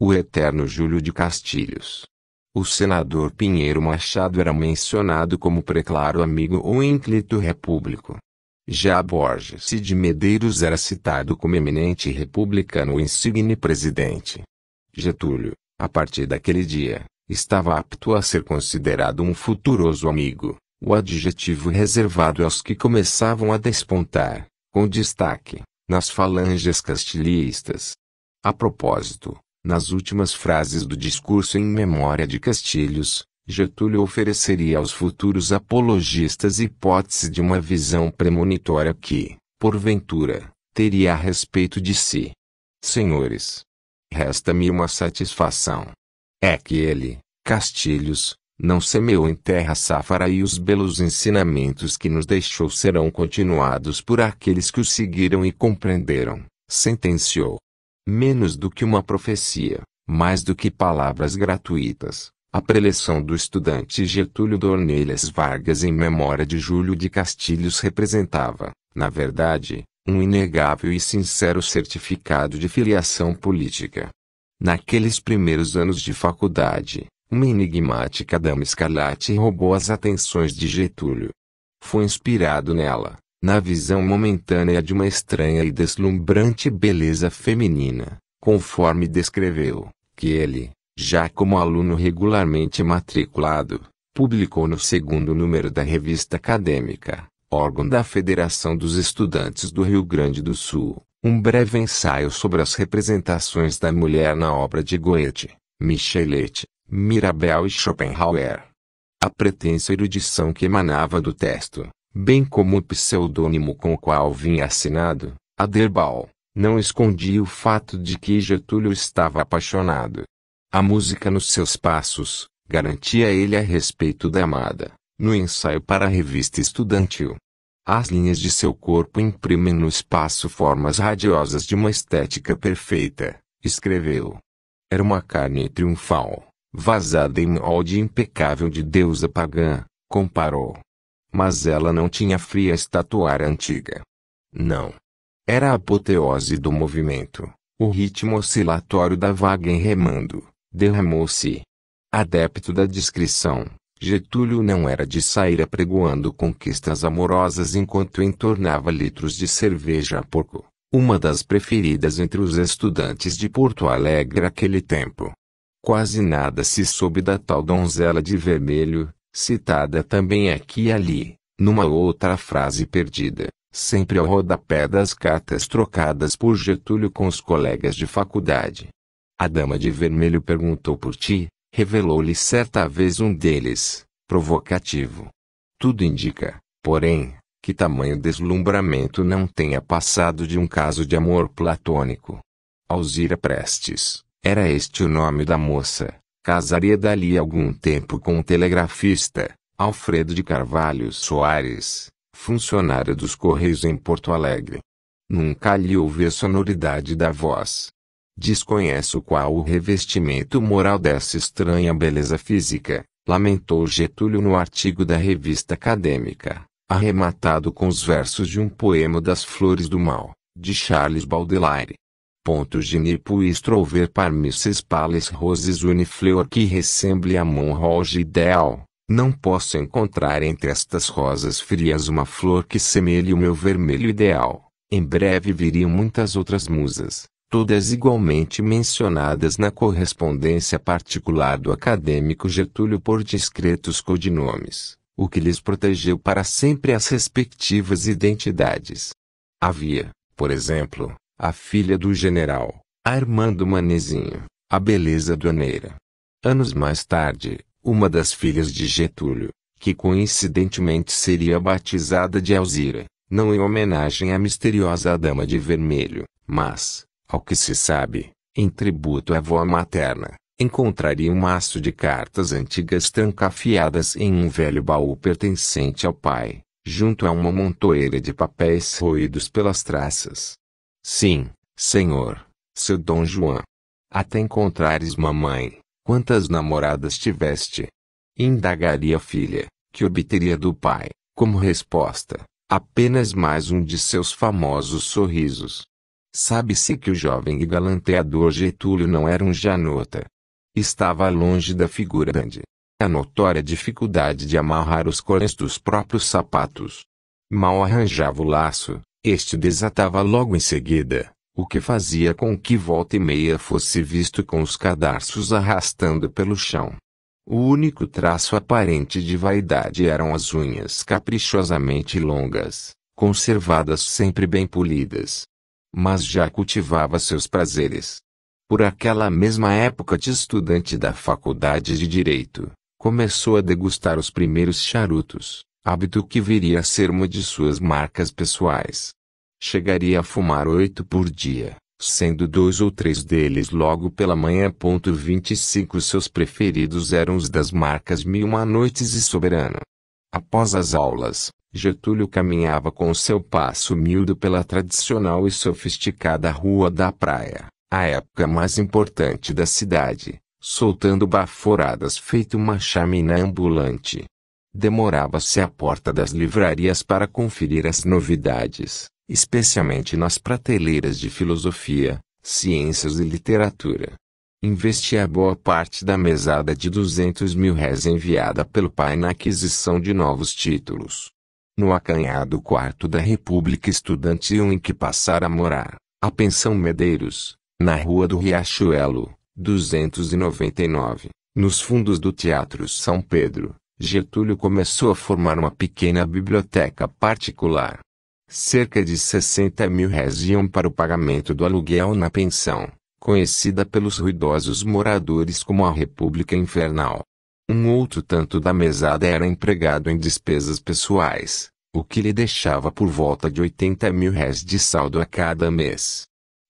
O eterno Júlio de Castilhos. O senador Pinheiro Machado era mencionado como preclaro amigo ou ínclito repúblico. Já Borges de Medeiros era citado como eminente republicano ou insigne presidente. Getúlio, a partir daquele dia, estava apto a ser considerado um futuroso amigo, o adjetivo reservado aos que começavam a despontar, com destaque, nas falanges castilhistas. A propósito, nas últimas frases do discurso em memória de Castilhos, Getúlio ofereceria aos futuros apologistas hipótese de uma visão premonitória que, porventura, teria a respeito de si. Senhores, resta-me uma satisfação. É que ele, Castilhos, não semeou em terra safara e os belos ensinamentos que nos deixou serão continuados por aqueles que o seguiram e compreenderam, sentenciou menos do que uma profecia, mais do que palavras gratuitas. A preleção do estudante Getúlio Dornelles Vargas em memória de Júlio de Castilhos representava, na verdade, um inegável e sincero certificado de filiação política. Naqueles primeiros anos de faculdade, uma enigmática dama escarlate roubou as atenções de Getúlio. Foi inspirado nela, na visão momentânea de uma estranha e deslumbrante beleza feminina, conforme descreveu, que ele, já como aluno regularmente matriculado, publicou no segundo número da revista acadêmica, órgão da Federação dos Estudantes do Rio Grande do Sul, um breve ensaio sobre as representações da mulher na obra de Goethe, Michelet, Mirabel e Schopenhauer. A pretensa erudição que emanava do texto, bem como o pseudônimo com o qual vinha assinado, Aderbal, não escondia o fato de que Getúlio estava apaixonado. A música nos seus passos, garantia ele a respeito da amada, no ensaio para a revista estudantil. As linhas de seu corpo imprimem no espaço formas radiosas de uma estética perfeita, escreveu. Era uma carne triunfal, vazada em molde impecável de deusa pagã, comparou. Mas ela não tinha fria estatuária antiga. Não. Era a apoteose do movimento, o ritmo oscilatório da vaga em remando, derramou-se. Adepto da discrição, Getúlio não era de sair apregoando conquistas amorosas enquanto entornava litros de cerveja a porco, uma das preferidas entre os estudantes de Porto Alegre aquele tempo. Quase nada se soube da tal donzela de vermelho, citada também aqui e ali, numa outra frase perdida, sempre ao rodapé das cartas trocadas por Getúlio com os colegas de faculdade. A dama de vermelho perguntou por ti, revelou-lhe certa vez um deles, provocativo. Tudo indica, porém, que tamanho deslumbramento não tenha passado de um caso de amor platônico. Alzira Prestes, era este o nome da moça, Casaria dali algum tempo com o telegrafista, Alfredo de Carvalho Soares, funcionário dos Correios em Porto Alegre. Nunca lhe ouvi a sonoridade da voz. Desconheço qual o revestimento moral dessa estranha beleza física, lamentou Getúlio no artigo da revista acadêmica, arrematado com os versos de um poema das Flores do Mal, de Charles Baudelaire. Je e strover Parmisses, Pales, roses Uniflor, que ressemble a mon roge ideal. Não posso encontrar entre estas rosas frias uma flor que semelhe o meu vermelho ideal. Em breve viriam muitas outras musas, todas igualmente mencionadas na correspondência particular do acadêmico Getúlio por discretos codinomes, o que lhes protegeu para sempre as respectivas identidades. Havia, por exemplo, a filha do general, a irmã do Manezinho, a beleza doaneira. Anos mais tarde, uma das filhas de Getúlio, que coincidentemente seria batizada de Alzira, não em homenagem à misteriosa dama de vermelho, mas, ao que se sabe, em tributo à avó materna, encontraria um maço de cartas antigas trancafiadas em um velho baú pertencente ao pai, junto a uma montoeira de papéis roídos pelas traças. Sim, senhor, seu Dom João. Até encontrares mamãe, quantas namoradas tiveste? Indagaria a filha, que obteria do pai, como resposta, apenas mais um de seus famosos sorrisos. Sabe-se que o jovem e galanteador Getúlio não era um janota. Estava longe da figura grande. A notória dificuldade de amarrar os corões dos próprios sapatos. Mal arranjava o laço, este desatava logo em seguida, o que fazia com que volta e meia fosse visto com os cadarços arrastando pelo chão. O único traço aparente de vaidade eram as unhas caprichosamente longas, conservadas sempre bem polidas. Mas já cultivava seus prazeres. Por aquela mesma época de estudante da faculdade de Direito, começou a degustar os primeiros charutos hábito que viria a ser uma de suas marcas pessoais. Chegaria a fumar oito por dia, sendo dois ou três deles logo pela manhã. 25 Seus preferidos eram os das marcas Mil Uma Noites e Soberano. Após as aulas, Getúlio caminhava com seu passo miúdo pela tradicional e sofisticada Rua da Praia, a época mais importante da cidade, soltando baforadas feito uma chaminé ambulante demorava-se à porta das livrarias para conferir as novidades, especialmente nas prateleiras de filosofia, ciências e literatura. Investia boa parte da mesada de 200 mil réis enviada pelo pai na aquisição de novos títulos. No acanhado quarto da República Estudantil em que passara a morar, a pensão Medeiros, na Rua do Riachuelo, 299, nos fundos do Teatro São Pedro, Getúlio começou a formar uma pequena biblioteca particular. Cerca de 60 mil réis iam para o pagamento do aluguel na pensão, conhecida pelos ruidosos moradores como a República Infernal. Um outro tanto da mesada era empregado em despesas pessoais, o que lhe deixava por volta de 80 mil réis de saldo a cada mês.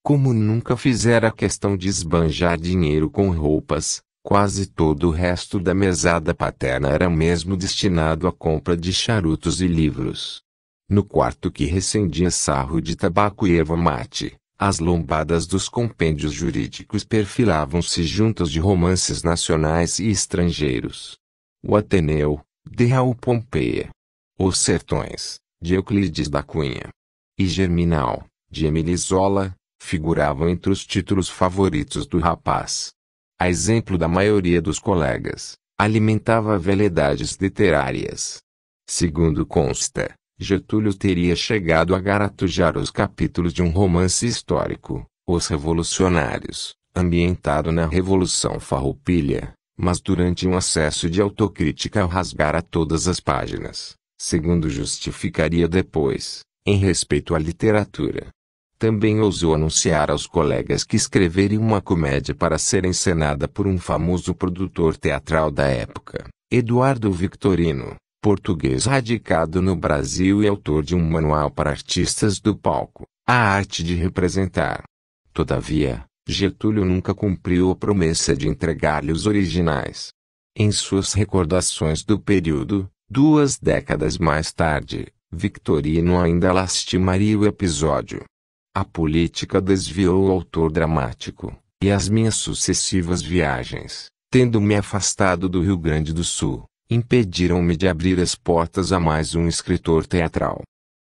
Como nunca fizera questão de esbanjar dinheiro com roupas, Quase todo o resto da mesada paterna era mesmo destinado à compra de charutos e livros. No quarto que recendia sarro de tabaco e erva mate, as lombadas dos compêndios jurídicos perfilavam-se juntas de romances nacionais e estrangeiros. O Ateneu, de Raul Pompeia. Os Sertões, de Euclides da Cunha. E Germinal, de Emily Zola, figuravam entre os títulos favoritos do rapaz a exemplo da maioria dos colegas, alimentava veleidades literárias. Segundo consta, Getúlio teria chegado a garatujar os capítulos de um romance histórico, Os Revolucionários, ambientado na Revolução Farroupilha, mas durante um acesso de autocrítica rasgara todas as páginas, segundo justificaria depois, em respeito à literatura. Também ousou anunciar aos colegas que escreveria uma comédia para ser encenada por um famoso produtor teatral da época, Eduardo Victorino, português radicado no Brasil e autor de um manual para artistas do palco, A Arte de Representar. Todavia, Getúlio nunca cumpriu a promessa de entregar-lhe os originais. Em suas recordações do período, duas décadas mais tarde, Victorino ainda lastimaria o episódio, a política desviou o autor dramático, e as minhas sucessivas viagens, tendo me afastado do Rio Grande do Sul, impediram-me de abrir as portas a mais um escritor teatral.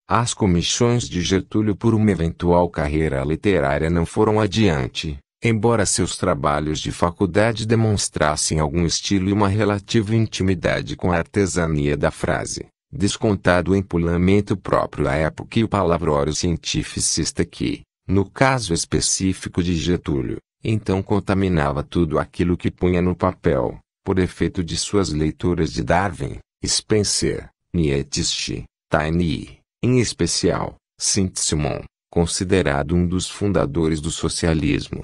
As comissões de Getúlio por uma eventual carreira literária não foram adiante, embora seus trabalhos de faculdade demonstrassem algum estilo e uma relativa intimidade com a artesania da frase descontado em pulamento próprio à época e o palavrório cientificista que, no caso específico de Getúlio, então contaminava tudo aquilo que punha no papel, por efeito de suas leituras de Darwin, Spencer, Nietzsche, Taine, em especial, Saint-Simon, considerado um dos fundadores do socialismo.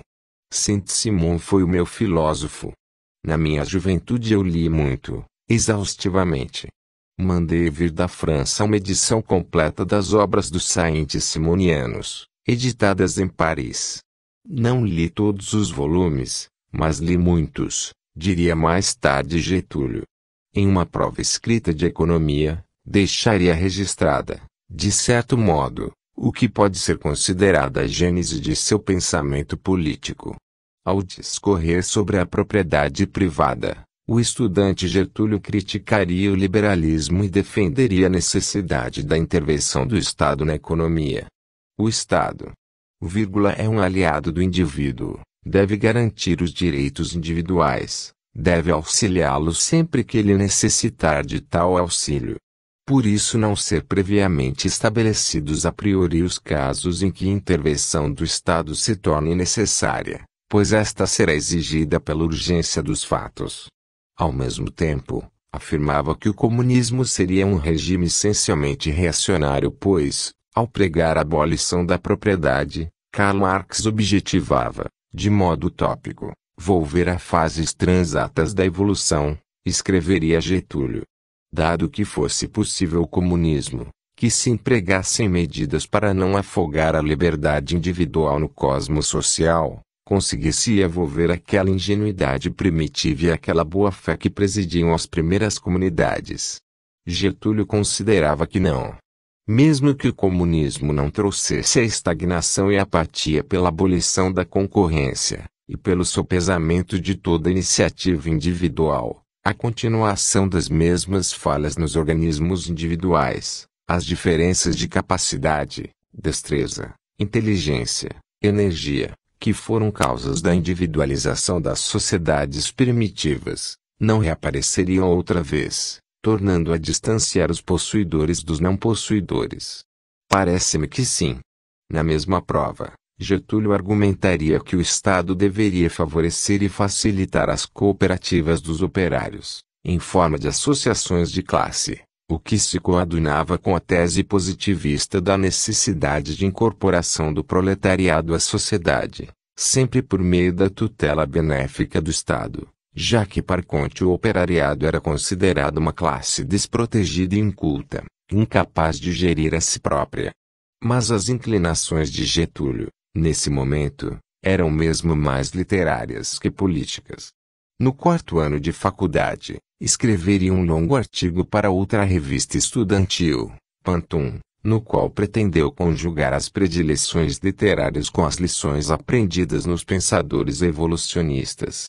Saint-Simon foi o meu filósofo. Na minha juventude eu li muito, exaustivamente, Mandei vir da França uma edição completa das obras dos saintes simonianos, editadas em Paris. Não li todos os volumes, mas li muitos, diria mais tarde Getúlio. Em uma prova escrita de economia, deixaria registrada, de certo modo, o que pode ser considerada a gênese de seu pensamento político. Ao discorrer sobre a propriedade privada, o estudante Getúlio criticaria o liberalismo e defenderia a necessidade da intervenção do Estado na economia. O Estado, vírgula, é um aliado do indivíduo, deve garantir os direitos individuais, deve auxiliá-lo sempre que ele necessitar de tal auxílio. Por isso não ser previamente estabelecidos a priori os casos em que intervenção do Estado se torne necessária, pois esta será exigida pela urgência dos fatos. Ao mesmo tempo, afirmava que o comunismo seria um regime essencialmente reacionário, pois, ao pregar a abolição da propriedade, Karl Marx objetivava, de modo utópico, volver a fases transatas da evolução, escreveria Getúlio. Dado que fosse possível o comunismo, que se empregassem medidas para não afogar a liberdade individual no cosmos social, conseguisse evolver aquela ingenuidade primitiva e aquela boa-fé que presidiam as primeiras comunidades. Getúlio considerava que não. Mesmo que o comunismo não trouxesse a estagnação e a apatia pela abolição da concorrência, e pelo sopesamento de toda iniciativa individual, a continuação das mesmas falhas nos organismos individuais, as diferenças de capacidade, destreza, inteligência, energia, que foram causas da individualização das sociedades primitivas, não reapareceriam outra vez, tornando a distanciar os possuidores dos não possuidores. Parece-me que sim. Na mesma prova, Getúlio argumentaria que o Estado deveria favorecer e facilitar as cooperativas dos operários, em forma de associações de classe, o que se coadunava com a tese positivista da necessidade de incorporação do proletariado à sociedade, sempre por meio da tutela benéfica do Estado, já que par conte o operariado era considerado uma classe desprotegida e inculta, incapaz de gerir a si própria. Mas as inclinações de Getúlio, nesse momento, eram mesmo mais literárias que políticas. No quarto ano de faculdade, escreveria um longo artigo para outra revista estudantil, Pantum, no qual pretendeu conjugar as predileções literárias com as lições aprendidas nos pensadores evolucionistas.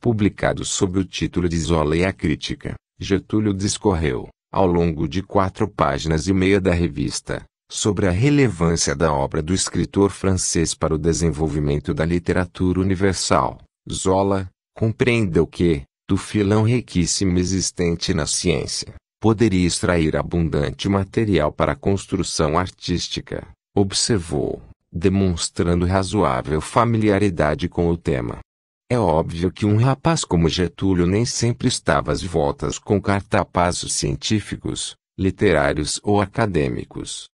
Publicado sob o título de Zola e a Crítica, Getúlio discorreu, ao longo de quatro páginas e meia da revista, sobre a relevância da obra do escritor francês para o desenvolvimento da literatura universal. Zola compreendeu que, do filão riquíssimo existente na ciência, poderia extrair abundante material para a construção artística, observou, demonstrando razoável familiaridade com o tema. É óbvio que um rapaz como Getúlio nem sempre estava às voltas com cartapazos científicos, literários ou acadêmicos.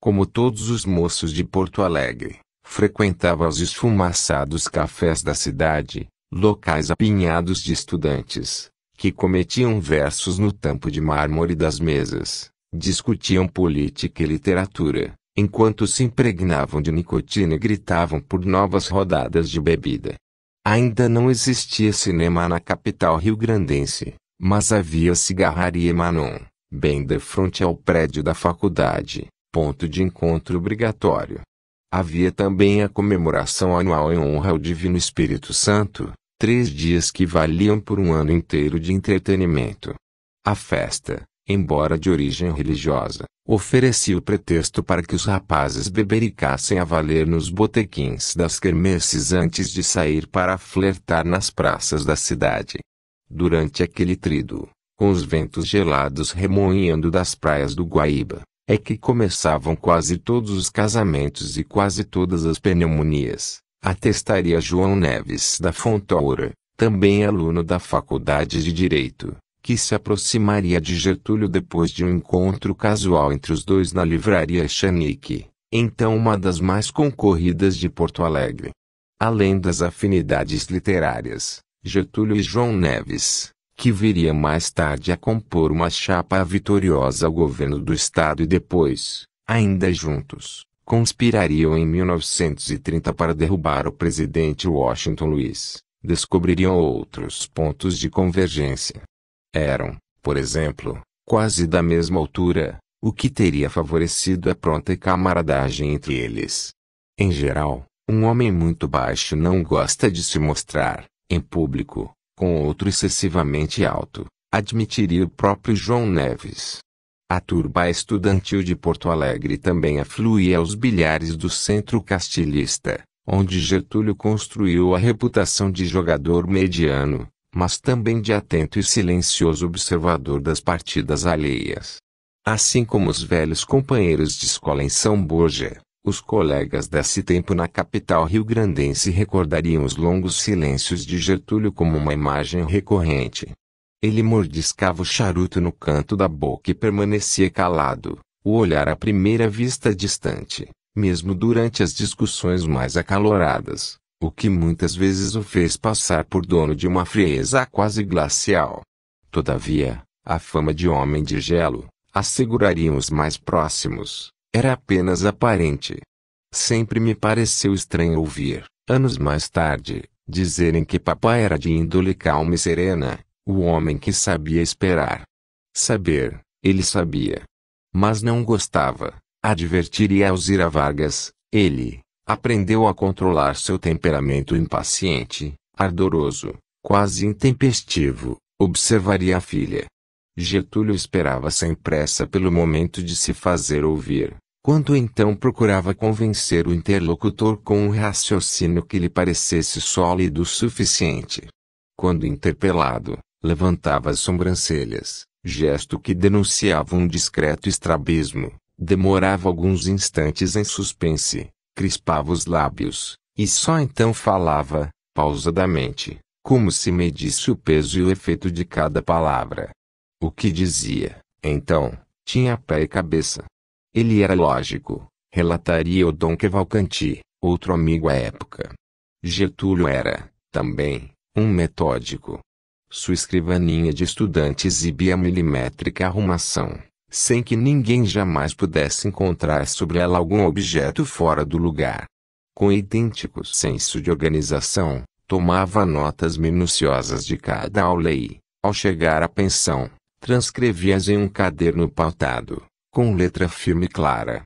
Como todos os moços de Porto Alegre, frequentava os esfumaçados cafés da cidade, locais apinhados de estudantes, que cometiam versos no tampo de mármore das mesas, discutiam política e literatura, enquanto se impregnavam de nicotina e gritavam por novas rodadas de bebida. Ainda não existia cinema na capital rio-grandense, mas havia cigarraria Manon, bem de frente ao prédio da faculdade, ponto de encontro obrigatório. Havia também a comemoração anual em honra ao Divino Espírito Santo, Três dias que valiam por um ano inteiro de entretenimento. A festa, embora de origem religiosa, oferecia o pretexto para que os rapazes bebericassem a valer nos botequins das quermesses antes de sair para flertar nas praças da cidade. Durante aquele trido, com os ventos gelados remoinhando das praias do Guaíba, é que começavam quase todos os casamentos e quase todas as pneumonias. Atestaria João Neves da Fontoura, também aluno da Faculdade de Direito, que se aproximaria de Getúlio depois de um encontro casual entre os dois na livraria Chanique, então uma das mais concorridas de Porto Alegre. Além das afinidades literárias, Getúlio e João Neves, que viria mais tarde a compor uma chapa vitoriosa ao governo do estado e depois, ainda juntos, conspirariam em 1930 para derrubar o presidente Washington Luiz, descobririam outros pontos de convergência. Eram, por exemplo, quase da mesma altura, o que teria favorecido a pronta camaradagem entre eles. Em geral, um homem muito baixo não gosta de se mostrar, em público, com outro excessivamente alto, admitiria o próprio João Neves. A turba estudantil de Porto Alegre também afluía aos bilhares do centro castilhista, onde Getúlio construiu a reputação de jogador mediano, mas também de atento e silencioso observador das partidas alheias. Assim como os velhos companheiros de escola em São Borja, os colegas desse tempo na capital rio-grandense recordariam os longos silêncios de Getúlio como uma imagem recorrente. Ele mordiscava o charuto no canto da boca e permanecia calado, o olhar à primeira vista distante, mesmo durante as discussões mais acaloradas, o que muitas vezes o fez passar por dono de uma frieza quase glacial. Todavia, a fama de homem de gelo, assegurariam os mais próximos, era apenas aparente. Sempre me pareceu estranho ouvir, anos mais tarde, dizerem que papai era de índole calma e serena, o homem que sabia esperar. Saber, ele sabia. Mas não gostava. Advertiria Ira Vargas, ele aprendeu a controlar seu temperamento impaciente, ardoroso, quase intempestivo. Observaria a filha. Getúlio esperava sem pressa pelo momento de se fazer ouvir, quando então procurava convencer o interlocutor com um raciocínio que lhe parecesse sólido o suficiente. Quando interpelado, Levantava as sobrancelhas, gesto que denunciava um discreto estrabismo. Demorava alguns instantes em suspense, crispava os lábios, e só então falava, pausadamente, como se medisse o peso e o efeito de cada palavra. O que dizia, então, tinha pé e cabeça. Ele era lógico, relataria o Dom Cavalcanti, outro amigo à época. Getúlio era, também, um metódico, sua escrivaninha de estudante exibia milimétrica arrumação, sem que ninguém jamais pudesse encontrar sobre ela algum objeto fora do lugar. Com idêntico senso de organização, tomava notas minuciosas de cada aula e, ao chegar à pensão, transcrevia-as em um caderno pautado, com letra firme e clara.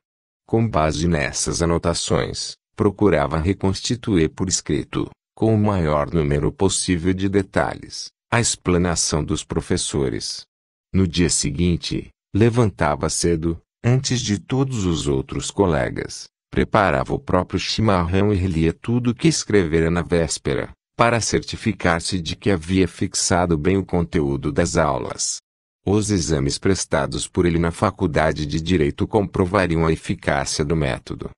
Com base nessas anotações, procurava reconstituir por escrito, com o maior número possível de detalhes, a explanação dos professores. No dia seguinte, levantava cedo, antes de todos os outros colegas, preparava o próprio chimarrão e relia tudo o que escrevera na véspera, para certificar-se de que havia fixado bem o conteúdo das aulas. Os exames prestados por ele na faculdade de Direito comprovariam a eficácia do método.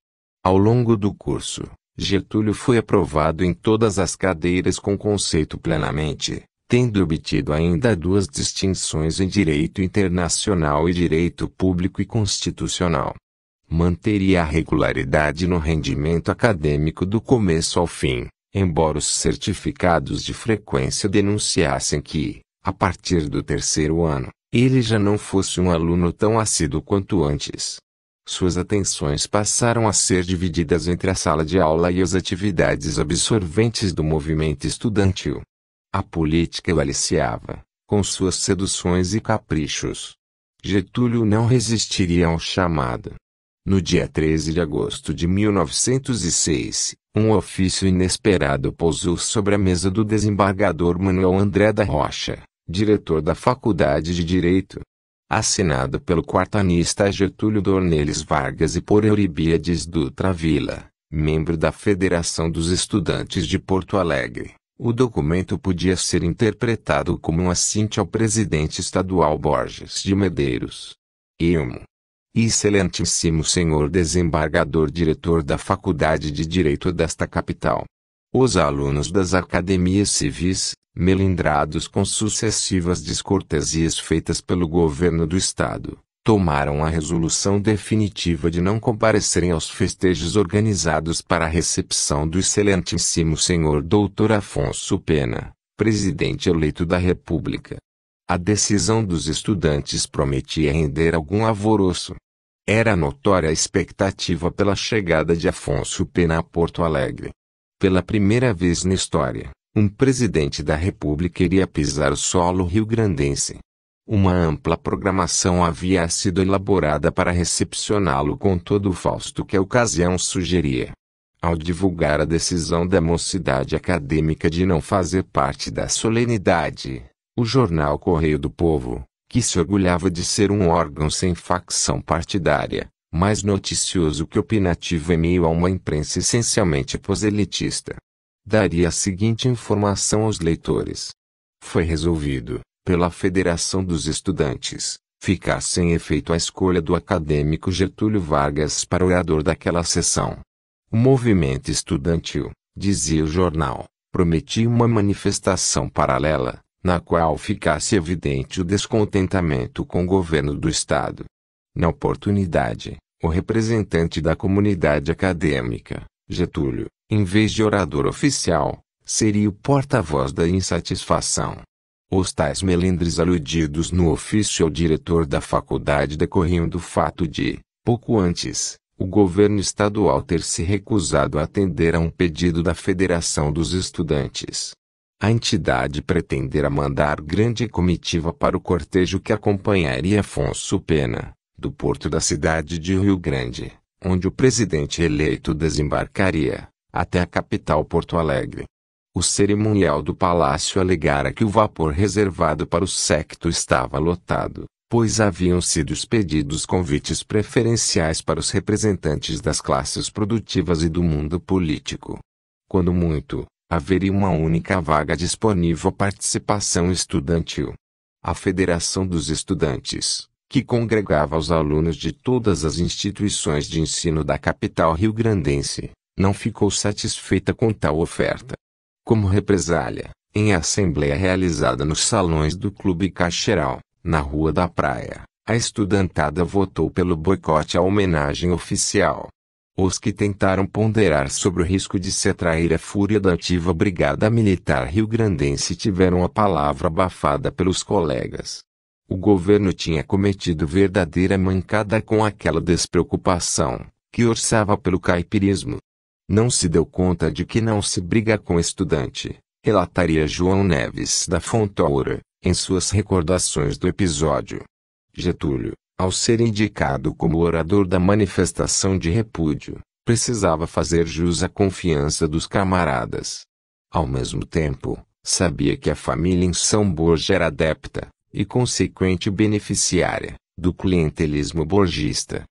Ao longo do curso, Getúlio foi aprovado em todas as cadeiras com conceito plenamente tendo obtido ainda duas distinções em direito internacional e direito público e constitucional. Manteria a regularidade no rendimento acadêmico do começo ao fim, embora os certificados de frequência denunciassem que, a partir do terceiro ano, ele já não fosse um aluno tão assíduo quanto antes. Suas atenções passaram a ser divididas entre a sala de aula e as atividades absorventes do movimento estudantil a política o aliciava, com suas seduções e caprichos. Getúlio não resistiria ao chamado. No dia 13 de agosto de 1906, um ofício inesperado pousou sobre a mesa do desembargador Manuel André da Rocha, diretor da Faculdade de Direito. Assinado pelo quartanista Getúlio Dornelles Vargas e por Euribiades Dutra Vila, membro da Federação dos Estudantes de Porto Alegre. O documento podia ser interpretado como um assinte ao presidente estadual Borges de Medeiros. Ilmo. Excelentíssimo senhor desembargador diretor da Faculdade de Direito desta capital. Os alunos das academias civis, melindrados com sucessivas descortesias feitas pelo governo do estado, tomaram a resolução definitiva de não comparecerem aos festejos organizados para a recepção do excelentíssimo senhor doutor Afonso Pena, presidente eleito da República. A decisão dos estudantes prometia render algum alvoroço. Era notória a expectativa pela chegada de Afonso Pena a Porto Alegre. Pela primeira vez na história, um presidente da República iria pisar o solo rio-grandense. Uma ampla programação havia sido elaborada para recepcioná-lo com todo o fausto que a ocasião sugeria. Ao divulgar a decisão da mocidade acadêmica de não fazer parte da solenidade, o jornal Correio do Povo, que se orgulhava de ser um órgão sem facção partidária, mais noticioso que opinativo em meio a uma imprensa essencialmente proselitista, daria a seguinte informação aos leitores: Foi resolvido, pela Federação dos Estudantes, ficar sem efeito a escolha do acadêmico Getúlio Vargas para orador daquela sessão. O movimento estudantil, dizia o jornal, prometia uma manifestação paralela, na qual ficasse evidente o descontentamento com o governo do Estado. Na oportunidade, o representante da comunidade acadêmica, Getúlio, em vez de orador oficial, seria o porta-voz da insatisfação. Os tais melindres aludidos no ofício ao diretor da faculdade decorriam do fato de, pouco antes, o governo estadual ter se recusado a atender a um pedido da Federação dos Estudantes. A entidade pretendera mandar grande comitiva para o cortejo que acompanharia Afonso Pena, do porto da cidade de Rio Grande, onde o presidente eleito desembarcaria, até a capital Porto Alegre. O cerimonial do palácio alegara que o vapor reservado para o secto estava lotado, pois haviam sido expedidos convites preferenciais para os representantes das classes produtivas e do mundo político. Quando muito, haveria uma única vaga disponível à participação estudantil. A Federação dos Estudantes, que congregava os alunos de todas as instituições de ensino da capital rio-grandense, não ficou satisfeita com tal oferta como represália, em assembleia realizada nos salões do Clube Cacheral, na Rua da Praia, a estudantada votou pelo boicote à homenagem oficial. Os que tentaram ponderar sobre o risco de se atrair a fúria da ativa Brigada Militar Rio-Grandense tiveram a palavra abafada pelos colegas. O governo tinha cometido verdadeira mancada com aquela despreocupação, que orçava pelo caipirismo, não se deu conta de que não se briga com estudante, relataria João Neves da Fontoura, em suas recordações do episódio. Getúlio, ao ser indicado como orador da manifestação de repúdio, precisava fazer jus à confiança dos camaradas. Ao mesmo tempo, sabia que a família em São Borja era adepta, e consequente beneficiária, do clientelismo borgista.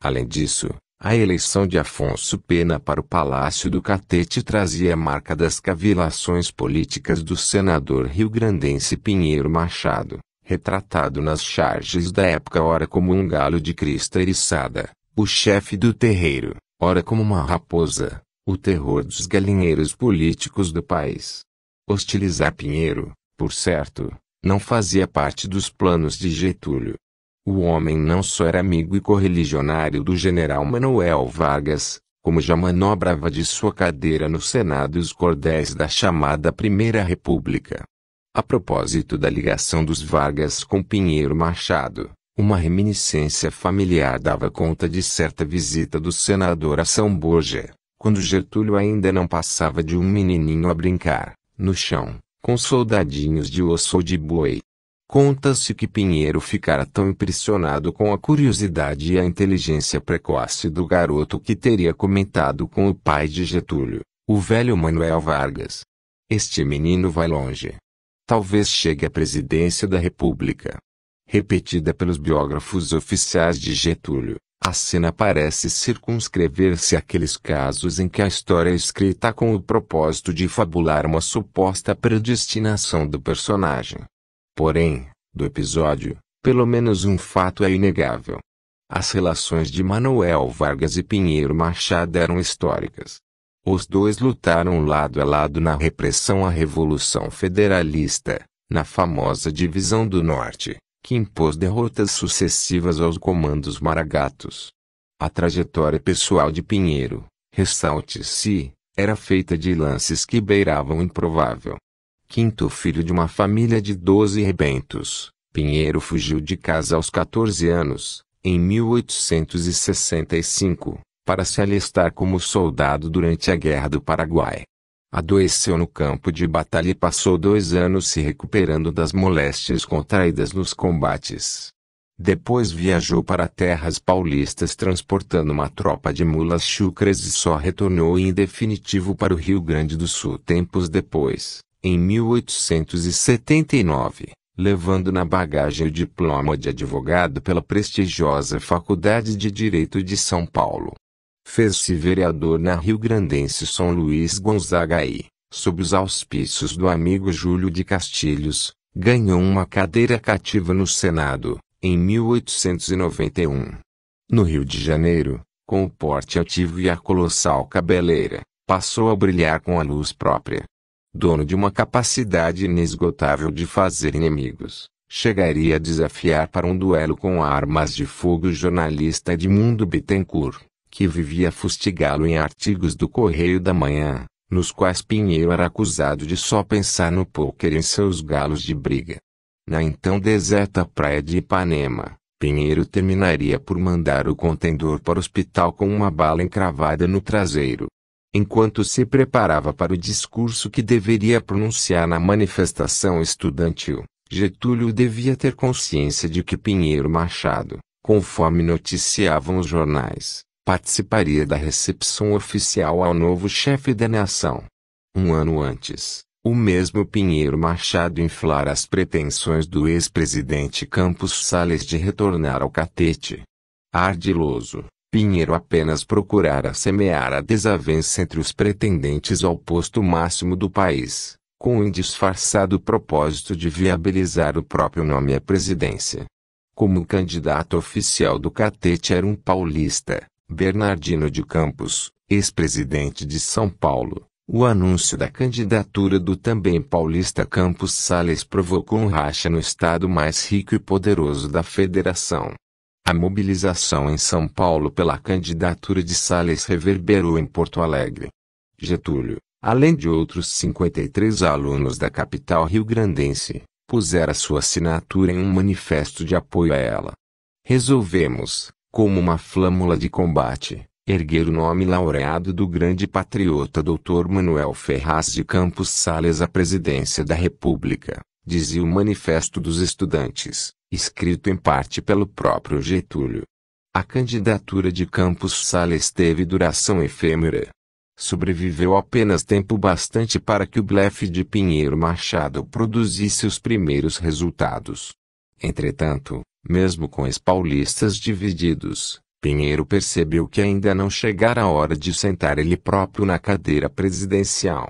Além disso, a eleição de Afonso Pena para o Palácio do Catete trazia a marca das cavilações políticas do senador rio-grandense Pinheiro Machado, retratado nas charges da época ora como um galo de crista eriçada, o chefe do terreiro, ora como uma raposa, o terror dos galinheiros políticos do país. Hostilizar Pinheiro, por certo, não fazia parte dos planos de Getúlio, o homem não só era amigo e correligionário do general Manuel Vargas, como já manobrava de sua cadeira no Senado os cordéis da chamada Primeira República. A propósito da ligação dos Vargas com Pinheiro Machado, uma reminiscência familiar dava conta de certa visita do senador a São Borja, quando Getúlio ainda não passava de um menininho a brincar, no chão, com soldadinhos de osso ou de boi. Conta-se que Pinheiro ficara tão impressionado com a curiosidade e a inteligência precoce do garoto que teria comentado com o pai de Getúlio, o velho Manuel Vargas. Este menino vai longe. Talvez chegue à presidência da República. Repetida pelos biógrafos oficiais de Getúlio, a cena parece circunscrever-se àqueles casos em que a história é escrita com o propósito de fabular uma suposta predestinação do personagem. Porém, do episódio, pelo menos um fato é inegável. As relações de Manuel Vargas e Pinheiro Machado eram históricas. Os dois lutaram lado a lado na repressão à Revolução Federalista, na famosa Divisão do Norte, que impôs derrotas sucessivas aos comandos maragatos. A trajetória pessoal de Pinheiro, ressalte-se, era feita de lances que beiravam o improvável. Quinto filho de uma família de doze rebentos, Pinheiro fugiu de casa aos 14 anos, em 1865, para se alistar como soldado durante a Guerra do Paraguai. Adoeceu no campo de batalha e passou dois anos se recuperando das moléstias contraídas nos combates. Depois viajou para terras paulistas transportando uma tropa de mulas chucras e só retornou em definitivo para o Rio Grande do Sul tempos depois em 1879, levando na bagagem o diploma de advogado pela prestigiosa Faculdade de Direito de São Paulo. Fez-se vereador na Rio Grandense São Luís Gonzaga e, sob os auspícios do amigo Júlio de Castilhos, ganhou uma cadeira cativa no Senado, em 1891. No Rio de Janeiro, com o porte ativo e a colossal cabeleira, passou a brilhar com a luz própria dono de uma capacidade inesgotável de fazer inimigos, chegaria a desafiar para um duelo com armas de fogo o jornalista Edmundo Bittencourt, que vivia fustigá-lo em artigos do Correio da Manhã, nos quais Pinheiro era acusado de só pensar no pôquer e em seus galos de briga. Na então deserta praia de Ipanema, Pinheiro terminaria por mandar o contendor para o hospital com uma bala encravada no traseiro enquanto se preparava para o discurso que deveria pronunciar na manifestação estudantil, Getúlio devia ter consciência de que Pinheiro Machado, conforme noticiavam os jornais, participaria da recepção oficial ao novo chefe da nação. Um ano antes, o mesmo Pinheiro Machado inflara as pretensões do ex-presidente Campos Sales de retornar ao catete. Ardiloso, Pinheiro apenas procurara semear a desavença entre os pretendentes ao posto máximo do país, com o indisfarçado propósito de viabilizar o próprio nome à presidência. Como candidato oficial do Catete era um paulista, Bernardino de Campos, ex-presidente de São Paulo. O anúncio da candidatura do também paulista Campos Sales provocou um racha no estado mais rico e poderoso da federação. A mobilização em São Paulo pela candidatura de Salles reverberou em Porto Alegre. Getúlio, além de outros 53 alunos da capital rio-grandense, pusera sua assinatura em um manifesto de apoio a ela. Resolvemos, como uma flâmula de combate, erguer o nome laureado do grande patriota Dr. Manuel Ferraz de Campos Sales à presidência da República, dizia o Manifesto dos Estudantes, escrito em parte pelo próprio Getúlio. A candidatura de Campos Sales teve duração efêmera. Sobreviveu apenas tempo bastante para que o blefe de Pinheiro Machado produzisse os primeiros resultados. Entretanto, mesmo com os paulistas divididos, Pinheiro percebeu que ainda não chegara a hora de sentar ele próprio na cadeira presidencial.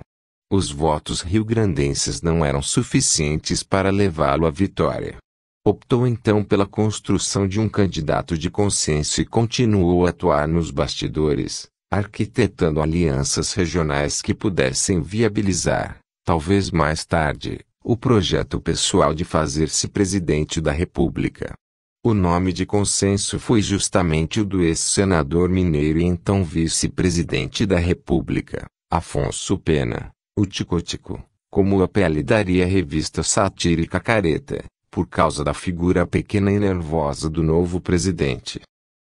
Os votos riograndenses não eram suficientes para levá-lo à vitória. Optou então pela construção de um candidato de consenso e continuou a atuar nos bastidores, arquitetando alianças regionais que pudessem viabilizar, talvez mais tarde, o projeto pessoal de fazer-se presidente da República. O nome de consenso foi justamente o do ex-senador mineiro e então vice-presidente da República, Afonso Pena, o Ticotico, como a pele daria a revista satírica Careta, por causa da figura pequena e nervosa do novo presidente.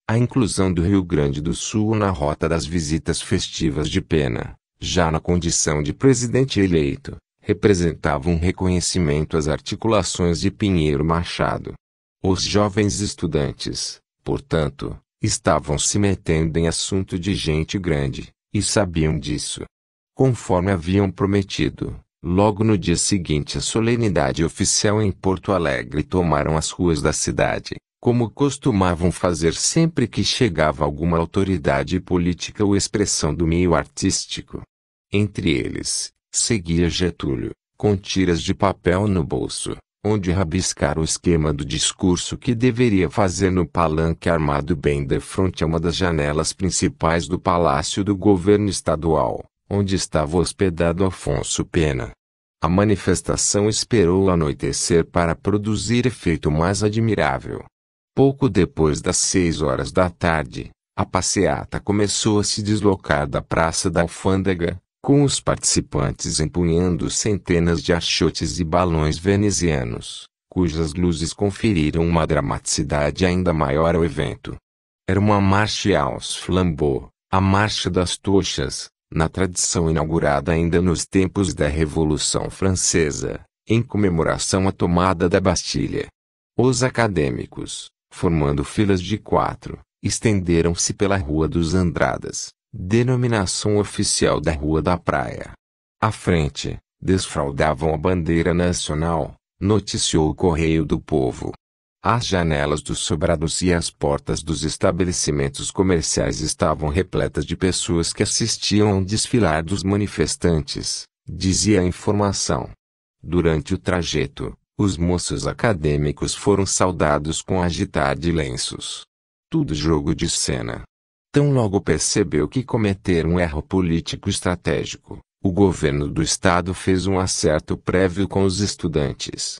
A inclusão do Rio Grande do Sul na rota das visitas festivas de pena, já na condição de presidente eleito, representava um reconhecimento às articulações de Pinheiro Machado. Os jovens estudantes, portanto, estavam se metendo em assunto de gente grande, e sabiam disso conforme haviam prometido. Logo no dia seguinte a solenidade oficial em Porto Alegre tomaram as ruas da cidade, como costumavam fazer sempre que chegava alguma autoridade política ou expressão do meio artístico. Entre eles, seguia Getúlio, com tiras de papel no bolso, onde rabiscara o esquema do discurso que deveria fazer no palanque armado bem de frente a uma das janelas principais do Palácio do Governo Estadual onde estava hospedado Afonso Pena. A manifestação esperou o anoitecer para produzir efeito mais admirável. Pouco depois das seis horas da tarde, a passeata começou a se deslocar da Praça da Alfândega, com os participantes empunhando centenas de achotes e balões venezianos, cujas luzes conferiram uma dramaticidade ainda maior ao evento. Era uma marcha aos flambeaux, a marcha das tochas, na tradição inaugurada ainda nos tempos da Revolução Francesa, em comemoração à tomada da Bastilha. Os acadêmicos, formando filas de quatro, estenderam-se pela Rua dos Andradas, denominação oficial da Rua da Praia. À frente, desfraldavam a bandeira nacional, noticiou o Correio do Povo. As janelas dos sobrados e as portas dos estabelecimentos comerciais estavam repletas de pessoas que assistiam ao desfilar dos manifestantes, dizia a informação. Durante o trajeto, os moços acadêmicos foram saudados com agitar de lenços. Tudo jogo de cena. Tão logo percebeu que cometer um erro político estratégico, o governo do estado fez um acerto prévio com os estudantes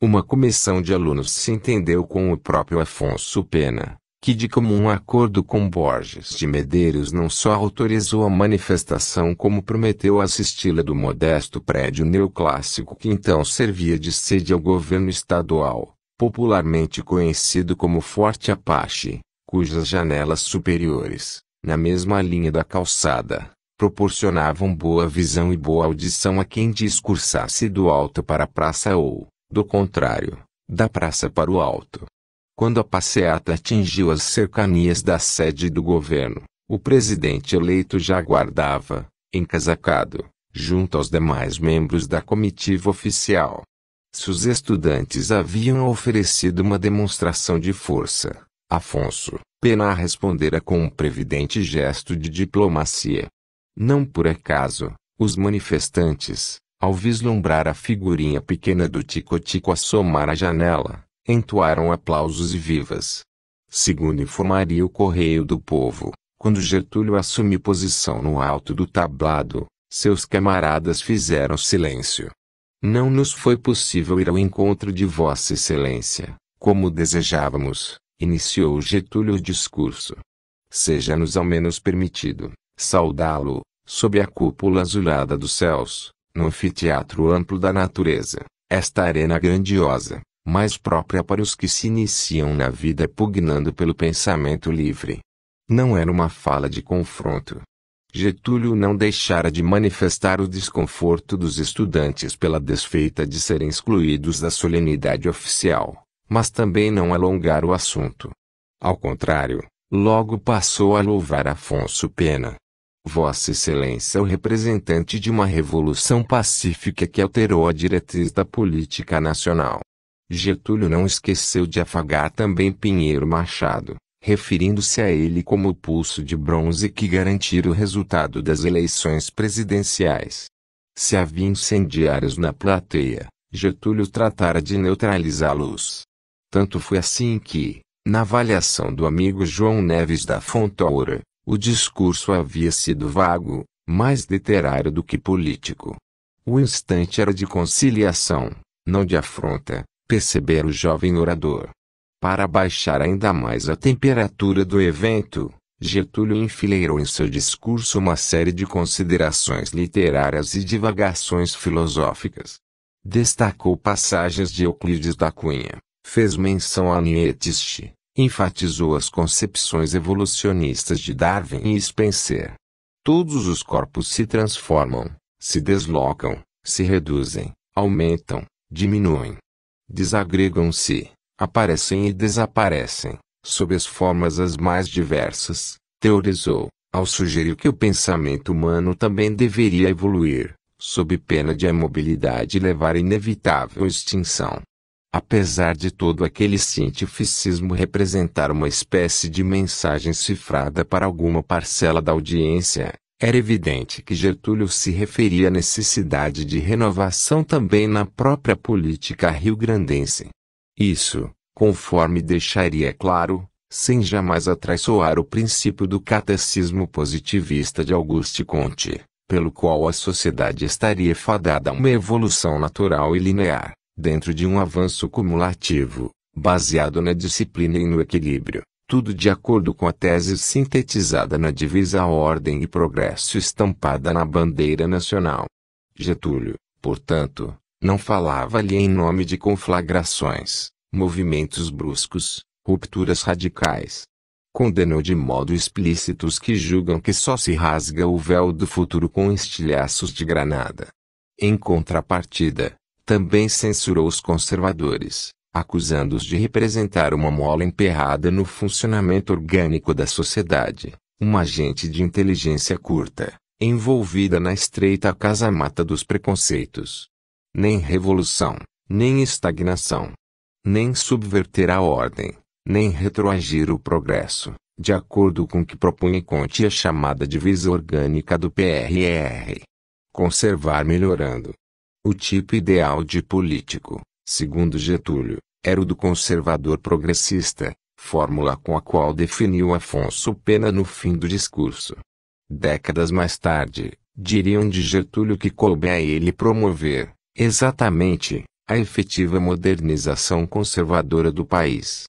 uma comissão de alunos se entendeu com o próprio Afonso Pena, que de comum acordo com Borges de Medeiros não só autorizou a manifestação como prometeu assisti-la do modesto prédio neoclássico que então servia de sede ao governo estadual, popularmente conhecido como Forte Apache, cujas janelas superiores, na mesma linha da calçada, proporcionavam boa visão e boa audição a quem discursasse do alto para a praça ou, do contrário, da praça para o alto. Quando a passeata atingiu as cercanias da sede do governo, o presidente eleito já aguardava, encasacado, junto aos demais membros da comitiva oficial. Se os estudantes haviam oferecido uma demonstração de força, Afonso Pena respondera com um previdente gesto de diplomacia. Não por acaso, os manifestantes, ao vislumbrar a figurinha pequena do Tico-Tico assomar a janela, entoaram aplausos e vivas. Segundo informaria o Correio do Povo, quando Getúlio assumiu posição no alto do tablado, seus camaradas fizeram silêncio. Não nos foi possível ir ao encontro de Vossa Excelência, como desejávamos, iniciou Getúlio o discurso. Seja-nos ao menos permitido saudá-lo, sob a cúpula azulada dos céus, no anfiteatro amplo da natureza, esta arena grandiosa, mais própria para os que se iniciam na vida pugnando pelo pensamento livre. Não era uma fala de confronto. Getúlio não deixara de manifestar o desconforto dos estudantes pela desfeita de serem excluídos da solenidade oficial, mas também não alongar o assunto. Ao contrário, logo passou a louvar Afonso Pena, Vossa Excelência é o representante de uma revolução pacífica que alterou a diretriz da política nacional. Getúlio não esqueceu de afagar também Pinheiro Machado, referindo-se a ele como o pulso de bronze que garantira o resultado das eleições presidenciais. Se havia incendiários na plateia, Getúlio tratara de neutralizá-los. Tanto foi assim que, na avaliação do amigo João Neves da Fontoura, o discurso havia sido vago, mais literário do que político. O instante era de conciliação, não de afronta, perceber o jovem orador. Para baixar ainda mais a temperatura do evento, Getúlio enfileirou em seu discurso uma série de considerações literárias e divagações filosóficas. Destacou passagens de Euclides da Cunha, fez menção a Nietzsche, enfatizou as concepções evolucionistas de Darwin e Spencer. Todos os corpos se transformam, se deslocam, se reduzem, aumentam, diminuem, desagregam-se, aparecem e desaparecem, sob as formas as mais diversas, teorizou, ao sugerir que o pensamento humano também deveria evoluir, sob pena de a e levar à inevitável extinção apesar de todo aquele cientificismo representar uma espécie de mensagem cifrada para alguma parcela da audiência, era evidente que Getúlio se referia à necessidade de renovação também na própria política rio-grandense. Isso, conforme deixaria claro, sem jamais atraiçoar o princípio do catecismo positivista de Auguste Comte, pelo qual a sociedade estaria fadada a uma evolução natural e linear dentro de um avanço cumulativo, baseado na disciplina e no equilíbrio, tudo de acordo com a tese sintetizada na divisa Ordem e Progresso estampada na bandeira nacional. Getúlio, portanto, não falava-lhe em nome de conflagrações, movimentos bruscos, rupturas radicais. Condenou de modo explícito os que julgam que só se rasga o véu do futuro com estilhaços de granada. Em contrapartida, também censurou os conservadores, acusando-os de representar uma mola emperrada no funcionamento orgânico da sociedade, uma agente de inteligência curta, envolvida na estreita casamata dos preconceitos. Nem revolução, nem estagnação, nem subverter a ordem, nem retroagir o progresso, de acordo com o que propunha Conte a chamada divisa orgânica do PRR. Conservar melhorando, o tipo ideal de político, segundo Getúlio, era o do conservador progressista, fórmula com a qual definiu Afonso Pena no fim do discurso. Décadas mais tarde, diriam de Getúlio que coube a ele promover, exatamente, a efetiva modernização conservadora do país.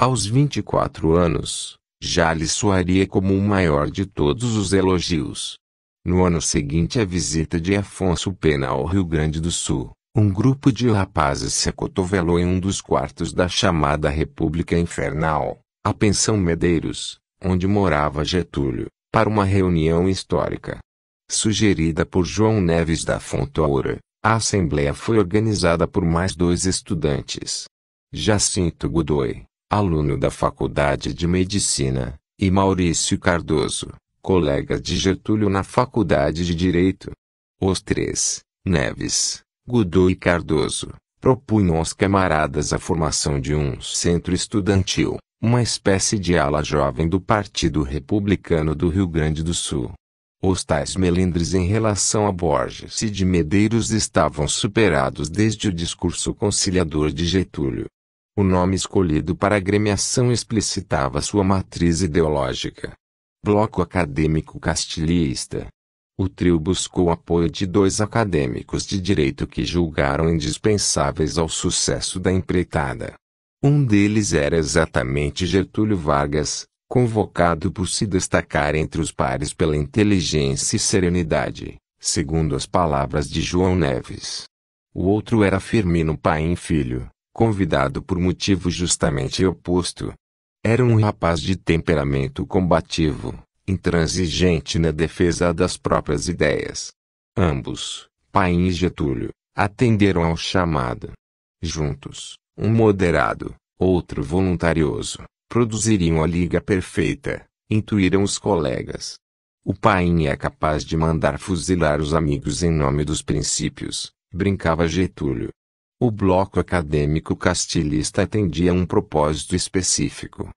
Aos 24 anos, já lhe soaria como o maior de todos os elogios. No ano seguinte à visita de Afonso Pena ao Rio Grande do Sul, um grupo de rapazes se acotovelou em um dos quartos da chamada República Infernal, a Pensão Medeiros, onde morava Getúlio, para uma reunião histórica. Sugerida por João Neves da Fontoura, a assembleia foi organizada por mais dois estudantes. Jacinto Godoy, aluno da Faculdade de Medicina, e Maurício Cardoso, colegas de Getúlio na Faculdade de Direito. Os três, Neves, Godot e Cardoso, propunham aos camaradas a formação de um centro estudantil, uma espécie de ala jovem do Partido Republicano do Rio Grande do Sul. Os tais melindres em relação a Borges e de Medeiros estavam superados desde o discurso conciliador de Getúlio. O nome escolhido para a gremiação explicitava sua matriz ideológica bloco acadêmico castilhista. O trio buscou o apoio de dois acadêmicos de direito que julgaram indispensáveis ao sucesso da empreitada. Um deles era exatamente Getúlio Vargas, convocado por se destacar entre os pares pela inteligência e serenidade, segundo as palavras de João Neves. O outro era Firmino Paim Filho, convidado por motivo justamente oposto, era um rapaz de temperamento combativo, intransigente na defesa das próprias ideias. Ambos, pai e Getúlio, atenderam ao chamado. Juntos, um moderado, outro voluntarioso, produziriam a liga perfeita, intuíram os colegas. O pai é capaz de mandar fuzilar os amigos em nome dos princípios, brincava Getúlio. O bloco acadêmico castilhista atendia a um propósito específico.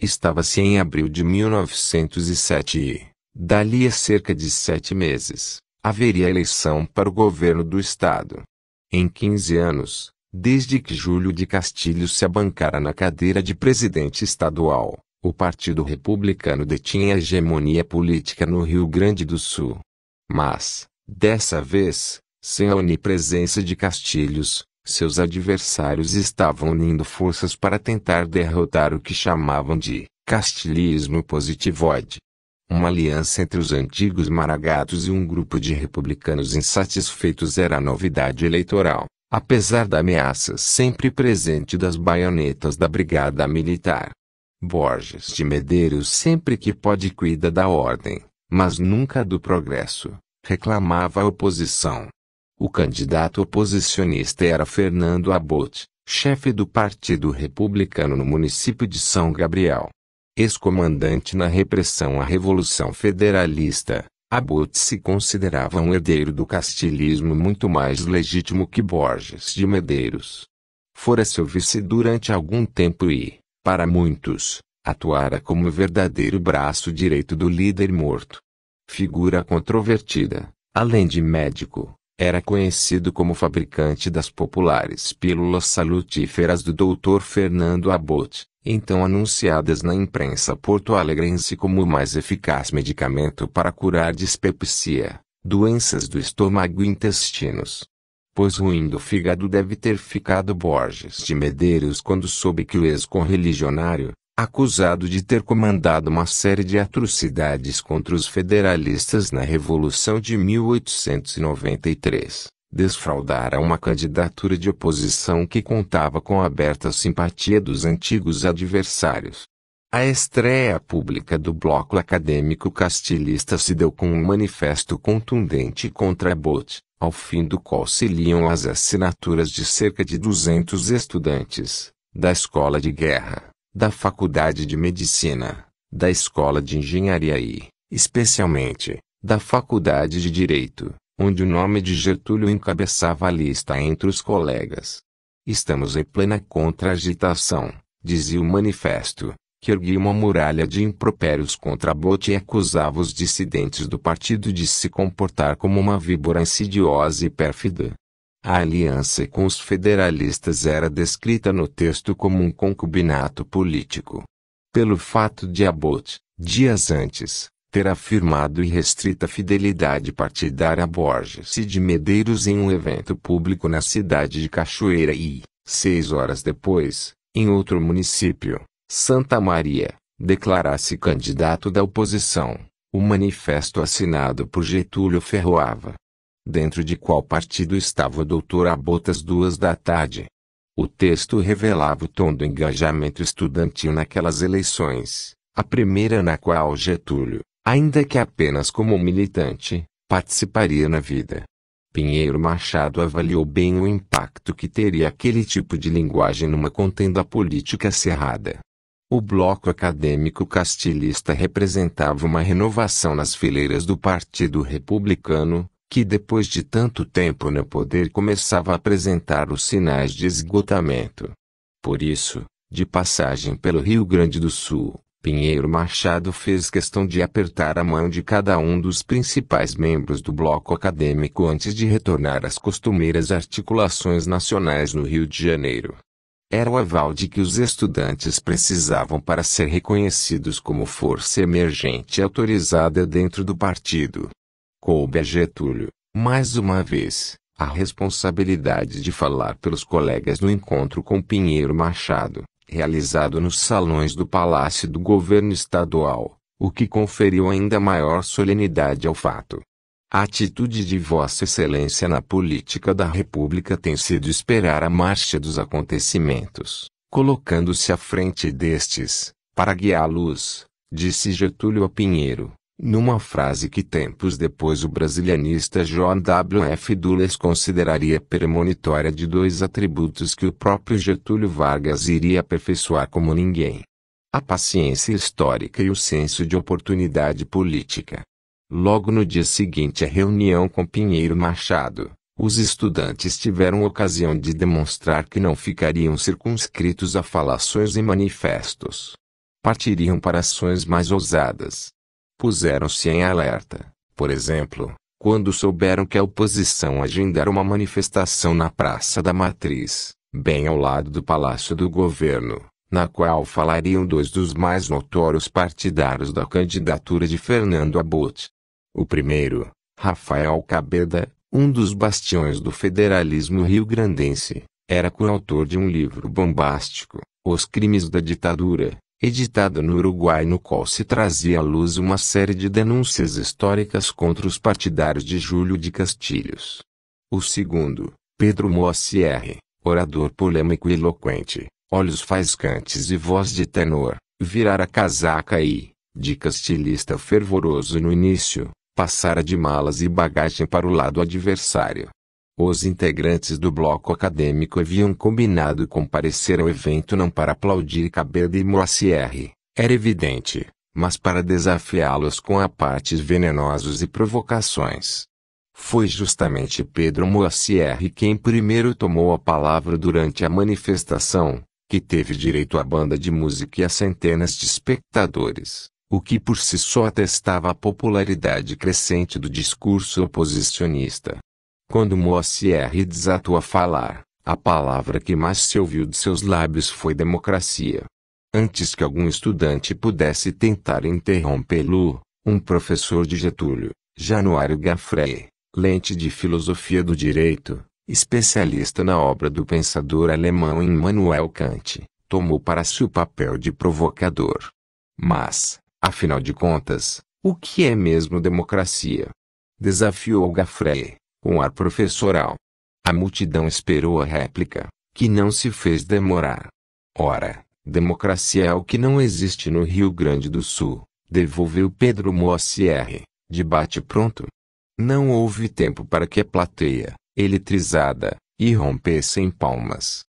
Estava-se em abril de 1907 e, dali a cerca de sete meses, haveria eleição para o governo do Estado. Em 15 anos, desde que Júlio de Castilho se abancara na cadeira de presidente estadual, o Partido Republicano detinha a hegemonia política no Rio Grande do Sul. Mas, dessa vez, sem a onipresença de Castilhos, seus adversários estavam unindo forças para tentar derrotar o que chamavam de castilismo positivoide. Uma aliança entre os antigos maragatos e um grupo de republicanos insatisfeitos era a novidade eleitoral, apesar da ameaça sempre presente das baionetas da brigada militar. Borges de Medeiros sempre que pode cuida da ordem, mas nunca do progresso, reclamava a oposição. O candidato oposicionista era Fernando Abbott, chefe do Partido Republicano no município de São Gabriel. Ex-comandante na repressão à Revolução Federalista, Abbott se considerava um herdeiro do castilismo muito mais legítimo que Borges de Medeiros. Fora seu vice durante algum tempo e, para muitos, atuara como verdadeiro braço direito do líder morto. Figura controvertida, além de médico, era conhecido como fabricante das populares pílulas salutíferas do Dr. Fernando Abbott, então anunciadas na imprensa porto-alegrense como o mais eficaz medicamento para curar dispepsia, doenças do estômago e intestinos. Pois ruim do fígado deve ter ficado Borges de Medeiros quando soube que o ex-correligionário, acusado de ter comandado uma série de atrocidades contra os federalistas na Revolução de 1893, desfraudara uma candidatura de oposição que contava com a aberta simpatia dos antigos adversários. A estreia pública do bloco acadêmico castilhista se deu com um manifesto contundente contra Bott, ao fim do qual se liam as assinaturas de cerca de 200 estudantes da escola de guerra da Faculdade de Medicina, da Escola de Engenharia e, especialmente, da Faculdade de Direito, onde o nome de Getúlio encabeçava a lista entre os colegas. Estamos em plena contra-agitação, dizia o manifesto, que erguia uma muralha de impropérios contra Bote e acusava os dissidentes do partido de se comportar como uma víbora insidiosa e pérfida. A aliança com os federalistas era descrita no texto como um concubinato político. Pelo fato de Abbott, dias antes, ter afirmado irrestrita fidelidade partidária a Borges e de Medeiros em um evento público na cidade de Cachoeira e, seis horas depois, em outro município, Santa Maria, declarasse candidato da oposição. O manifesto assinado por Getúlio Ferroava, Dentro de qual partido estava o doutor a botas duas da tarde? O texto revelava o tom do engajamento estudantil naquelas eleições, a primeira na qual Getúlio, ainda que apenas como militante, participaria na vida. Pinheiro Machado avaliou bem o impacto que teria aquele tipo de linguagem numa contenda política cerrada. O bloco acadêmico castilhista representava uma renovação nas fileiras do Partido Republicano, que depois de tanto tempo no poder começava a apresentar os sinais de esgotamento. Por isso, de passagem pelo Rio Grande do Sul, Pinheiro Machado fez questão de apertar a mão de cada um dos principais membros do bloco acadêmico antes de retornar às costumeiras articulações nacionais no Rio de Janeiro. Era o aval de que os estudantes precisavam para ser reconhecidos como força emergente autorizada dentro do partido. Coube a Getúlio, mais uma vez, a responsabilidade de falar pelos colegas no encontro com Pinheiro Machado, realizado nos salões do Palácio do Governo Estadual, o que conferiu ainda maior solenidade ao fato. A atitude de Vossa Excelência na política da República tem sido esperar a marcha dos acontecimentos, colocando-se à frente destes, para guiá-los, disse Getúlio a Pinheiro numa frase que tempos depois o brasilianista John W. F. Dulles consideraria premonitória de dois atributos que o próprio Getúlio Vargas iria aperfeiçoar como ninguém: a paciência histórica e o senso de oportunidade política. Logo no dia seguinte à reunião com Pinheiro Machado, os estudantes tiveram ocasião de demonstrar que não ficariam circunscritos a falações e manifestos. Partiriam para ações mais ousadas puseram-se em alerta, por exemplo, quando souberam que a oposição agendara uma manifestação na Praça da Matriz, bem ao lado do Palácio do Governo, na qual falariam dois dos mais notórios partidários da candidatura de Fernando Abbott. O primeiro, Rafael Cabeda, um dos bastiões do federalismo rio-grandense, era coautor de um livro bombástico, Os Crimes da Ditadura, editado no Uruguai no qual se trazia à luz uma série de denúncias históricas contra os partidários de Júlio de Castilhos. O segundo, Pedro Moacir, orador polêmico e eloquente, olhos faiscantes e voz de tenor, virara casaca e, de castilhista fervoroso no início, passara de malas e bagagem para o lado adversário. Os integrantes do bloco acadêmico haviam combinado comparecer ao evento não para aplaudir Cabeda e Moacir, era evidente, mas para desafiá-los com apartes venenosos e provocações. Foi justamente Pedro Moacir quem primeiro tomou a palavra durante a manifestação, que teve direito à banda de música e a centenas de espectadores, o que por si só atestava a popularidade crescente do discurso oposicionista. Quando Moacir desatou a falar, a palavra que mais se ouviu de seus lábios foi democracia. Antes que algum estudante pudesse tentar interrompê-lo, um professor de Getúlio, Januário Gaffrey, lente de filosofia do direito, especialista na obra do pensador alemão Immanuel Kant, tomou para si o papel de provocador. Mas, afinal de contas, o que é mesmo democracia? Desafiou Gaffrey com ar professoral. A multidão esperou a réplica, que não se fez demorar. Ora, democracia é o que não existe no Rio Grande do Sul, devolveu Pedro Mossier, debate pronto Não houve tempo para que a plateia, eletrizada, irrompesse em palmas.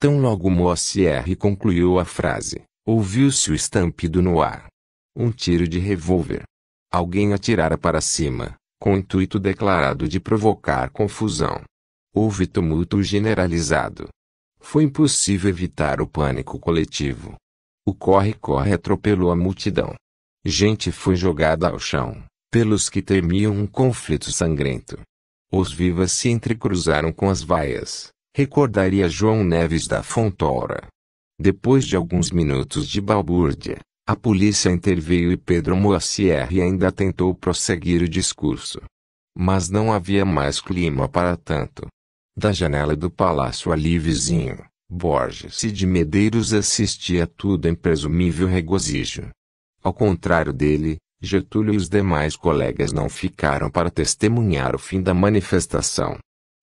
Tão logo Mossier concluiu a frase, ouviu-se o estampido no ar. Um tiro de revólver. Alguém atirara para cima, com o intuito declarado de provocar confusão. Houve tumulto generalizado. Foi impossível evitar o pânico coletivo. O corre-corre atropelou a multidão. Gente foi jogada ao chão, pelos que temiam um conflito sangrento. Os vivas se entrecruzaram com as vaias, recordaria João Neves da Fontoura. Depois de alguns minutos de balbúrdia, a polícia interveio e Pedro Moacir ainda tentou prosseguir o discurso. Mas não havia mais clima para tanto. Da janela do palácio ali vizinho, Borges e de Medeiros assistia tudo em presumível regozijo. Ao contrário dele, Getúlio e os demais colegas não ficaram para testemunhar o fim da manifestação.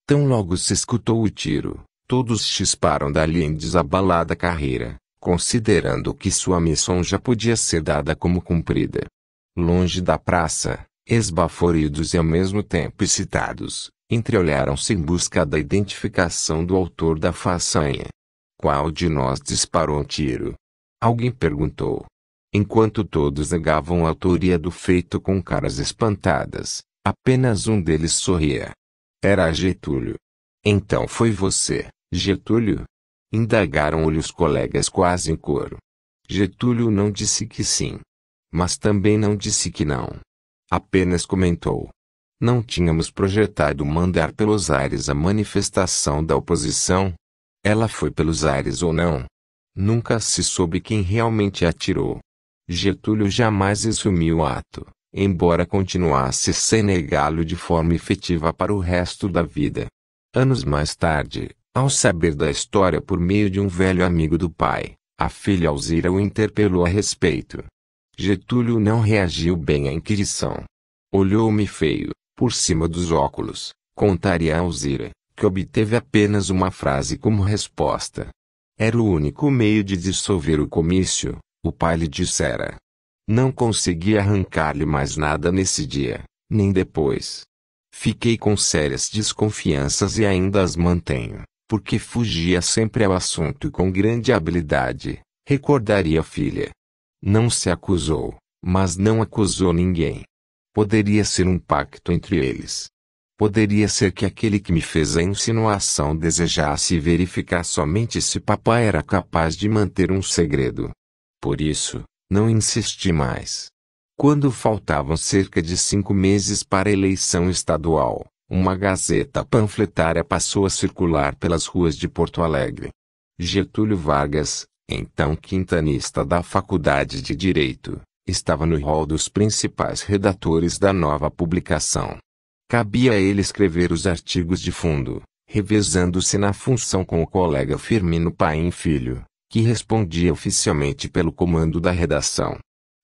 Tão logo se escutou o tiro, todos chisparam dali em desabalada carreira, considerando que sua missão já podia ser dada como cumprida. Longe da praça, esbaforidos e ao mesmo tempo excitados, entreolharam-se em busca da identificação do autor da façanha. Qual de nós disparou um tiro? Alguém perguntou. Enquanto todos negavam a autoria do feito com caras espantadas, apenas um deles sorria. Era Getúlio. Então foi você, Getúlio? Indagaram-lhe os colegas quase em coro. Getúlio não disse que sim. Mas também não disse que não. Apenas comentou. Não tínhamos projetado mandar pelos ares a manifestação da oposição. Ela foi pelos ares ou não. Nunca se soube quem realmente atirou. Getúlio jamais assumiu o ato, embora continuasse sem negá-lo de forma efetiva para o resto da vida. Anos mais tarde, ao saber da história por meio de um velho amigo do pai, a filha Alzira o interpelou a respeito. Getúlio não reagiu bem à inquirição. Olhou-me feio, por cima dos óculos, contaria a Alzira, que obteve apenas uma frase como resposta. Era o único meio de dissolver o comício, o pai lhe dissera. Não consegui arrancar-lhe mais nada nesse dia, nem depois. Fiquei com sérias desconfianças e ainda as mantenho porque fugia sempre ao assunto com grande habilidade, recordaria a filha. Não se acusou, mas não acusou ninguém. Poderia ser um pacto entre eles. Poderia ser que aquele que me fez a insinuação desejasse verificar somente se papai era capaz de manter um segredo. Por isso, não insisti mais. Quando faltavam cerca de cinco meses para a eleição estadual, uma gazeta panfletária passou a circular pelas ruas de Porto Alegre. Getúlio Vargas, então quintanista da Faculdade de Direito, estava no rol dos principais redatores da nova publicação. Cabia a ele escrever os artigos de fundo, revezando-se na função com o colega Firmino Paim Filho, que respondia oficialmente pelo comando da redação.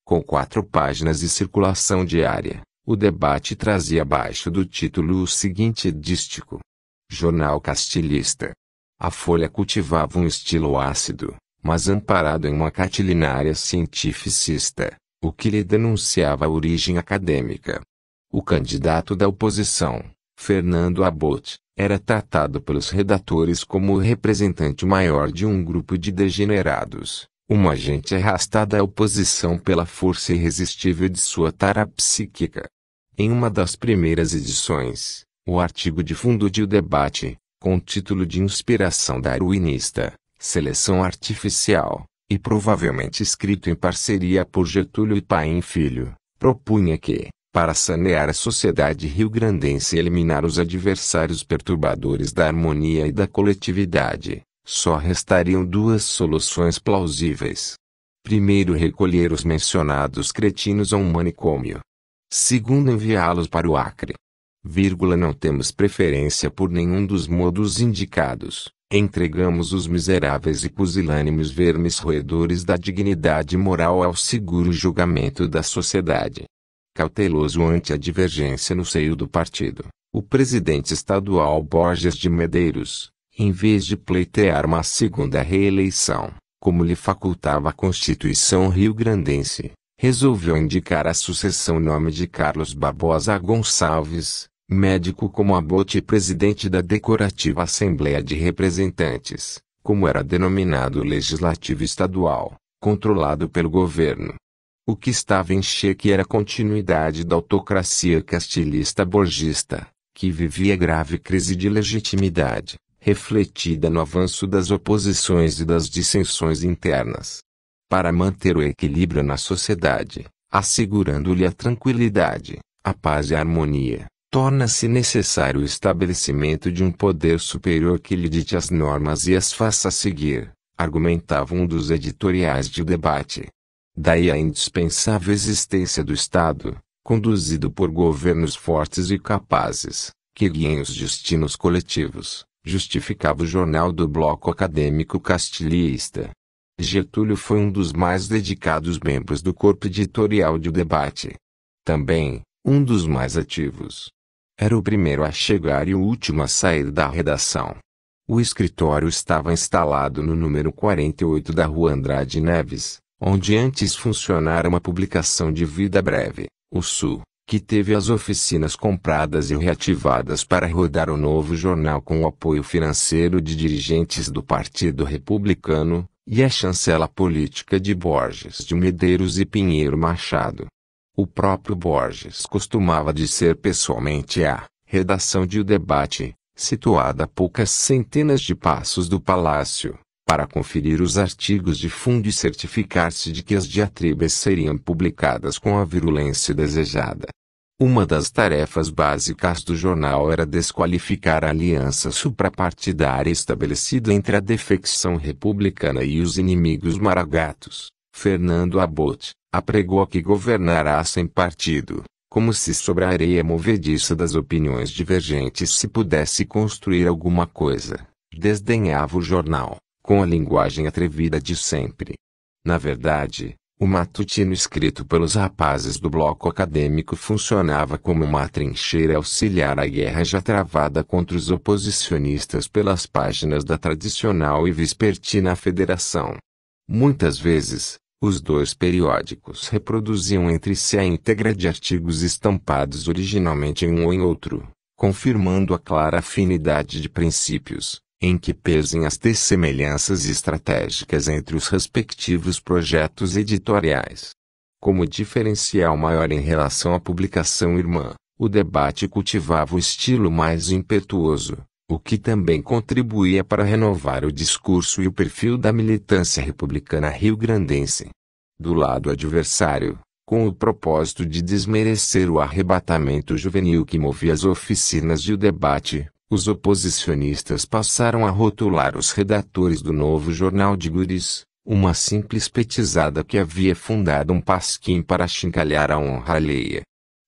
Com quatro páginas de circulação diária, o debate trazia abaixo do título o seguinte dístico: Jornal Castilhista. A Folha cultivava um estilo ácido, mas amparado em uma catilinária cientificista, o que lhe denunciava a origem acadêmica. O candidato da oposição, Fernando Abbott, era tratado pelos redatores como o representante maior de um grupo de degenerados, uma gente arrastada à oposição pela força irresistível de sua tara psíquica. Em uma das primeiras edições, o artigo de fundo de O Debate, com o título de Inspiração Darwinista, Seleção Artificial, e provavelmente escrito em parceria por Getúlio e Paim Filho, propunha que, para sanear a sociedade rio-grandense e eliminar os adversários perturbadores da harmonia e da coletividade, só restariam duas soluções plausíveis. Primeiro recolher os mencionados cretinos a um manicômio, segundo enviá-los para o Acre. Vírgula, não temos preferência por nenhum dos modos indicados. Entregamos os miseráveis e pusilânimes vermes roedores da dignidade moral ao seguro julgamento da sociedade. Cauteloso ante a divergência no seio do partido, o presidente estadual Borges de Medeiros, em vez de pleitear uma segunda reeleição, como lhe facultava a Constituição rio-grandense, resolveu indicar à sucessão o nome de Carlos Barbosa Gonçalves, médico como abote e presidente da Decorativa Assembleia de Representantes, como era denominado o Legislativo Estadual, controlado pelo governo. O que estava em xeque era a continuidade da autocracia castilhista borgista, que vivia grave crise de legitimidade, refletida no avanço das oposições e das dissensões internas para manter o equilíbrio na sociedade, assegurando-lhe a tranquilidade, a paz e a harmonia, torna-se necessário o estabelecimento de um poder superior que lhe dite as normas e as faça seguir, argumentava um dos editoriais de debate. Daí a indispensável existência do Estado, conduzido por governos fortes e capazes, que guiem os destinos coletivos, justificava o jornal do bloco acadêmico castilhista. Getúlio foi um dos mais dedicados membros do corpo editorial de Debate. Também, um dos mais ativos. Era o primeiro a chegar e o último a sair da redação. O escritório estava instalado no número 48 da Rua Andrade Neves, onde antes funcionara uma publicação de vida breve, o Sul, que teve as oficinas compradas e reativadas para rodar o novo jornal com o apoio financeiro de dirigentes do Partido Republicano, e a é chancela política de Borges de Medeiros e Pinheiro Machado. O próprio Borges costumava dizer pessoalmente à redação de O Debate, situada a poucas centenas de passos do palácio, para conferir os artigos de fundo e certificar-se de que as diatribas seriam publicadas com a virulência desejada. Uma das tarefas básicas do jornal era desqualificar a aliança suprapartidária estabelecida entre a defecção republicana e os inimigos maragatos. Fernando Abbott apregou que governará sem partido, como se sobre a areia movediça das opiniões divergentes se pudesse construir alguma coisa. Desdenhava o jornal, com a linguagem atrevida de sempre. Na verdade, o matutino escrito pelos rapazes do bloco acadêmico funcionava como uma trincheira auxiliar à guerra já travada contra os oposicionistas pelas páginas da tradicional e vespertina Federação. Muitas vezes, os dois periódicos reproduziam entre si a íntegra de artigos estampados originalmente em um ou em outro, confirmando a clara afinidade de princípios em que pesem as dessemelhanças estratégicas entre os respectivos projetos editoriais. Como diferencial maior em relação à publicação irmã, o debate cultivava o estilo mais impetuoso, o que também contribuía para renovar o discurso e o perfil da militância republicana rio-grandense. Do lado adversário, com o propósito de desmerecer o arrebatamento juvenil que movia as oficinas e o debate, os oposicionistas passaram a rotular os redatores do novo jornal de Guris, uma simples petizada que havia fundado um pasquim para chincalhar a honra alheia.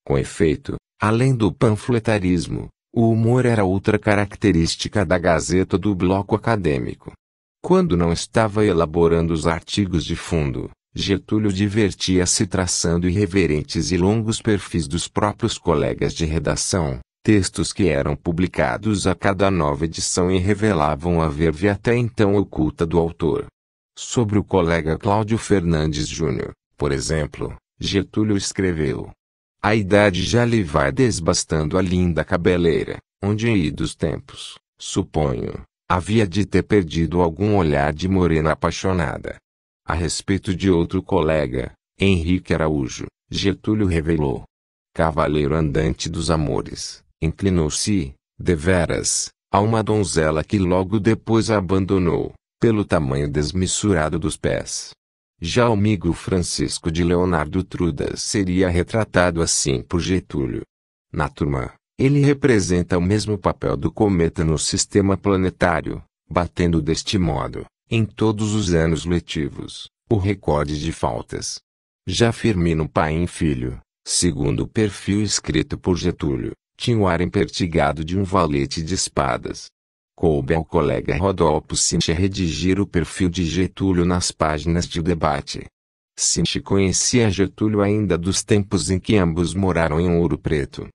Com efeito, além do panfletarismo, o humor era outra característica da Gazeta do Bloco Acadêmico. Quando não estava elaborando os artigos de fundo, Getúlio divertia-se traçando irreverentes e longos perfis dos próprios colegas de redação, textos que eram publicados a cada nova edição e revelavam a verve até então oculta do autor. Sobre o colega Cláudio Fernandes Júnior, por exemplo, Getúlio escreveu: A idade já lhe vai desbastando a linda cabeleira, onde em idos tempos, suponho, havia de ter perdido algum olhar de morena apaixonada. A respeito de outro colega, Henrique Araújo, Getúlio revelou: Cavaleiro andante dos amores Inclinou-se, deveras, a uma donzela que logo depois a abandonou, pelo tamanho desmesurado dos pés. Já o amigo Francisco de Leonardo Trudas seria retratado assim por Getúlio. Na turma, ele representa o mesmo papel do cometa no sistema planetário, batendo deste modo, em todos os anos letivos, o recorde de faltas. Já Firmino pai em Filho, segundo o perfil escrito por Getúlio, tinha o ar impertigado de um valete de espadas. Coube ao colega Rodolfo Sinche redigir o perfil de Getúlio nas páginas de debate. Sinche conhecia Getúlio ainda dos tempos em que ambos moraram em Ouro Preto.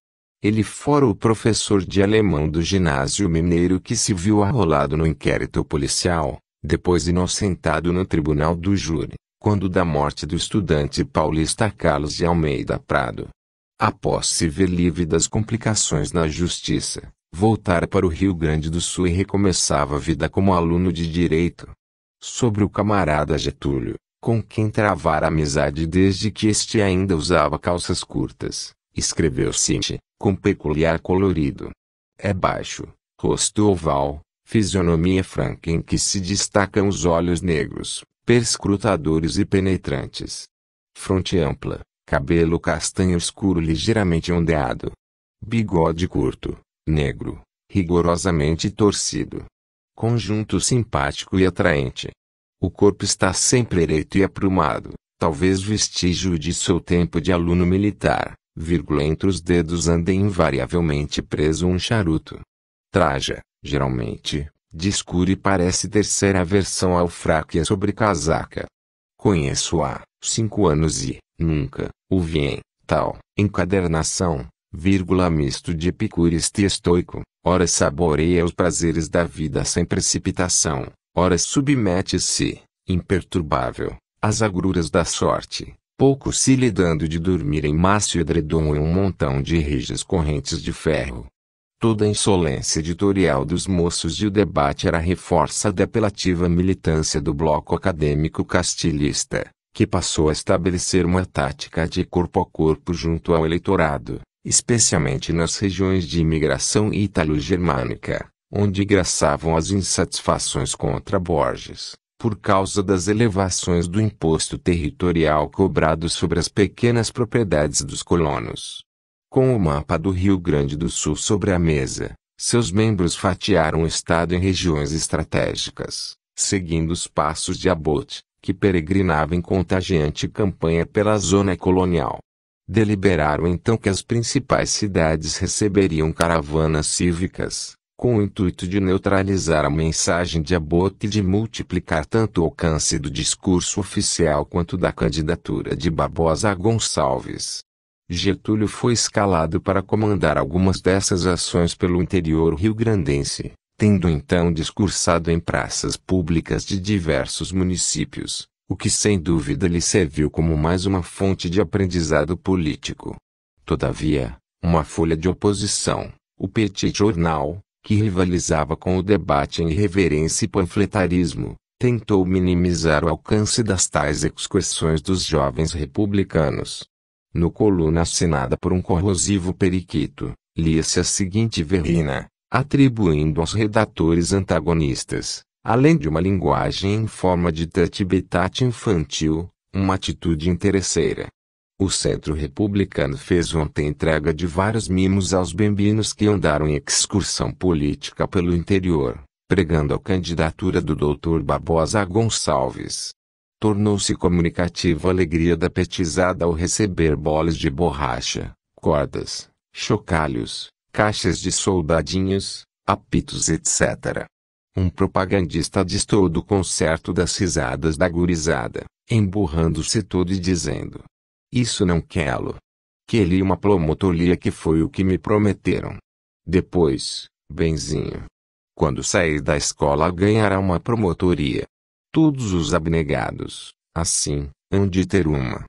Ele fora o professor de alemão do ginásio mineiro que se viu arrolado no inquérito policial, depois inocentado no tribunal do júri, quando da morte do estudante paulista Carlos de Almeida Prado após se ver livre das complicações na justiça, voltara para o Rio Grande do Sul e recomeçava a vida como aluno de direito. Sobre o camarada Getúlio, com quem travara amizade desde que este ainda usava calças curtas, escreveu Cinti, com peculiar colorido. É baixo, rosto oval, fisionomia franca em que se destacam os olhos negros, perscrutadores e penetrantes. Fronte ampla, cabelo castanho escuro ligeiramente ondeado. Bigode curto, negro, rigorosamente torcido. Conjunto simpático e atraente. O corpo está sempre ereito e aprumado, talvez vestígio de seu tempo de aluno militar, vírgula, entre os dedos anda invariavelmente preso um charuto. Traja, geralmente, de escuro e parece terceira aversão ao fraque e casaca. sobrecasaca. Conheço há cinco anos e, Nunca o em tal encadernação, vírgula misto de epicurista e estoico, ora saboreia os prazeres da vida sem precipitação, ora submete-se, imperturbável, às agruras da sorte, pouco se lhe dando de dormir em macio edredom em um montão de rijas correntes de ferro. Toda a insolência editorial dos moços e o debate era reforça da apelativa militância do bloco acadêmico castilhista, que passou a estabelecer uma tática de corpo a corpo junto ao eleitorado, especialmente nas regiões de imigração italo-germânica, onde graçavam as insatisfações contra Borges, por causa das elevações do imposto territorial cobrado sobre as pequenas propriedades dos colonos. Com o mapa do Rio Grande do Sul sobre a mesa, seus membros fatiaram o Estado em regiões estratégicas, seguindo os passos de Abbott, que peregrinava em contagiante campanha pela zona colonial. Deliberaram então que as principais cidades receberiam caravanas cívicas, com o intuito de neutralizar a mensagem de Abbott e de multiplicar tanto o alcance do discurso oficial quanto da candidatura de Barbosa Gonçalves. Getúlio foi escalado para comandar algumas dessas ações pelo interior rio-grandense tendo então discursado em praças públicas de diversos municípios, o que sem dúvida lhe serviu como mais uma fonte de aprendizado político. Todavia, uma folha de oposição, o Petit Jornal, que rivalizava com o debate em irreverência e panfletarismo, tentou minimizar o alcance das tais excursões dos jovens republicanos. No coluna assinada por um corrosivo periquito, lia-se a seguinte verrina atribuindo aos redatores antagonistas, além de uma linguagem em forma de tatibetate infantil, uma atitude interesseira. O Centro Republicano fez ontem entrega de vários mimos aos bembinos que andaram em excursão política pelo interior, pregando a candidatura do Dr. Barbosa Gonçalves. Tornou-se comunicativa a alegria da petizada ao receber bolas de borracha, cordas, chocalhos, caixas de soldadinhos, apitos etc. Um propagandista distou do concerto das risadas da gurizada, emburrando-se todo e dizendo: Isso não quero. Que li uma promotoria que foi o que me prometeram. Depois, benzinho. Quando sair da escola ganhará uma promotoria. Todos os abnegados, assim, hão de ter uma.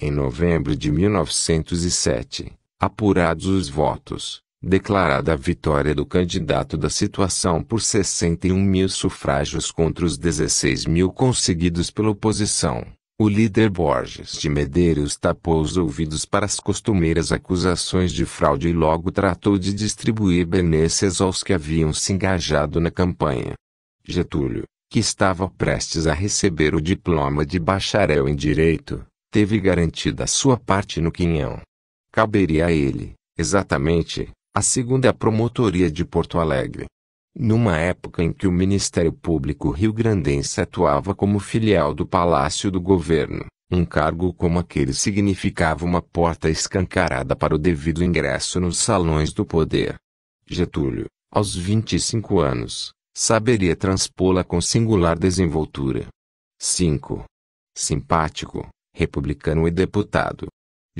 Em novembro de 1907, apurados os votos, declarada a vitória do candidato da situação por 61 mil sufrágios contra os 16 mil conseguidos pela oposição. O líder Borges de Medeiros tapou os ouvidos para as costumeiras acusações de fraude e logo tratou de distribuir benesses aos que haviam se engajado na campanha. Getúlio, que estava prestes a receber o diploma de bacharel em direito, teve garantida sua parte no quinhão. Caberia a ele, exatamente, a segunda é a Promotoria de Porto Alegre. Numa época em que o Ministério Público Rio-Grandense atuava como filial do Palácio do Governo, um cargo como aquele significava uma porta escancarada para o devido ingresso nos salões do poder. Getúlio, aos 25 anos, saberia transpô-la com singular desenvoltura. 5. Simpático, republicano e deputado,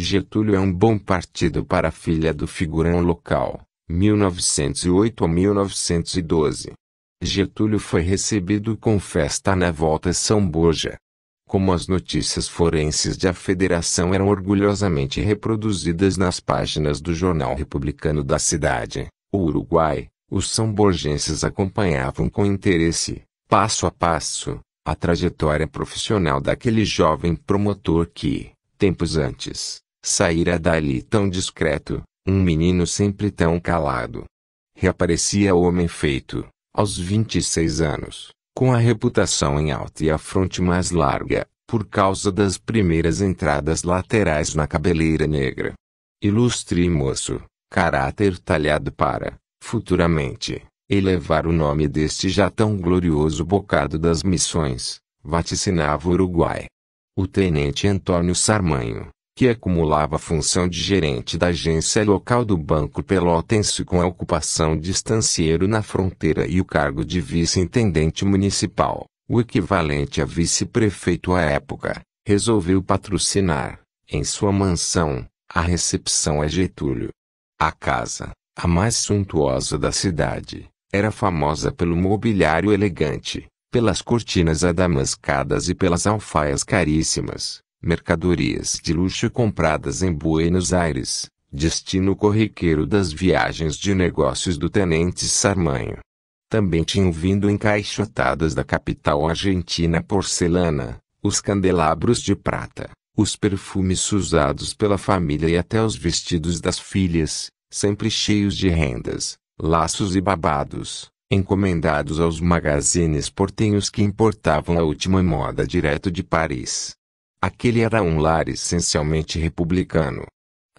Getúlio é um bom partido para a filha do figurão local, 1908 a 1912. Getúlio foi recebido com festa na volta São Borja. Como as notícias forenses da federação eram orgulhosamente reproduzidas nas páginas do jornal republicano da cidade, o Uruguai, os sãoborgenses acompanhavam com interesse, passo a passo, a trajetória profissional daquele jovem promotor que, tempos antes, Saíra dali tão discreto, um menino sempre tão calado. Reaparecia o homem feito, aos 26 anos, com a reputação em alta e a fronte mais larga, por causa das primeiras entradas laterais na cabeleira negra. Ilustre moço, caráter talhado para, futuramente, elevar o nome deste já tão glorioso bocado das missões, vaticinava o Uruguai. O tenente Antônio Sarmanho, que acumulava a função de gerente da agência local do Banco Pelotense com a ocupação de estancieiro na fronteira e o cargo de vice-intendente municipal, o equivalente a vice-prefeito à época, resolveu patrocinar, em sua mansão, a recepção a Getúlio. A casa, a mais suntuosa da cidade, era famosa pelo mobiliário elegante, pelas cortinas adamascadas e pelas alfaias caríssimas mercadorias de luxo compradas em Buenos Aires, destino corriqueiro das viagens de negócios do tenente Sarmanho. Também tinham vindo encaixotadas da capital argentina porcelana, os candelabros de prata, os perfumes usados pela família e até os vestidos das filhas, sempre cheios de rendas, laços e babados, encomendados aos magazines portenhos que importavam a última moda direto de Paris. Aquele era um lar essencialmente republicano.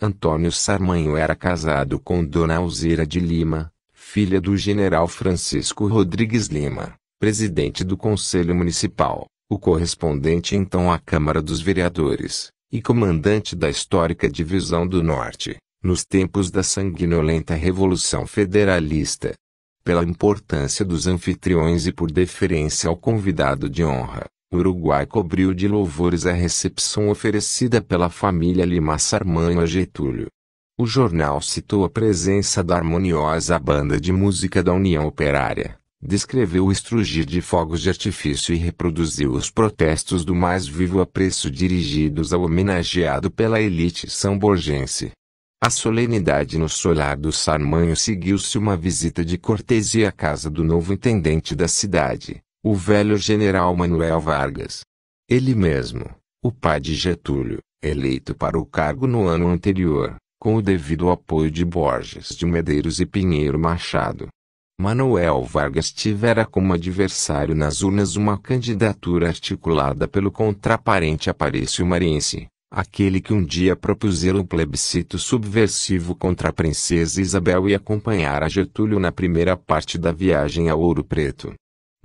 Antônio Sarmanho era casado com Dona Alzira de Lima, filha do general Francisco Rodrigues Lima, presidente do Conselho Municipal, o correspondente então à Câmara dos Vereadores, e comandante da histórica Divisão do Norte, nos tempos da sanguinolenta Revolução Federalista. Pela importância dos anfitriões e por deferência ao convidado de honra, Uruguai cobriu de louvores a recepção oferecida pela família Lima Sarmanho a Getúlio. O jornal citou a presença da harmoniosa banda de música da União Operária, descreveu o estrugir de fogos de artifício e reproduziu os protestos do mais vivo apreço dirigidos ao homenageado pela elite samborgense. A solenidade no solar do Sarmanho seguiu-se uma visita de cortesia à casa do novo intendente da cidade, o velho general Manuel Vargas. Ele mesmo, o pai de Getúlio, eleito para o cargo no ano anterior, com o devido apoio de Borges de Medeiros e Pinheiro Machado. Manuel Vargas tivera como adversário nas urnas uma candidatura articulada pelo contraparente Aparício Mariense, aquele que um dia propusera um plebiscito subversivo contra a princesa Isabel e acompanhara Getúlio na primeira parte da viagem a Ouro Preto.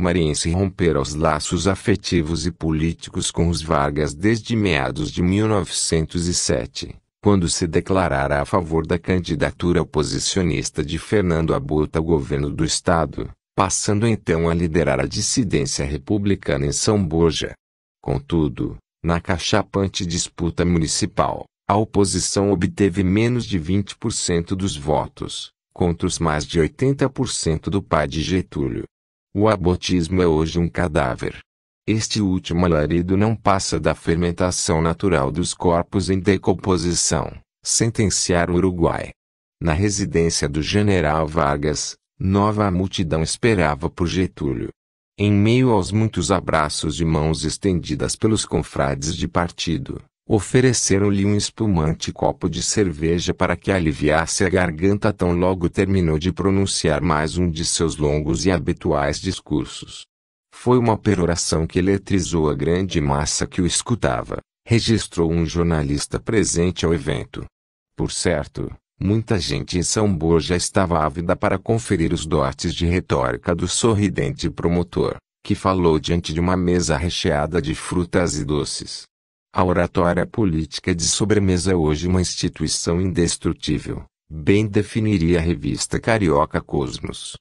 Mariense rompera os laços afetivos e políticos com os Vargas desde meados de 1907, quando se declarara a favor da candidatura oposicionista de Fernando Abuto ao governo do estado, passando então a liderar a dissidência republicana em São Borja. Contudo, na cachapante disputa municipal, a oposição obteve menos de 20% dos votos, contra os mais de 80% do pai de Getúlio. O abotismo é hoje um cadáver. Este último alarido não passa da fermentação natural dos corpos em decomposição, sentenciar o Uruguai. Na residência do general Vargas, nova multidão esperava por Getúlio. Em meio aos muitos abraços de mãos estendidas pelos confrades de partido, Ofereceram-lhe um espumante copo de cerveja para que aliviasse a garganta tão logo terminou de pronunciar mais um de seus longos e habituais discursos. Foi uma peroração que eletrizou a grande massa que o escutava, registrou um jornalista presente ao evento. Por certo, muita gente em São Borja estava ávida para conferir os dotes de retórica do sorridente promotor, que falou diante de uma mesa recheada de frutas e doces a oratória política de sobremesa é hoje uma instituição indestrutível, bem definiria a revista carioca Cosmos.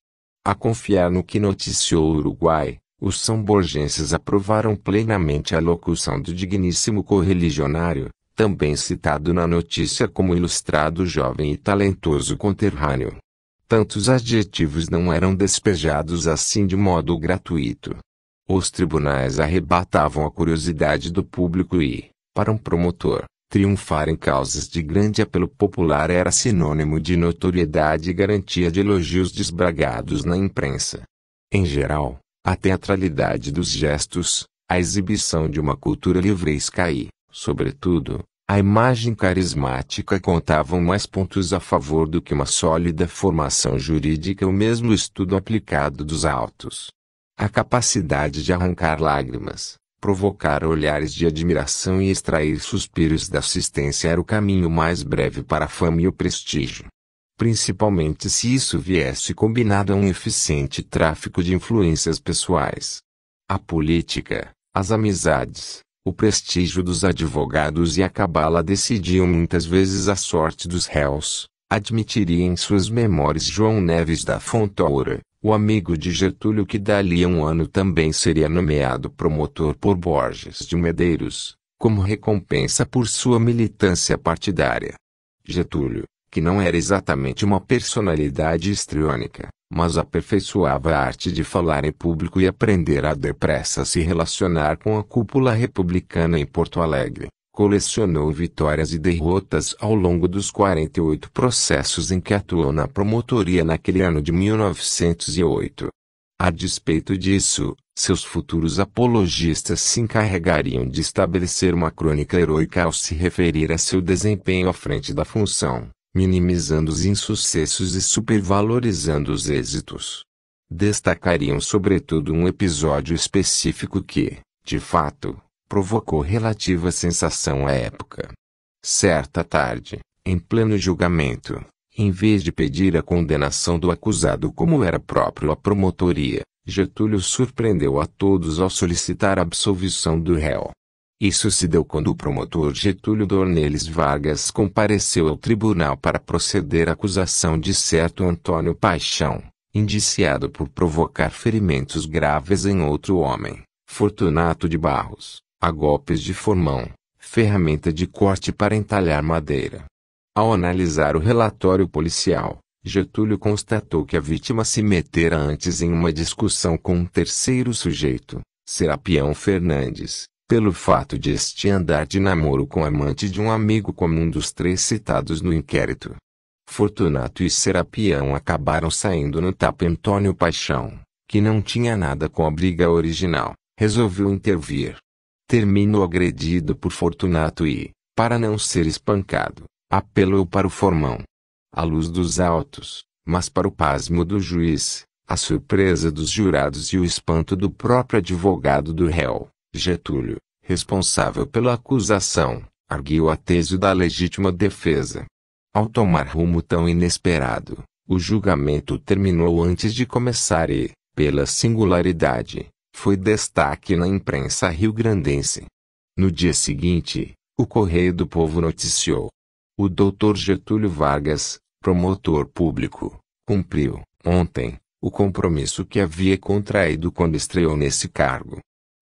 A confiar no que noticiou o Uruguai, os são-borgenses aprovaram plenamente a locução do digníssimo correligionário, também citado na notícia como ilustrado jovem e talentoso conterrâneo. Tantos adjetivos não eram despejados assim de modo gratuito. Os tribunais arrebatavam a curiosidade do público e, para um promotor, triunfar em causas de grande apelo popular era sinônimo de notoriedade e garantia de elogios desbragados na imprensa. Em geral, a teatralidade dos gestos, a exibição de uma cultura livresca e, sobretudo, a imagem carismática contavam mais pontos a favor do que uma sólida formação jurídica ou mesmo estudo aplicado dos autos. A capacidade de arrancar lágrimas, provocar olhares de admiração e extrair suspiros da assistência era o caminho mais breve para a fama e o prestígio. Principalmente se isso viesse combinado a um eficiente tráfico de influências pessoais. A política, as amizades, o prestígio dos advogados e a cabala decidiam muitas vezes a sorte dos réus, admitiria em suas memórias João Neves da Fontoura. O amigo de Getúlio que dali a um ano também seria nomeado promotor por Borges de Medeiros, como recompensa por sua militância partidária. Getúlio, que não era exatamente uma personalidade histriônica, mas aperfeiçoava a arte de falar em público e aprender a depressa se relacionar com a cúpula republicana em Porto Alegre, colecionou vitórias e derrotas ao longo dos 48 processos em que atuou na promotoria naquele ano de 1908. A despeito disso, seus futuros apologistas se encarregariam de estabelecer uma crônica heroica ao se referir a seu desempenho à frente da função, minimizando os insucessos e supervalorizando os êxitos. Destacariam sobretudo um episódio específico que, de fato, provocou relativa sensação à época. Certa tarde, em pleno julgamento, em vez de pedir a condenação do acusado como era próprio à promotoria, Getúlio surpreendeu a todos ao solicitar a absolvição do réu. Isso se deu quando o promotor Getúlio Dornelles Vargas compareceu ao tribunal para proceder à acusação de certo Antônio Paixão, indiciado por provocar ferimentos graves em outro homem, Fortunato de Barros, a golpes de formão, ferramenta de corte para entalhar madeira. Ao analisar o relatório policial, Getúlio constatou que a vítima se metera antes em uma discussão com um terceiro sujeito, Serapião Fernandes, pelo fato de este andar de namoro com amante de um amigo comum dos três citados no inquérito. Fortunato e Serapião acabaram saindo no tapa Antônio Paixão, que não tinha nada com a briga original, resolveu intervir. Termino agredido por Fortunato e, para não ser espancado, apelo eu para o formão. A luz dos autos, mas para o pasmo do juiz, a surpresa dos jurados e o espanto do próprio advogado do réu, Getúlio, responsável pela acusação, arguiu a tese da legítima defesa. Ao tomar rumo tão inesperado, o julgamento terminou antes de começar e, pela singularidade, foi destaque na imprensa rio-grandense. No dia seguinte, o Correio do Povo noticiou. O Dr. Getúlio Vargas, promotor público, cumpriu, ontem, o compromisso que havia contraído quando estreou nesse cargo.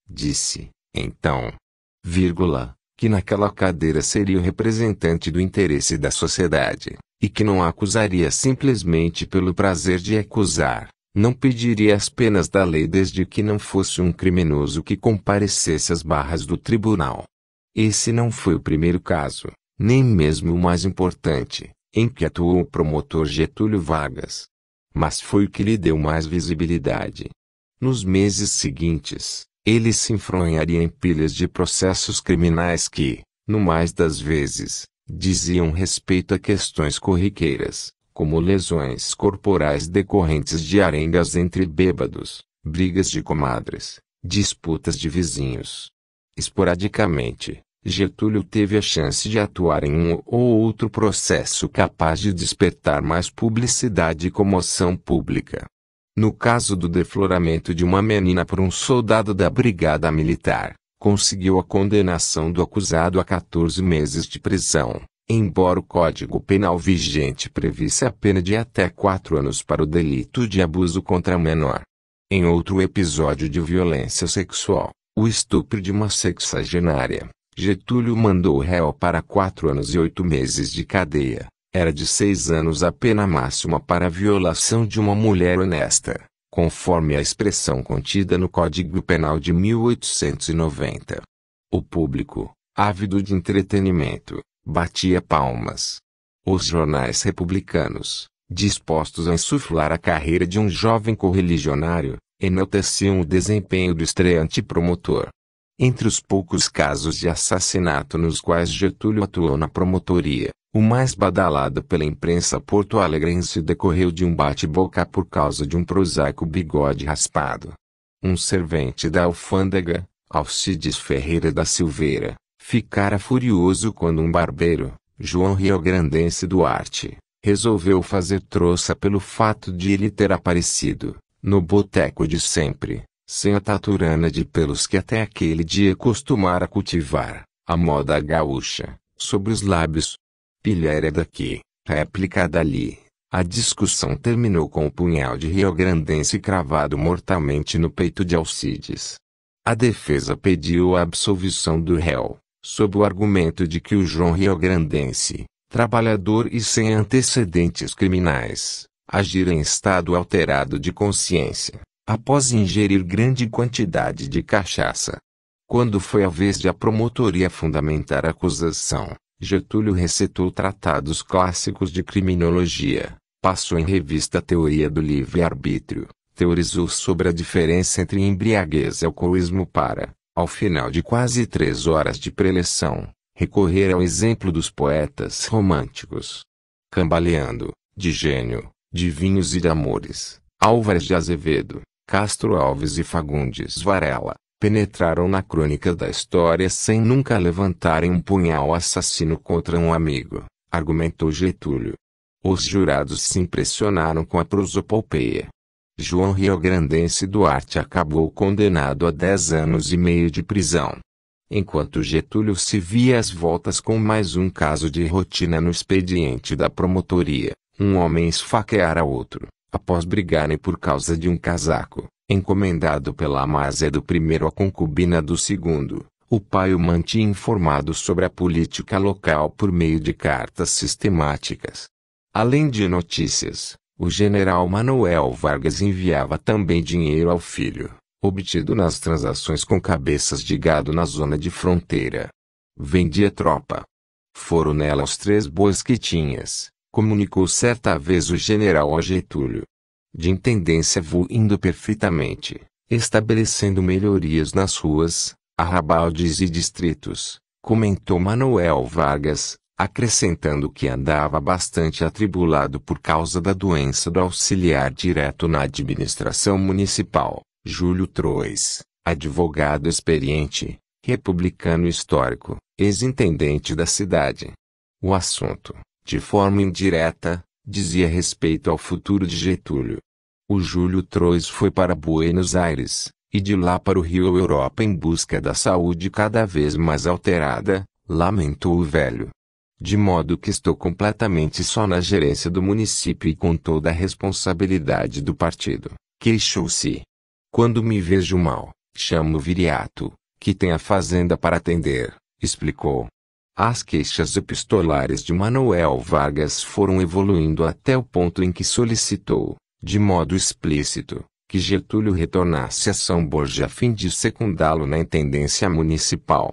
Disse, então, vírgula, que naquela cadeira seria o representante do interesse da sociedade, e que não a acusaria simplesmente pelo prazer de acusar, não pediria as penas da lei desde que não fosse um criminoso que comparecesse às barras do tribunal. Esse não foi o primeiro caso, nem mesmo o mais importante, em que atuou o promotor Getúlio Vargas. Mas foi o que lhe deu mais visibilidade. Nos meses seguintes, ele se enfronharia em pilhas de processos criminais que, no mais das vezes, diziam respeito a questões corriqueiras, como lesões corporais decorrentes de arengas entre bêbados, brigas de comadres, disputas de vizinhos. Esporadicamente, Getúlio teve a chance de atuar em um ou outro processo capaz de despertar mais publicidade e comoção pública. No caso do defloramento de uma menina por um soldado da Brigada Militar, conseguiu a condenação do acusado a 14 meses de prisão embora o Código Penal vigente previsse a pena de até quatro anos para o delito de abuso contra menor. Em outro episódio de violência sexual, o estupro de uma sexagenária, Getúlio mandou o réu para quatro anos e oito meses de cadeia. Era de seis anos a pena máxima para a violação de uma mulher honesta, conforme a expressão contida no Código Penal de 1890. O público, ávido de entretenimento, batia palmas. Os jornais republicanos, dispostos a insuflar a carreira de um jovem correligionário, enalteciam o desempenho do estreante promotor. Entre os poucos casos de assassinato nos quais Getúlio atuou na promotoria, o mais badalado pela imprensa porto-alegrense decorreu de um bate-boca por causa de um prosaico bigode raspado. Um servente da alfândega, Alcides Ferreira da Silveira, Ficara furioso quando um barbeiro, João Riograndense Duarte, resolveu fazer troça pelo fato de ele ter aparecido, no boteco de sempre, sem a taturana de pelos que até aquele dia costumara cultivar, a moda gaúcha, sobre os lábios. Pilhéria daqui, réplica dali. A discussão terminou com o punhal de riograndense cravado mortalmente no peito de Alcides. A defesa pediu a absolvição do réu, sob o argumento de que o João Rio-Grandense, trabalhador e sem antecedentes criminais, agira em estado alterado de consciência, após ingerir grande quantidade de cachaça. Quando foi a vez de a promotoria fundamentar a acusação, Getúlio recitou tratados clássicos de criminologia, passou em revista a teoria do livre-arbítrio, teorizou sobre a diferença entre embriaguez e alcoolismo para, ao final de quase três horas de preleção, recorrer ao exemplo dos poetas românticos. Cambaleando, de gênio, de vinhos e de amores, Álvares de Azevedo, Castro Alves e Fagundes Varela, penetraram na crônica da história sem nunca levantarem um punhal assassino contra um amigo, argumentou Getúlio. Os jurados se impressionaram com a prosopopeia. João Riograndense Duarte acabou condenado a dez anos e meio de prisão. Enquanto Getúlio se via às voltas com mais um caso de rotina no expediente da promotoria, um homem esfaqueara outro, após brigarem por causa de um casaco, encomendado pela Amásia do primeiro à concubina do segundo. O pai o mantinha informado sobre a política local por meio de cartas sistemáticas. Além de notícias, o general Manuel Vargas enviava também dinheiro ao filho, obtido nas transações com cabeças de gado na zona de fronteira. Vendia tropa. Foram nela os três bois que tinhas, comunicou certa vez o general a Getúlio. De intendência vou indo perfeitamente, estabelecendo melhorias nas ruas, arrabaldes e distritos, comentou Manuel Vargas, acrescentando que andava bastante atribulado por causa da doença do auxiliar direto na administração municipal, Júlio Trois, advogado experiente, republicano histórico, ex-intendente da cidade. O assunto, de forma indireta, dizia respeito ao futuro de Getúlio. O Júlio Trois foi para Buenos Aires, e de lá para o Rio Europa em busca da saúde cada vez mais alterada, lamentou o velho. De modo que estou completamente só na gerência do município e com toda a responsabilidade do partido. Queixou-se. Quando me vejo mal, chamo o viriato, que tem a fazenda para atender, explicou. As queixas epistolares de Manuel Vargas foram evoluindo até o ponto em que solicitou, de modo explícito, que Getúlio retornasse a São Borja a fim de secundá-lo na intendência municipal.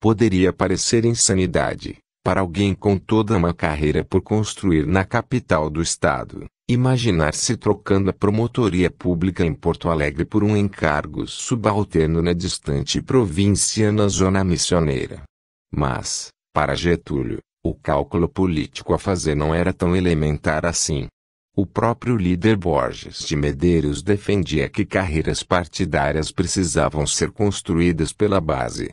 Poderia parecer insanidade, para alguém com toda uma carreira por construir na capital do estado, imaginar-se trocando a promotoria pública em Porto Alegre por um encargo subalterno na distante província na zona missioneira. Mas, para Getúlio, o cálculo político a fazer não era tão elementar assim. O próprio líder Borges de Medeiros defendia que carreiras partidárias precisavam ser construídas pela base,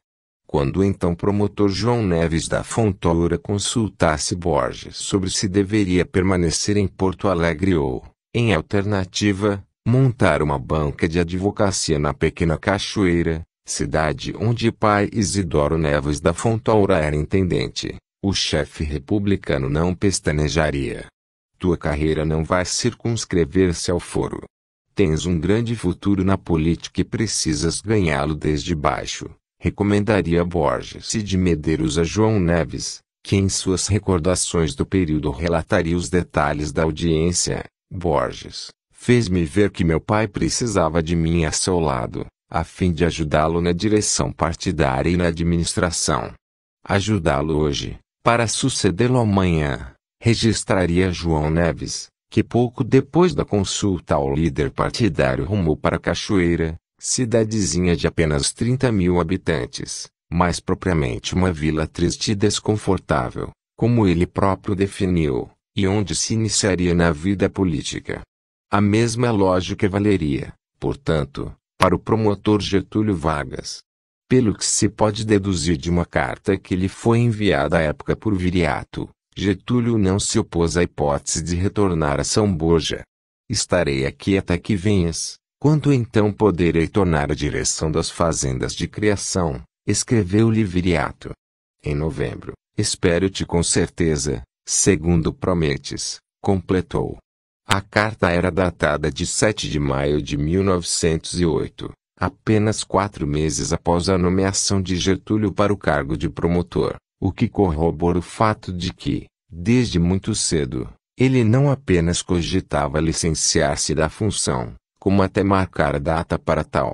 quando então promotor João Neves da Fontoura consultasse Borges sobre se deveria permanecer em Porto Alegre ou, em alternativa, montar uma banca de advocacia na Pequena Cachoeira, cidade onde pai Isidoro Neves da Fontoura era intendente, o chefe republicano não pestanejaria. Tua carreira não vai circunscrever-se ao foro. Tens um grande futuro na política e precisas ganhá-lo desde baixo recomendaria Borges e de Medeiros a João Neves, que em suas recordações do período relataria os detalhes da audiência. Borges fez-me ver que meu pai precisava de mim a seu lado, a fim de ajudá-lo na direção partidária e na administração. Ajudá-lo hoje, para sucedê-lo amanhã, registraria João Neves, que pouco depois da consulta ao líder partidário rumou para Cachoeira, cidadezinha de apenas 30 mil habitantes, mais propriamente uma vila triste e desconfortável, como ele próprio definiu, e onde se iniciaria na vida política. A mesma lógica valeria, portanto, para o promotor Getúlio Vargas. Pelo que se pode deduzir de uma carta que lhe foi enviada à época por Viriato, Getúlio não se opôs à hipótese de retornar a São Borja. Estarei aqui até que venhas, Quanto então poderei tornar a direção das fazendas de criação? Escreveu-lhe Viriato. Em novembro, espero-te com certeza, segundo prometes, completou. A carta era datada de 7 de maio de 1908, apenas quatro meses após a nomeação de Getúlio para o cargo de promotor, o que corrobora o fato de que, desde muito cedo, ele não apenas cogitava licenciar-se da função, como até marcar data para tal.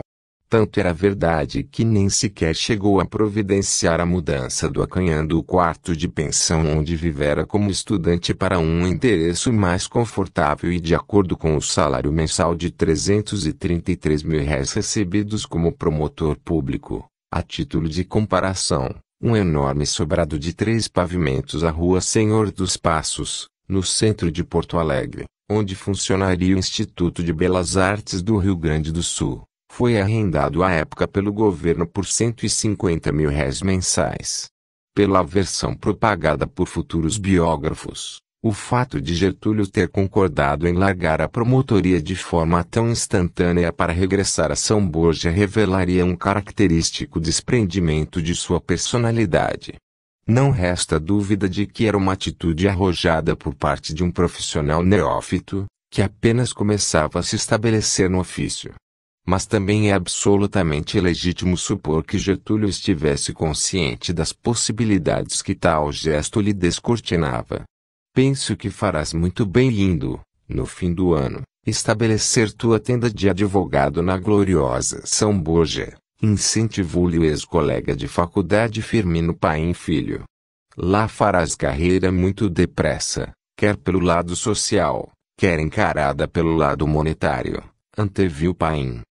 Tanto era verdade que nem sequer chegou a providenciar a mudança do acanhando o quarto de pensão onde vivera como estudante para um endereço mais confortável e de acordo com o salário mensal de 333 mil réis recebidos como promotor público. A título de comparação, um enorme sobrado de três pavimentos à rua Senhor dos Passos, no centro de Porto Alegre, onde funcionaria o Instituto de Belas Artes do Rio Grande do Sul, foi arrendado à época pelo governo por 150 mil réis mensais. Pela versão propagada por futuros biógrafos, o fato de Getúlio ter concordado em largar a promotoria de forma tão instantânea para regressar a São Borja revelaria um característico desprendimento de sua personalidade. Não resta dúvida de que era uma atitude arrojada por parte de um profissional neófito, que apenas começava a se estabelecer no ofício. Mas também é absolutamente legítimo supor que Getúlio estivesse consciente das possibilidades que tal gesto lhe descortinava. Penso que farás muito bem indo, no fim do ano, estabelecer tua tenda de advogado na gloriosa São Borja. Incentivou-lhe o ex-colega de faculdade Firmino Paim Filho. Lá farás carreira muito depressa, quer pelo lado social, quer encarada pelo lado monetário, anteviu Paim.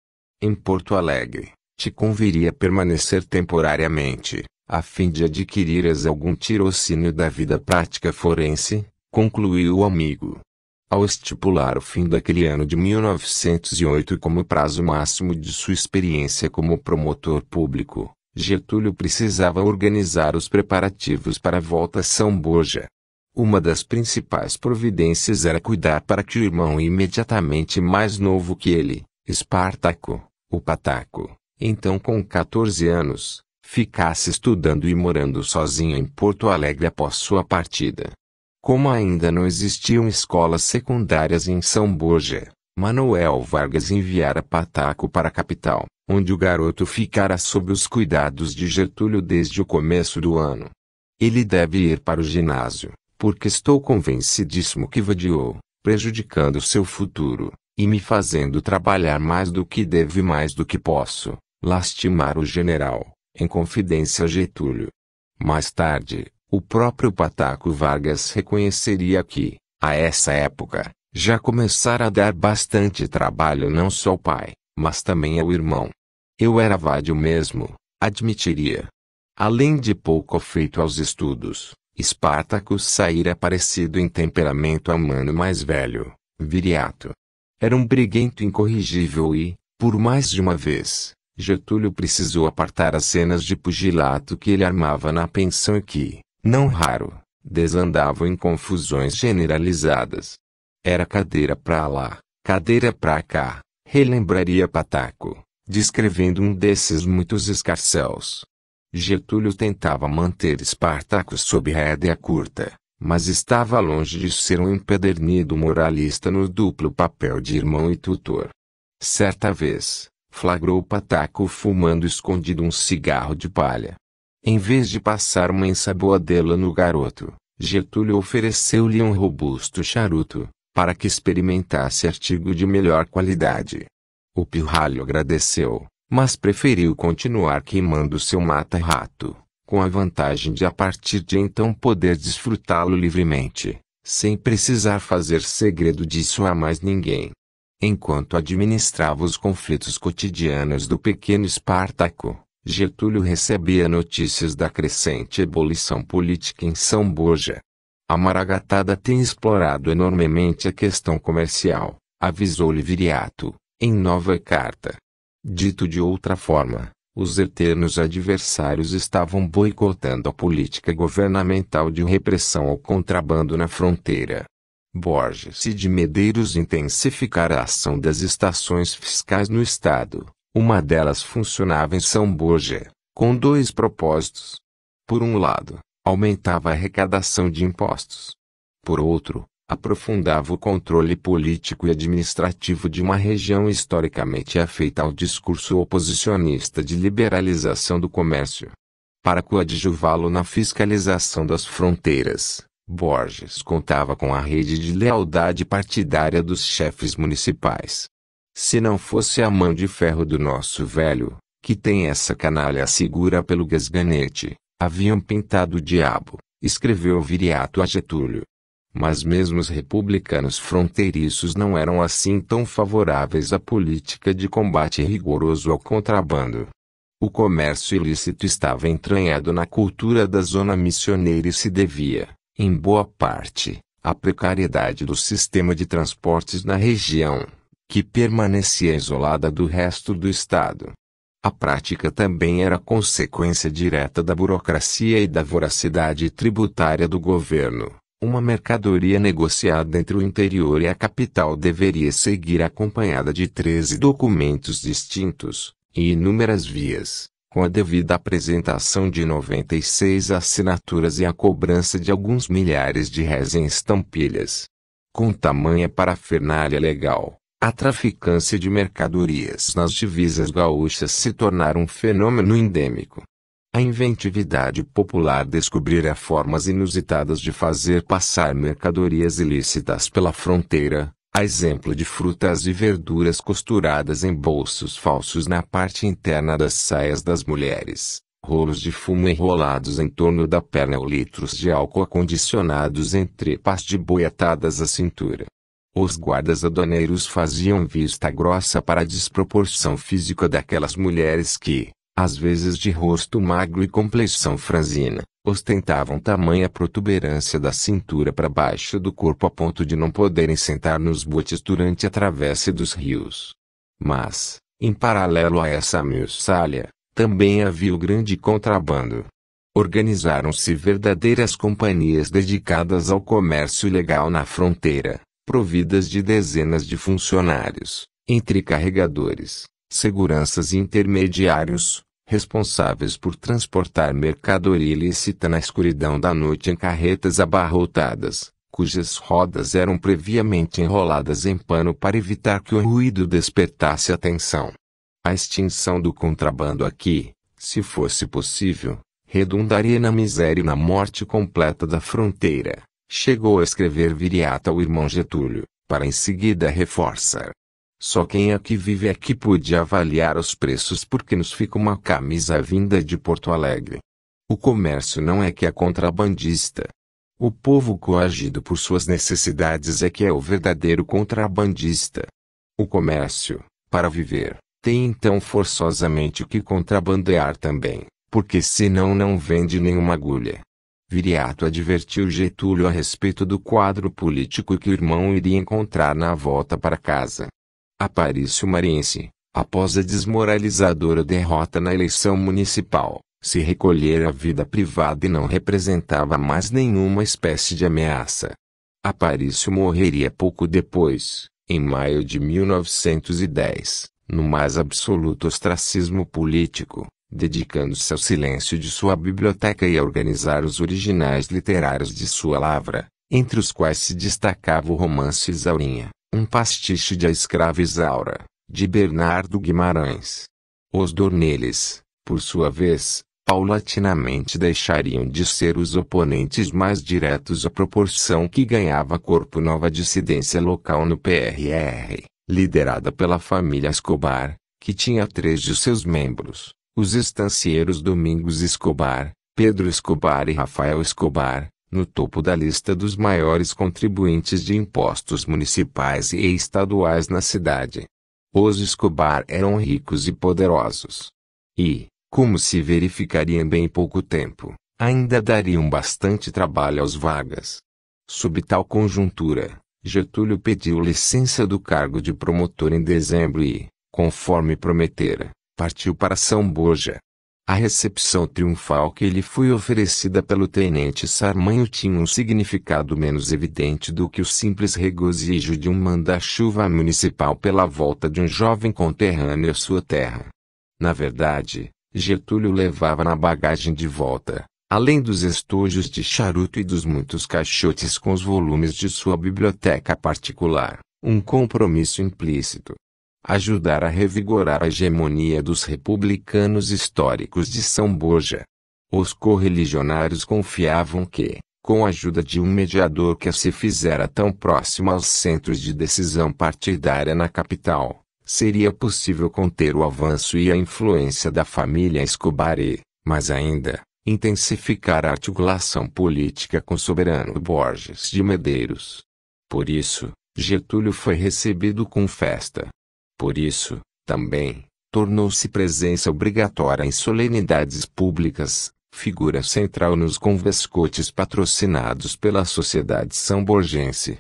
Em Porto Alegre, te conviria permanecer temporariamente, a fim de adquirires algum tirocínio da vida prática forense, concluiu o amigo ao estipular o fim daquele ano de 1908 como prazo máximo de sua experiência como promotor público, Getúlio precisava organizar os preparativos para a volta a São Borja. Uma das principais providências era cuidar para que o irmão imediatamente mais novo que ele, Espartaco, o Pataco, então com 14 anos, ficasse estudando e morando sozinho em Porto Alegre após sua partida. Como ainda não existiam escolas secundárias em São Borja, Manuel Vargas enviara Pataco para a capital, onde o garoto ficara sob os cuidados de Getúlio desde o começo do ano. Ele deve ir para o ginásio, porque estou convencidíssimo que vadiou, prejudicando seu futuro, e me fazendo trabalhar mais do que devo e mais do que posso, lastimar o general, em confidência a Getúlio. Mais tarde, o próprio Pataco Vargas reconheceria que, a essa época, já começara a dar bastante trabalho não só ao pai, mas também ao irmão. Eu era vádio mesmo, admitiria. Além de pouco feito aos estudos, Espartaco saíra parecido em temperamento a mano mais velho, Viriato. Era um briguento incorrigível e, por mais de uma vez, Getúlio precisou apartar as cenas de pugilato que ele armava na pensão e que, não raro, desandavam em confusões generalizadas. Era cadeira para lá, cadeira para cá, relembraria Pataco, descrevendo um desses muitos escarcéus. Getúlio tentava manter Espartaco sob rédea curta, mas estava longe de ser um empedernido moralista no duplo papel de irmão e tutor. Certa vez, flagrou Pataco fumando escondido um cigarro de palha, em vez de passar uma ensaboadela no garoto, Getúlio ofereceu-lhe um robusto charuto, para que experimentasse artigo de melhor qualidade. O pirralho agradeceu, mas preferiu continuar queimando seu mata-rato, com a vantagem de a partir de então poder desfrutá-lo livremente, sem precisar fazer segredo disso a mais ninguém. Enquanto administrava os conflitos cotidianos do pequeno Espartaco, Getúlio recebia notícias da crescente ebulição política em São Borja. A Maragatada tem explorado enormemente a questão comercial, avisou-lhe Viriato, em nova carta. Dito de outra forma, os eternos adversários estavam boicotando a política governamental de repressão ao contrabando na fronteira. Borges e de Medeiros intensificaram a ação das estações fiscais no Estado, uma delas funcionava em São Borja, com dois propósitos. Por um lado, aumentava a arrecadação de impostos. Por outro, aprofundava o controle político e administrativo de uma região historicamente afeita ao discurso oposicionista de liberalização do comércio. Para coadjuvá-lo na fiscalização das fronteiras, Borges contava com a rede de lealdade partidária dos chefes municipais, se não fosse a mão de ferro do nosso velho, que tem essa canalha segura pelo gasganete, haviam pintado o diabo, escreveu Viriato a Getúlio. Mas mesmo os republicanos fronteiriços não eram assim tão favoráveis à política de combate rigoroso ao contrabando. O comércio ilícito estava entranhado na cultura da zona missioneira e se devia, em boa parte, à precariedade do sistema de transportes na região que permanecia isolada do resto do Estado. A prática também era consequência direta da burocracia e da voracidade tributária do governo. Uma mercadoria negociada entre o interior e a capital deveria seguir acompanhada de 13 documentos distintos, e inúmeras vias, com a devida apresentação de 96 assinaturas e a cobrança de alguns milhares de réis em estampilhas. Com tamanha parafernália legal, a traficância de mercadorias nas divisas gaúchas se tornar um fenômeno endêmico. A inventividade popular descobrira formas inusitadas de fazer passar mercadorias ilícitas pela fronteira, a exemplo de frutas e verduras costuradas em bolsos falsos na parte interna das saias das mulheres, rolos de fumo enrolados em torno da perna ou litros de álcool acondicionados entre pás de boiatadas à cintura. Os guardas aduaneiros faziam vista grossa para a desproporção física daquelas mulheres que, às vezes de rosto magro e complexão franzina, ostentavam tamanha protuberância da cintura para baixo do corpo a ponto de não poderem sentar nos botes durante a travessa dos rios. Mas, em paralelo a essa miuçalha, também havia o grande contrabando. Organizaram-se verdadeiras companhias dedicadas ao comércio ilegal na fronteira, providas de dezenas de funcionários, entre carregadores, seguranças e intermediários, responsáveis por transportar mercadoria ilícita na escuridão da noite em carretas abarrotadas, cujas rodas eram previamente enroladas em pano para evitar que o ruído despertasse atenção. A extinção do contrabando aqui, se fosse possível, redundaria na miséria e na morte completa da fronteira. Chegou a escrever viriata ao irmão Getúlio, para em seguida reforçar. Só quem aqui é vive é que pude avaliar os preços porque nos fica uma camisa vinda de Porto Alegre. O comércio não é que é contrabandista. O povo coagido por suas necessidades é que é o verdadeiro contrabandista. O comércio, para viver, tem então forçosamente que contrabandear também, porque senão não vende nenhuma agulha. Viriato advertiu Getúlio a respeito do quadro político que o irmão iria encontrar na volta para casa. Aparício Mariense, após a desmoralizadora derrota na eleição municipal, se recolhera à vida privada e não representava mais nenhuma espécie de ameaça. Aparício morreria pouco depois, em maio de 1910, no mais absoluto ostracismo político dedicando-se ao silêncio de sua biblioteca e a organizar os originais literários de sua lavra, entre os quais se destacava o romance Isaurinha, um pastiche de A Escrava Isaura, de Bernardo Guimarães. Os Dorneles, por sua vez, paulatinamente deixariam de ser os oponentes mais diretos à proporção que ganhava corpo nova dissidência local no PRR, liderada pela família Escobar, que tinha três de seus membros. Os estancieiros Domingos Escobar, Pedro Escobar e Rafael Escobar, no topo da lista dos maiores contribuintes de impostos municipais e estaduais na cidade. Os Escobar eram ricos e poderosos. E, como se verificaria em bem pouco tempo, ainda dariam bastante trabalho aos vagas. Sob tal conjuntura, Getúlio pediu licença do cargo de promotor em dezembro e, conforme prometera, partiu para São Borja. A recepção triunfal que lhe foi oferecida pelo tenente Sarmanho tinha um significado menos evidente do que o simples regozijo de um manda-chuva municipal pela volta de um jovem conterrâneo à sua terra. Na verdade, Getúlio levava na bagagem de volta, além dos estojos de charuto e dos muitos caixotes com os volumes de sua biblioteca particular, um compromisso implícito ajudar a revigorar a hegemonia dos republicanos históricos de São Borja. Os correligionários confiavam que, com a ajuda de um mediador que se fizera tão próximo aos centros de decisão partidária na capital, seria possível conter o avanço e a influência da família Escobar e, mais ainda, intensificar a articulação política com o soberano Borges de Medeiros. Por isso, Getúlio foi recebido com festa. Por isso, também, tornou-se presença obrigatória em solenidades públicas, figura central nos convescotes patrocinados pela Sociedade são Borgense.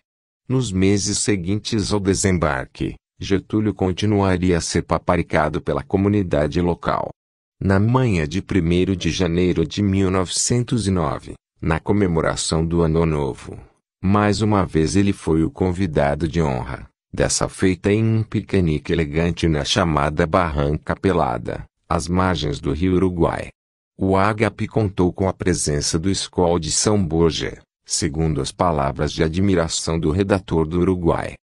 Nos meses seguintes ao desembarque, Getúlio continuaria a ser paparicado pela comunidade local. Na manhã de 1 de janeiro de 1909, na comemoração do Ano Novo, mais uma vez ele foi o convidado de honra dessa feita em um piquenique elegante na chamada Barranca Pelada, às margens do rio Uruguai. O AGAP contou com a presença do escol de São Borja, segundo as palavras de admiração do redator do Uruguai.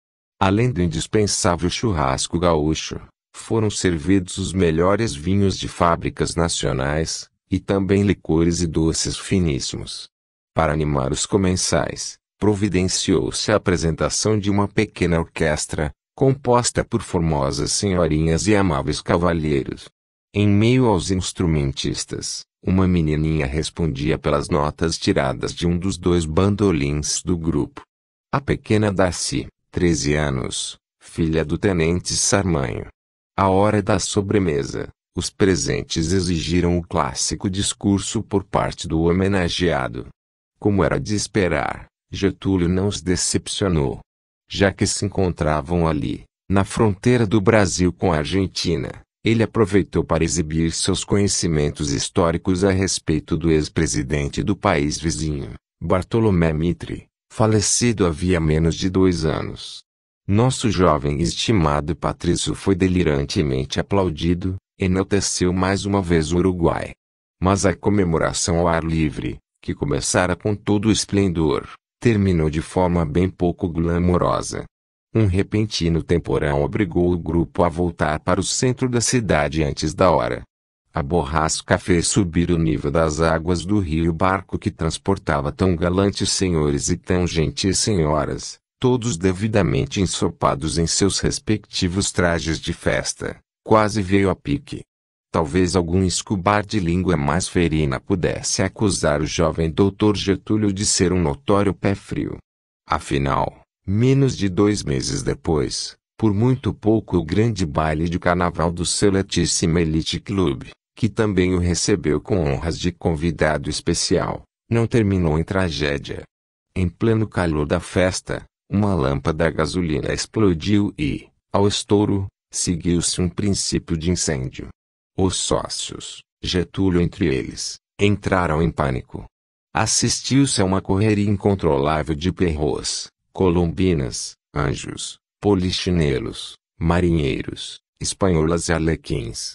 Além do indispensável churrasco gaúcho, foram servidos os melhores vinhos de fábricas nacionais, e também licores e doces finíssimos. Para animar os comensais, providenciou-se a apresentação de uma pequena orquestra, composta por formosas senhorinhas e amáveis cavalheiros. Em meio aos instrumentistas, uma menininha respondia pelas notas tiradas de um dos dois bandolins do grupo. A pequena Darcy, 13 anos, filha do tenente Sarmanho. A hora da sobremesa, os presentes exigiram o clássico discurso por parte do homenageado. Como era de esperar, Getúlio não os decepcionou. Já que se encontravam ali, na fronteira do Brasil com a Argentina, ele aproveitou para exibir seus conhecimentos históricos a respeito do ex-presidente do país vizinho, Bartolomé Mitre, falecido havia menos de dois anos. Nosso jovem estimado Patrício foi delirantemente aplaudido, enalteceu mais uma vez o Uruguai. Mas a comemoração ao ar livre, que começara com todo o esplendor, terminou de forma bem pouco glamourosa. Um repentino temporão obrigou o grupo a voltar para o centro da cidade antes da hora. A borrasca fez subir o nível das águas do rio. O barco que transportava tão galantes senhores e tão gentis senhoras, todos devidamente ensopados em seus respectivos trajes de festa, quase veio a pique. Talvez algum escubar de língua mais ferina pudesse acusar o jovem doutor Getúlio de ser um notório pé frio. Afinal, menos de dois meses depois, por muito pouco o grande baile de carnaval do seletíssimo Elite Club, que também o recebeu com honras de convidado especial, não terminou em tragédia. Em pleno calor da festa, uma lâmpada a gasolina explodiu e, ao estouro, seguiu-se um princípio de incêndio. Os sócios, Getúlio entre eles, entraram em pânico. Assistiu-se a uma correria incontrolável de perros, colombinas, anjos, polichinelos, marinheiros, espanholas e alequins.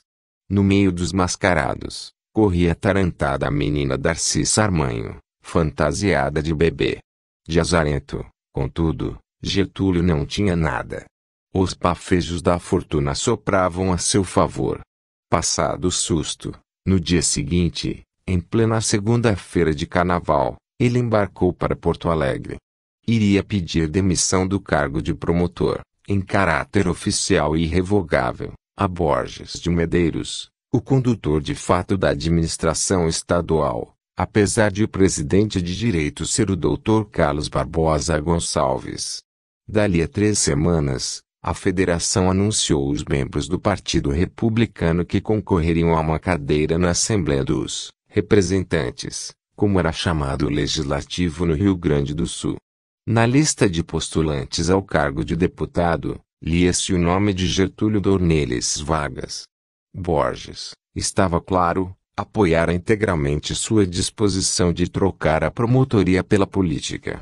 No meio dos mascarados, corria atarantada a menina Darcy Sarmanho, fantasiada de bebê. De azarento, contudo, Getúlio não tinha nada. Os pafejos da fortuna sopravam a seu favor. Passado o susto, no dia seguinte, em plena segunda-feira de carnaval, ele embarcou para Porto Alegre. Iria pedir demissão do cargo de promotor, em caráter oficial e irrevogável, a Borges de Medeiros, o condutor de fato da administração estadual, apesar de o presidente de direito ser o Dr. Carlos Barbosa Gonçalves. Dali a três semanas, a federação anunciou os membros do Partido Republicano que concorreriam a uma cadeira na Assembleia dos Representantes, como era chamado o legislativo no Rio Grande do Sul. Na lista de postulantes ao cargo de deputado, lia-se o nome de Getúlio Dornelles Vargas. Borges, estava claro, apoiara integralmente sua disposição de trocar a promotoria pela política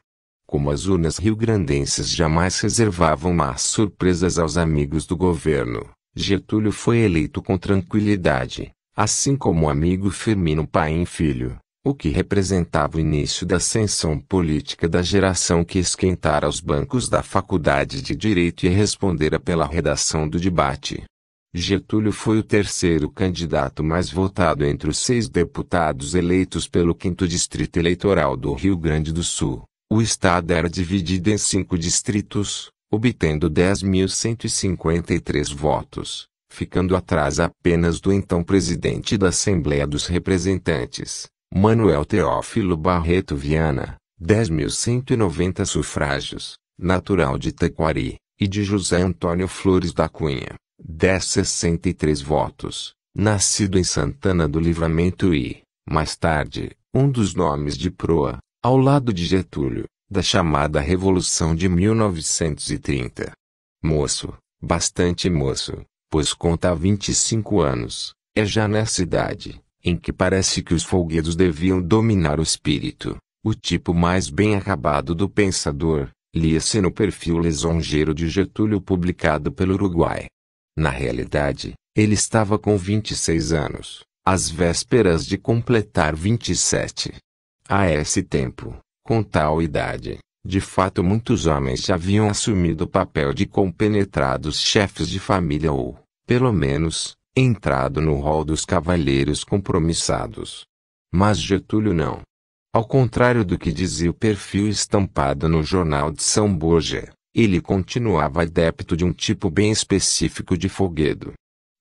como as urnas riograndenses jamais reservavam más surpresas aos amigos do governo, Getúlio foi eleito com tranquilidade, assim como o amigo Firmino e Filho, o que representava o início da ascensão política da geração que esquentara os bancos da Faculdade de Direito e respondera pela redação do debate. Getúlio foi o terceiro candidato mais votado entre os seis deputados eleitos pelo 5 Distrito Eleitoral do Rio Grande do Sul, o estado era dividido em cinco distritos, obtendo 10.153 votos, ficando atrás apenas do então presidente da Assembleia dos Representantes, Manuel Teófilo Barreto Viana, 10.190 sufrágios, natural de Taquari, e de José Antônio Flores da Cunha, 1063 votos, nascido em Santana do Livramento e, mais tarde, um dos nomes de proa, ao lado de Getúlio, da chamada Revolução de 1930. Moço, bastante moço, pois conta 25 anos, é já nessa idade, em que parece que os folguedos deviam dominar o espírito, o tipo mais bem acabado do pensador, lia-se no perfil lisonjeiro de Getúlio publicado pelo Uruguai. Na realidade, ele estava com 26 anos, às vésperas de completar 27. A esse tempo, com tal idade, de fato muitos homens já haviam assumido o papel de compenetrados chefes de família ou, pelo menos, entrado no rol dos cavalheiros compromissados. Mas Getúlio não. Ao contrário do que dizia o perfil estampado no jornal de São Borja, ele continuava adepto de um tipo bem específico de foguedo.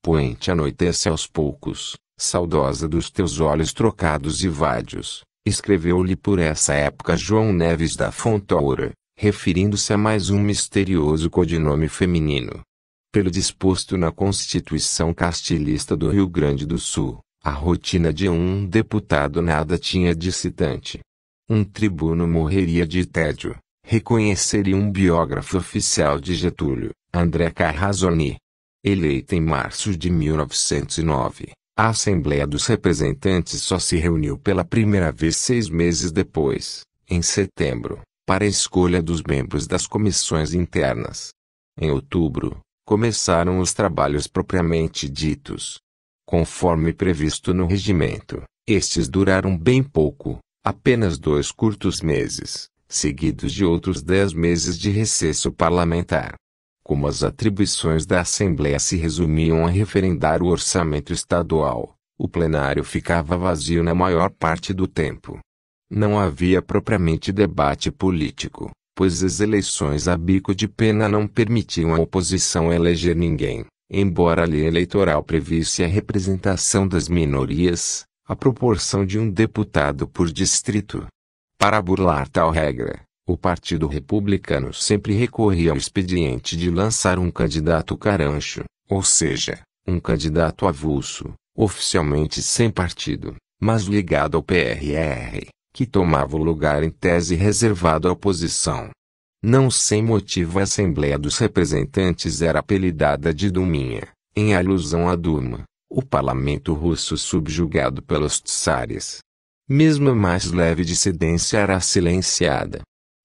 Poente anoitece aos poucos, saudosa dos teus olhos trocados e vádios, Escreveu-lhe por essa época João Neves da Fontoura, referindo-se a mais um misterioso codinome feminino. Pelo disposto na Constituição Castilhista do Rio Grande do Sul, a rotina de um deputado nada tinha de excitante. Um tribuno morreria de tédio, reconheceria um biógrafo oficial de Getúlio, André Carrazoni. Eleito em março de 1909, a Assembleia dos Representantes só se reuniu pela primeira vez seis meses depois, em setembro, para a escolha dos membros das comissões internas. Em outubro, começaram os trabalhos propriamente ditos. Conforme previsto no regimento, estes duraram bem pouco, apenas dois curtos meses, seguidos de outros dez meses de recesso parlamentar como as atribuições da Assembleia se resumiam a referendar o orçamento estadual, o plenário ficava vazio na maior parte do tempo. Não havia propriamente debate político, pois as eleições a bico de pena não permitiam à oposição eleger ninguém. Embora a lei eleitoral previsse a representação das minorias, a proporção de um deputado por distrito. Para burlar tal regra, o Partido Republicano sempre recorria ao expediente de lançar um candidato carancho, ou seja, um candidato avulso, oficialmente sem partido, mas ligado ao PRR, que tomava o lugar em tese reservado à oposição. Não sem motivo a Assembleia dos Representantes era apelidada de Duminha, em alusão à Duma, o parlamento russo subjugado pelos tsares. Mesmo a mais leve dissidência era silenciada,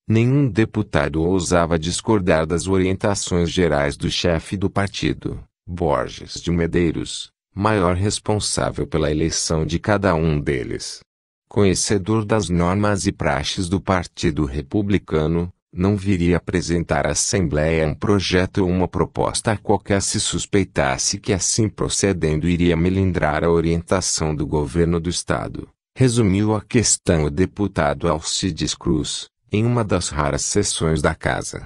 Nenhum deputado ousava discordar das orientações gerais do chefe do partido, Borges de Medeiros, maior responsável pela eleição de cada um deles. Conhecedor das normas e praxes do Partido Republicano, não viria apresentar à Assembleia um projeto ou uma proposta a qualquer se suspeitasse que assim procedendo iria melindrar a orientação do governo do Estado. Resumiu a questão o deputado Alcides Cruz em uma das raras sessões da casa